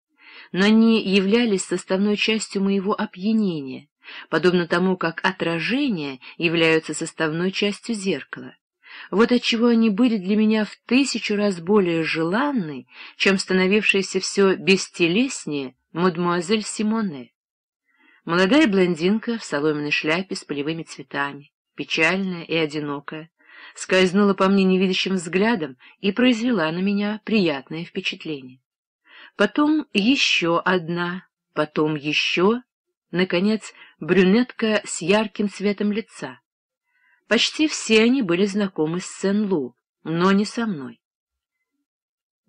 но они являлись составной частью моего опьянения, подобно тому, как отражения являются составной частью зеркала. Вот отчего они были для меня в тысячу раз более желанны, чем становившиеся все бестелеснее мадемуазель Симоне. Молодая блондинка в соломенной шляпе с полевыми цветами, печальная и одинокая, скользнула по мне невидящим взглядом и произвела на меня приятное впечатление. Потом еще одна, потом еще, наконец, брюнетка с ярким цветом лица. Почти все они были знакомы с Сен-Лу, но не со мной.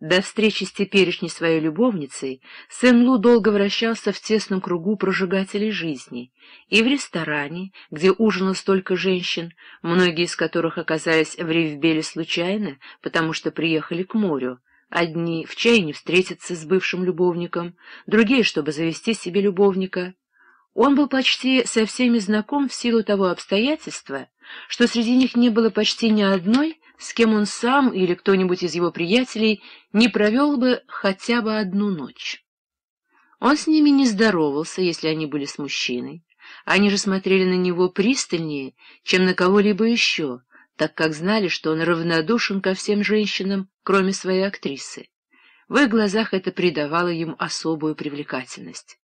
До встречи с теперешней своей любовницей Сен-Лу долго вращался в тесном кругу прожигателей жизни, и в ресторане, где ужинало столько женщин, многие из которых оказались в Ривбеле случайно, потому что приехали к морю, одни в чайне встретиться с бывшим любовником, другие, чтобы завести себе любовника. Он был почти со всеми знаком в силу того обстоятельства, что среди них не было почти ни одной, с кем он сам или кто-нибудь из его приятелей не провел бы хотя бы одну ночь. Он с ними не здоровался, если они были с мужчиной. Они же смотрели на него пристальнее, чем на кого-либо еще, так как знали, что он равнодушен ко всем женщинам, кроме своей актрисы. В их глазах это придавало ему особую привлекательность.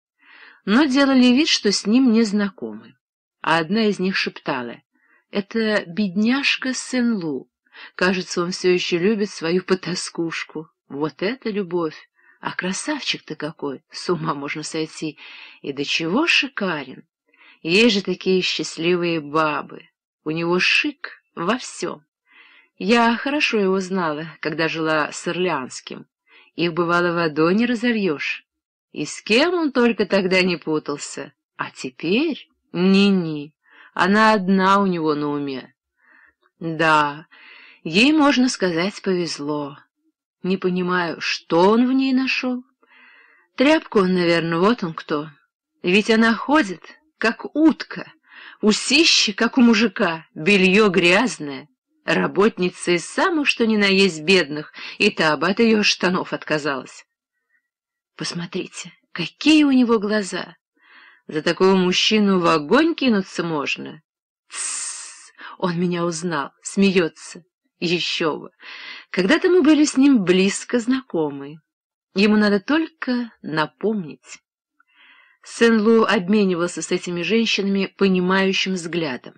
Но делали вид, что с ним не знакомы. А одна из них шептала, «Это бедняжка Сен-Лу, Кажется, он все еще любит свою потаскушку. Вот это любовь! А красавчик-то какой! С ума можно сойти! И до чего шикарен! Есть же такие счастливые бабы! У него шик во всем. Я хорошо его знала, когда жила с Орлеанским. Их, бывало, водой не разовьешь. И с кем он только тогда не путался. А теперь ни-ни, она одна у него на уме. Да, Ей, можно сказать, повезло. Не понимаю, что он в ней нашел. Тряпку он, наверное, вот он кто. Ведь она ходит, как утка, усище, как у мужика, белье грязное, работница из самых что ни на есть бедных, и та бы от ее штанов отказалась. Посмотрите, какие у него глаза! За такого мужчину в огонь кинуться можно. Тссс! Он меня узнал, смеется. Еще бы! Когда-то мы были с ним близко знакомы. Ему надо только напомнить. Сен-Лу обменивался с этими женщинами понимающим взглядом.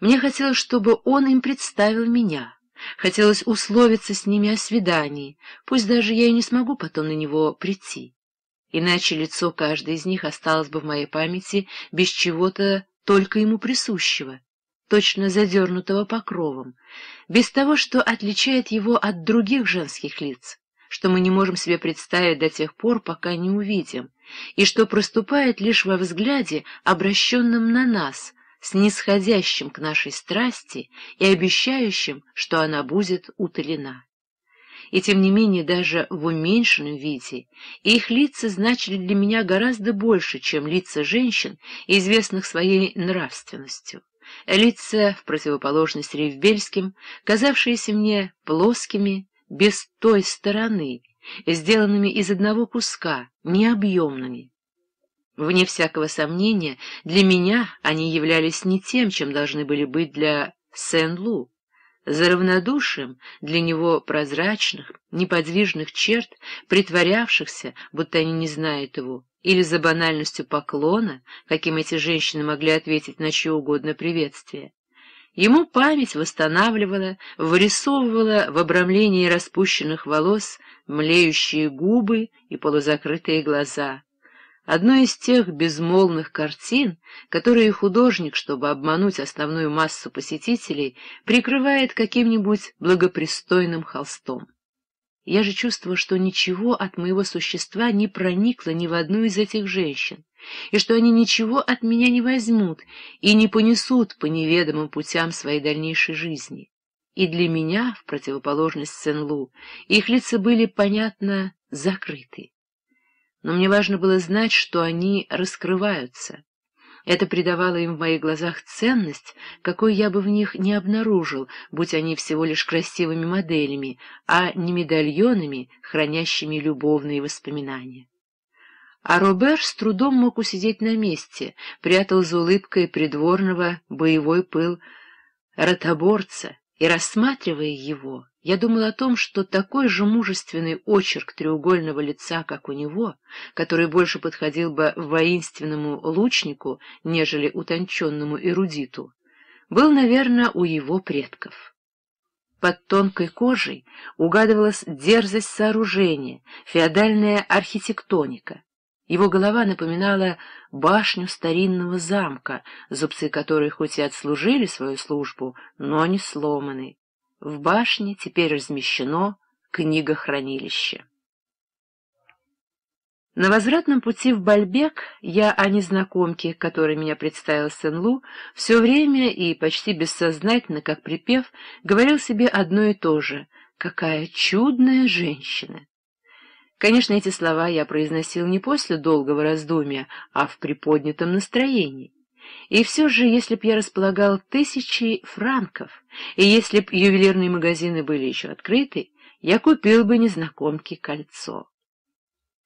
Мне хотелось, чтобы он им представил меня. Хотелось условиться с ними о свидании, пусть даже я и не смогу потом на него прийти. Иначе лицо каждой из них осталось бы в моей памяти без чего-то только ему присущего точно задернутого покровом, без того, что отличает его от других женских лиц, что мы не можем себе представить до тех пор, пока не увидим, и что проступает лишь во взгляде, обращенном на нас, снисходящим к нашей страсти и обещающим, что она будет утолена. И тем не менее, даже в уменьшенном виде, их лица значили для меня гораздо больше, чем лица женщин, известных своей нравственностью. Лица, в противоположность ревбельским, казавшиеся мне плоскими, без той стороны, сделанными из одного куска, необъемными. Вне всякого сомнения, для меня они являлись не тем, чем должны были быть для Сен-Лу. За равнодушием для него прозрачных, неподвижных черт, притворявшихся, будто они не знают его, или за банальностью поклона, каким эти женщины могли ответить на чье угодно приветствие. Ему память восстанавливала, вырисовывала в обрамлении распущенных волос млеющие губы и полузакрытые глаза. Одно из тех безмолвных картин, которые художник, чтобы обмануть основную массу посетителей, прикрывает каким-нибудь благопристойным холстом. Я же чувствую, что ничего от моего существа не проникло ни в одну из этих женщин, и что они ничего от меня не возьмут и не понесут по неведомым путям своей дальнейшей жизни. И для меня, в противоположность Сен-Лу, их лица были, понятно, закрыты. Но мне важно было знать, что они раскрываются, это придавало им в моих глазах ценность, какой я бы в них не обнаружил, будь они всего лишь красивыми моделями, а не медальонами, хранящими любовные воспоминания. А Робер с трудом мог усидеть на месте, прятал за улыбкой придворного боевой пыл ротоборца и, рассматривая его, я думал о том, что такой же мужественный очерк треугольного лица, как у него, который больше подходил бы воинственному лучнику, нежели утонченному эрудиту, был, наверное, у его предков. Под тонкой кожей угадывалась дерзость сооружения, феодальная архитектоника. Его голова напоминала башню старинного замка, зубцы которой хоть и отслужили свою службу, но не сломаны. В башне теперь размещено книгохранилище. На возвратном пути в Бальбек я о незнакомке, которой меня представил Сен-Лу, все время и почти бессознательно, как припев, говорил себе одно и то же «Какая чудная женщина!». Конечно, эти слова я произносил не после долгого раздумья, а в приподнятом настроении. И все же, если б я располагал тысячи франков, и если б ювелирные магазины были еще открыты, я купил бы незнакомке кольцо.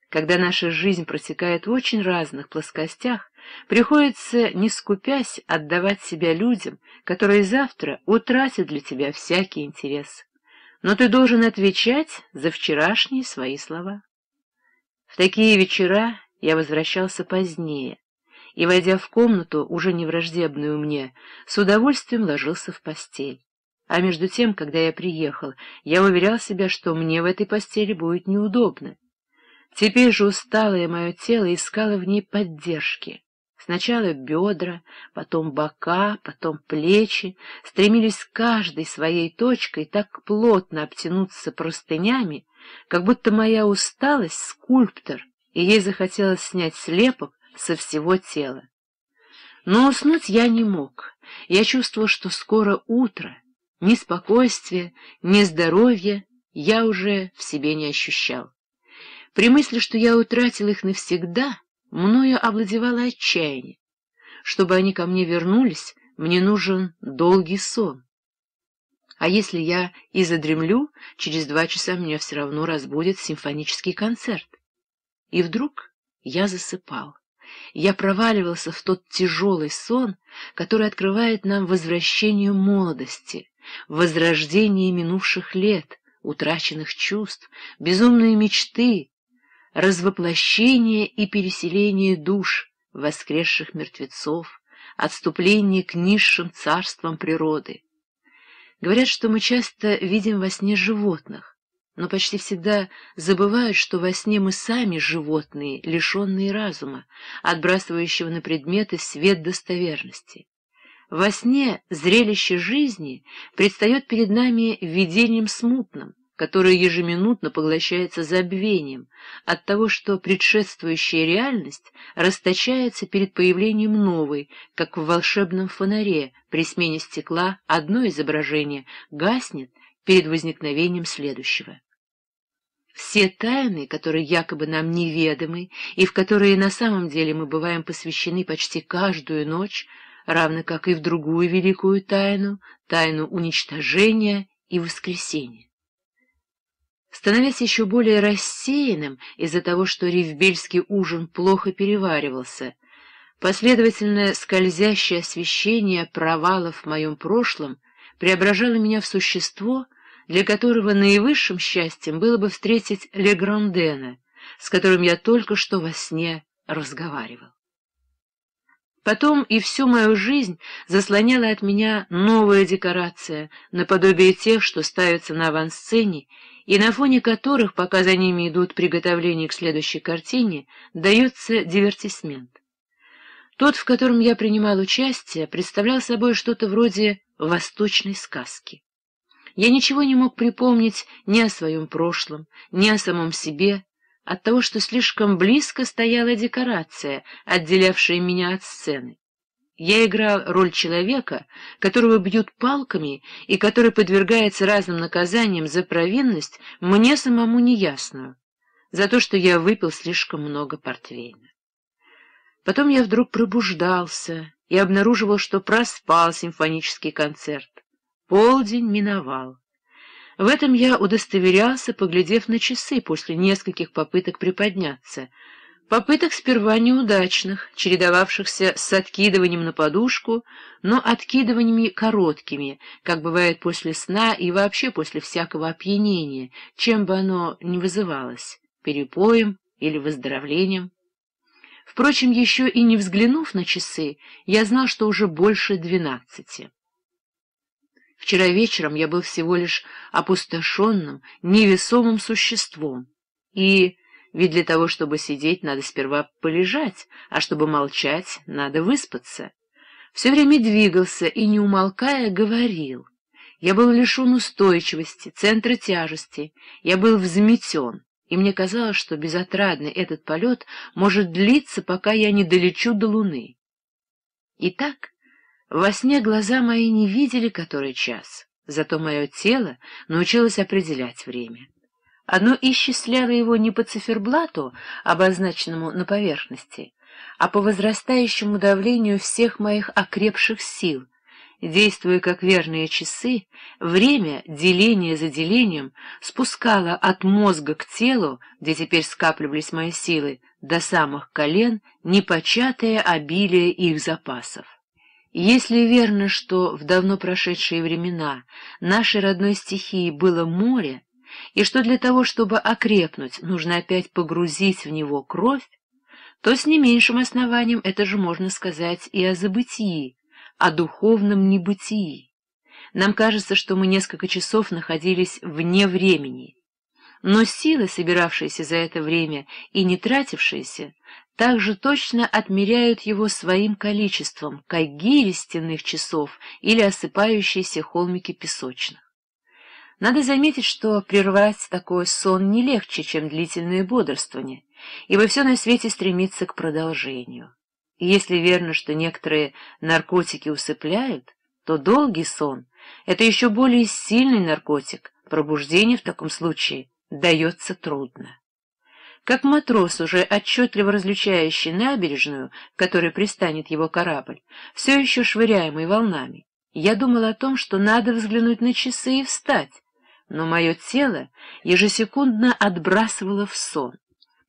Когда наша жизнь протекает в очень разных плоскостях, приходится, не скупясь, отдавать себя людям, которые завтра утратят для тебя всякий интерес. Но ты должен отвечать за вчерашние свои слова. В такие вечера я возвращался позднее, и, войдя в комнату, уже не враждебную мне, с удовольствием ложился в постель. А между тем, когда я приехал, я уверял себя, что мне в этой постели будет неудобно. Теперь же усталое мое тело искало в ней поддержки. Сначала бедра, потом бока, потом плечи стремились каждой своей точкой так плотно обтянуться простынями, как будто моя усталость — скульптор, и ей захотелось снять слепок, со всего тела. Но уснуть я не мог. Я чувствовал, что скоро утро. Ни спокойствия, ни здоровья я уже в себе не ощущал. При мысли, что я утратил их навсегда, мною овладевало отчаяние. Чтобы они ко мне вернулись, мне нужен долгий сон. А если я и задремлю, через два часа меня все равно разбудит симфонический концерт. И вдруг я засыпал я проваливался в тот тяжелый сон, который открывает нам возвращение молодости, возрождение минувших лет, утраченных чувств, безумные мечты, развоплощение и переселение душ, воскресших мертвецов, отступление к низшим царствам природы. Говорят, что мы часто видим во сне животных, но почти всегда забывают, что во сне мы сами животные, лишенные разума, отбрасывающего на предметы свет достоверности. Во сне зрелище жизни предстает перед нами видением смутным, которое ежеминутно поглощается забвением от того, что предшествующая реальность расточается перед появлением новой, как в волшебном фонаре при смене стекла одно изображение гаснет перед возникновением следующего. Все тайны, которые якобы нам неведомы и в которые на самом деле мы бываем посвящены почти каждую ночь, равно как и в другую великую тайну, тайну уничтожения и воскресения. Становясь еще более рассеянным из-за того, что ревбельский ужин плохо переваривался, последовательное скользящее освещение провалов в моем прошлом преображало меня в существо — для которого наивысшим счастьем было бы встретить Леграндена, с которым я только что во сне разговаривал. Потом и всю мою жизнь заслоняла от меня новая декорация, наподобие тех, что ставятся на авансцене, и на фоне которых, пока за ними идут приготовления к следующей картине, дается дивертисмент. Тот, в котором я принимал участие, представлял собой что-то вроде восточной сказки. Я ничего не мог припомнить ни о своем прошлом, ни о самом себе, от того, что слишком близко стояла декорация, отделявшая меня от сцены. Я играл роль человека, которого бьют палками и который подвергается разным наказаниям за провинность, мне самому неясную, за то, что я выпил слишком много портвейна. Потом я вдруг пробуждался и обнаруживал, что проспал симфонический концерт. Полдень миновал. В этом я удостоверялся, поглядев на часы после нескольких попыток приподняться. Попыток сперва неудачных, чередовавшихся с откидыванием на подушку, но откидываниями короткими, как бывает после сна и вообще после всякого опьянения, чем бы оно ни вызывалось, перепоем или выздоровлением. Впрочем, еще и не взглянув на часы, я знал, что уже больше двенадцати. Вчера вечером я был всего лишь опустошенным, невесомым существом. И ведь для того, чтобы сидеть, надо сперва полежать, а чтобы молчать, надо выспаться. Все время двигался и, не умолкая, говорил. Я был лишен устойчивости, центра тяжести, я был взметен, и мне казалось, что безотрадный этот полет может длиться, пока я не долечу до Луны. Итак, во сне глаза мои не видели, который час, зато мое тело научилось определять время. Оно исчисляло его не по циферблату, обозначенному на поверхности, а по возрастающему давлению всех моих окрепших сил, Действуя как верные часы, время, деление за делением, спускало от мозга к телу, где теперь скапливались мои силы, до самых колен непочатое обилие их запасов. Если верно, что в давно прошедшие времена нашей родной стихии было море, и что для того, чтобы окрепнуть, нужно опять погрузить в него кровь, то с не меньшим основанием это же можно сказать и о забытии, о духовном небытии. Нам кажется, что мы несколько часов находились вне времени — но силы, собиравшиеся за это время и не тратившиеся, также точно отмеряют его своим количеством, как гири стенных часов или осыпающиеся холмики песочных. Надо заметить, что прервать такой сон не легче, чем длительное бодрствование, ибо все на свете стремится к продолжению. И если верно, что некоторые наркотики усыпляют, то долгий сон — это еще более сильный наркотик, пробуждение в таком случае дается трудно. Как матрос, уже отчетливо различающий набережную, к которой пристанет его корабль, все еще швыряемый волнами, я думал о том, что надо взглянуть на часы и встать, но мое тело ежесекундно отбрасывало в сон.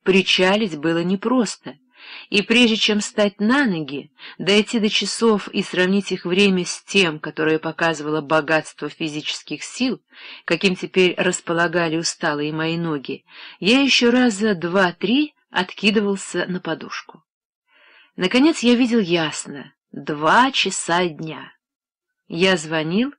Причалить было непросто — и прежде чем встать на ноги, дойти до часов и сравнить их время с тем, которое показывало богатство физических сил, каким теперь располагали усталые мои ноги, я еще раза два-три откидывался на подушку. Наконец я видел ясно — два часа дня. Я звонил,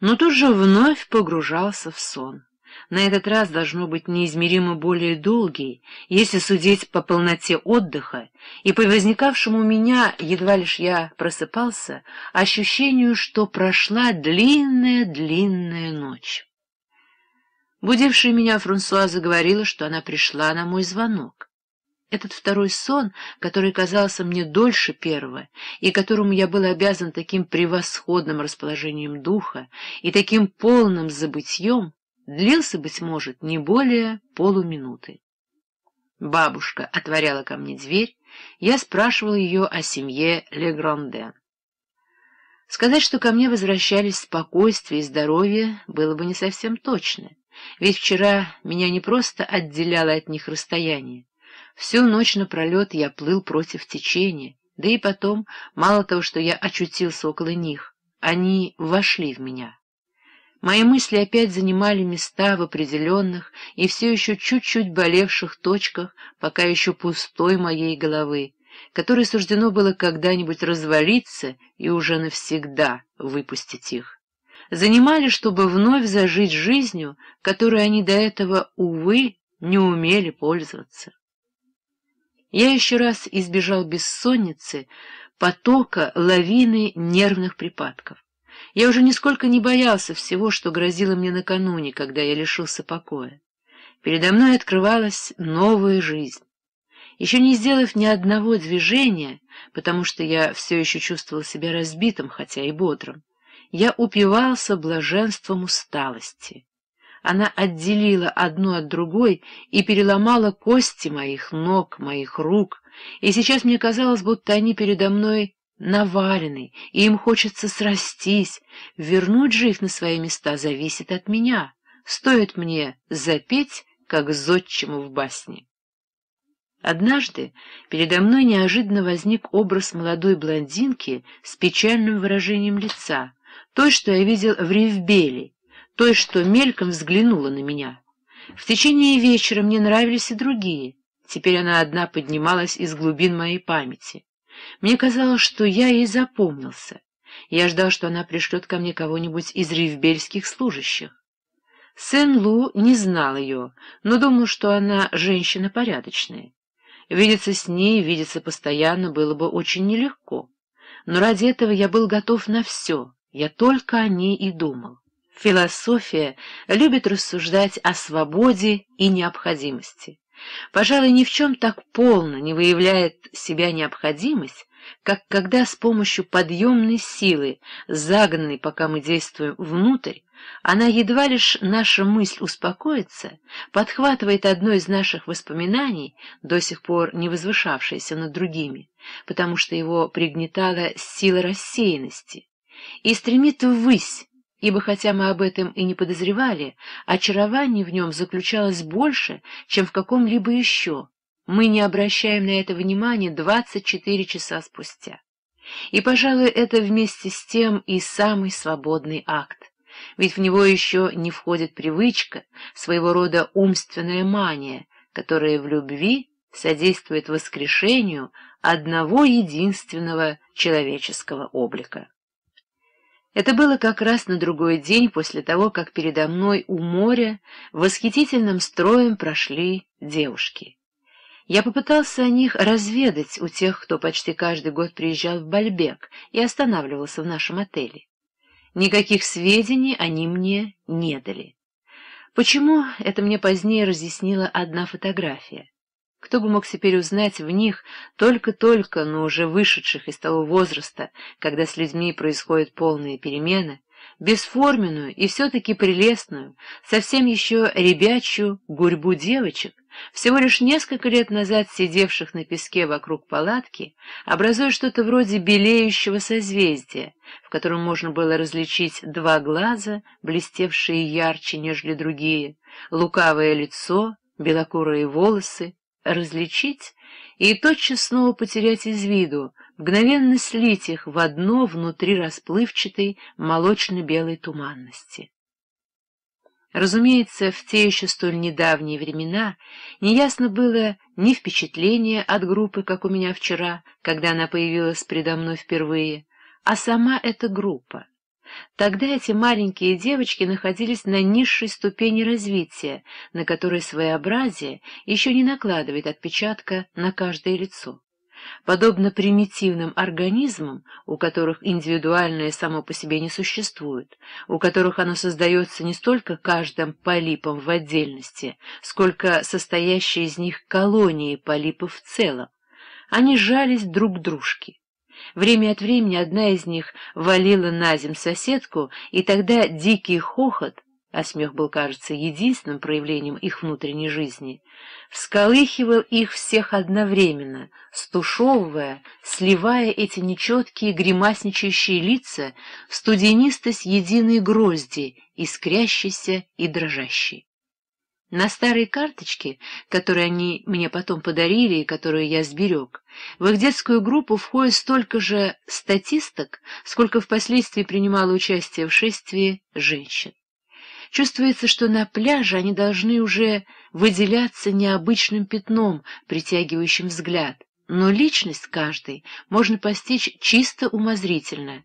но тут же вновь погружался в сон на этот раз должно быть неизмеримо более долгий, если судить по полноте отдыха и по возникавшему у меня, едва лишь я просыпался, ощущению, что прошла длинная-длинная ночь. Будившая меня Франсуа говорила, что она пришла на мой звонок. Этот второй сон, который казался мне дольше первого, и которому я был обязан таким превосходным расположением духа и таким полным забытьем, длился, быть может, не более полуминуты. Бабушка отворяла ко мне дверь, я спрашивал ее о семье Легранде. Сказать, что ко мне возвращались спокойствие и здоровье, было бы не совсем точно, ведь вчера меня не просто отделяло от них расстояние. Всю ночь напролет я плыл против течения, да и потом, мало того, что я очутился около них, они вошли в меня. Мои мысли опять занимали места в определенных и все еще чуть-чуть болевших точках, пока еще пустой моей головы, которой суждено было когда-нибудь развалиться и уже навсегда выпустить их. Занимали, чтобы вновь зажить жизнью, которой они до этого, увы, не умели пользоваться. Я еще раз избежал бессонницы, потока, лавины нервных припадков. Я уже нисколько не боялся всего, что грозило мне накануне, когда я лишился покоя. Передо мной открывалась новая жизнь. Еще не сделав ни одного движения, потому что я все еще чувствовал себя разбитым, хотя и бодрым, я упивался блаженством усталости. Она отделила одну от другой и переломала кости моих ног, моих рук, и сейчас мне казалось, будто они передо мной наваленный, и им хочется срастись. Вернуть же их на свои места зависит от меня. Стоит мне запеть, как зодчему в басне. Однажды передо мной неожиданно возник образ молодой блондинки с печальным выражением лица, той, что я видел в Ревбеле, той, что мельком взглянула на меня. В течение вечера мне нравились и другие. Теперь она одна поднималась из глубин моей памяти. Мне казалось, что я ей запомнился. Я ждал, что она пришлет ко мне кого-нибудь из ривбельских служащих. Сен-Лу не знал ее, но думал, что она женщина порядочная. Видеться с ней, видеться постоянно было бы очень нелегко. Но ради этого я был готов на все, я только о ней и думал. Философия любит рассуждать о свободе и необходимости. Пожалуй, ни в чем так полно не выявляет себя необходимость, как когда с помощью подъемной силы, загнанной, пока мы действуем, внутрь, она едва лишь наша мысль успокоится, подхватывает одно из наших воспоминаний, до сих пор не возвышавшееся над другими, потому что его пригнетала сила рассеянности, и стремит ввысь, ибо хотя мы об этом и не подозревали, очарование в нем заключалось больше, чем в каком-либо еще. Мы не обращаем на это внимания двадцать четыре часа спустя. И, пожалуй, это вместе с тем и самый свободный акт. Ведь в него еще не входит привычка, своего рода умственная мания, которая в любви содействует воскрешению одного единственного человеческого облика. Это было как раз на другой день после того, как передо мной у моря восхитительным строем прошли девушки. Я попытался о них разведать у тех, кто почти каждый год приезжал в Бальбек и останавливался в нашем отеле. Никаких сведений они мне не дали. Почему, это мне позднее разъяснила одна фотография. Кто бы мог теперь узнать в них, только-только, но уже вышедших из того возраста, когда с людьми происходят полные перемены, бесформенную и все-таки прелестную, совсем еще ребячью гурьбу девочек, всего лишь несколько лет назад сидевших на песке вокруг палатки, образуя что-то вроде белеющего созвездия, в котором можно было различить два глаза, блестевшие ярче, нежели другие, лукавое лицо, белокурые волосы различить и тотчас снова потерять из виду, мгновенно слить их в одно внутри расплывчатой молочно-белой туманности. Разумеется, в те еще столь недавние времена неясно было ни впечатление от группы, как у меня вчера, когда она появилась предо мной впервые, а сама эта группа. Тогда эти маленькие девочки находились на низшей ступени развития, на которой своеобразие еще не накладывает отпечатка на каждое лицо. Подобно примитивным организмам, у которых индивидуальное само по себе не существует, у которых оно создается не столько каждым полипом в отдельности, сколько состоящие из них колонии полипов в целом, они жались друг к дружке. Время от времени одна из них валила на земь соседку, и тогда дикий хохот, а смех был, кажется, единственным проявлением их внутренней жизни, всколыхивал их всех одновременно, стушевывая, сливая эти нечеткие гримасничающие лица в студенистость единой грозди, искрящейся и дрожащей. На старой карточке, которую они мне потом подарили и которую я сберег, в их детскую группу входит столько же статисток, сколько впоследствии принимало участие в шествии женщин. Чувствуется, что на пляже они должны уже выделяться необычным пятном, притягивающим взгляд, но личность каждой можно постичь чисто умозрительно,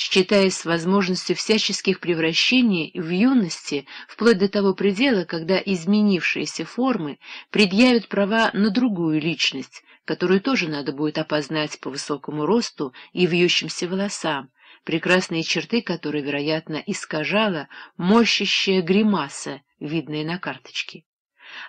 считаясь с возможностью всяческих превращений в юности, вплоть до того предела, когда изменившиеся формы предъявят права на другую личность, которую тоже надо будет опознать по высокому росту и вьющимся волосам, прекрасные черты которые, вероятно, искажала морщащая гримаса, видная на карточке.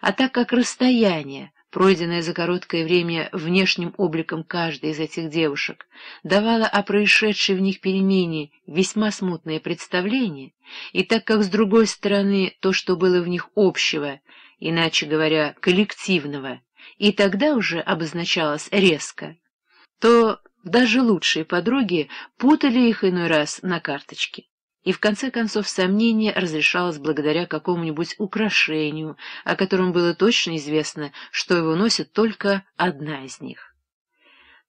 А так как расстояние, пройденная за короткое время внешним обликом каждой из этих девушек, давала о происшедшей в них перемене весьма смутное представление, и так как, с другой стороны, то, что было в них общего, иначе говоря, коллективного, и тогда уже обозначалось резко, то даже лучшие подруги путали их иной раз на карточке. И в конце концов сомнение разрешалось благодаря какому-нибудь украшению, о котором было точно известно, что его носит только одна из них.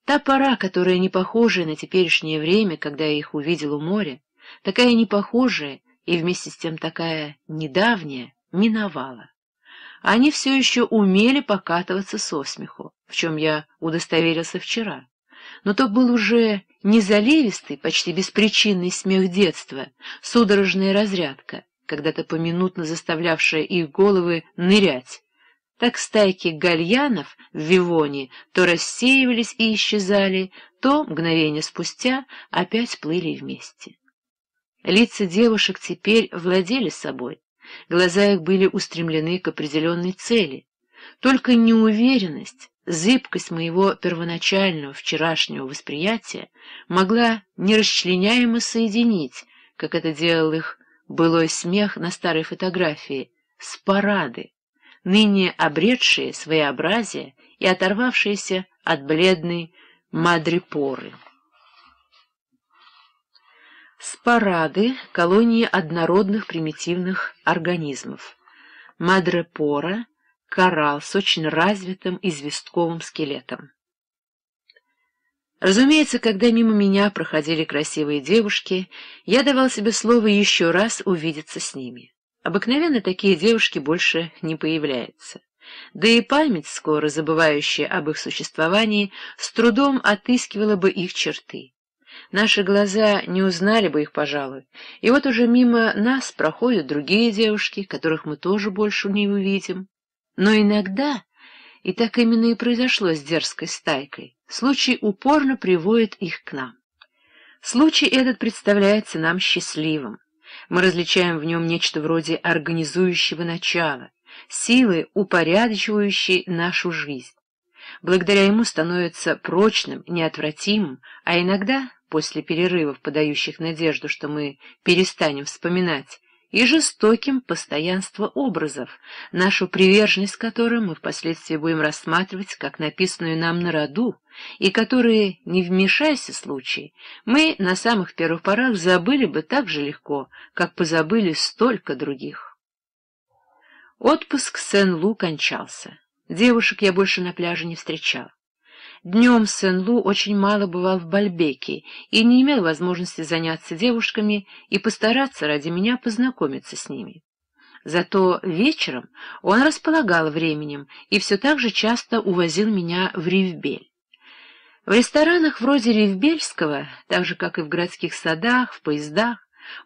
Та пора, которая не похожая на теперешнее время, когда я их увидел у моря, такая непохожая и вместе с тем такая недавняя, миновала. Они все еще умели покатываться со смеху, в чем я удостоверился вчера но то был уже не заливистый, почти беспричинный смех детства, судорожная разрядка, когда-то поминутно заставлявшая их головы нырять. Так стайки гальянов в Вивоне то рассеивались и исчезали, то, мгновение спустя, опять плыли вместе. Лица девушек теперь владели собой, глаза их были устремлены к определенной цели. Только неуверенность, зыбкость моего первоначального вчерашнего восприятия могла нерасчленяемо соединить, как это делал их былой смех на старой фотографии, с парады, ныне обретшие своеобразие и оторвавшиеся от бледной мадрипоры. Спарады — колонии однородных примитивных организмов. Мадрепора коралл с очень развитым известковым скелетом. Разумеется, когда мимо меня проходили красивые девушки, я давал себе слово еще раз увидеться с ними. Обыкновенно такие девушки больше не появляются. Да и память, скоро забывающая об их существовании, с трудом отыскивала бы их черты. Наши глаза не узнали бы их, пожалуй. И вот уже мимо нас проходят другие девушки, которых мы тоже больше не увидим. Но иногда, и так именно и произошло с дерзкой стайкой, случай упорно приводит их к нам. Случай этот представляется нам счастливым. Мы различаем в нем нечто вроде организующего начала, силы, упорядочивающей нашу жизнь. Благодаря ему становится прочным, неотвратимым, а иногда, после перерывов, подающих надежду, что мы перестанем вспоминать, и жестоким постоянство образов, нашу приверженность которым мы впоследствии будем рассматривать как написанную нам на роду, и которые, не вмешайся случай, мы на самых первых порах забыли бы так же легко, как позабыли столько других. Отпуск Сен-Лу кончался. Девушек я больше на пляже не встречал. Днем Сен-Лу очень мало бывал в Бальбеке и не имел возможности заняться девушками и постараться ради меня познакомиться с ними. Зато вечером он располагал временем и все так же часто увозил меня в Ривбель. В ресторанах вроде Ривбельского, так же, как и в городских садах, в поездах,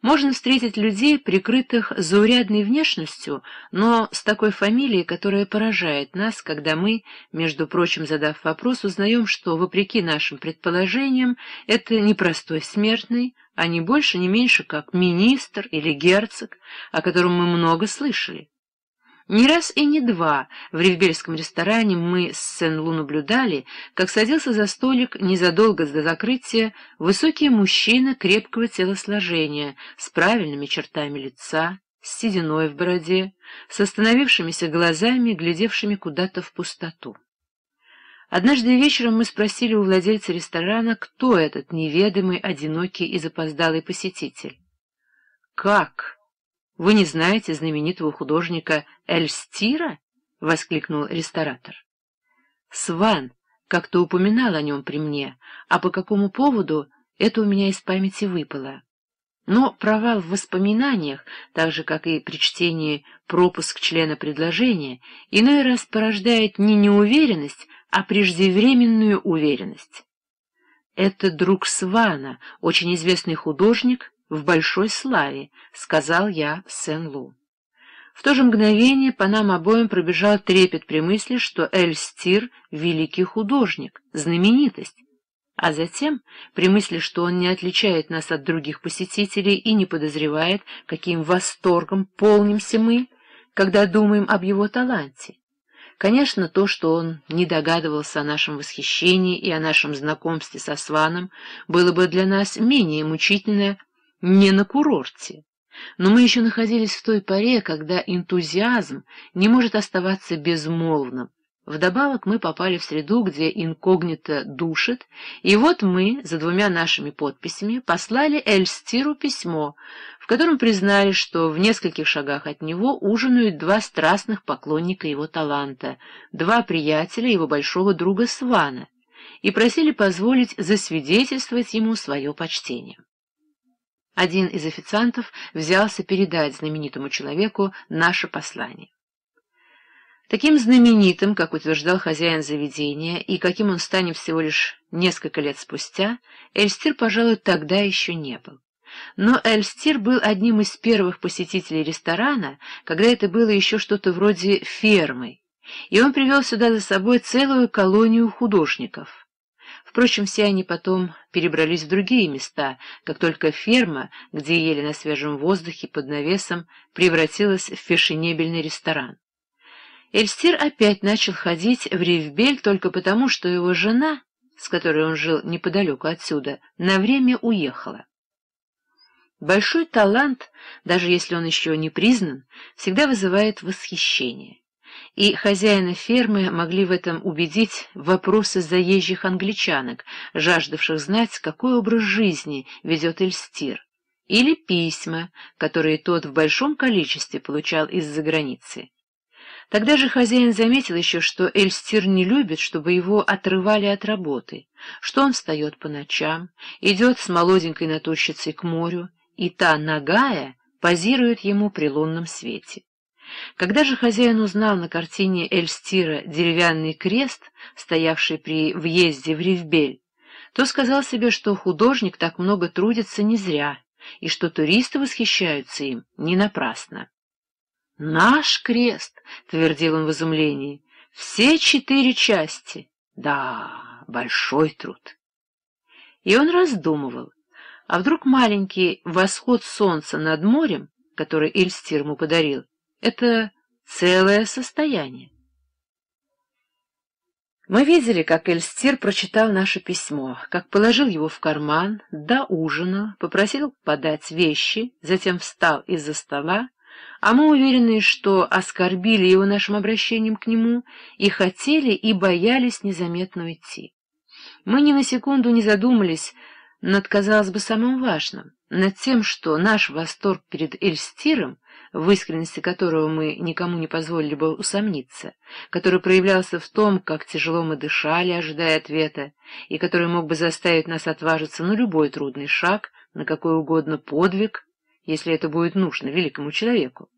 можно встретить людей, прикрытых заурядной внешностью, но с такой фамилией, которая поражает нас, когда мы, между прочим, задав вопрос, узнаем, что, вопреки нашим предположениям, это не простой смертный, а не больше, не меньше, как министр или герцог, о котором мы много слышали. Не раз и не два в ревбельском ресторане мы с Сен-Лу наблюдали, как садился за столик незадолго до закрытия высокий мужчина крепкого телосложения, с правильными чертами лица, с сединой в бороде, с остановившимися глазами, глядевшими куда-то в пустоту. Однажды вечером мы спросили у владельца ресторана, кто этот неведомый, одинокий и запоздалый посетитель. «Как?» Вы не знаете знаменитого художника Эльстира? — воскликнул ресторатор. Сван как-то упоминал о нем при мне, а по какому поводу это у меня из памяти выпало. Но провал в воспоминаниях, так же, как и при чтении пропуск члена предложения, иной раз порождает не неуверенность, а преждевременную уверенность. Это друг Свана, очень известный художник в большой славе», — сказал я Сен-Лу. В то же мгновение по нам обоим пробежал трепет при мысли, что Эль-Стир — великий художник, знаменитость. А затем, при мысли, что он не отличает нас от других посетителей и не подозревает, каким восторгом полнимся мы, когда думаем об его таланте. Конечно, то, что он не догадывался о нашем восхищении и о нашем знакомстве со Сваном, было бы для нас менее мучительное не на курорте. Но мы еще находились в той поре, когда энтузиазм не может оставаться безмолвным. Вдобавок мы попали в среду, где инкогнито душит, и вот мы, за двумя нашими подписями, послали Эльстиру письмо, в котором признали, что в нескольких шагах от него ужинают два страстных поклонника его таланта, два приятеля его большого друга Свана, и просили позволить засвидетельствовать ему свое почтение. Один из официантов взялся передать знаменитому человеку наше послание. Таким знаменитым, как утверждал хозяин заведения, и каким он станет всего лишь несколько лет спустя, Эльстир, пожалуй, тогда еще не был. Но Эльстир был одним из первых посетителей ресторана, когда это было еще что-то вроде фермы, и он привел сюда за собой целую колонию художников — Впрочем, все они потом перебрались в другие места, как только ферма, где ели на свежем воздухе под навесом, превратилась в фешенебельный ресторан. Эльстир опять начал ходить в Ривбель только потому, что его жена, с которой он жил неподалеку отсюда, на время уехала. Большой талант, даже если он еще не признан, всегда вызывает восхищение и хозяина фермы могли в этом убедить вопросы заезжих англичанок, жаждавших знать, какой образ жизни ведет Эльстир, или письма, которые тот в большом количестве получал из-за границы. Тогда же хозяин заметил еще, что Эльстир не любит, чтобы его отрывали от работы, что он встает по ночам, идет с молоденькой натурщицей к морю, и та, нагая, позирует ему при лунном свете. Когда же хозяин узнал на картине Эльстира деревянный крест, стоявший при въезде в Ривбель, то сказал себе, что художник так много трудится не зря, и что туристы восхищаются им не напрасно. «Наш крест!» — твердил он в изумлении. «Все четыре части!» «Да, большой труд!» И он раздумывал, а вдруг маленький восход солнца над морем, который Эльстир ему подарил, это целое состояние. Мы видели, как Эльстир прочитал наше письмо, как положил его в карман, до ужина, попросил подать вещи, затем встал из-за стола, а мы уверены, что оскорбили его нашим обращением к нему и хотели и боялись незаметно уйти. Мы ни на секунду не задумались над, казалось бы, самым важным, над тем, что наш восторг перед Эльстиром в искренности которого мы никому не позволили бы усомниться, который проявлялся в том, как тяжело мы дышали, ожидая ответа, и который мог бы заставить нас отважиться на любой трудный шаг, на какой угодно подвиг, если это будет нужно великому человеку.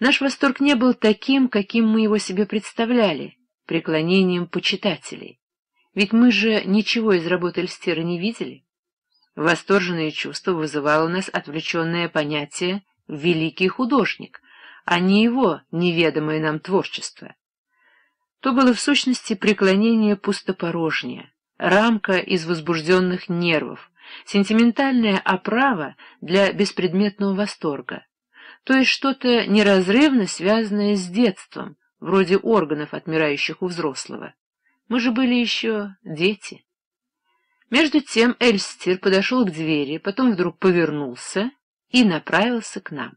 Наш восторг не был таким, каким мы его себе представляли, преклонением почитателей. Ведь мы же ничего из работы Эльстера не видели. Восторженное чувство вызывало у нас отвлеченное понятие великий художник, а не его неведомое нам творчество. То было в сущности преклонение пустопорожнее, рамка из возбужденных нервов, сентиментальная оправа для беспредметного восторга, то есть что-то неразрывно связанное с детством, вроде органов, отмирающих у взрослого. Мы же были еще дети. Между тем Эльстер подошел к двери, потом вдруг повернулся и направился к нам.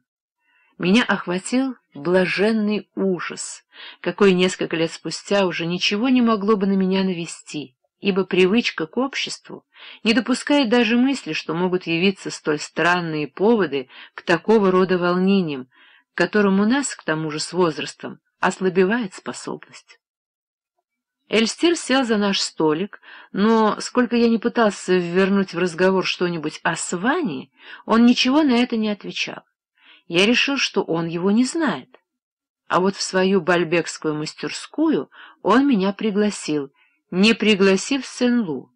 Меня охватил блаженный ужас, какой несколько лет спустя уже ничего не могло бы на меня навести, ибо привычка к обществу не допускает даже мысли, что могут явиться столь странные поводы к такого рода волнениям, к которым у нас, к тому же с возрастом, ослабевает способность. Эльстер сел за наш столик, но, сколько я не пытался вернуть в разговор что-нибудь о Сване, он ничего на это не отвечал. Я решил, что он его не знает. А вот в свою бальбекскую мастерскую он меня пригласил, не пригласив Сен-Лу,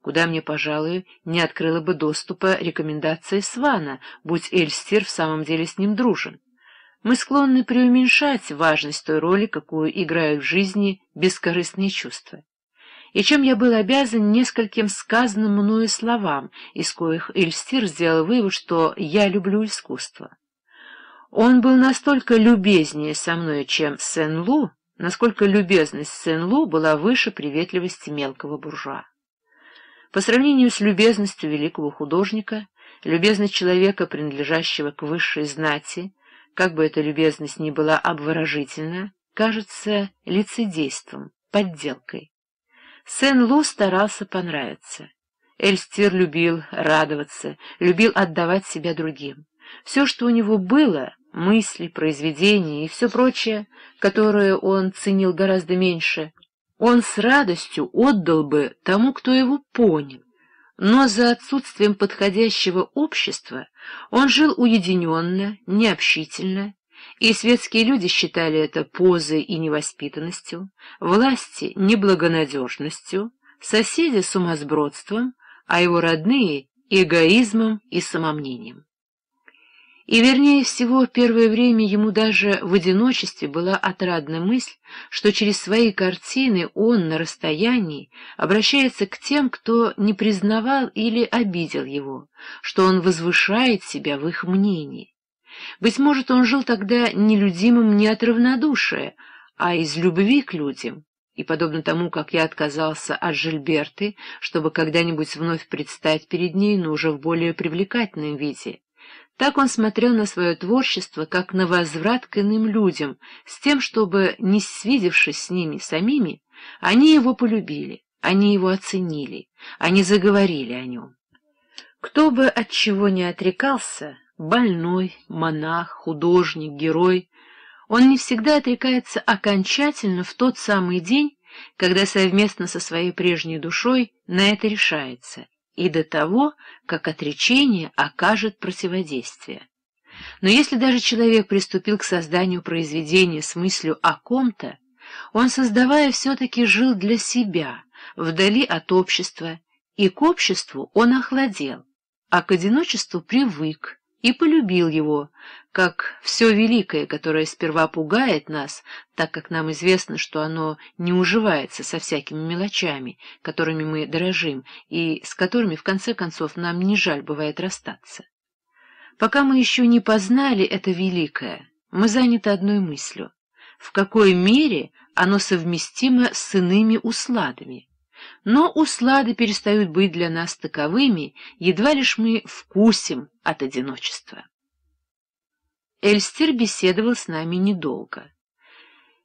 куда мне, пожалуй, не открыла бы доступа рекомендация Свана, будь Эльстир в самом деле с ним дружен мы склонны преуменьшать важность той роли, какую играют в жизни бескорыстные чувства. И чем я был обязан нескольким сказанным мною словам, из коих Эльстир сделал вывод, что я люблю искусство. Он был настолько любезнее со мной, чем Сен-Лу, насколько любезность Сен-Лу была выше приветливости мелкого буржуа. По сравнению с любезностью великого художника, любезность человека, принадлежащего к высшей знати, как бы эта любезность ни была обворожительна, кажется лицедейством, подделкой. Сен-Лу старался понравиться. Эльстир любил радоваться, любил отдавать себя другим. Все, что у него было, мысли, произведения и все прочее, которое он ценил гораздо меньше, он с радостью отдал бы тому, кто его понял, но за отсутствием подходящего общества он жил уединенно, необщительно, и светские люди считали это позой и невоспитанностью, власти — неблагонадежностью, соседи — сумасбродством, а его родные — эгоизмом и самомнением. И, вернее всего, в первое время ему даже в одиночестве была отрадна мысль, что через свои картины он на расстоянии обращается к тем, кто не признавал или обидел его, что он возвышает себя в их мнении. Быть может, он жил тогда нелюдимым не от равнодушия, а из любви к людям, и, подобно тому, как я отказался от Жильберты, чтобы когда-нибудь вновь предстать перед ней, но уже в более привлекательном виде, так он смотрел на свое творчество, как на возврат к иным людям, с тем, чтобы, не свидевшись с ними самими, они его полюбили, они его оценили, они заговорили о нем. Кто бы от чего ни отрекался, больной, монах, художник, герой, он не всегда отрекается окончательно в тот самый день, когда совместно со своей прежней душой на это решается, и до того, как отречение окажет противодействие. Но если даже человек приступил к созданию произведения с мыслью о ком-то, он, создавая, все-таки жил для себя, вдали от общества, и к обществу он охладел, а к одиночеству привык, и полюбил его, как все великое, которое сперва пугает нас, так как нам известно, что оно не уживается со всякими мелочами, которыми мы дорожим и с которыми, в конце концов, нам не жаль бывает расстаться. Пока мы еще не познали это великое, мы заняты одной мыслью — в какой мере оно совместимо с иными усладами — но услады перестают быть для нас таковыми, едва лишь мы вкусим от одиночества. Эльстер беседовал с нами недолго.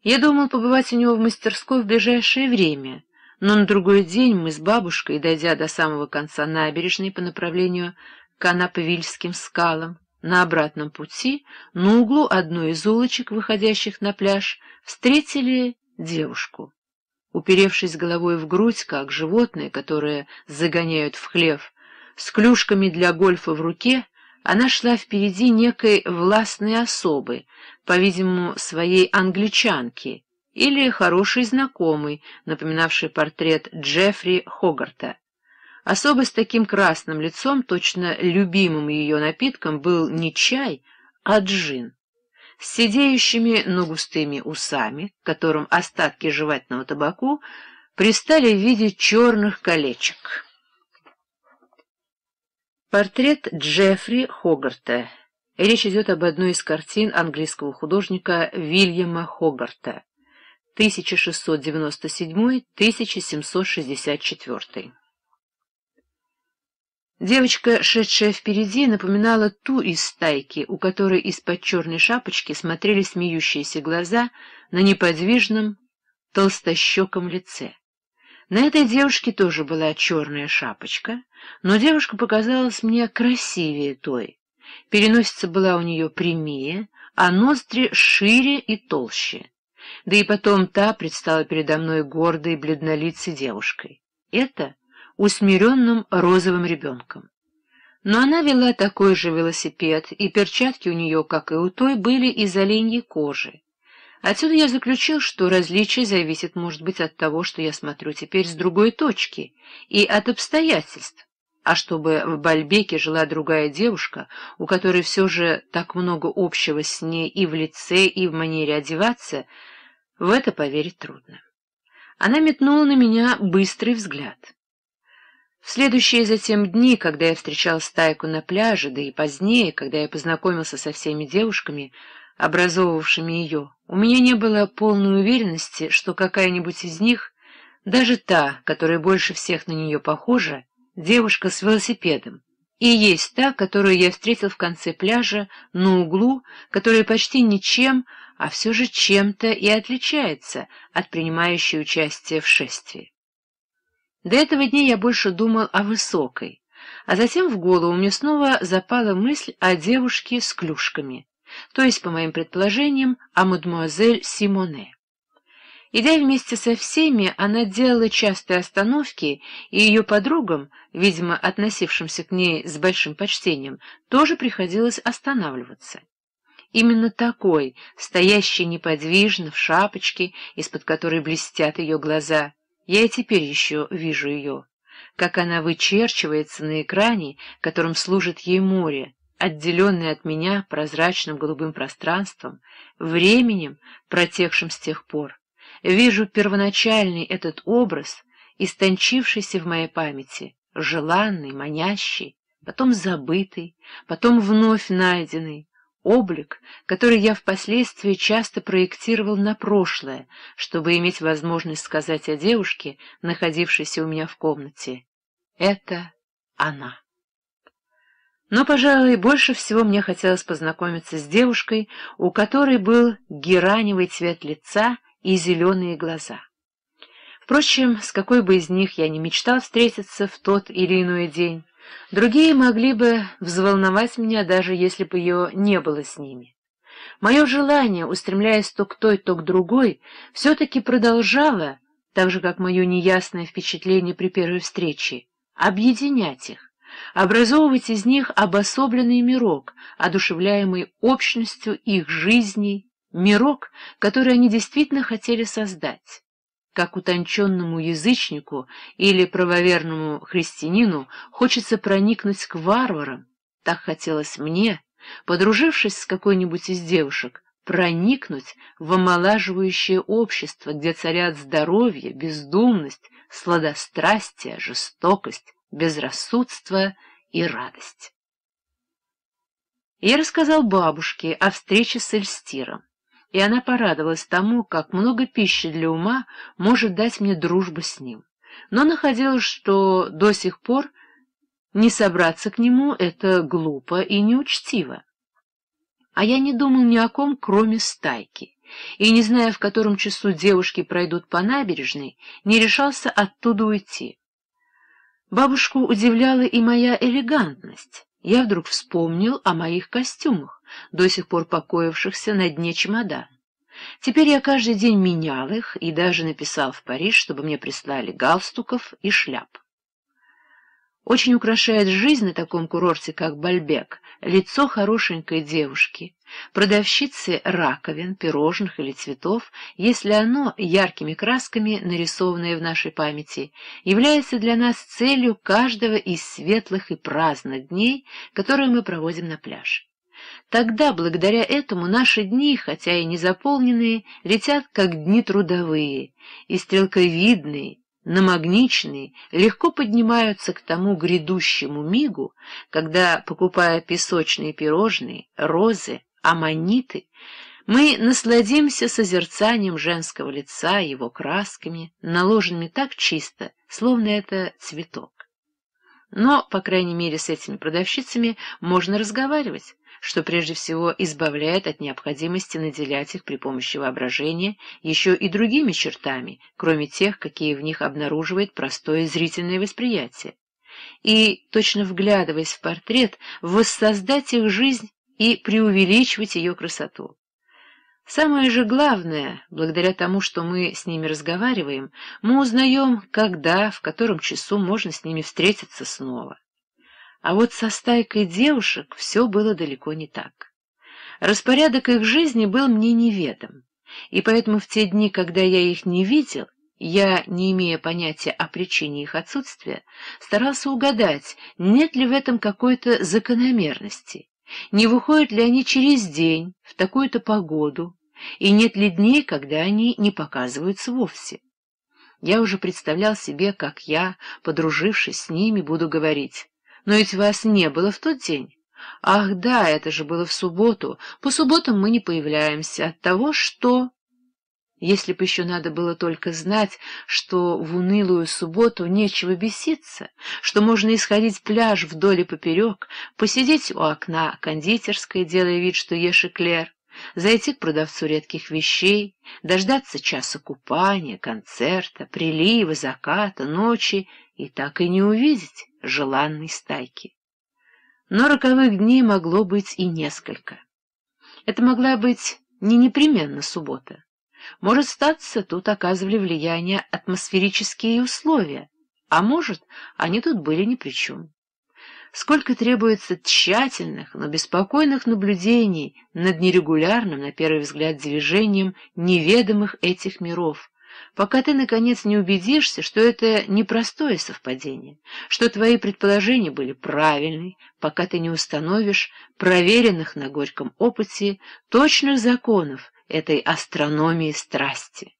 Я думал побывать у него в мастерской в ближайшее время, но на другой день мы с бабушкой, дойдя до самого конца набережной по направлению к Анаповильским скалам, на обратном пути, на углу одной из улочек, выходящих на пляж, встретили девушку уперевшись головой в грудь, как животное, которое загоняют в хлев, с клюшками для гольфа в руке, она шла впереди некой властной особы, по-видимому, своей англичанки, или хорошей знакомой, напоминавшей портрет Джеффри Хогарта. Особо с таким красным лицом, точно любимым ее напитком, был не чай, а джин с сидеющими, но густыми усами, которым остатки жевательного табаку пристали в виде черных колечек. Портрет Джеффри Хогарта. Речь идет об одной из картин английского художника Вильяма Хогарта 1697-1764. Девочка, шедшая впереди, напоминала ту из стайки, у которой из-под черной шапочки смотрели смеющиеся глаза на неподвижном, толстощеком лице. На этой девушке тоже была черная шапочка, но девушка показалась мне красивее той. Переносица была у нее прямее, а ноздри шире и толще. Да и потом та предстала передо мной гордой, бледнолицей девушкой. Это усмиренным розовым ребенком. Но она вела такой же велосипед, и перчатки у нее, как и у той, были из оленьей кожи. Отсюда я заключил, что различие зависит, может быть, от того, что я смотрю теперь с другой точки, и от обстоятельств. А чтобы в Бальбеке жила другая девушка, у которой все же так много общего с ней и в лице, и в манере одеваться, в это поверить трудно. Она метнула на меня быстрый взгляд. В следующие затем дни, когда я встречал стайку на пляже, да и позднее, когда я познакомился со всеми девушками, образовывавшими ее, у меня не было полной уверенности, что какая-нибудь из них, даже та, которая больше всех на нее похожа, девушка с велосипедом, и есть та, которую я встретил в конце пляжа, на углу, которая почти ничем, а все же чем-то и отличается от принимающей участие в шествии. До этого дня я больше думал о высокой, а затем в голову мне снова запала мысль о девушке с клюшками, то есть, по моим предположениям, о мадемуазель Симоне. Идя вместе со всеми, она делала частые остановки, и ее подругам, видимо, относившимся к ней с большим почтением, тоже приходилось останавливаться. Именно такой, стоящий неподвижно в шапочке, из-под которой блестят ее глаза — я и теперь еще вижу ее, как она вычерчивается на экране, которым служит ей море, отделенное от меня прозрачным голубым пространством, временем, протекшим с тех пор. Вижу первоначальный этот образ, истончившийся в моей памяти, желанный, манящий, потом забытый, потом вновь найденный, облик, который я впоследствии часто проектировал на прошлое, чтобы иметь возможность сказать о девушке, находившейся у меня в комнате. Это она. Но, пожалуй, больше всего мне хотелось познакомиться с девушкой, у которой был гераневый цвет лица и зеленые глаза. Впрочем, с какой бы из них я не мечтал встретиться в тот или иной день, Другие могли бы взволновать меня, даже если бы ее не было с ними. Мое желание, устремляясь то к той, то к другой, все-таки продолжало, так же, как мое неясное впечатление при первой встрече, объединять их, образовывать из них обособленный мирок, одушевляемый общностью их жизней, мирок, который они действительно хотели создать как утонченному язычнику или правоверному христианину хочется проникнуть к варварам. Так хотелось мне, подружившись с какой-нибудь из девушек, проникнуть в омолаживающее общество, где царят здоровье, бездумность, сладострастие, жестокость, безрассудство и радость. Я рассказал бабушке о встрече с Эльстиром и она порадовалась тому, как много пищи для ума может дать мне дружба с ним. Но находила, что до сих пор не собраться к нему — это глупо и неучтиво. А я не думал ни о ком, кроме стайки, и, не зная, в котором часу девушки пройдут по набережной, не решался оттуда уйти. Бабушку удивляла и моя элегантность. Я вдруг вспомнил о моих костюмах до сих пор покоившихся на дне чемодан. Теперь я каждый день менял их и даже написал в Париж, чтобы мне прислали галстуков и шляп. Очень украшает жизнь на таком курорте, как Бальбек, лицо хорошенькой девушки, продавщицы раковин, пирожных или цветов, если оно, яркими красками, нарисованное в нашей памяти, является для нас целью каждого из светлых и праздных дней, которые мы проводим на пляже. Тогда, благодаря этому, наши дни, хотя и не заполненные, летят как дни трудовые, и стрелковидные, намагниченные, легко поднимаются к тому грядущему мигу, когда, покупая песочные пирожные, розы, аммониты, мы насладимся созерцанием женского лица, его красками, наложенными так чисто, словно это цветок. Но, по крайней мере, с этими продавщицами можно разговаривать что прежде всего избавляет от необходимости наделять их при помощи воображения еще и другими чертами, кроме тех, какие в них обнаруживает простое зрительное восприятие, и, точно вглядываясь в портрет, воссоздать их жизнь и преувеличивать ее красоту. Самое же главное, благодаря тому, что мы с ними разговариваем, мы узнаем, когда, в котором часу можно с ними встретиться снова. А вот со стайкой девушек все было далеко не так. Распорядок их жизни был мне неведом, и поэтому в те дни, когда я их не видел, я, не имея понятия о причине их отсутствия, старался угадать, нет ли в этом какой-то закономерности, не выходят ли они через день, в такую-то погоду, и нет ли дней, когда они не показываются вовсе. Я уже представлял себе, как я, подружившись с ними, буду говорить но ведь вас не было в тот день. Ах да, это же было в субботу. По субботам мы не появляемся от того, что... Если бы еще надо было только знать, что в унылую субботу нечего беситься, что можно исходить пляж вдоль и поперек, посидеть у окна кондитерской, делая вид, что ешь эклер, зайти к продавцу редких вещей, дождаться часа купания, концерта, прилива, заката, ночи — и так и не увидеть желанной стайки. Но роковых дней могло быть и несколько. Это могла быть не непременно суббота. Может, статься, тут оказывали влияние атмосферические условия, а может, они тут были ни при чем. Сколько требуется тщательных, но беспокойных наблюдений над нерегулярным, на первый взгляд, движением неведомых этих миров, пока ты, наконец, не убедишься, что это непростое совпадение, что твои предположения были правильны, пока ты не установишь проверенных на горьком опыте точных законов этой астрономии страсти.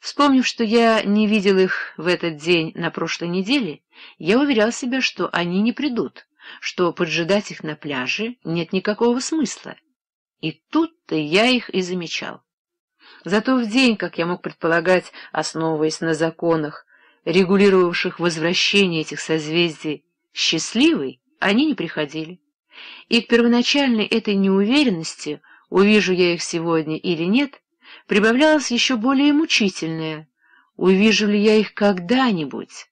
Вспомнив, что я не видел их в этот день на прошлой неделе, я уверял себя, что они не придут, что поджидать их на пляже нет никакого смысла. И тут-то я их и замечал. Зато в день, как я мог предполагать, основываясь на законах, регулировавших возвращение этих созвездий, счастливый они не приходили. И к первоначальной этой неуверенности, увижу я их сегодня или нет, прибавлялось еще более мучительное, увижу ли я их когда-нибудь.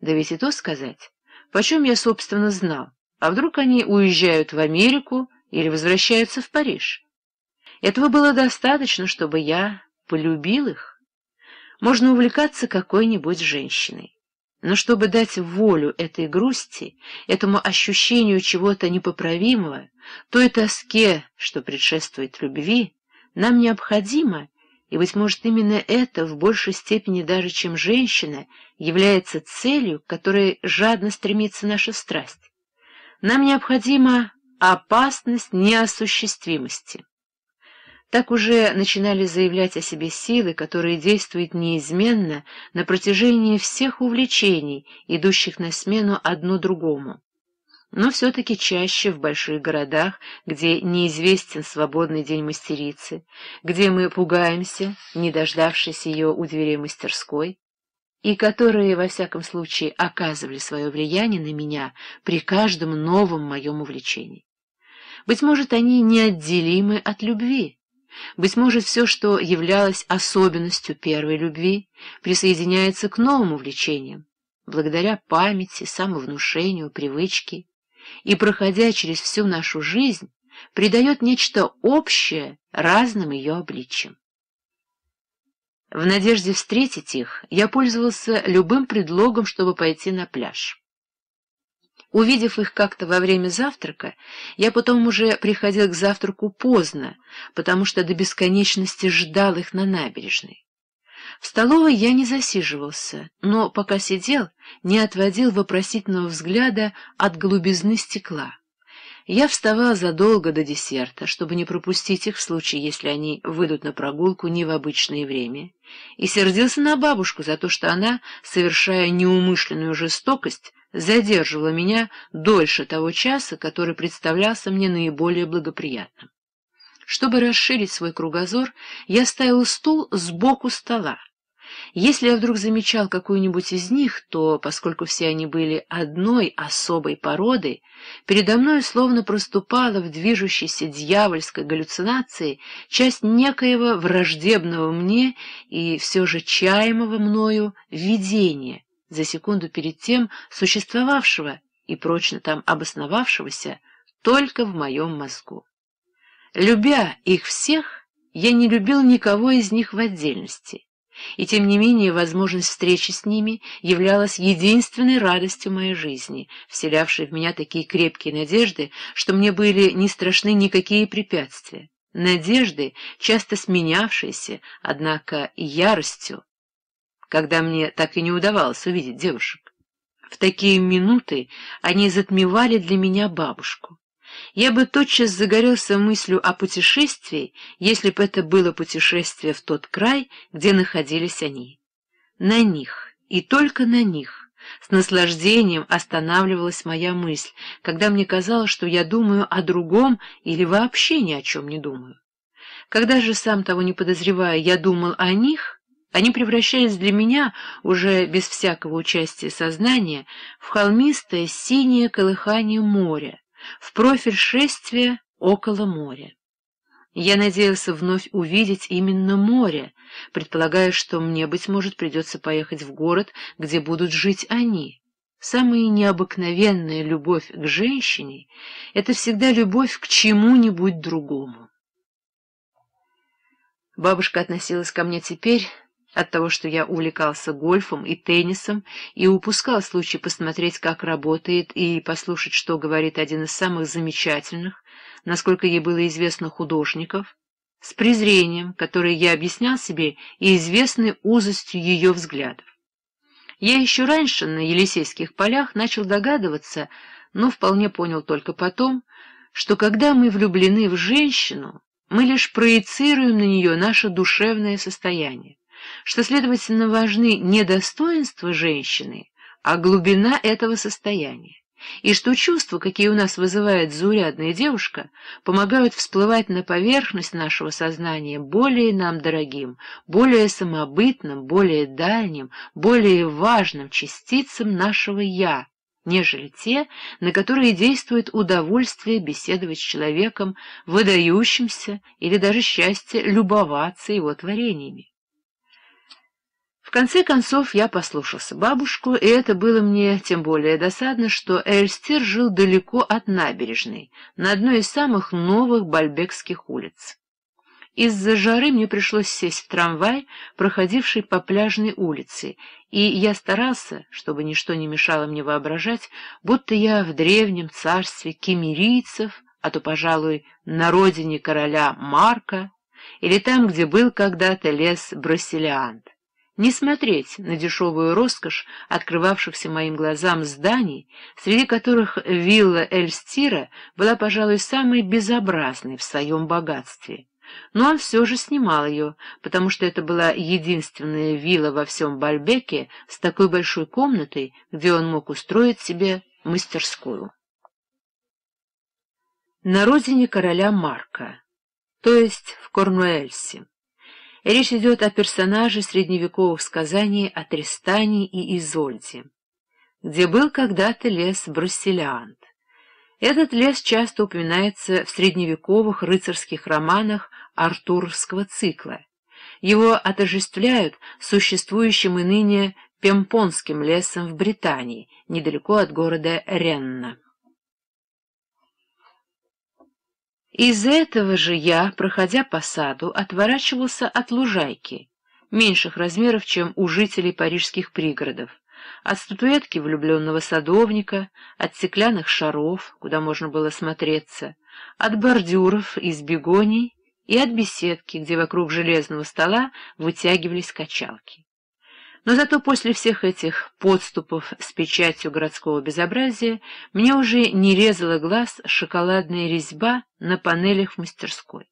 Да ведь и то сказать, почем я, собственно, знал, а вдруг они уезжают в Америку или возвращаются в Париж. Этого было достаточно, чтобы я полюбил их. Можно увлекаться какой-нибудь женщиной. Но чтобы дать волю этой грусти, этому ощущению чего-то непоправимого, той тоске, что предшествует любви, нам необходимо, и, быть может, именно это в большей степени даже, чем женщина, является целью, к которой жадно стремится наша страсть. Нам необходима опасность неосуществимости. Так уже начинали заявлять о себе силы, которые действуют неизменно на протяжении всех увлечений, идущих на смену одно другому. Но все-таки чаще в больших городах, где неизвестен свободный день мастерицы, где мы пугаемся, не дождавшись ее у дверей мастерской, и которые, во всяком случае, оказывали свое влияние на меня при каждом новом моем увлечении. Быть может, они неотделимы от любви, быть может, все, что являлось особенностью первой любви, присоединяется к новым увлечениям, благодаря памяти, самовнушению, привычке, и, проходя через всю нашу жизнь, придает нечто общее разным ее обличьям. В надежде встретить их я пользовался любым предлогом, чтобы пойти на пляж. Увидев их как-то во время завтрака, я потом уже приходил к завтраку поздно, потому что до бесконечности ждал их на набережной. В столовой я не засиживался, но, пока сидел, не отводил вопросительного взгляда от голубизны стекла. Я вставал задолго до десерта, чтобы не пропустить их в случае, если они выйдут на прогулку не в обычное время, и сердился на бабушку за то, что она, совершая неумышленную жестокость, задерживала меня дольше того часа, который представлялся мне наиболее благоприятным. Чтобы расширить свой кругозор, я ставил стул сбоку стола. Если я вдруг замечал какую-нибудь из них, то, поскольку все они были одной особой породой, передо мной словно проступала в движущейся дьявольской галлюцинации часть некоего враждебного мне и все же чаемого мною видения, за секунду перед тем существовавшего и прочно там обосновавшегося только в моем мозгу. Любя их всех, я не любил никого из них в отдельности, и тем не менее возможность встречи с ними являлась единственной радостью моей жизни, вселявшей в меня такие крепкие надежды, что мне были не страшны никакие препятствия, надежды, часто сменявшиеся, однако, яростью, когда мне так и не удавалось увидеть девушек. В такие минуты они затмевали для меня бабушку. Я бы тотчас загорелся мыслью о путешествии, если бы это было путешествие в тот край, где находились они. На них, и только на них, с наслаждением останавливалась моя мысль, когда мне казалось, что я думаю о другом или вообще ни о чем не думаю. Когда же, сам того не подозревая, я думал о них, они превращались для меня, уже без всякого участия сознания, в холмистое синее колыхание моря, в профиль шествия около моря. Я надеялся вновь увидеть именно море, предполагая, что мне, быть может, придется поехать в город, где будут жить они. Самая необыкновенная любовь к женщине — это всегда любовь к чему-нибудь другому. Бабушка относилась ко мне теперь от того, что я увлекался гольфом и теннисом и упускал случай посмотреть, как работает, и послушать, что говорит один из самых замечательных, насколько ей было известно, художников, с презрением, которое я объяснял себе и известной узостью ее взглядов. Я еще раньше на Елисейских полях начал догадываться, но вполне понял только потом, что когда мы влюблены в женщину, мы лишь проецируем на нее наше душевное состояние что, следовательно, важны не достоинства женщины, а глубина этого состояния, и что чувства, какие у нас вызывает заурядная девушка, помогают всплывать на поверхность нашего сознания более нам дорогим, более самобытным, более дальним, более важным частицам нашего «я», нежели те, на которые действует удовольствие беседовать с человеком, выдающимся или даже счастье любоваться его творениями конце концов, я послушался бабушку, и это было мне тем более досадно, что Эльстер жил далеко от набережной, на одной из самых новых бальбекских улиц. Из-за жары мне пришлось сесть в трамвай, проходивший по пляжной улице, и я старался, чтобы ничто не мешало мне воображать, будто я в древнем царстве кемерийцев, а то, пожалуй, на родине короля Марка, или там, где был когда-то лес Брасилиант не смотреть на дешевую роскошь открывавшихся моим глазам зданий, среди которых вилла Эльстира была, пожалуй, самой безобразной в своем богатстве. Но ну, он а все же снимал ее, потому что это была единственная вилла во всем Бальбеке с такой большой комнатой, где он мог устроить себе мастерскую. На родине короля Марка, то есть в Корнуэльсе. Речь идет о персонаже средневековых сказаний о Тристане и Изольде, где был когда-то лес Брусселиант. Этот лес часто упоминается в средневековых рыцарских романах артурского цикла. Его отожествляют с существующим и ныне Пемпонским лесом в Британии, недалеко от города Ренна. Из этого же я, проходя по саду, отворачивался от лужайки, меньших размеров, чем у жителей парижских пригородов, от статуэтки влюбленного садовника, от стеклянных шаров, куда можно было смотреться, от бордюров из бегоний и от беседки, где вокруг железного стола вытягивались качалки. Но зато после всех этих подступов с печатью городского безобразия мне уже не резала глаз шоколадная резьба на панелях в мастерской.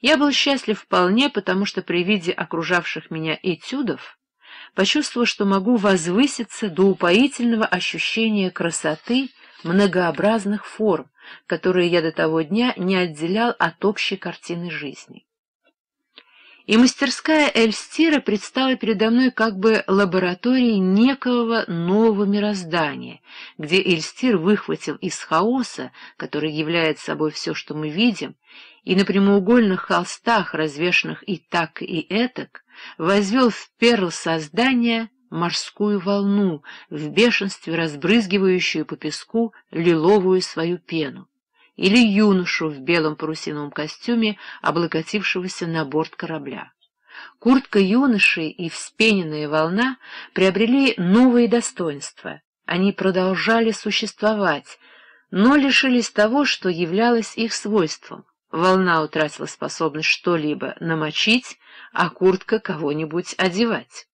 Я был счастлив вполне, потому что при виде окружавших меня этюдов почувствовал, что могу возвыситься до упоительного ощущения красоты многообразных форм, которые я до того дня не отделял от общей картины жизни и мастерская Эльстира предстала передо мной как бы лабораторией некого нового мироздания, где Эльстир выхватил из хаоса, который является собой все, что мы видим, и на прямоугольных холстах, развешанных и так, и этак, возвел в перл создания морскую волну, в бешенстве разбрызгивающую по песку лиловую свою пену или юношу в белом парусиновом костюме, облокотившегося на борт корабля. Куртка юноши и вспененная волна приобрели новые достоинства. Они продолжали существовать, но лишились того, что являлось их свойством. Волна утратила способность что-либо намочить, а куртка кого-нибудь одевать.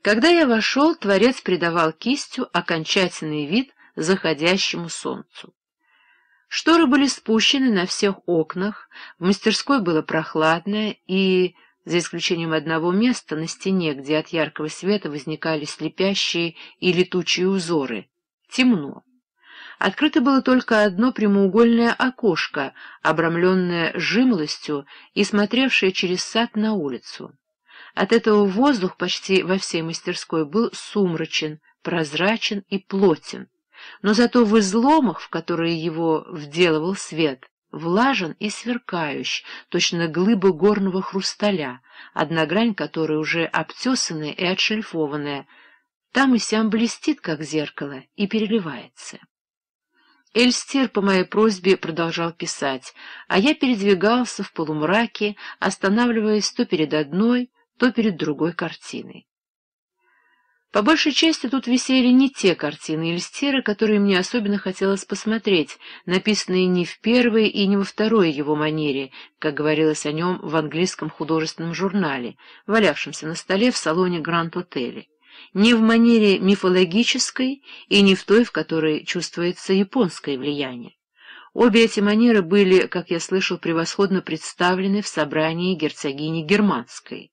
Когда я вошел, творец придавал кистью окончательный вид заходящему солнцу. Шторы были спущены на всех окнах, в мастерской было прохладно, и, за исключением одного места на стене, где от яркого света возникали слепящие и летучие узоры, темно. Открыто было только одно прямоугольное окошко, обрамленное жимлостью и смотревшее через сад на улицу. От этого воздух почти во всей мастерской был сумрачен, прозрачен и плотен но зато в изломах, в которые его вделывал свет, влажен и сверкающий, точно глыба горного хрусталя, одна грань которой уже обтесанная и отшлифованная, там и сям блестит, как зеркало, и переливается. Эльстер по моей просьбе продолжал писать, а я передвигался в полумраке, останавливаясь то перед одной, то перед другой картиной. По большей части тут висели не те картины Эльстера, которые мне особенно хотелось посмотреть, написанные не в первой и не во второй его манере, как говорилось о нем в английском художественном журнале, валявшемся на столе в салоне Гранд-отеля, не в манере мифологической и не в той, в которой чувствуется японское влияние. Обе эти манеры были, как я слышал, превосходно представлены в собрании герцогини Германской.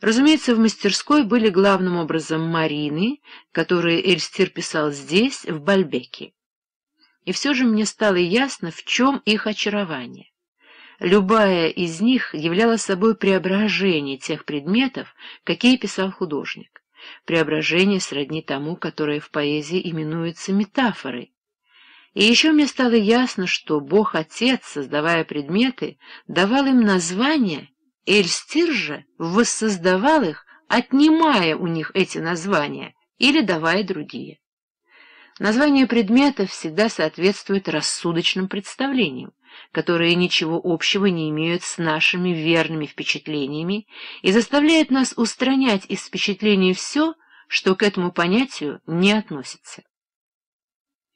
Разумеется, в мастерской были главным образом марины, которые Эльстир писал здесь, в Бальбеке. И все же мне стало ясно, в чем их очарование. Любая из них являла собой преображение тех предметов, какие писал художник. Преображение сродни тому, которое в поэзии именуется метафорой. И еще мне стало ясно, что Бог-Отец, создавая предметы, давал им названия Эльстир же воссоздавал их, отнимая у них эти названия или давая другие. Название предмета всегда соответствует рассудочным представлениям, которые ничего общего не имеют с нашими верными впечатлениями и заставляют нас устранять из впечатлений все, что к этому понятию не относится.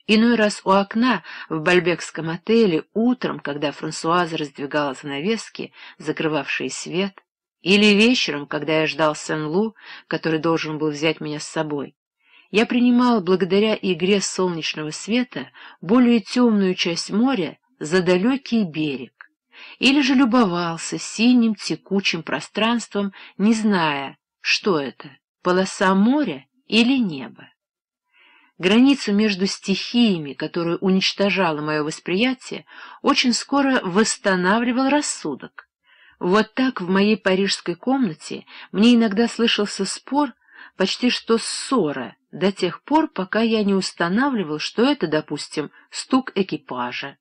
Иной раз у окна в бальбекском отеле утром, когда Франсуаза раздвигала занавески, закрывавшие свет, или вечером, когда я ждал Сен-Лу, который должен был взять меня с собой, я принимал благодаря игре солнечного света более темную часть моря за далекий берег, или же любовался синим текучим пространством, не зная, что это — полоса моря или небо. Границу между стихиями, которую уничтожало мое восприятие, очень скоро восстанавливал рассудок. Вот так в моей парижской комнате мне иногда слышался спор, почти что ссора, до тех пор, пока я не устанавливал, что это, допустим, стук экипажа.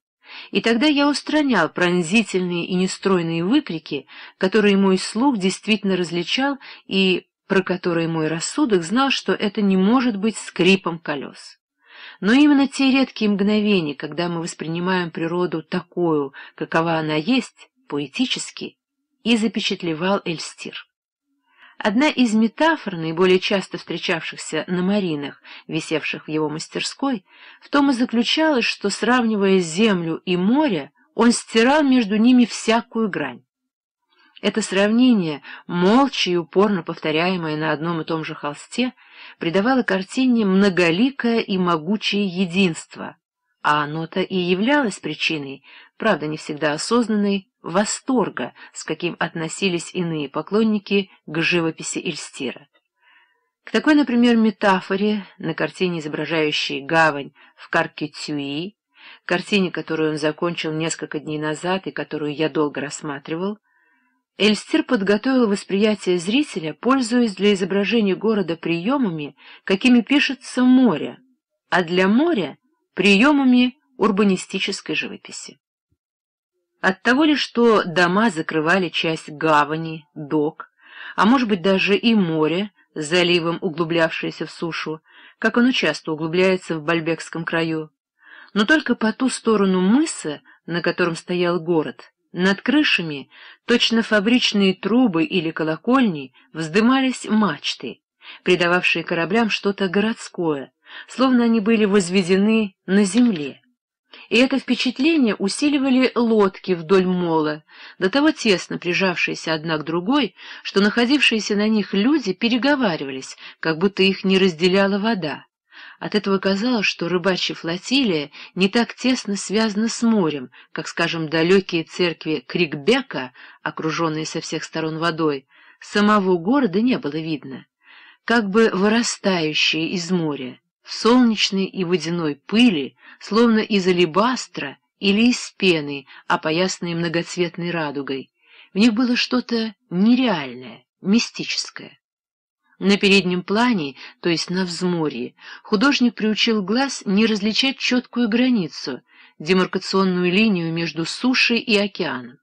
И тогда я устранял пронзительные и нестройные выкрики, которые мой слух действительно различал и про которые мой рассудок знал, что это не может быть скрипом колес. Но именно те редкие мгновения, когда мы воспринимаем природу такую, какова она есть, поэтически, и запечатлевал Эльстир. Одна из метафор, наиболее часто встречавшихся на маринах, висевших в его мастерской, в том и заключалась, что, сравнивая землю и море, он стирал между ними всякую грань. Это сравнение, молча и упорно повторяемое на одном и том же холсте, придавало картине многоликое и могучее единство, а оно-то и являлось причиной, правда не всегда осознанной, восторга, с каким относились иные поклонники к живописи Эльстира. К такой, например, метафоре на картине, изображающей гавань в Каркетюи, картине, которую он закончил несколько дней назад и которую я долго рассматривал, Эльстер подготовил восприятие зрителя, пользуясь для изображения города приемами, какими пишется море, а для моря — приемами урбанистической живописи. От того ли, что дома закрывали часть гавани, док, а может быть даже и море, с заливом углублявшееся в сушу, как оно часто углубляется в Бальбекском краю, но только по ту сторону мыса, на котором стоял город, над крышами, точно фабричные трубы или колокольни, вздымались мачты, придававшие кораблям что-то городское, словно они были возведены на земле. И это впечатление усиливали лодки вдоль мола, до того тесно прижавшиеся одна к другой, что находившиеся на них люди переговаривались, как будто их не разделяла вода. От этого казалось, что рыбачья флотилия не так тесно связана с морем, как, скажем, далекие церкви Крикбека, окруженные со всех сторон водой. Самого города не было видно, как бы вырастающие из моря, в солнечной и водяной пыли, словно из алебастра или из пены, опоясанной многоцветной радугой. В них было что-то нереальное, мистическое. На переднем плане, то есть на взморье, художник приучил глаз не различать четкую границу, демаркационную линию между сушей и океаном.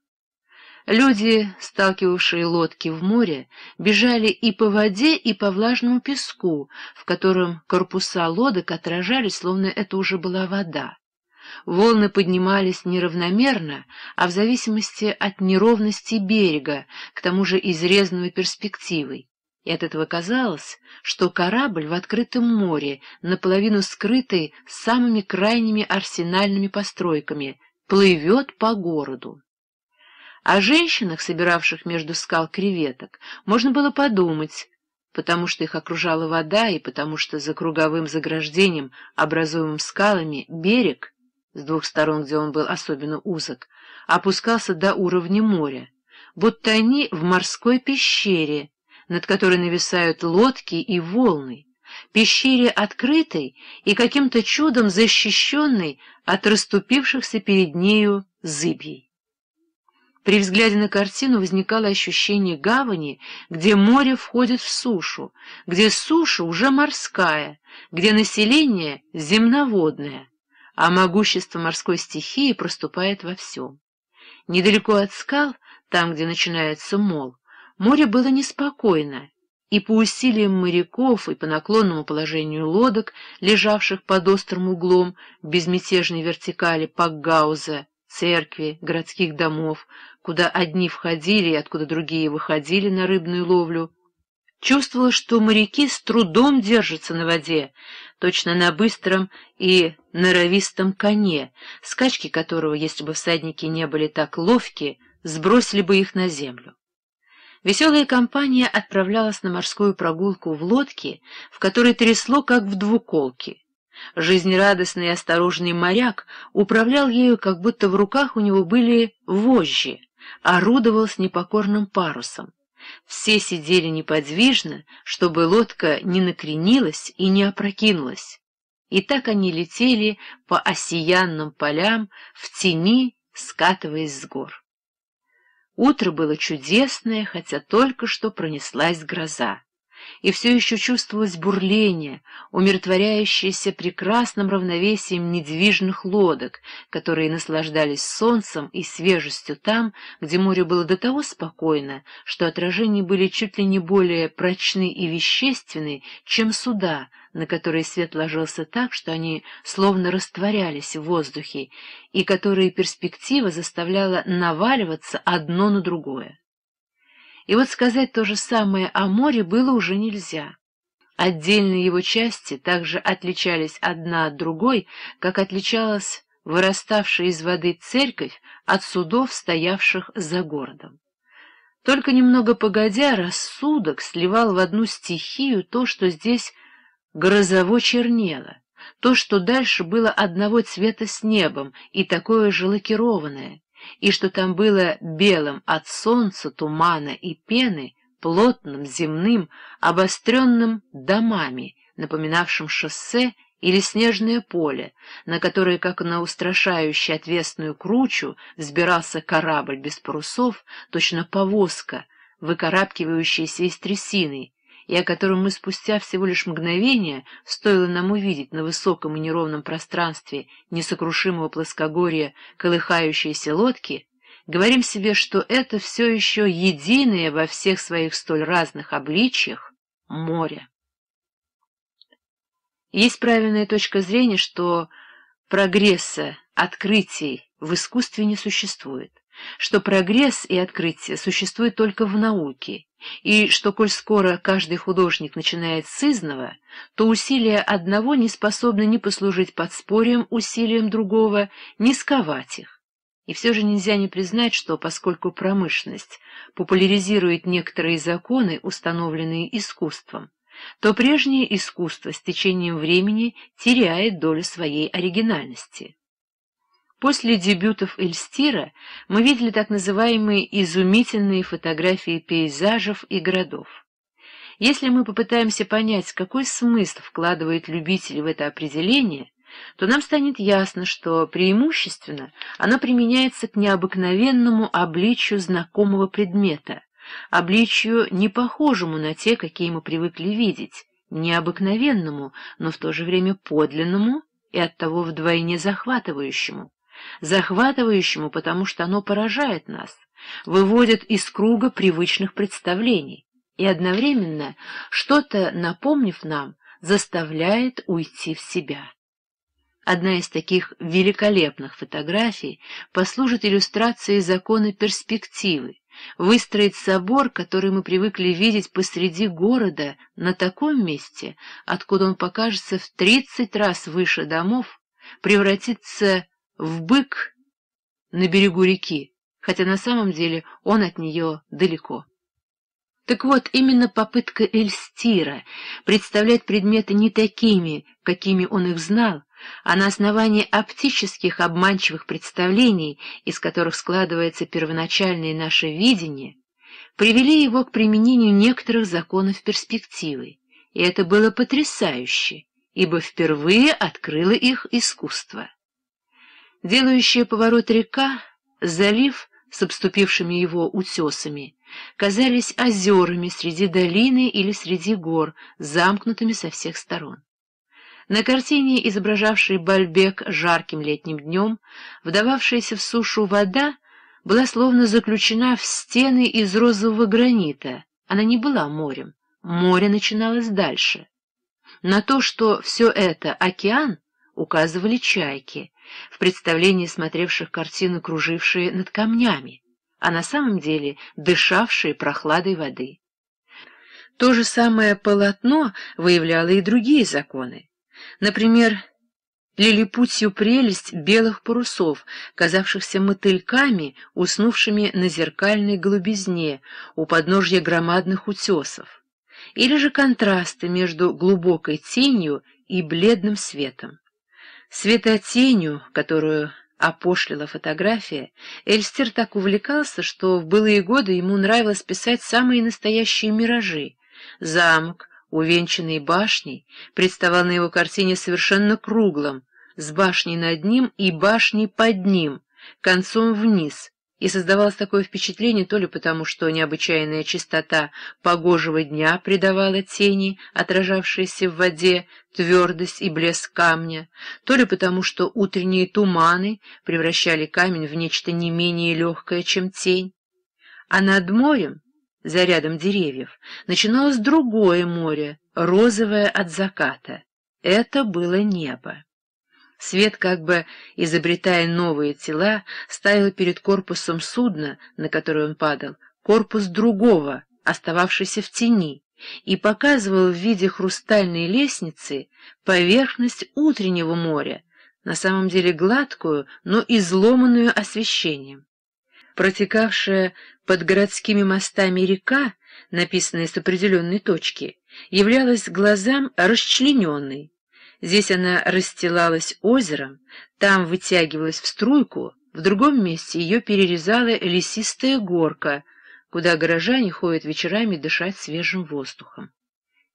Люди, сталкивавшие лодки в море, бежали и по воде, и по влажному песку, в котором корпуса лодок отражались, словно это уже была вода. Волны поднимались неравномерно, а в зависимости от неровности берега, к тому же изрезанного перспективой и от этого казалось, что корабль в открытом море, наполовину скрытый самыми крайними арсенальными постройками, плывет по городу. О женщинах, собиравших между скал креветок, можно было подумать, потому что их окружала вода и потому что за круговым заграждением, образуемым скалами, берег, с двух сторон, где он был особенно узок, опускался до уровня моря, будто они в морской пещере, над которой нависают лодки и волны, пещере открытой и каким-то чудом защищенной от расступившихся перед нею зыбьей. При взгляде на картину возникало ощущение гавани, где море входит в сушу, где суша уже морская, где население земноводное, а могущество морской стихии проступает во всем. Недалеко от скал, там, где начинается мол, Море было неспокойно, и по усилиям моряков и по наклонному положению лодок, лежавших под острым углом в безмятежной вертикали Пакгауза, церкви, городских домов, куда одни входили и откуда другие выходили на рыбную ловлю, чувствовалось, что моряки с трудом держатся на воде, точно на быстром и норовистом коне, скачки которого, если бы всадники не были так ловки, сбросили бы их на землю. Веселая компания отправлялась на морскую прогулку в лодке, в которой трясло, как в двуколке. Жизнерадостный и осторожный моряк управлял ею, как будто в руках у него были вожжи, орудовал с непокорным парусом. Все сидели неподвижно, чтобы лодка не накренилась и не опрокинулась. И так они летели по осиянным полям в тени, скатываясь с гор. Утро было чудесное, хотя только что пронеслась гроза и все еще чувствовалось бурление, умиротворяющееся прекрасным равновесием недвижных лодок, которые наслаждались солнцем и свежестью там, где море было до того спокойно, что отражения были чуть ли не более прочны и вещественны, чем суда, на которые свет ложился так, что они словно растворялись в воздухе, и которые перспектива заставляла наваливаться одно на другое. И вот сказать то же самое о море было уже нельзя. Отдельные его части также отличались одна от другой, как отличалась выраставшая из воды церковь от судов, стоявших за городом. Только немного погодя, рассудок сливал в одну стихию то, что здесь грозово чернело, то, что дальше было одного цвета с небом и такое же лакированное, и что там было белым от солнца, тумана и пены, плотным, земным, обостренным домами, напоминавшим шоссе или снежное поле, на которое, как на устрашающую отвесную кручу, взбирался корабль без парусов, точно повозка, выкарабкивающаяся из трясины, и о котором мы спустя всего лишь мгновение, стоило нам увидеть на высоком и неровном пространстве несокрушимого плоскогорья колыхающиеся лодки, говорим себе, что это все еще единое во всех своих столь разных обличьях море. Есть правильная точка зрения, что прогресса, открытий в искусстве не существует что прогресс и открытие существуют только в науке, и что, коль скоро каждый художник начинает с изного, то усилия одного не способны ни послужить подспорьем усилиям другого, ни сковать их. И все же нельзя не признать, что поскольку промышленность популяризирует некоторые законы, установленные искусством, то прежнее искусство с течением времени теряет долю своей оригинальности. После дебютов Эльстира мы видели так называемые изумительные фотографии пейзажев и городов. Если мы попытаемся понять, какой смысл вкладывает любитель в это определение, то нам станет ясно, что преимущественно оно применяется к необыкновенному обличию знакомого предмета, обличию, не похожему на те, какие мы привыкли видеть, необыкновенному, но в то же время подлинному и оттого вдвойне захватывающему захватывающему, потому что оно поражает нас, выводит из круга привычных представлений и одновременно, что-то напомнив нам, заставляет уйти в себя. Одна из таких великолепных фотографий послужит иллюстрацией закона перспективы, выстроить собор, который мы привыкли видеть посреди города, на таком месте, откуда он покажется в тридцать раз выше домов, превратится в бык на берегу реки, хотя на самом деле он от нее далеко. Так вот, именно попытка Эльстира представлять предметы не такими, какими он их знал, а на основании оптических обманчивых представлений, из которых складывается первоначальное наше видение, привели его к применению некоторых законов перспективы, и это было потрясающе, ибо впервые открыло их искусство. Делающая поворот река, залив с обступившими его утесами, казались озерами среди долины или среди гор, замкнутыми со всех сторон. На картине, изображавшей Бальбек жарким летним днем, вдававшаяся в сушу вода была словно заключена в стены из розового гранита. Она не была морем. Море начиналось дальше. На то, что все это океан, указывали чайки — в представлении смотревших картину, кружившие над камнями, а на самом деле дышавшие прохладой воды. То же самое полотно выявляло и другие законы. Например, лилипутью прелесть белых парусов, казавшихся мотыльками, уснувшими на зеркальной голубизне у подножья громадных утесов, или же контрасты между глубокой тенью и бледным светом. Светотенью, которую опошлила фотография, Эльстер так увлекался, что в былые годы ему нравилось писать самые настоящие миражи. Замок, увенчанный башней, представал на его картине совершенно круглым, с башней над ним и башней под ним, концом вниз, и создавалось такое впечатление то ли потому, что необычайная чистота погожего дня придавала тени, отражавшиеся в воде, твердость и блеск камня, то ли потому, что утренние туманы превращали камень в нечто не менее легкое, чем тень. А над морем, за рядом деревьев, начиналось другое море, розовое от заката. Это было небо. Свет, как бы изобретая новые тела, ставил перед корпусом судна, на которое он падал, корпус другого, остававшийся в тени, и показывал в виде хрустальной лестницы поверхность утреннего моря, на самом деле гладкую, но изломанную освещением. Протекавшая под городскими мостами река, написанная с определенной точки, являлась глазам расчлененной, Здесь она расстилалась озером, там вытягивалась в струйку, в другом месте ее перерезала лесистая горка, куда горожане ходят вечерами дышать свежим воздухом.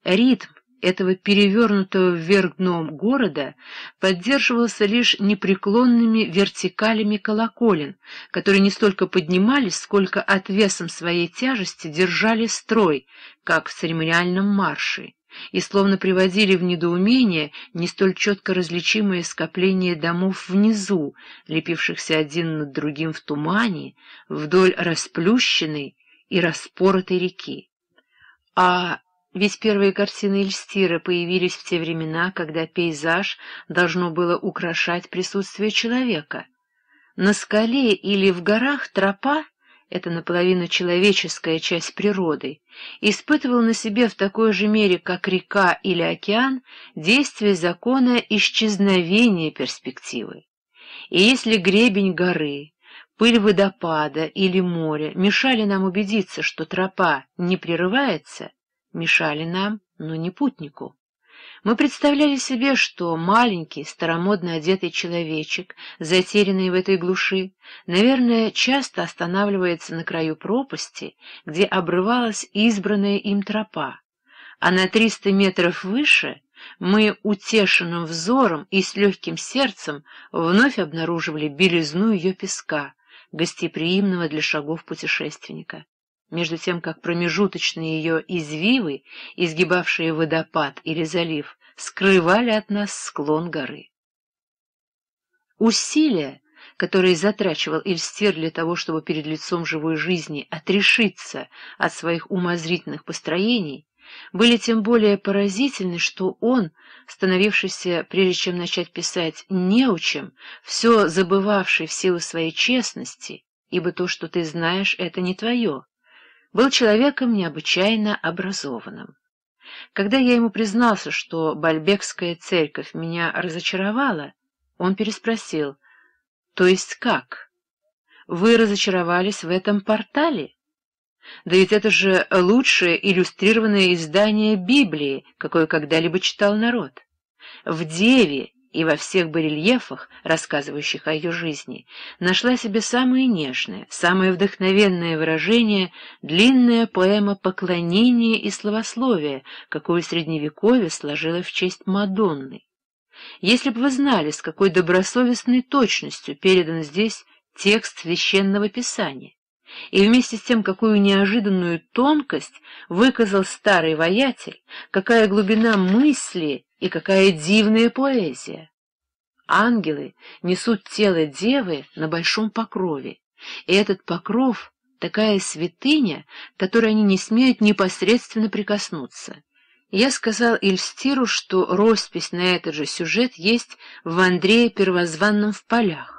Ритм этого перевернутого вверх дном города поддерживался лишь непреклонными вертикалями колоколин, которые не столько поднимались, сколько от весом своей тяжести держали строй, как в церемониальном марше и словно приводили в недоумение не столь четко различимое скопление домов внизу, лепившихся один над другим в тумане, вдоль расплющенной и распоротой реки. А ведь первые картины Эльстира появились в те времена, когда пейзаж должно было украшать присутствие человека. На скале или в горах тропа эта наполовину человеческая часть природы, испытывал на себе в такой же мере, как река или океан, действие закона исчезновения перспективы. И если гребень горы, пыль водопада или моря мешали нам убедиться, что тропа не прерывается, мешали нам, но не путнику. Мы представляли себе, что маленький, старомодно одетый человечек, затерянный в этой глуши, наверное, часто останавливается на краю пропасти, где обрывалась избранная им тропа, а на 300 метров выше мы утешенным взором и с легким сердцем вновь обнаруживали белизну ее песка, гостеприимного для шагов путешественника между тем как промежуточные ее извивы, изгибавшие водопад или залив, скрывали от нас склон горы. Усилия, которые затрачивал Эльстер для того, чтобы перед лицом живой жизни отрешиться от своих умозрительных построений, были тем более поразительны, что он, становившийся, прежде чем начать писать, неучем, все забывавший в силу своей честности, ибо то, что ты знаешь, это не твое, был человеком необычайно образованным. Когда я ему признался, что Бальбекская церковь меня разочаровала, он переспросил, «То есть как? Вы разочаровались в этом портале? Да ведь это же лучшее иллюстрированное издание Библии, какое когда-либо читал народ. В Деве и во всех барельефах, рассказывающих о ее жизни, нашла себе самое нежное, самое вдохновенное выражение длинная поэма поклонения и словословия, какую в Средневековье сложила в честь Мадонны. Если бы вы знали, с какой добросовестной точностью передан здесь текст священного писания, и вместе с тем, какую неожиданную тонкость выказал старый воятель, какая глубина мысли и какая дивная поэзия! Ангелы несут тело девы на большом покрове, и этот покров — такая святыня, которой они не смеют непосредственно прикоснуться. Я сказал Ильстиру, что роспись на этот же сюжет есть в Андрее Первозванном в полях.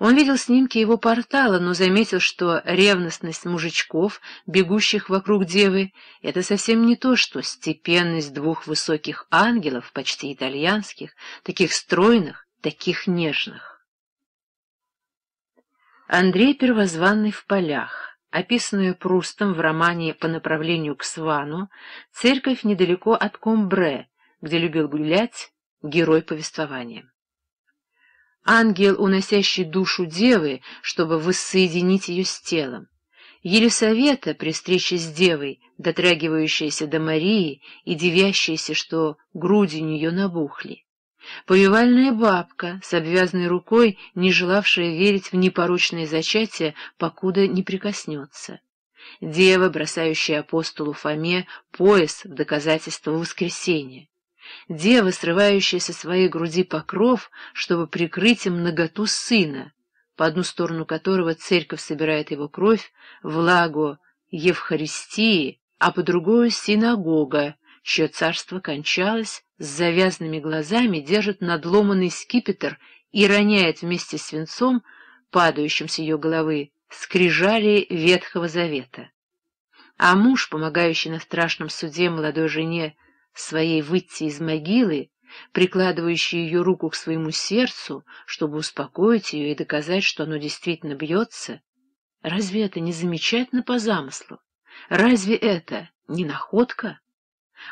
Он видел снимки его портала, но заметил, что ревностность мужичков, бегущих вокруг девы, это совсем не то, что степенность двух высоких ангелов, почти итальянских, таких стройных, таких нежных. Андрей Первозванный в полях. Описанную Прустом в романе «По направлению к Свану», церковь недалеко от Комбре, где любил гулять герой повествования ангел, уносящий душу девы, чтобы воссоединить ее с телом. Елисавета при встрече с девой, дотрагивающаяся до Марии и дивящаяся, что груди у нее набухли. Повивальная бабка с обвязанной рукой, не желавшая верить в непорочное зачатие, покуда не прикоснется. Дева, бросающая апостолу Фоме пояс в доказательство воскресения. Дева, срывающая со своей груди покров, чтобы прикрыть им наготу сына, по одну сторону которого церковь собирает его кровь, влагу Евхаристии, а по другую — синагога, чье царство кончалось, с завязанными глазами держит надломанный скипетр и роняет вместе с свинцом, падающим с ее головы, скрижали Ветхого Завета. А муж, помогающий на страшном суде молодой жене, своей выйти из могилы, прикладывающей ее руку к своему сердцу, чтобы успокоить ее и доказать, что оно действительно бьется, разве это не замечательно по замыслу? Разве это не находка?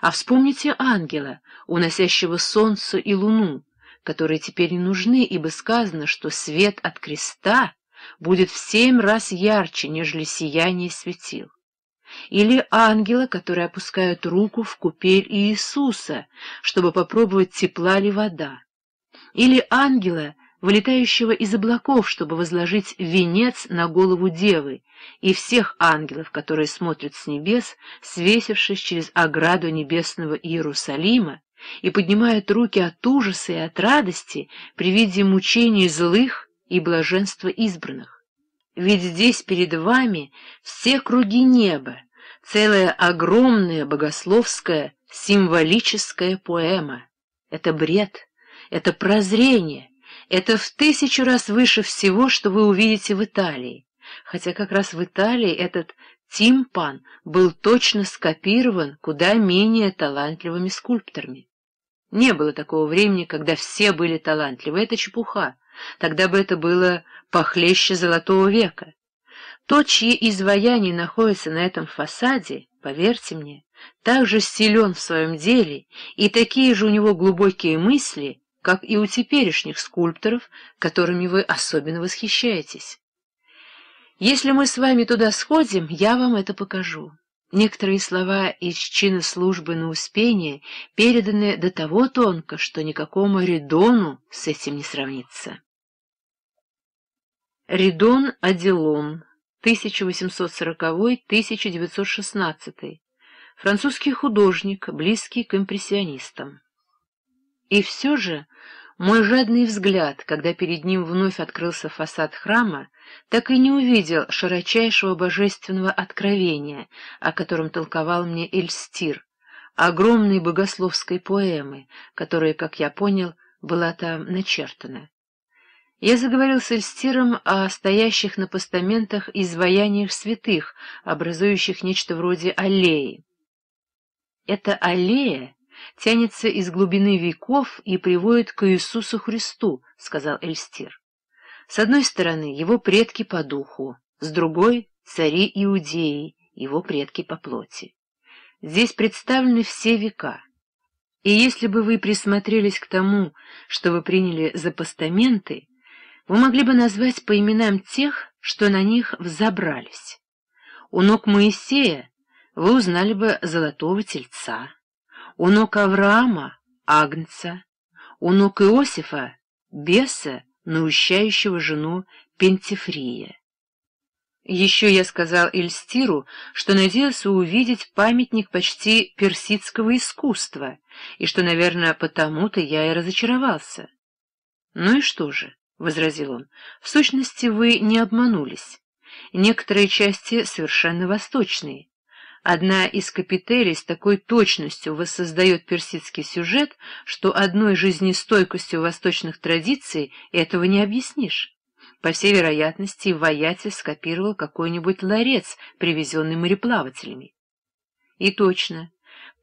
А вспомните ангела, уносящего солнце и луну, которые теперь не нужны, ибо сказано, что свет от креста будет в семь раз ярче, нежели сияние светил или ангела, который опускает руку в купель Иисуса, чтобы попробовать, тепла ли вода, или ангела, вылетающего из облаков, чтобы возложить венец на голову девы, и всех ангелов, которые смотрят с небес, свесившись через ограду небесного Иерусалима, и поднимают руки от ужаса и от радости при виде мучений злых и блаженства избранных. Ведь здесь перед вами все круги неба, целая огромная богословская символическая поэма. Это бред, это прозрение, это в тысячу раз выше всего, что вы увидите в Италии. Хотя как раз в Италии этот тимпан был точно скопирован куда менее талантливыми скульпторами. Не было такого времени, когда все были талантливы, это чепуха. Тогда бы это было похлеще золотого века. То, чьи изваяния находятся на этом фасаде, поверьте мне, так же силен в своем деле, и такие же у него глубокие мысли, как и у теперешних скульпторов, которыми вы особенно восхищаетесь. Если мы с вами туда сходим, я вам это покажу. Некоторые слова из чина службы на Успение переданы до того тонко, что никакому Редону с этим не сравнится. Ридон Аделон, 1840-1916, французский художник, близкий к импрессионистам. И все же мой жадный взгляд, когда перед ним вновь открылся фасад храма, так и не увидел широчайшего божественного откровения, о котором толковал мне Эльстир, огромной богословской поэмы, которая, как я понял, была там начертана. Я заговорил с Эльстиром о стоящих на постаментах изваяниях святых, образующих нечто вроде аллеи. Эта аллея тянется из глубины веков и приводит к Иисусу Христу, — сказал Эльстир. С одной стороны, его предки по духу, с другой — цари Иудеи, его предки по плоти. Здесь представлены все века. И если бы вы присмотрелись к тому, что вы приняли за постаменты, вы могли бы назвать по именам тех, что на них взобрались. У ног Моисея вы узнали бы золотого тельца, у ног Авраама — агнца, у ног Иосифа — беса, наущающего жену Пентифрия. Еще я сказал Эльстиру, что надеялся увидеть памятник почти персидского искусства, и что, наверное, потому-то я и разочаровался. Ну и что же? — возразил он, — в сущности вы не обманулись. Некоторые части совершенно восточные. Одна из капителей с такой точностью воссоздает персидский сюжет, что одной жизнестойкостью восточных традиций этого не объяснишь. По всей вероятности, воятель скопировал какой-нибудь ларец, привезенный мореплавателями. И точно.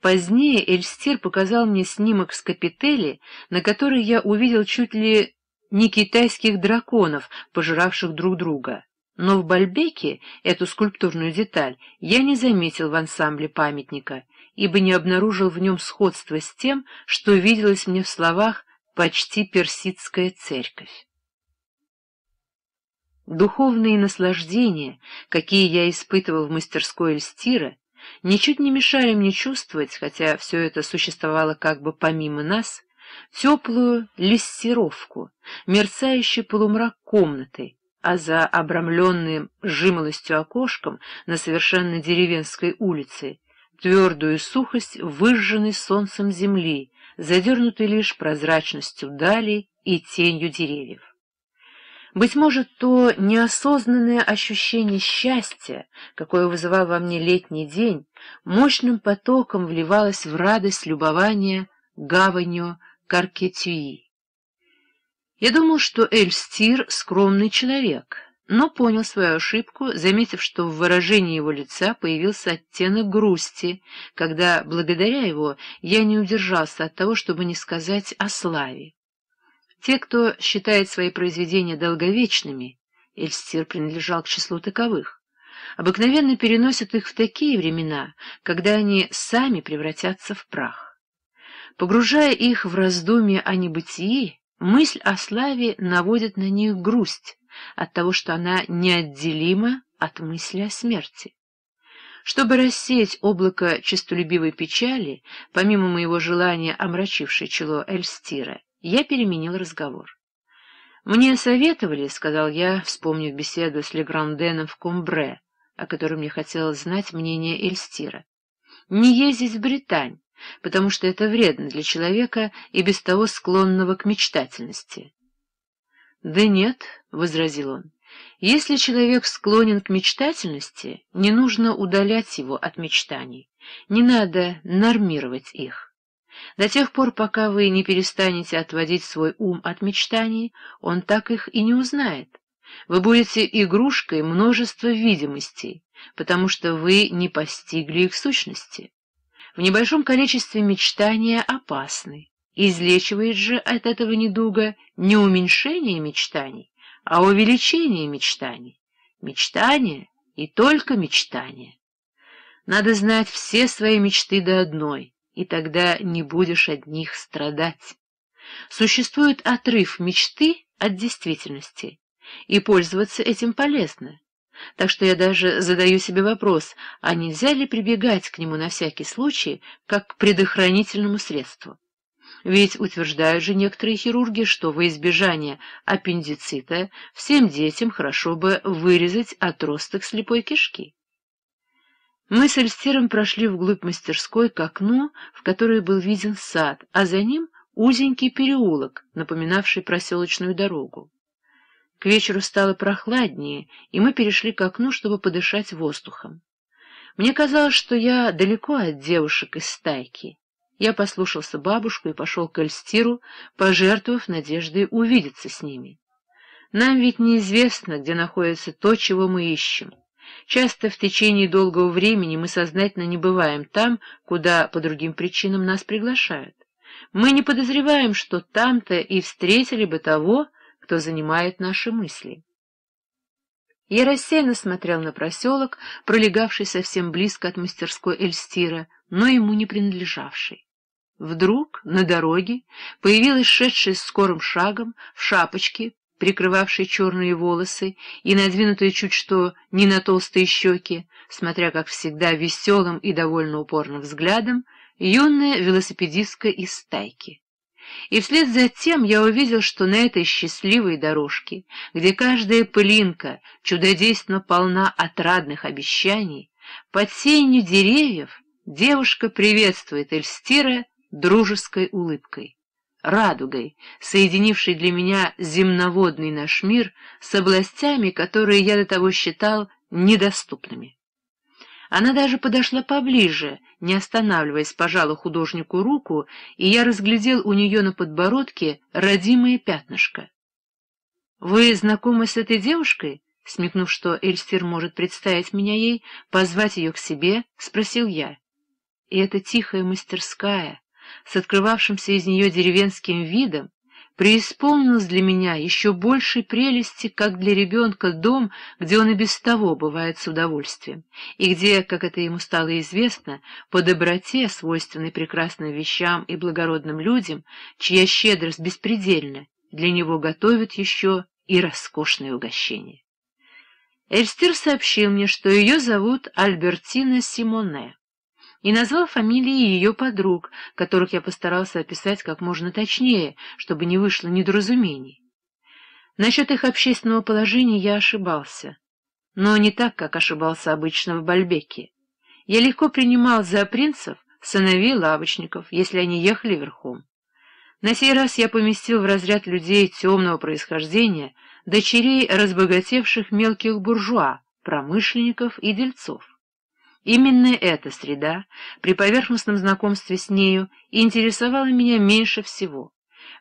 Позднее Эльстер показал мне снимок с капители, на который я увидел чуть ли не китайских драконов, пожиравших друг друга. Но в Бальбеке эту скульптурную деталь я не заметил в ансамбле памятника, ибо не обнаружил в нем сходства с тем, что виделось мне в словах «почти персидская церковь». Духовные наслаждения, какие я испытывал в мастерской Эльстира, ничуть не мешали мне чувствовать, хотя все это существовало как бы помимо нас, теплую лессировку, мерцающий полумрак комнаты, а за обрамленным жимолостью окошком на совершенно деревенской улице твердую сухость выжженной солнцем земли, задернутой лишь прозрачностью дали и тенью деревьев. Быть может, то неосознанное ощущение счастья, какое вызывал во мне летний день, мощным потоком вливалось в радость любования гаванью Каркетюи. Я думал, что Эльстир — скромный человек, но понял свою ошибку, заметив, что в выражении его лица появился оттенок грусти, когда, благодаря его, я не удержался от того, чтобы не сказать о славе. Те, кто считает свои произведения долговечными, Эльстир принадлежал к числу таковых, обыкновенно переносят их в такие времена, когда они сами превратятся в прах. Погружая их в раздумье о небытии, мысль о славе наводит на них грусть от того, что она неотделима от мысли о смерти. Чтобы рассеять облако честолюбивой печали, помимо моего желания, омрачившее чело Эльстира, я переменил разговор. «Мне советовали», — сказал я, вспомнив беседу с Легранденом в Кумбре, о которой мне хотелось знать мнение Эльстира, — «не ездить в Британь, потому что это вредно для человека и без того склонного к мечтательности. «Да нет», — возразил он, — «если человек склонен к мечтательности, не нужно удалять его от мечтаний, не надо нормировать их. До тех пор, пока вы не перестанете отводить свой ум от мечтаний, он так их и не узнает. Вы будете игрушкой множества видимостей, потому что вы не постигли их сущности» в небольшом количестве мечтания опасны. Излечивает же от этого недуга не уменьшение мечтаний, а увеличение мечтаний. Мечтания и только мечтания. Надо знать все свои мечты до одной, и тогда не будешь от них страдать. Существует отрыв мечты от действительности, и пользоваться этим полезно. Так что я даже задаю себе вопрос, а нельзя ли прибегать к нему на всякий случай, как к предохранительному средству? Ведь утверждают же некоторые хирурги, что во избежание аппендицита всем детям хорошо бы вырезать отросток слепой кишки. Мы с Эльстером прошли вглубь мастерской к окну, в которое был виден сад, а за ним узенький переулок, напоминавший проселочную дорогу. К вечеру стало прохладнее, и мы перешли к окну, чтобы подышать воздухом. Мне казалось, что я далеко от девушек из стайки. Я послушался бабушку и пошел к Эльстиру, пожертвовав надеждой увидеться с ними. Нам ведь неизвестно, где находится то, чего мы ищем. Часто в течение долгого времени мы сознательно не бываем там, куда по другим причинам нас приглашают. Мы не подозреваем, что там-то и встретили бы того, кто занимает наши мысли. Я рассеянно смотрел на проселок, пролегавший совсем близко от мастерской Эльстира, но ему не принадлежавший. Вдруг на дороге появилась шедшая скорым шагом в шапочке, прикрывавшей черные волосы и надвинутые чуть что не на толстые щеки, смотря, как всегда, веселым и довольно упорным взглядом, юная велосипедистка из стайки. И вслед за тем я увидел, что на этой счастливой дорожке, где каждая пылинка чудодейственно полна отрадных обещаний, под сенью деревьев девушка приветствует Эльстира дружеской улыбкой, радугой, соединившей для меня земноводный наш мир с областями, которые я до того считал недоступными. Она даже подошла поближе, не останавливаясь, пожала художнику руку, и я разглядел у нее на подбородке родимое пятнышко. — Вы знакомы с этой девушкой? — смекнув, что Эльстер может представить меня ей, позвать ее к себе, спросил я. И эта тихая мастерская, с открывавшимся из нее деревенским видом, преисполнилось для меня еще большей прелести, как для ребенка дом, где он и без того бывает с удовольствием, и где, как это ему стало известно, по доброте, свойственной прекрасным вещам и благородным людям, чья щедрость беспредельна, для него готовят еще и роскошные угощения. Эльстир сообщил мне, что ее зовут Альбертина Симоне и назвал фамилии ее подруг, которых я постарался описать как можно точнее, чтобы не вышло недоразумений. Насчет их общественного положения я ошибался, но не так, как ошибался обычно в Бальбеке. Я легко принимал за принцев сыновей лавочников, если они ехали верхом. На сей раз я поместил в разряд людей темного происхождения дочерей разбогатевших мелких буржуа, промышленников и дельцов. Именно эта среда при поверхностном знакомстве с нею интересовала меня меньше всего.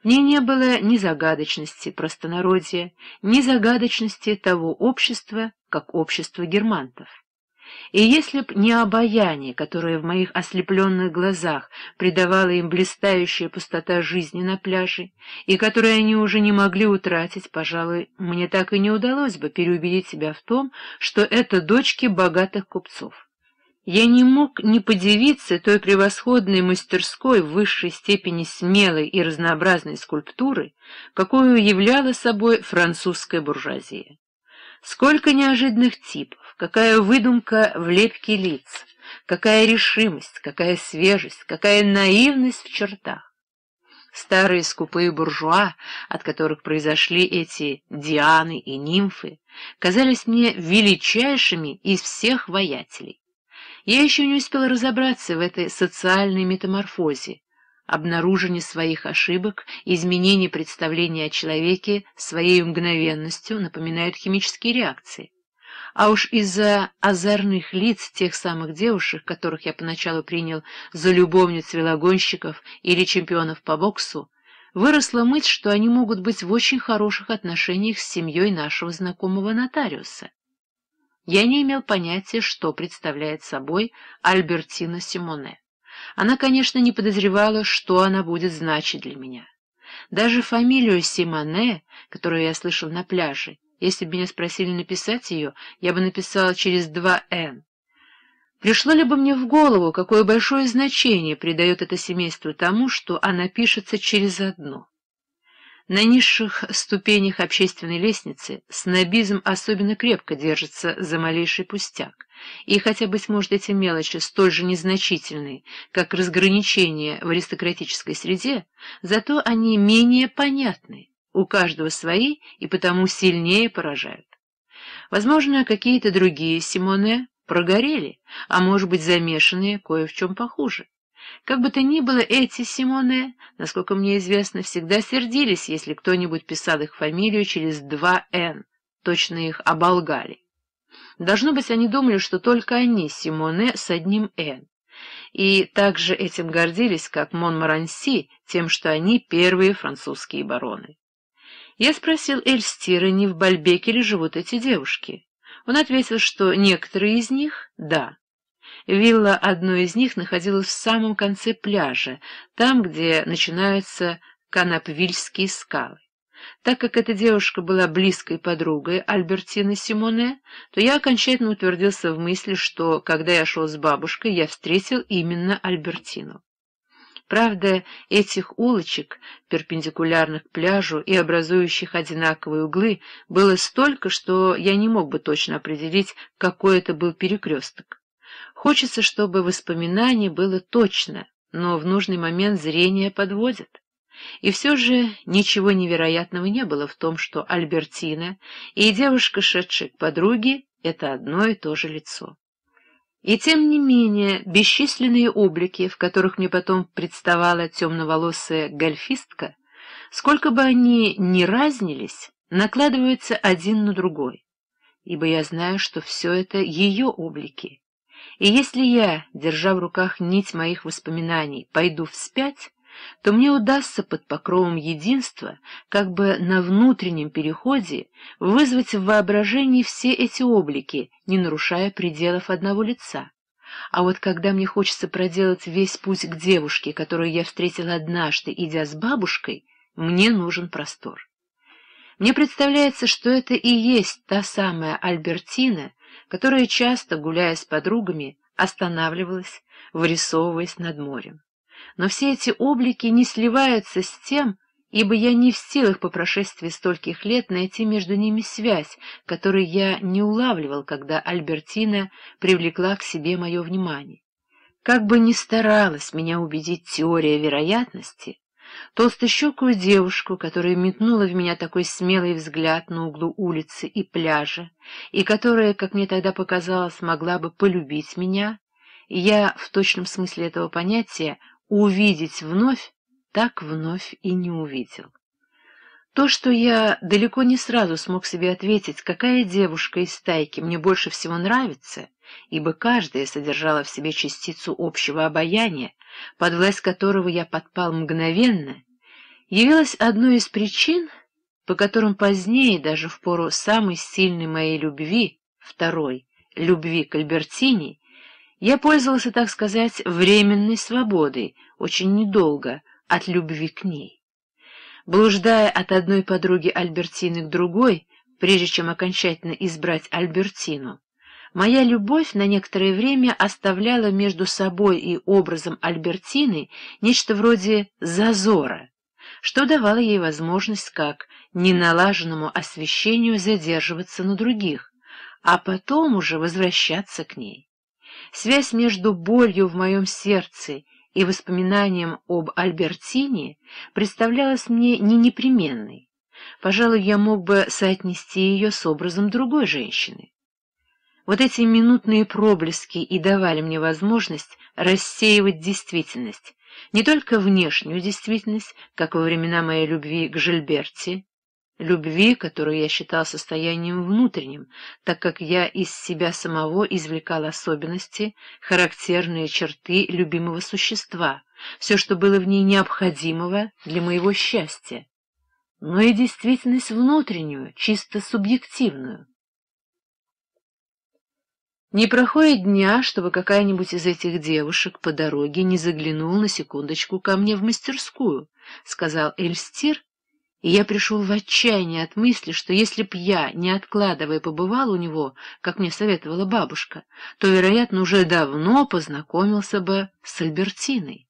В ней не было ни загадочности простонародья, ни загадочности того общества, как общество германтов. И если б не обаяние, которое в моих ослепленных глазах придавало им блистающая пустота жизни на пляже, и которое они уже не могли утратить, пожалуй, мне так и не удалось бы переубедить себя в том, что это дочки богатых купцов я не мог не подивиться той превосходной мастерской в высшей степени смелой и разнообразной скульптуры, какую являла собой французская буржуазия. Сколько неожиданных типов, какая выдумка в лепке лиц, какая решимость, какая свежесть, какая наивность в чертах. Старые скупые буржуа, от которых произошли эти Дианы и нимфы, казались мне величайшими из всех воятелей. Я еще не успела разобраться в этой социальной метаморфозе, обнаружении своих ошибок, изменении представления о человеке своей мгновенностью напоминают химические реакции. А уж из-за озорных лиц тех самых девушек, которых я поначалу принял за любовниц велогонщиков или чемпионов по боксу, выросла мысль, что они могут быть в очень хороших отношениях с семьей нашего знакомого нотариуса. Я не имел понятия, что представляет собой Альбертина Симоне. Она, конечно, не подозревала, что она будет значить для меня. Даже фамилию Симоне, которую я слышал на пляже, если бы меня спросили написать ее, я бы написала через два «Н». Пришло ли бы мне в голову, какое большое значение придает это семейство тому, что она пишется через одно? На низших ступенях общественной лестницы снобизм особенно крепко держится за малейший пустяк, и хотя, быть может, эти мелочи столь же незначительны, как разграничения в аристократической среде, зато они менее понятны, у каждого свои и потому сильнее поражают. Возможно, какие-то другие Симоне прогорели, а может быть замешанные кое в чем похуже. Как бы то ни было, эти Симоне, насколько мне известно, всегда сердились, если кто-нибудь писал их фамилию через два «Н», точно их оболгали. Должно быть, они думали, что только они Симоне с одним «Н». И также этим гордились, как Монмаранси, тем, что они первые французские бароны. Я спросил Эльстира, не в Бальбеке ли живут эти девушки. Он ответил, что некоторые из них — да. Вилла одной из них находилась в самом конце пляжа, там, где начинаются Канапвильские скалы. Так как эта девушка была близкой подругой Альбертины Симоне, то я окончательно утвердился в мысли, что, когда я шел с бабушкой, я встретил именно Альбертину. Правда, этих улочек, перпендикулярных к пляжу и образующих одинаковые углы, было столько, что я не мог бы точно определить, какой это был перекресток. Хочется, чтобы воспоминание было точно, но в нужный момент зрение подводит. И все же ничего невероятного не было в том, что Альбертина и девушка, шедшая к подруге, — это одно и то же лицо. И тем не менее, бесчисленные облики, в которых мне потом представала темноволосая гольфистка, сколько бы они ни разнились, накладываются один на другой, ибо я знаю, что все это ее облики, и если я, держа в руках нить моих воспоминаний, пойду вспять, то мне удастся под покровом единства, как бы на внутреннем переходе, вызвать в воображении все эти облики, не нарушая пределов одного лица. А вот когда мне хочется проделать весь путь к девушке, которую я встретила однажды, идя с бабушкой, мне нужен простор. Мне представляется, что это и есть та самая Альбертина, которая часто, гуляя с подругами, останавливалась, вырисовываясь над морем. Но все эти облики не сливаются с тем, ибо я не в силах по прошествии стольких лет найти между ними связь, которую я не улавливал, когда Альбертина привлекла к себе мое внимание. Как бы ни старалась меня убедить теория вероятности, толстощекую девушку, которая метнула в меня такой смелый взгляд на углу улицы и пляжа, и которая, как мне тогда показалось, могла бы полюбить меня, я, в точном смысле этого понятия, увидеть вновь, так вновь и не увидел. То, что я далеко не сразу смог себе ответить, какая девушка из стайки мне больше всего нравится, ибо каждая содержала в себе частицу общего обаяния, под власть которого я подпал мгновенно, явилась одной из причин, по которым позднее, даже в пору самой сильной моей любви, второй, любви к Альбертине, я пользовался, так сказать, временной свободой, очень недолго, от любви к ней. Блуждая от одной подруги Альбертины к другой, прежде чем окончательно избрать Альбертину, моя любовь на некоторое время оставляла между собой и образом Альбертины нечто вроде зазора, что давало ей возможность как неналаженному освещению задерживаться на других, а потом уже возвращаться к ней. Связь между болью в моем сердце и воспоминанием об Альбертине представлялась мне не непременной. Пожалуй, я мог бы соотнести ее с образом другой женщины. Вот эти минутные проблески и давали мне возможность рассеивать действительность, не только внешнюю действительность, как во времена моей любви к Жильберти, любви, которую я считал состоянием внутренним, так как я из себя самого извлекал особенности, характерные черты любимого существа, все, что было в ней необходимого для моего счастья, но и действительность внутреннюю, чисто субъективную. Не проходит дня, чтобы какая-нибудь из этих девушек по дороге не заглянул на секундочку ко мне в мастерскую, — сказал Эльстир, и я пришел в отчаяние от мысли, что если б я, не откладывая, побывал у него, как мне советовала бабушка, то, вероятно, уже давно познакомился бы с Альбертиной.